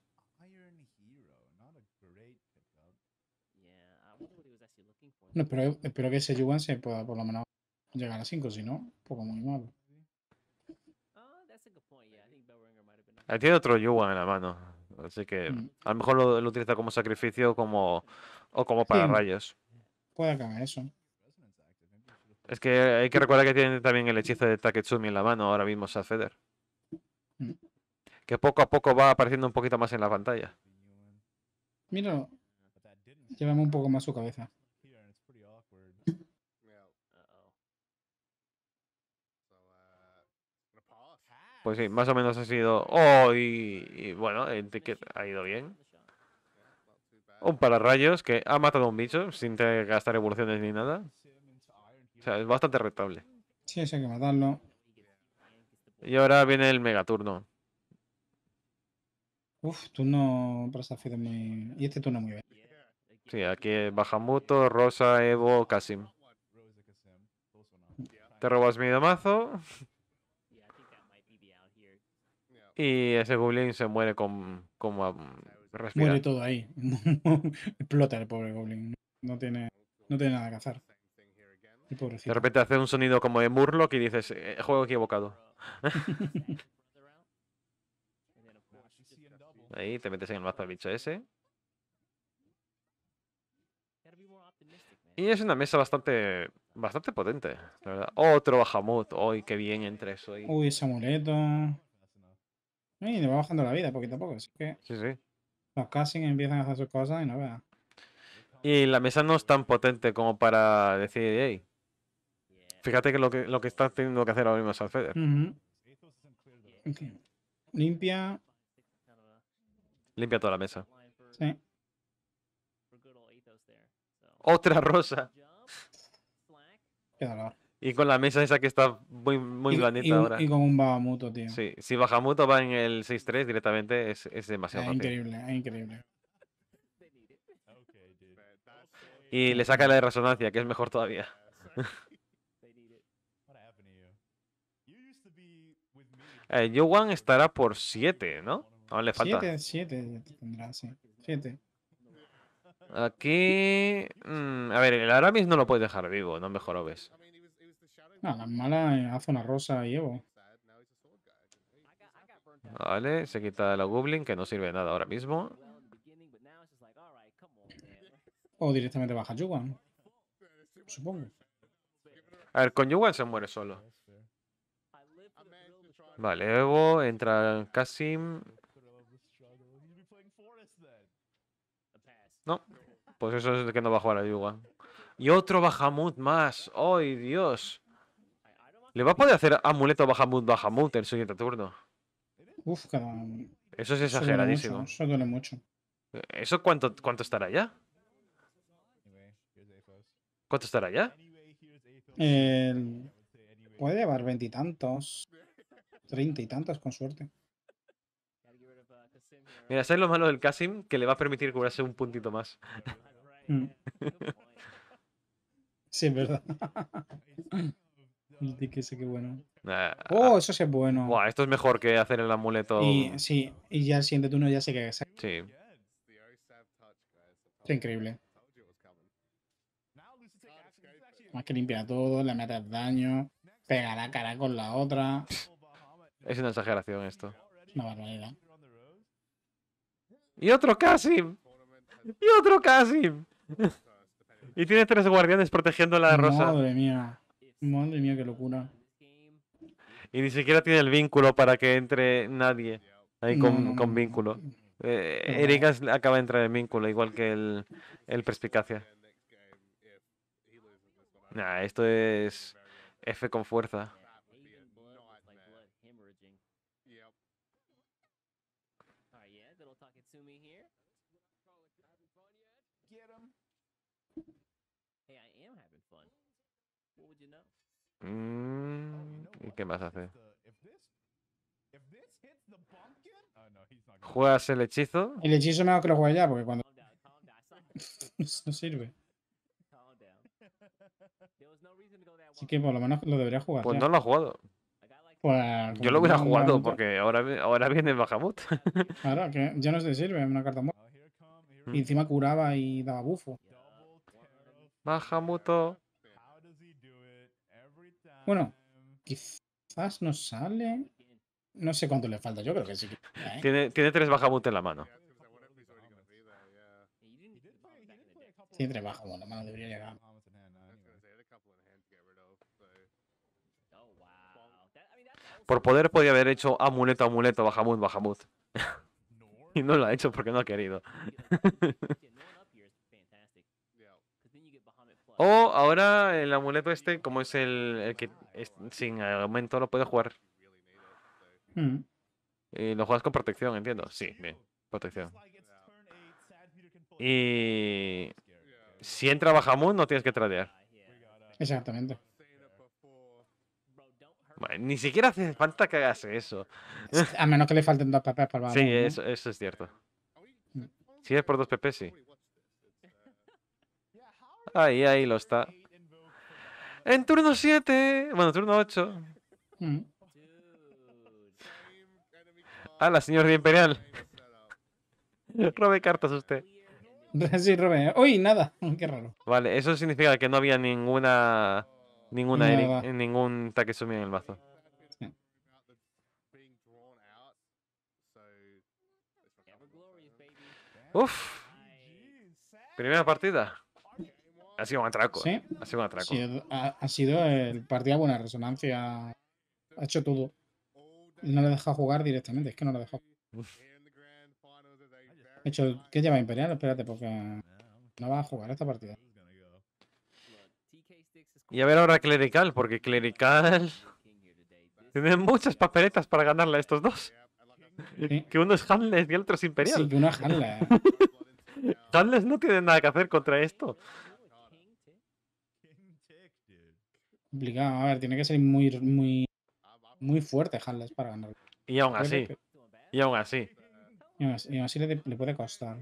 No, espero, espero que ese Yuan se pueda por lo menos llegar a 5, si no, poco muy malo. Tiene otro Yuan en la mano, así que mm. a lo mejor lo, utiliza como sacrificio como, o como para rayos. Puede acabar eso. Es que hay que recordar que tiene también el hechizo de Taketsumi en la mano ahora mismo Safeder. Mm. Que poco a poco va apareciendo un poquito más en la pantalla. Mira, Llévame un poco más su cabeza. Pues sí, más o menos ha sido. Oh, y, el ticket ha ido bien. Un pararrayos que ha matado a un bicho sin gastar evoluciones ni nada sea, es bastante rentable. Sí, eso hay que matarlo. Y ahora viene el megaturno. Uf, turno para muy... Y este turno muy bien. Sí, aquí Bajamuto, Rosa, Evo, Kasim. Te robas mi mazo Y ese goblin se muere con, como um, Muere todo ahí. Explota el pobre goblin. No tiene, no tiene nada que hacer. De repente hace un sonido como de Murloc y dices, eh, juego equivocado. Ahí te metes en el mazo del bicho ese. Y es una mesa bastante bastante potente, Otro Bahamut. hoy qué bien eso ahí. Uy, ese amuleto. Y le va bajando la vida poquito a poco. que Los casting empiezan a hacer sus cosas y no veas. Y la mesa no es tan potente como para decir, hey, Fíjate que lo que, lo que está teniendo que hacer ahora mismo San Feder. Limpia. Limpia toda la mesa. Sí. Otra rosa. Qué Y con la mesa esa que está muy, muy blandita ahora. Y con un Bajamuto, tío. Sí, si Bajamuto va en el 6-3 directamente es, es demasiado es increíble, es increíble. Y le saca la de resonancia, que es mejor todavía. Eh, estará por 7, ¿no? No le falta. 7, 7 tendrá, sí. 7. Aquí. Mm, a ver, el Aramis no lo puedes dejar vivo, no mejor lo ves. No, la mala hace eh, rosa y Evo. Vale, se quita la Goblin, que no sirve de nada ahora mismo. O directamente baja Yuan. Supongo. A ver, con Yuan se muere solo. Vale, Evo, entra Kasim. No, pues eso es que no va a jugar a Yuga. Y otro Bahamut más. ¡Ay, Dios! ¿Le va a poder hacer amuleto Bahamut Bahamut en el siguiente turno? Uf, cada... Eso es exageradísimo. Eso duele mucho. ¿Eso, cuánto, cuánto estará ya? ¿Cuánto estará ya? Eh, puede llevar veintitantos. Treinta y tantas, con suerte. Mira, ¿sabes lo malo del Kasim? Que le va a permitir curarse un puntito más. Mm. Sí, es verdad. El ese, qué bueno. oh, eso sí es bueno. Buah, esto es mejor que hacer el amuleto. sí, y ya el siguiente turno ya sé que es. Sí. Es increíble. Más que limpia todo, le metes daño, pega la cara con la otra. Es una exageración esto. Una barbaridad. ¡Y otro Kasim! ¡Y otro Kasim! y tiene tres guardianes protegiendo la rosa. Madre mía. Madre mía, qué locura. Y ni siquiera tiene el vínculo para que entre nadie ahí con, vínculo. Eh, Erika acaba de entrar en vínculo, igual que el, el perspicacia. Nah, esto es F con fuerza. Mm, ¿Y qué más hace? ¿Juegas el hechizo? El hechizo me que lo juegue ya, porque cuando. no sirve. Así que por lo menos lo debería jugar. Pues no lo ha jugado. Pues, yo lo hubiera jugado, porque ahora, ahora viene el claro, que ya no se sirve una carta muerta. Mm. Y encima curaba y daba bufo. Bajamuto. Bueno, quizás no sale. No sé cuánto le falta, yo creo que sí. ¿eh? Tiene, tres bajamut en la mano. Tiene tres bajamut en la mano, debería llegar. Por poder podría haber hecho amuleto, amuleto, bajamut, bajamut. y no lo ha hecho porque no ha querido. O ahora el amuleto este, como es el, que sin aumento lo puedes jugar. Y mm. eh, lo juegas con protección, entiendo. Sí, bien. Protección. Y si entra Bahamut, no tienes que tradear. Exactamente. ni siquiera hace falta que hagas eso. A menos que le falten dos PP para Sí, eso, eso es cierto. Mm. Si es por dos PP, sí. Ahí, ahí lo está. En turno 7. Bueno, turno 8. Hala, mm. señor de Imperial. robe cartas usted. Sí, robé. Uy, nada. Qué raro. Vale, eso significa que no había ninguna. Ninguna ningún Takesumi en el mazo. Uf. Primera partida. Ha sido un atraco. Eh. Ha sido el partido buena resonancia. Ha hecho todo. No le deja jugar directamente, es que no le deja De hecho, ¿qué lleva Imperial? Espérate, porque no va a jugar esta partida. Y a ver ahora Clerical, porque Clerical. Tiene muchas papeletas para ganarle a estos dos. Que uno es Hanles y el otro es Imperial. Sí, que uno es no tiene nada que hacer contra esto. complicado. A ver, tiene que ser muy, muy, muy fuerte es para ganar. Y aún así. Y aún así. Y aún así, le, puede costar.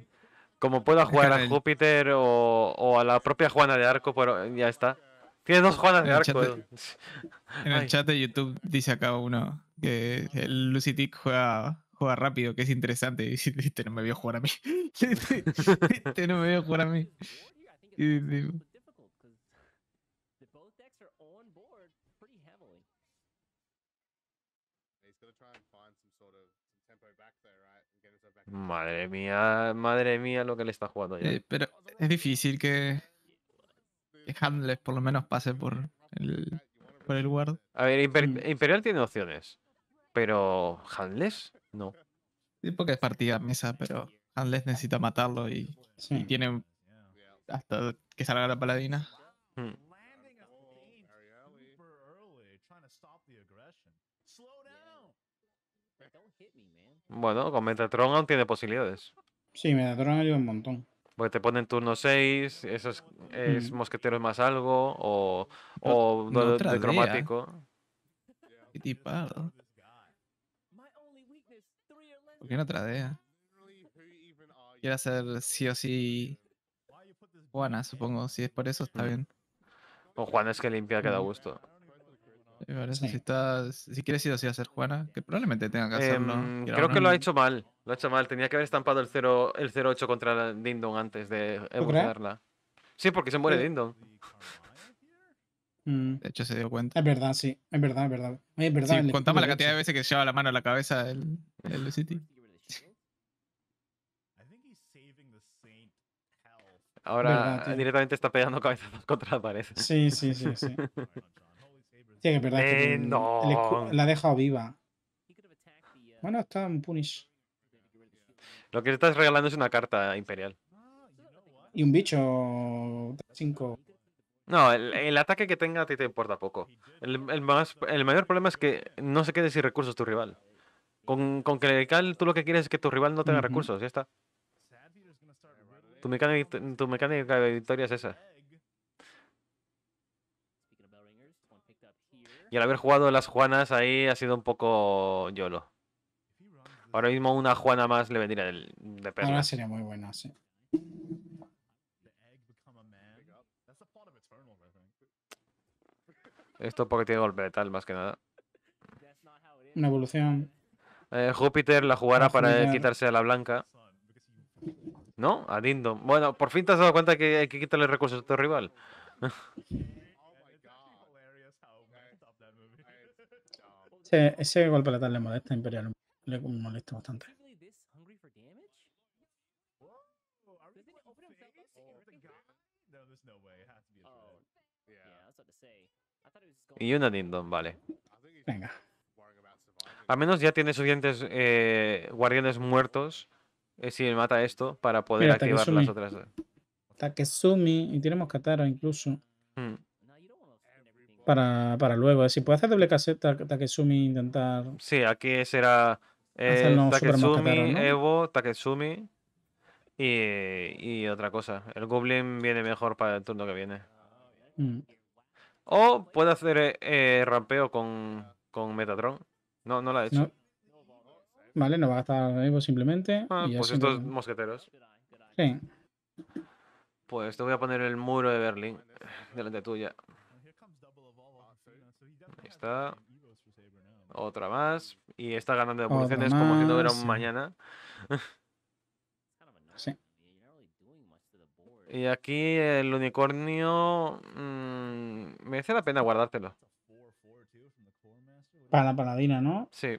Como pueda jugar a Júpiter o, a la propia Juana de Arco, pero ya está. Tiene dos Juanas de Arco. en el chat de YouTube dice acá uno que el Lucy juega, rápido, que es interesante. Y dice, este no me vio jugar a mí. Este, este no me vio jugar a mí. Madre mía, madre mía lo que le está jugando ya. Eh, pero es difícil que, Handles por lo menos pase por el, por el guard. A ver, mm. Imperial tiene opciones, pero Handles no. Sí, porque es partida mesa, pero Handles necesita matarlo y, tiene hasta que salga la paladina. Mm. Bueno, con Metatron aún tiene posibilidades. Sí, Metatron ayuda un montón. Porque te ponen turno 6, esos es mosqueteros más algo, o, o cromático. Qué tipado. ¿Por qué no tradea? Quiere hacer sí o sí Juana, supongo. Si es por eso, está bien. Con Juana es que limpia da gusto si, quieres ir así a hacer Juana, que probablemente tenga que hacerlo. Em, creo que lo ha hecho mal. Lo ha hecho mal. Tenía que haber estampado el 0 el 08 contra Dindon antes de evolucionarla. Sí, porque se muere eh. Dindon. Mm. De hecho, se dio cuenta. Es verdad, sí. Es verdad, es verdad. Es sí, contamos la cantidad de veces que lleva la mano a la cabeza el, City. Ahora directamente está pegando cabezazos contra la pared. Sí, sí, sí, sí. verdad. Eh, no. La ha dejado viva. Bueno, está en Punish. Lo que le estás regalando es una carta imperial. Y un bicho 5. No, el, ataque que tenga a ti te importa poco. El, mayor problema es que no se quede sin recursos tu rival. Con, con Clerical tú lo que quieres es que tu rival no tenga recursos, ya está. tu mecánica de victoria es esa. Y al haber jugado las Juanas ahí ha sido un poco YOLO. Ahora mismo una Juana más le vendría de, de Ahora sería muy buena, sí. Esto porque tiene golpe de tal, más que nada. Una evolución. Eh, Júpiter la jugará para quitarse a la blanca. ¿No? A Dindon. Bueno, por fin te has dado cuenta que hay que quitarle recursos a tu rival. Ese, golpe letal le molesta a Imperial, le molesta bastante. Y una Dindon, vale. Venga. Al menos ya tiene suficientes eh, guardianes muertos eh, si mata esto para poder activar las otras. Takesumi, y tenemos Katara incluso. Hmm para, luego. Si puede hacer doble caseta Takesumi intentar. Sí, aquí será eh, Takesumi, Evo, Takesumi y, y, otra cosa. El Goblin viene mejor para el turno que viene. Mm. O puede hacer eh, rampeo con, con, Metatron. No, no la ha hecho. Vale, no va a estar Evo simplemente. Ah, pues estos mosqueteros. Sí. Pues te voy a poner el muro de Berlín delante tuya. Otra más. Y está ganando de como si no hubiera un mañana. sí. Y aquí el unicornio. Me mm, merece la pena guardártelo. Para la paladina, ¿no? Sí.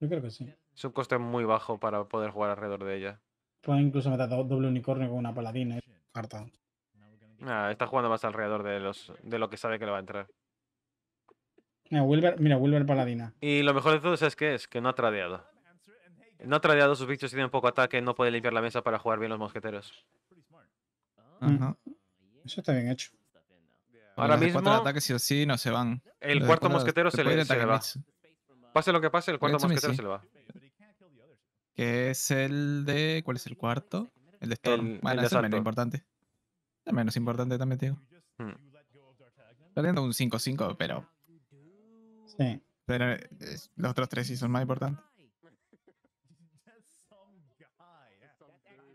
Yo creo que sí. Es un coste muy bajo para poder jugar alrededor de ella. Puede incluso meter doble unicornio con una paladina. ¿eh? está jugando más alrededor de los de lo que sabe que le va a entrar mira, Wilber Paladina. Y lo mejor de todo, es que es? Que no ha tradeado. No ha tradeado, sus bichos tienen poco ataque, no puede limpiar la mesa para jugar bien los mosqueteros. Ah. Eso está bien hecho. Ahora mismo. ataques no se van. El cuarto mosquetero se le, va. Pase lo que pase, el cuarto este mosquetero se le va. Que es el de. ¿Cuál es el cuarto? El de Storm. El, menos importante. El menos importante también, tío. Hmm. Perdiendo un 5-5, pero Sí. Pero los otros tres sí son más importantes.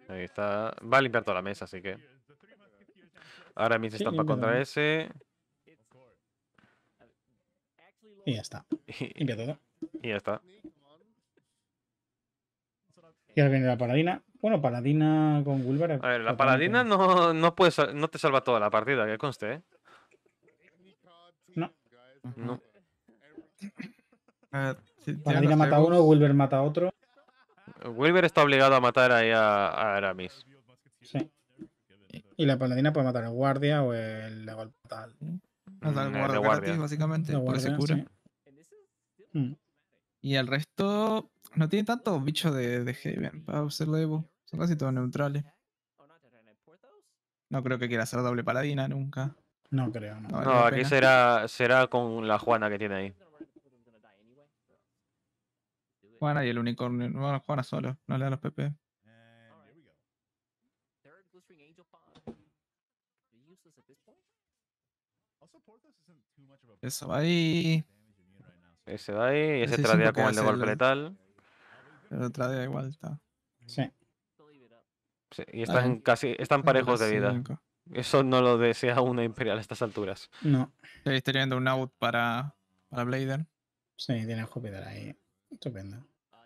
Ahí está. Va a limpiar toda la mesa, así que. Ahora mismo estampa contra ese. Y ya está. Limpia todo. Y ya está. Y ahora viene la paladina. Bueno, paladina con Wilber. A ver, la paladina no, no, puede, no te salva toda la partida, que conste, ¿eh? No. No. Paladina ah, mata a uno, Wilber mata a otro. Wilber está obligado a matar ahí a, Aramis. Sí. Y la paladina puede matar al guardia o el mm. Matar al mm, guardia, básicamente, mm. Y el resto no tiene tantos bichos de, de Haven para hacerlo Evo. Son casi todos neutrales. No creo que quiera hacer doble paladina nunca. No creo, no. aquí será, será con la Juana que tiene ahí. Juana y el unicornio, no Juana solo, no le da los PP. Eso va ahí. Ese va ahí, ese, ese tradea con el de golpe letal. otro tradea igual, está. Sí. sí y están, casi, están parejos de vida. Eso no lo desea una Imperial a estas alturas. No. Estoy teniendo un out para, para Blader. Sí, tiene Júpiter ahí. Estupendo. Ah,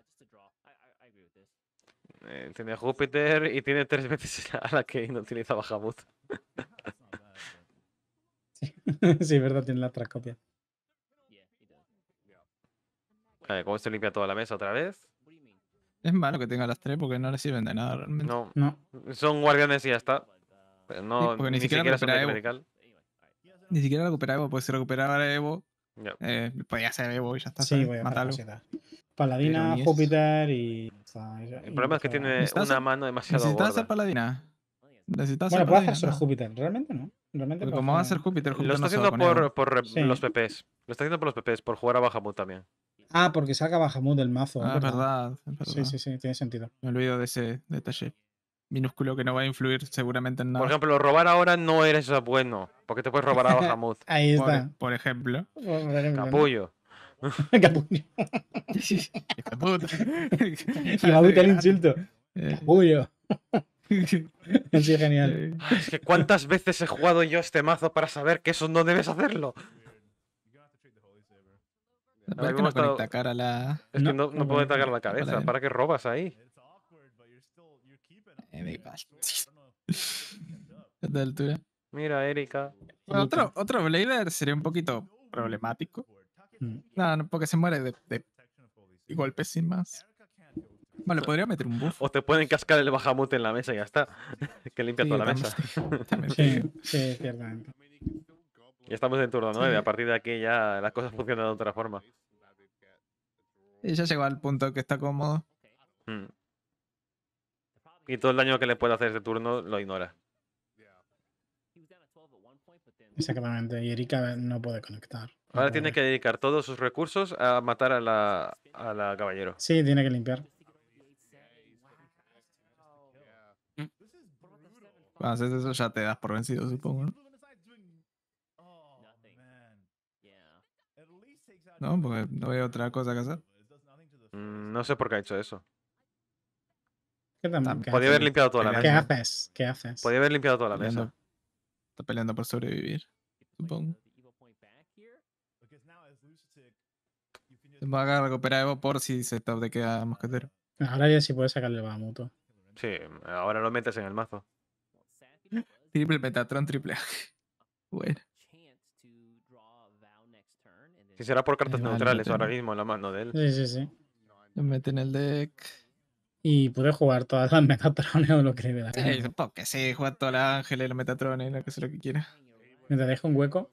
tiene eh, Júpiter y tiene tres veces a la que no utiliza Hamut. sí, es verdad, tiene la otra copia. A ¿cómo se limpia toda la mesa otra vez? Es malo que tenga las tres porque no le sirven de nada realmente. No, no. son guardianes y ya está. Oh no, ni, siquiera, siquiera recupera Evo. Medical. Ni siquiera recupera Evo, pues si Evo Yeah. ser Evo eh, y ya está. Sí, voy a matarlo. Paladina, Júpiter y... El problema es que tiene una mano demasiado ¿Necesitas gorda. Paladina? ¿Necesitas bueno, Paladina? puede hacer Júpiter, realmente no. Realmente ¿Cómo va a ser Júpiter? lo está haciendo por, por eh, los PPs. Lo está haciendo por los PPs, por jugar a Bahamut también. Ah, porque saca Bahamut del mazo. Ah, es verdad. verdad. Sí, sí, sí, tiene sentido. Me olvido de ese detalle minúsculo que no va a influir seguramente en nada. Por ejemplo, robar ahora no eres bueno, porque te puedes robar a Bahamut. Ahí está. Por, ejemplo. Por Capullo. ¿no? Capullo. Capullo. y va el insulto. Eh. Capullo. Es genial. Eh. Es que cuántas veces he jugado yo este mazo para saber que eso no debes hacerlo. No, no atacar la... Es que no, no, puedo atacar la cabeza. ¿Para qué robas ahí? Mira, Erika. otro, otro Blader sería un poquito problemático. Mm. No, no, porque se muere de, golpes sin más. Vale, podría meter un buff. O te pueden cascar el bajamute en la mesa y ya está. que limpia toda la mesa. sí, ciertamente. Ya estamos en turno 9. A partir de aquí ya las cosas funcionan de otra forma. Y ya llegó al punto que está cómodo. Mm. Y todo el daño que le puede hacer ese turno lo ignora. Exactamente, y Erika no puede conectar. Ahora tiene que dedicar todos sus recursos a matar a la, caballero. Sí, tiene que limpiar. haces eso ya te das por vencido, supongo, ¿no? porque no hay otra cosa que hacer. Mm, no sé por qué ha hecho eso. Podía haber limpiado toda la mesa. ¿Qué haces? ¿Qué haces? Podía haber limpiado toda la mesa. Está peleando por sobrevivir, supongo. Va a recuperar Evo por si se top de queda mosquetero. Ahora ya sí puede sacarle el Sí, ahora lo metes en el mazo. Triple Metatron, triple A. Bueno. Si será por cartas neutrales ahora mismo en la mano de él. Sí, sí, sí. Lo mete en el deck y pude jugar todas las Metatrones o lo que le dé sí, porque sí, juega todas las Ángeles, los Metatrones, lo que sea lo que quiera. ¿Me deja un hueco.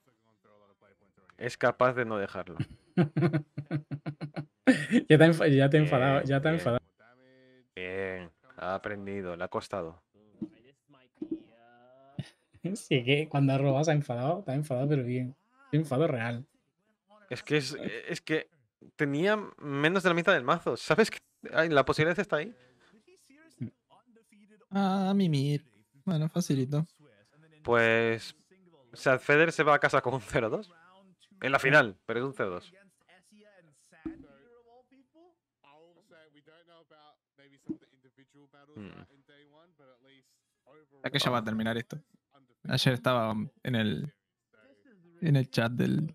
Es capaz de no dejarlo. ya te, ha enfadado, ya te ha enfadado. Bien, ha aprendido, le ha costado. sí, que cuando ha robado ha enfadado, te ha enfadado, pero bien. Un enfado real. Es que es, es que tenía menos de la mitad del mazo. ¿Sabes qué? La posibilidad está ahí. Ah, mimir. Bueno, facilito. Pues. O sea, se va a casa con un 0-2. En la final, pero es un 0-2. Mm. Es que ya va a terminar esto. Ayer estaba en el en el chat del,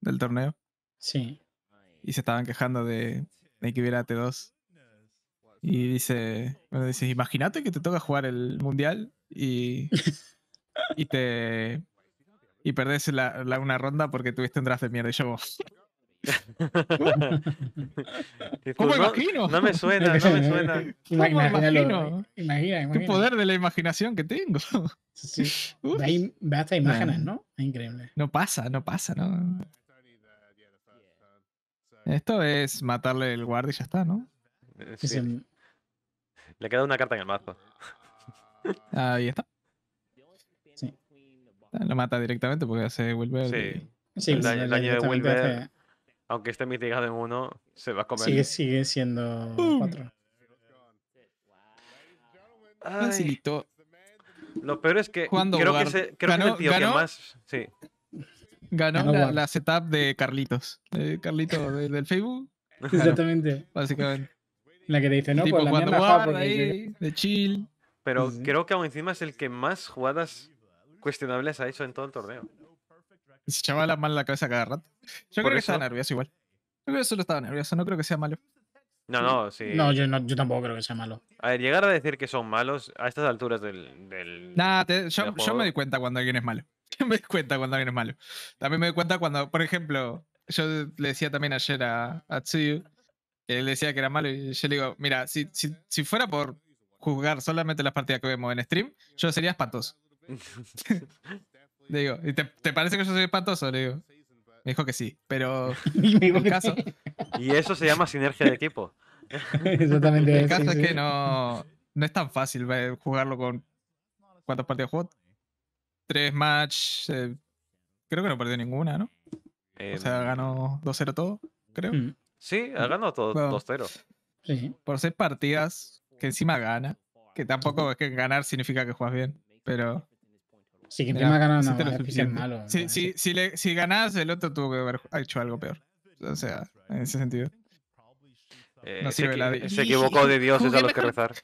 del torneo. Sí. Y se estaban quejando de, de que hubiera T2. Y dice, bueno, dice, imagínate que te toca jugar el mundial y, y te y perdés la, una ronda porque tuviste un draft de mierda. Y yo, ¿Cómo no, imagino? No me suena, no me suena. Imagina, imagino? Imagina, imagina. poder de la imaginación que tengo. Sí. Ve hasta imágenes, ¿no? Es increíble. No pasa, no pasa, ¿no? Esto es matarle el guardia y ya está, ¿no? Eh, le queda una carta en el mazo. Ahí está. Ah, lo mata directamente porque se vuelve. Sí. sí el daño, de aunque esté mitigado en uno, se va a comer. Sigue, siendo 4. Facilitó. Lo peor es que creo, que, se, creo ganó, que, el ganó, más. Sí. Ganó, la, setup de Carlitos. De Carlitos del Facebook. Exactamente. Básicamente. La que te dice, no, pues cuando de chill. Pero creo que aún encima es el que más jugadas cuestionables ha hecho en todo el torneo. Se echaba la mano la cabeza cada rato. Yo creo que estaba nervioso igual. Yo creo que solo estaba nervioso, no creo que sea malo. No, no, sí. No, yo, no, yo tampoco creo que sea malo. A ver, llegar a decir que son malos a estas alturas del. del yo, me doy cuenta cuando alguien es malo. me doy cuenta cuando alguien es malo. También me doy cuenta cuando, por ejemplo, yo le decía también ayer a, a él decía que era malo y yo le digo, mira, si, si, si fuera por jugar solamente las partidas que vemos en stream, yo sería espantoso. le digo, ¿y te, parece que yo soy espantoso? Le digo. Me dijo que sí, pero en caso... Y eso se llama sinergia de equipo. Exactamente. El caso es que no, no es tan fácil eh, jugarlo con... ¿Cuántas partidas jugó? Tres match. Eh, creo que no perdió ninguna, ¿no? o sea, em, ganó 2-0 todo, creo. Mm. Sí, ha ganado Sí, por seis partidas, que encima gana. Que tampoco es que ganar significa que juegas bien, pero. Sí, que encima Sí, sí, Si, ganas el otro tuvo que haber hecho algo peor. O sea, en ese sentido. Eh, se, equivocó de dioses a los que rezar.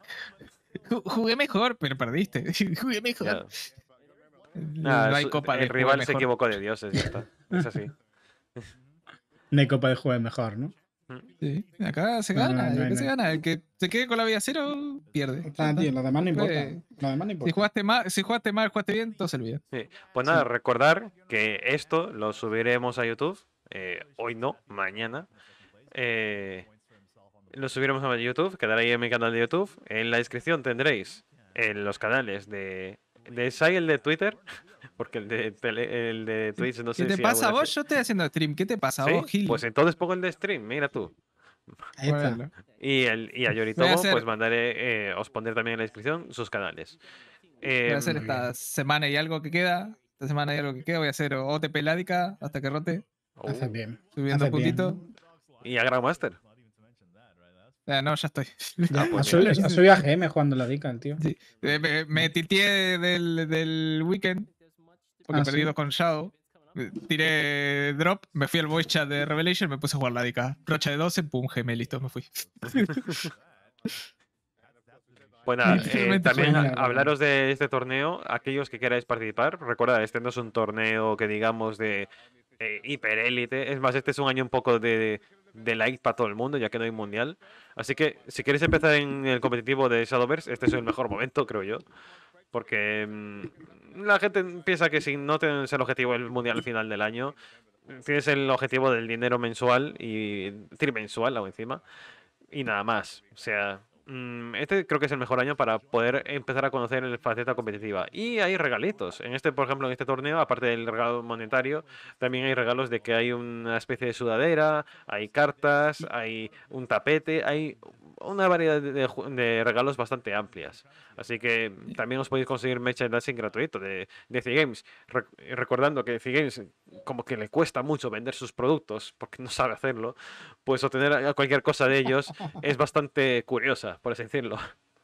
Jugué mejor, pero perdiste. Jugué mejor. No, hay copa de El rival se equivocó de dioses es, ya está. es así. No hay copa de jugar mejor, ¿no? Sí. Acá se gana, se gana. El que se quede con la vida cero, pierde. demás no importa. Si, jugaste mal, si jugaste bien, todo se Sí. Pues nada, recordar que esto lo subiremos a YouTube. Eh, hoy no, mañana. Eh, lo subiremos a YouTube, quedará ahí en mi canal de YouTube. En la descripción tendréis en eh, los canales de, de Sai, el de Twitter. Porque el de, el de Twitch no sé ¿Qué te pasa a vos? Yo estoy haciendo stream. ¿Qué te pasa a vos, Gil? Pues entonces pongo el de stream, mira tú. Y, el, y a Yoritomo, pues mandaré, eh, os pondré también en la descripción sus canales. voy a em, hacer esta semana y algo que queda. Esta semana y algo que queda. Voy a hacer OTP Ladica hasta que rote. Oh. bien. Subiendo Hace puntito. Y a Grandmaster. Ah, no, ya estoy. Ah, pues a soy, a GM jugando la tío. Eh, me, titié del, del weekend porque ah, perdido con Shadow. Eh, tiré drop, me fui al voice chat de Revelation, me puse a jugar la dica. Rocha de 12, pum, listo, me fui. Bueno, pues eh, también hablaros de este torneo, aquellos que queráis participar, recuerda, este no es un torneo que digamos de, hiperélite, es más, este es un año un poco de, de light para todo el mundo, ya que no hay mundial. Así que si queréis empezar en el competitivo de Shadowverse, este es el mejor momento, creo yo. Porque mm, la gente piensa que si no tienes el objetivo del mundial al final del año, tienes el objetivo del dinero mensual y trimensual aún encima y nada más. O sea, Mm, este creo que es el mejor año para poder empezar a conocer el faceta competitiva. Y hay regalitos. En este, por ejemplo, en este torneo, aparte del regalo monetario, también hay regalos de que hay una especie de sudadera, hay cartas, hay un tapete, hay una variedad de, regalos bastante amplias. Así que también os podéis conseguir merchandising gratuito de, de C-Games. recordando que C-Games como que le cuesta mucho vender sus productos porque no sabe hacerlo, pues obtener cualquier cosa de ellos es bastante curiosa, por así decirlo.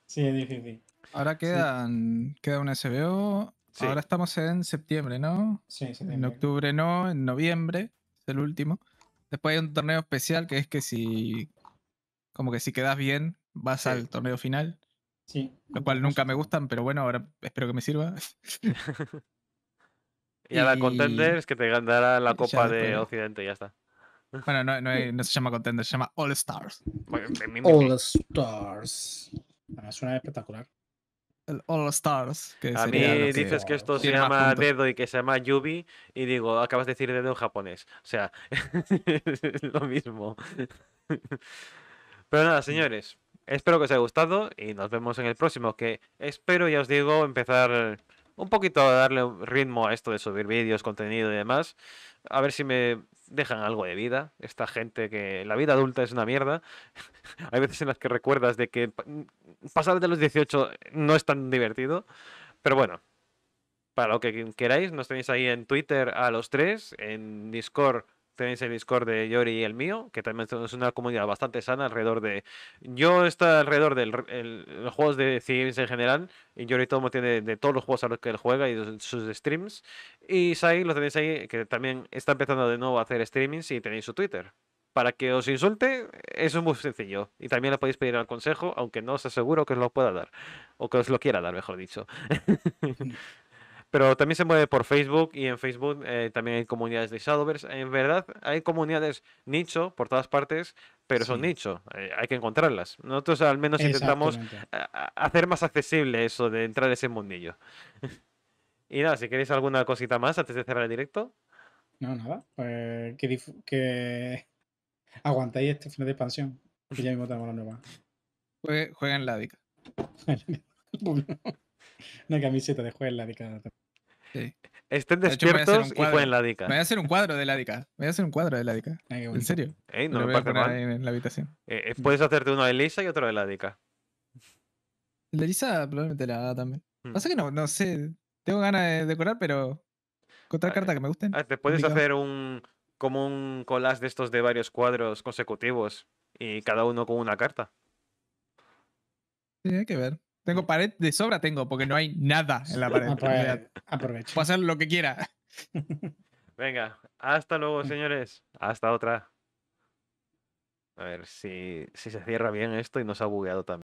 Sí, difícil. Ahora quedan, queda un SBO. Ahora estamos en septiembre, ¿no? En octubre no, en noviembre es el último. Después hay un torneo especial que es que si, como que si quedas bien, vas al torneo final. Sí. Lo cual nunca me gustan, pero bueno, ahora espero que me sirva. Y, ahora a Contenders que te ganará la Copa de Occidente ya está. Bueno, no, se llama Contender. se llama All Stars. All Stars. Bueno, suena espectacular. El All Stars. a mí dices que esto se llama Dedo y que se llama Yubi y digo, acabas de decir Dedo en japonés. O sea, es lo mismo. Pero nada, señores, espero que os haya gustado y nos vemos en el próximo, que espero, ya os digo, empezar un poquito a darle ritmo a esto de subir vídeos, contenido y demás. A ver si me dejan algo de vida. Esta gente que la vida adulta es una mierda. Hay veces en las que recuerdas de que mm, pasar de los 18 no es tan divertido. Pero bueno, para lo que queráis, nos tenéis ahí en Twitter a los tres, en Discord tenéis el Discord de Yori y el mío, que también es una comunidad bastante sana alrededor de... Yo está alrededor de los juegos de Games en general, y Yori Tomo tiene de todos los juegos a los que él juega y sus streams. Y Sai lo tenéis ahí, que también está empezando de nuevo a hacer streamings y tenéis su Twitter. Para que os insulte, eso es muy sencillo. Y también le podéis pedir al consejo, aunque no os aseguro que os lo pueda dar. O que os lo quiera dar, mejor dicho. Pero también se mueve por Facebook y en Facebook eh, también hay comunidades de shadowbers. En verdad, hay comunidades nicho por todas partes, pero son nicho. Eh, hay que encontrarlas. Nosotros al menos intentamos hacer más accesible eso de entrar a ese mundillo. y nada, si queréis alguna cosita más antes de cerrar el directo. No, nada. Pues que, que... aguantáis este final de expansión. Que ya mismo tenemos la nueva. juega en la DICA. Una camiseta de en la DICA. Estén despiertos y jueguen la dica. voy a hacer un cuadro de la dica. voy a hacer un cuadro de la dica. ¿En serio? no me, en la habitación. Eh, eh, puedes hacerte uno de Lisa y otro de la dica. El Lisa probablemente la haga también. Hmm. Pasa que no, sé. Tengo ganas de decorar, pero. otra ah, carta que me gusten. Ah, te puedes hacer un. como un collage de estos de varios cuadros consecutivos. Y cada uno con una carta. Sí, hay que ver. Tengo pared de sobra, tengo, porque no hay nada en la pared. aprovecho. lo que quiera. Venga, hasta luego, señores. Hasta otra. A ver si, si se cierra bien esto y se ha bugueado también.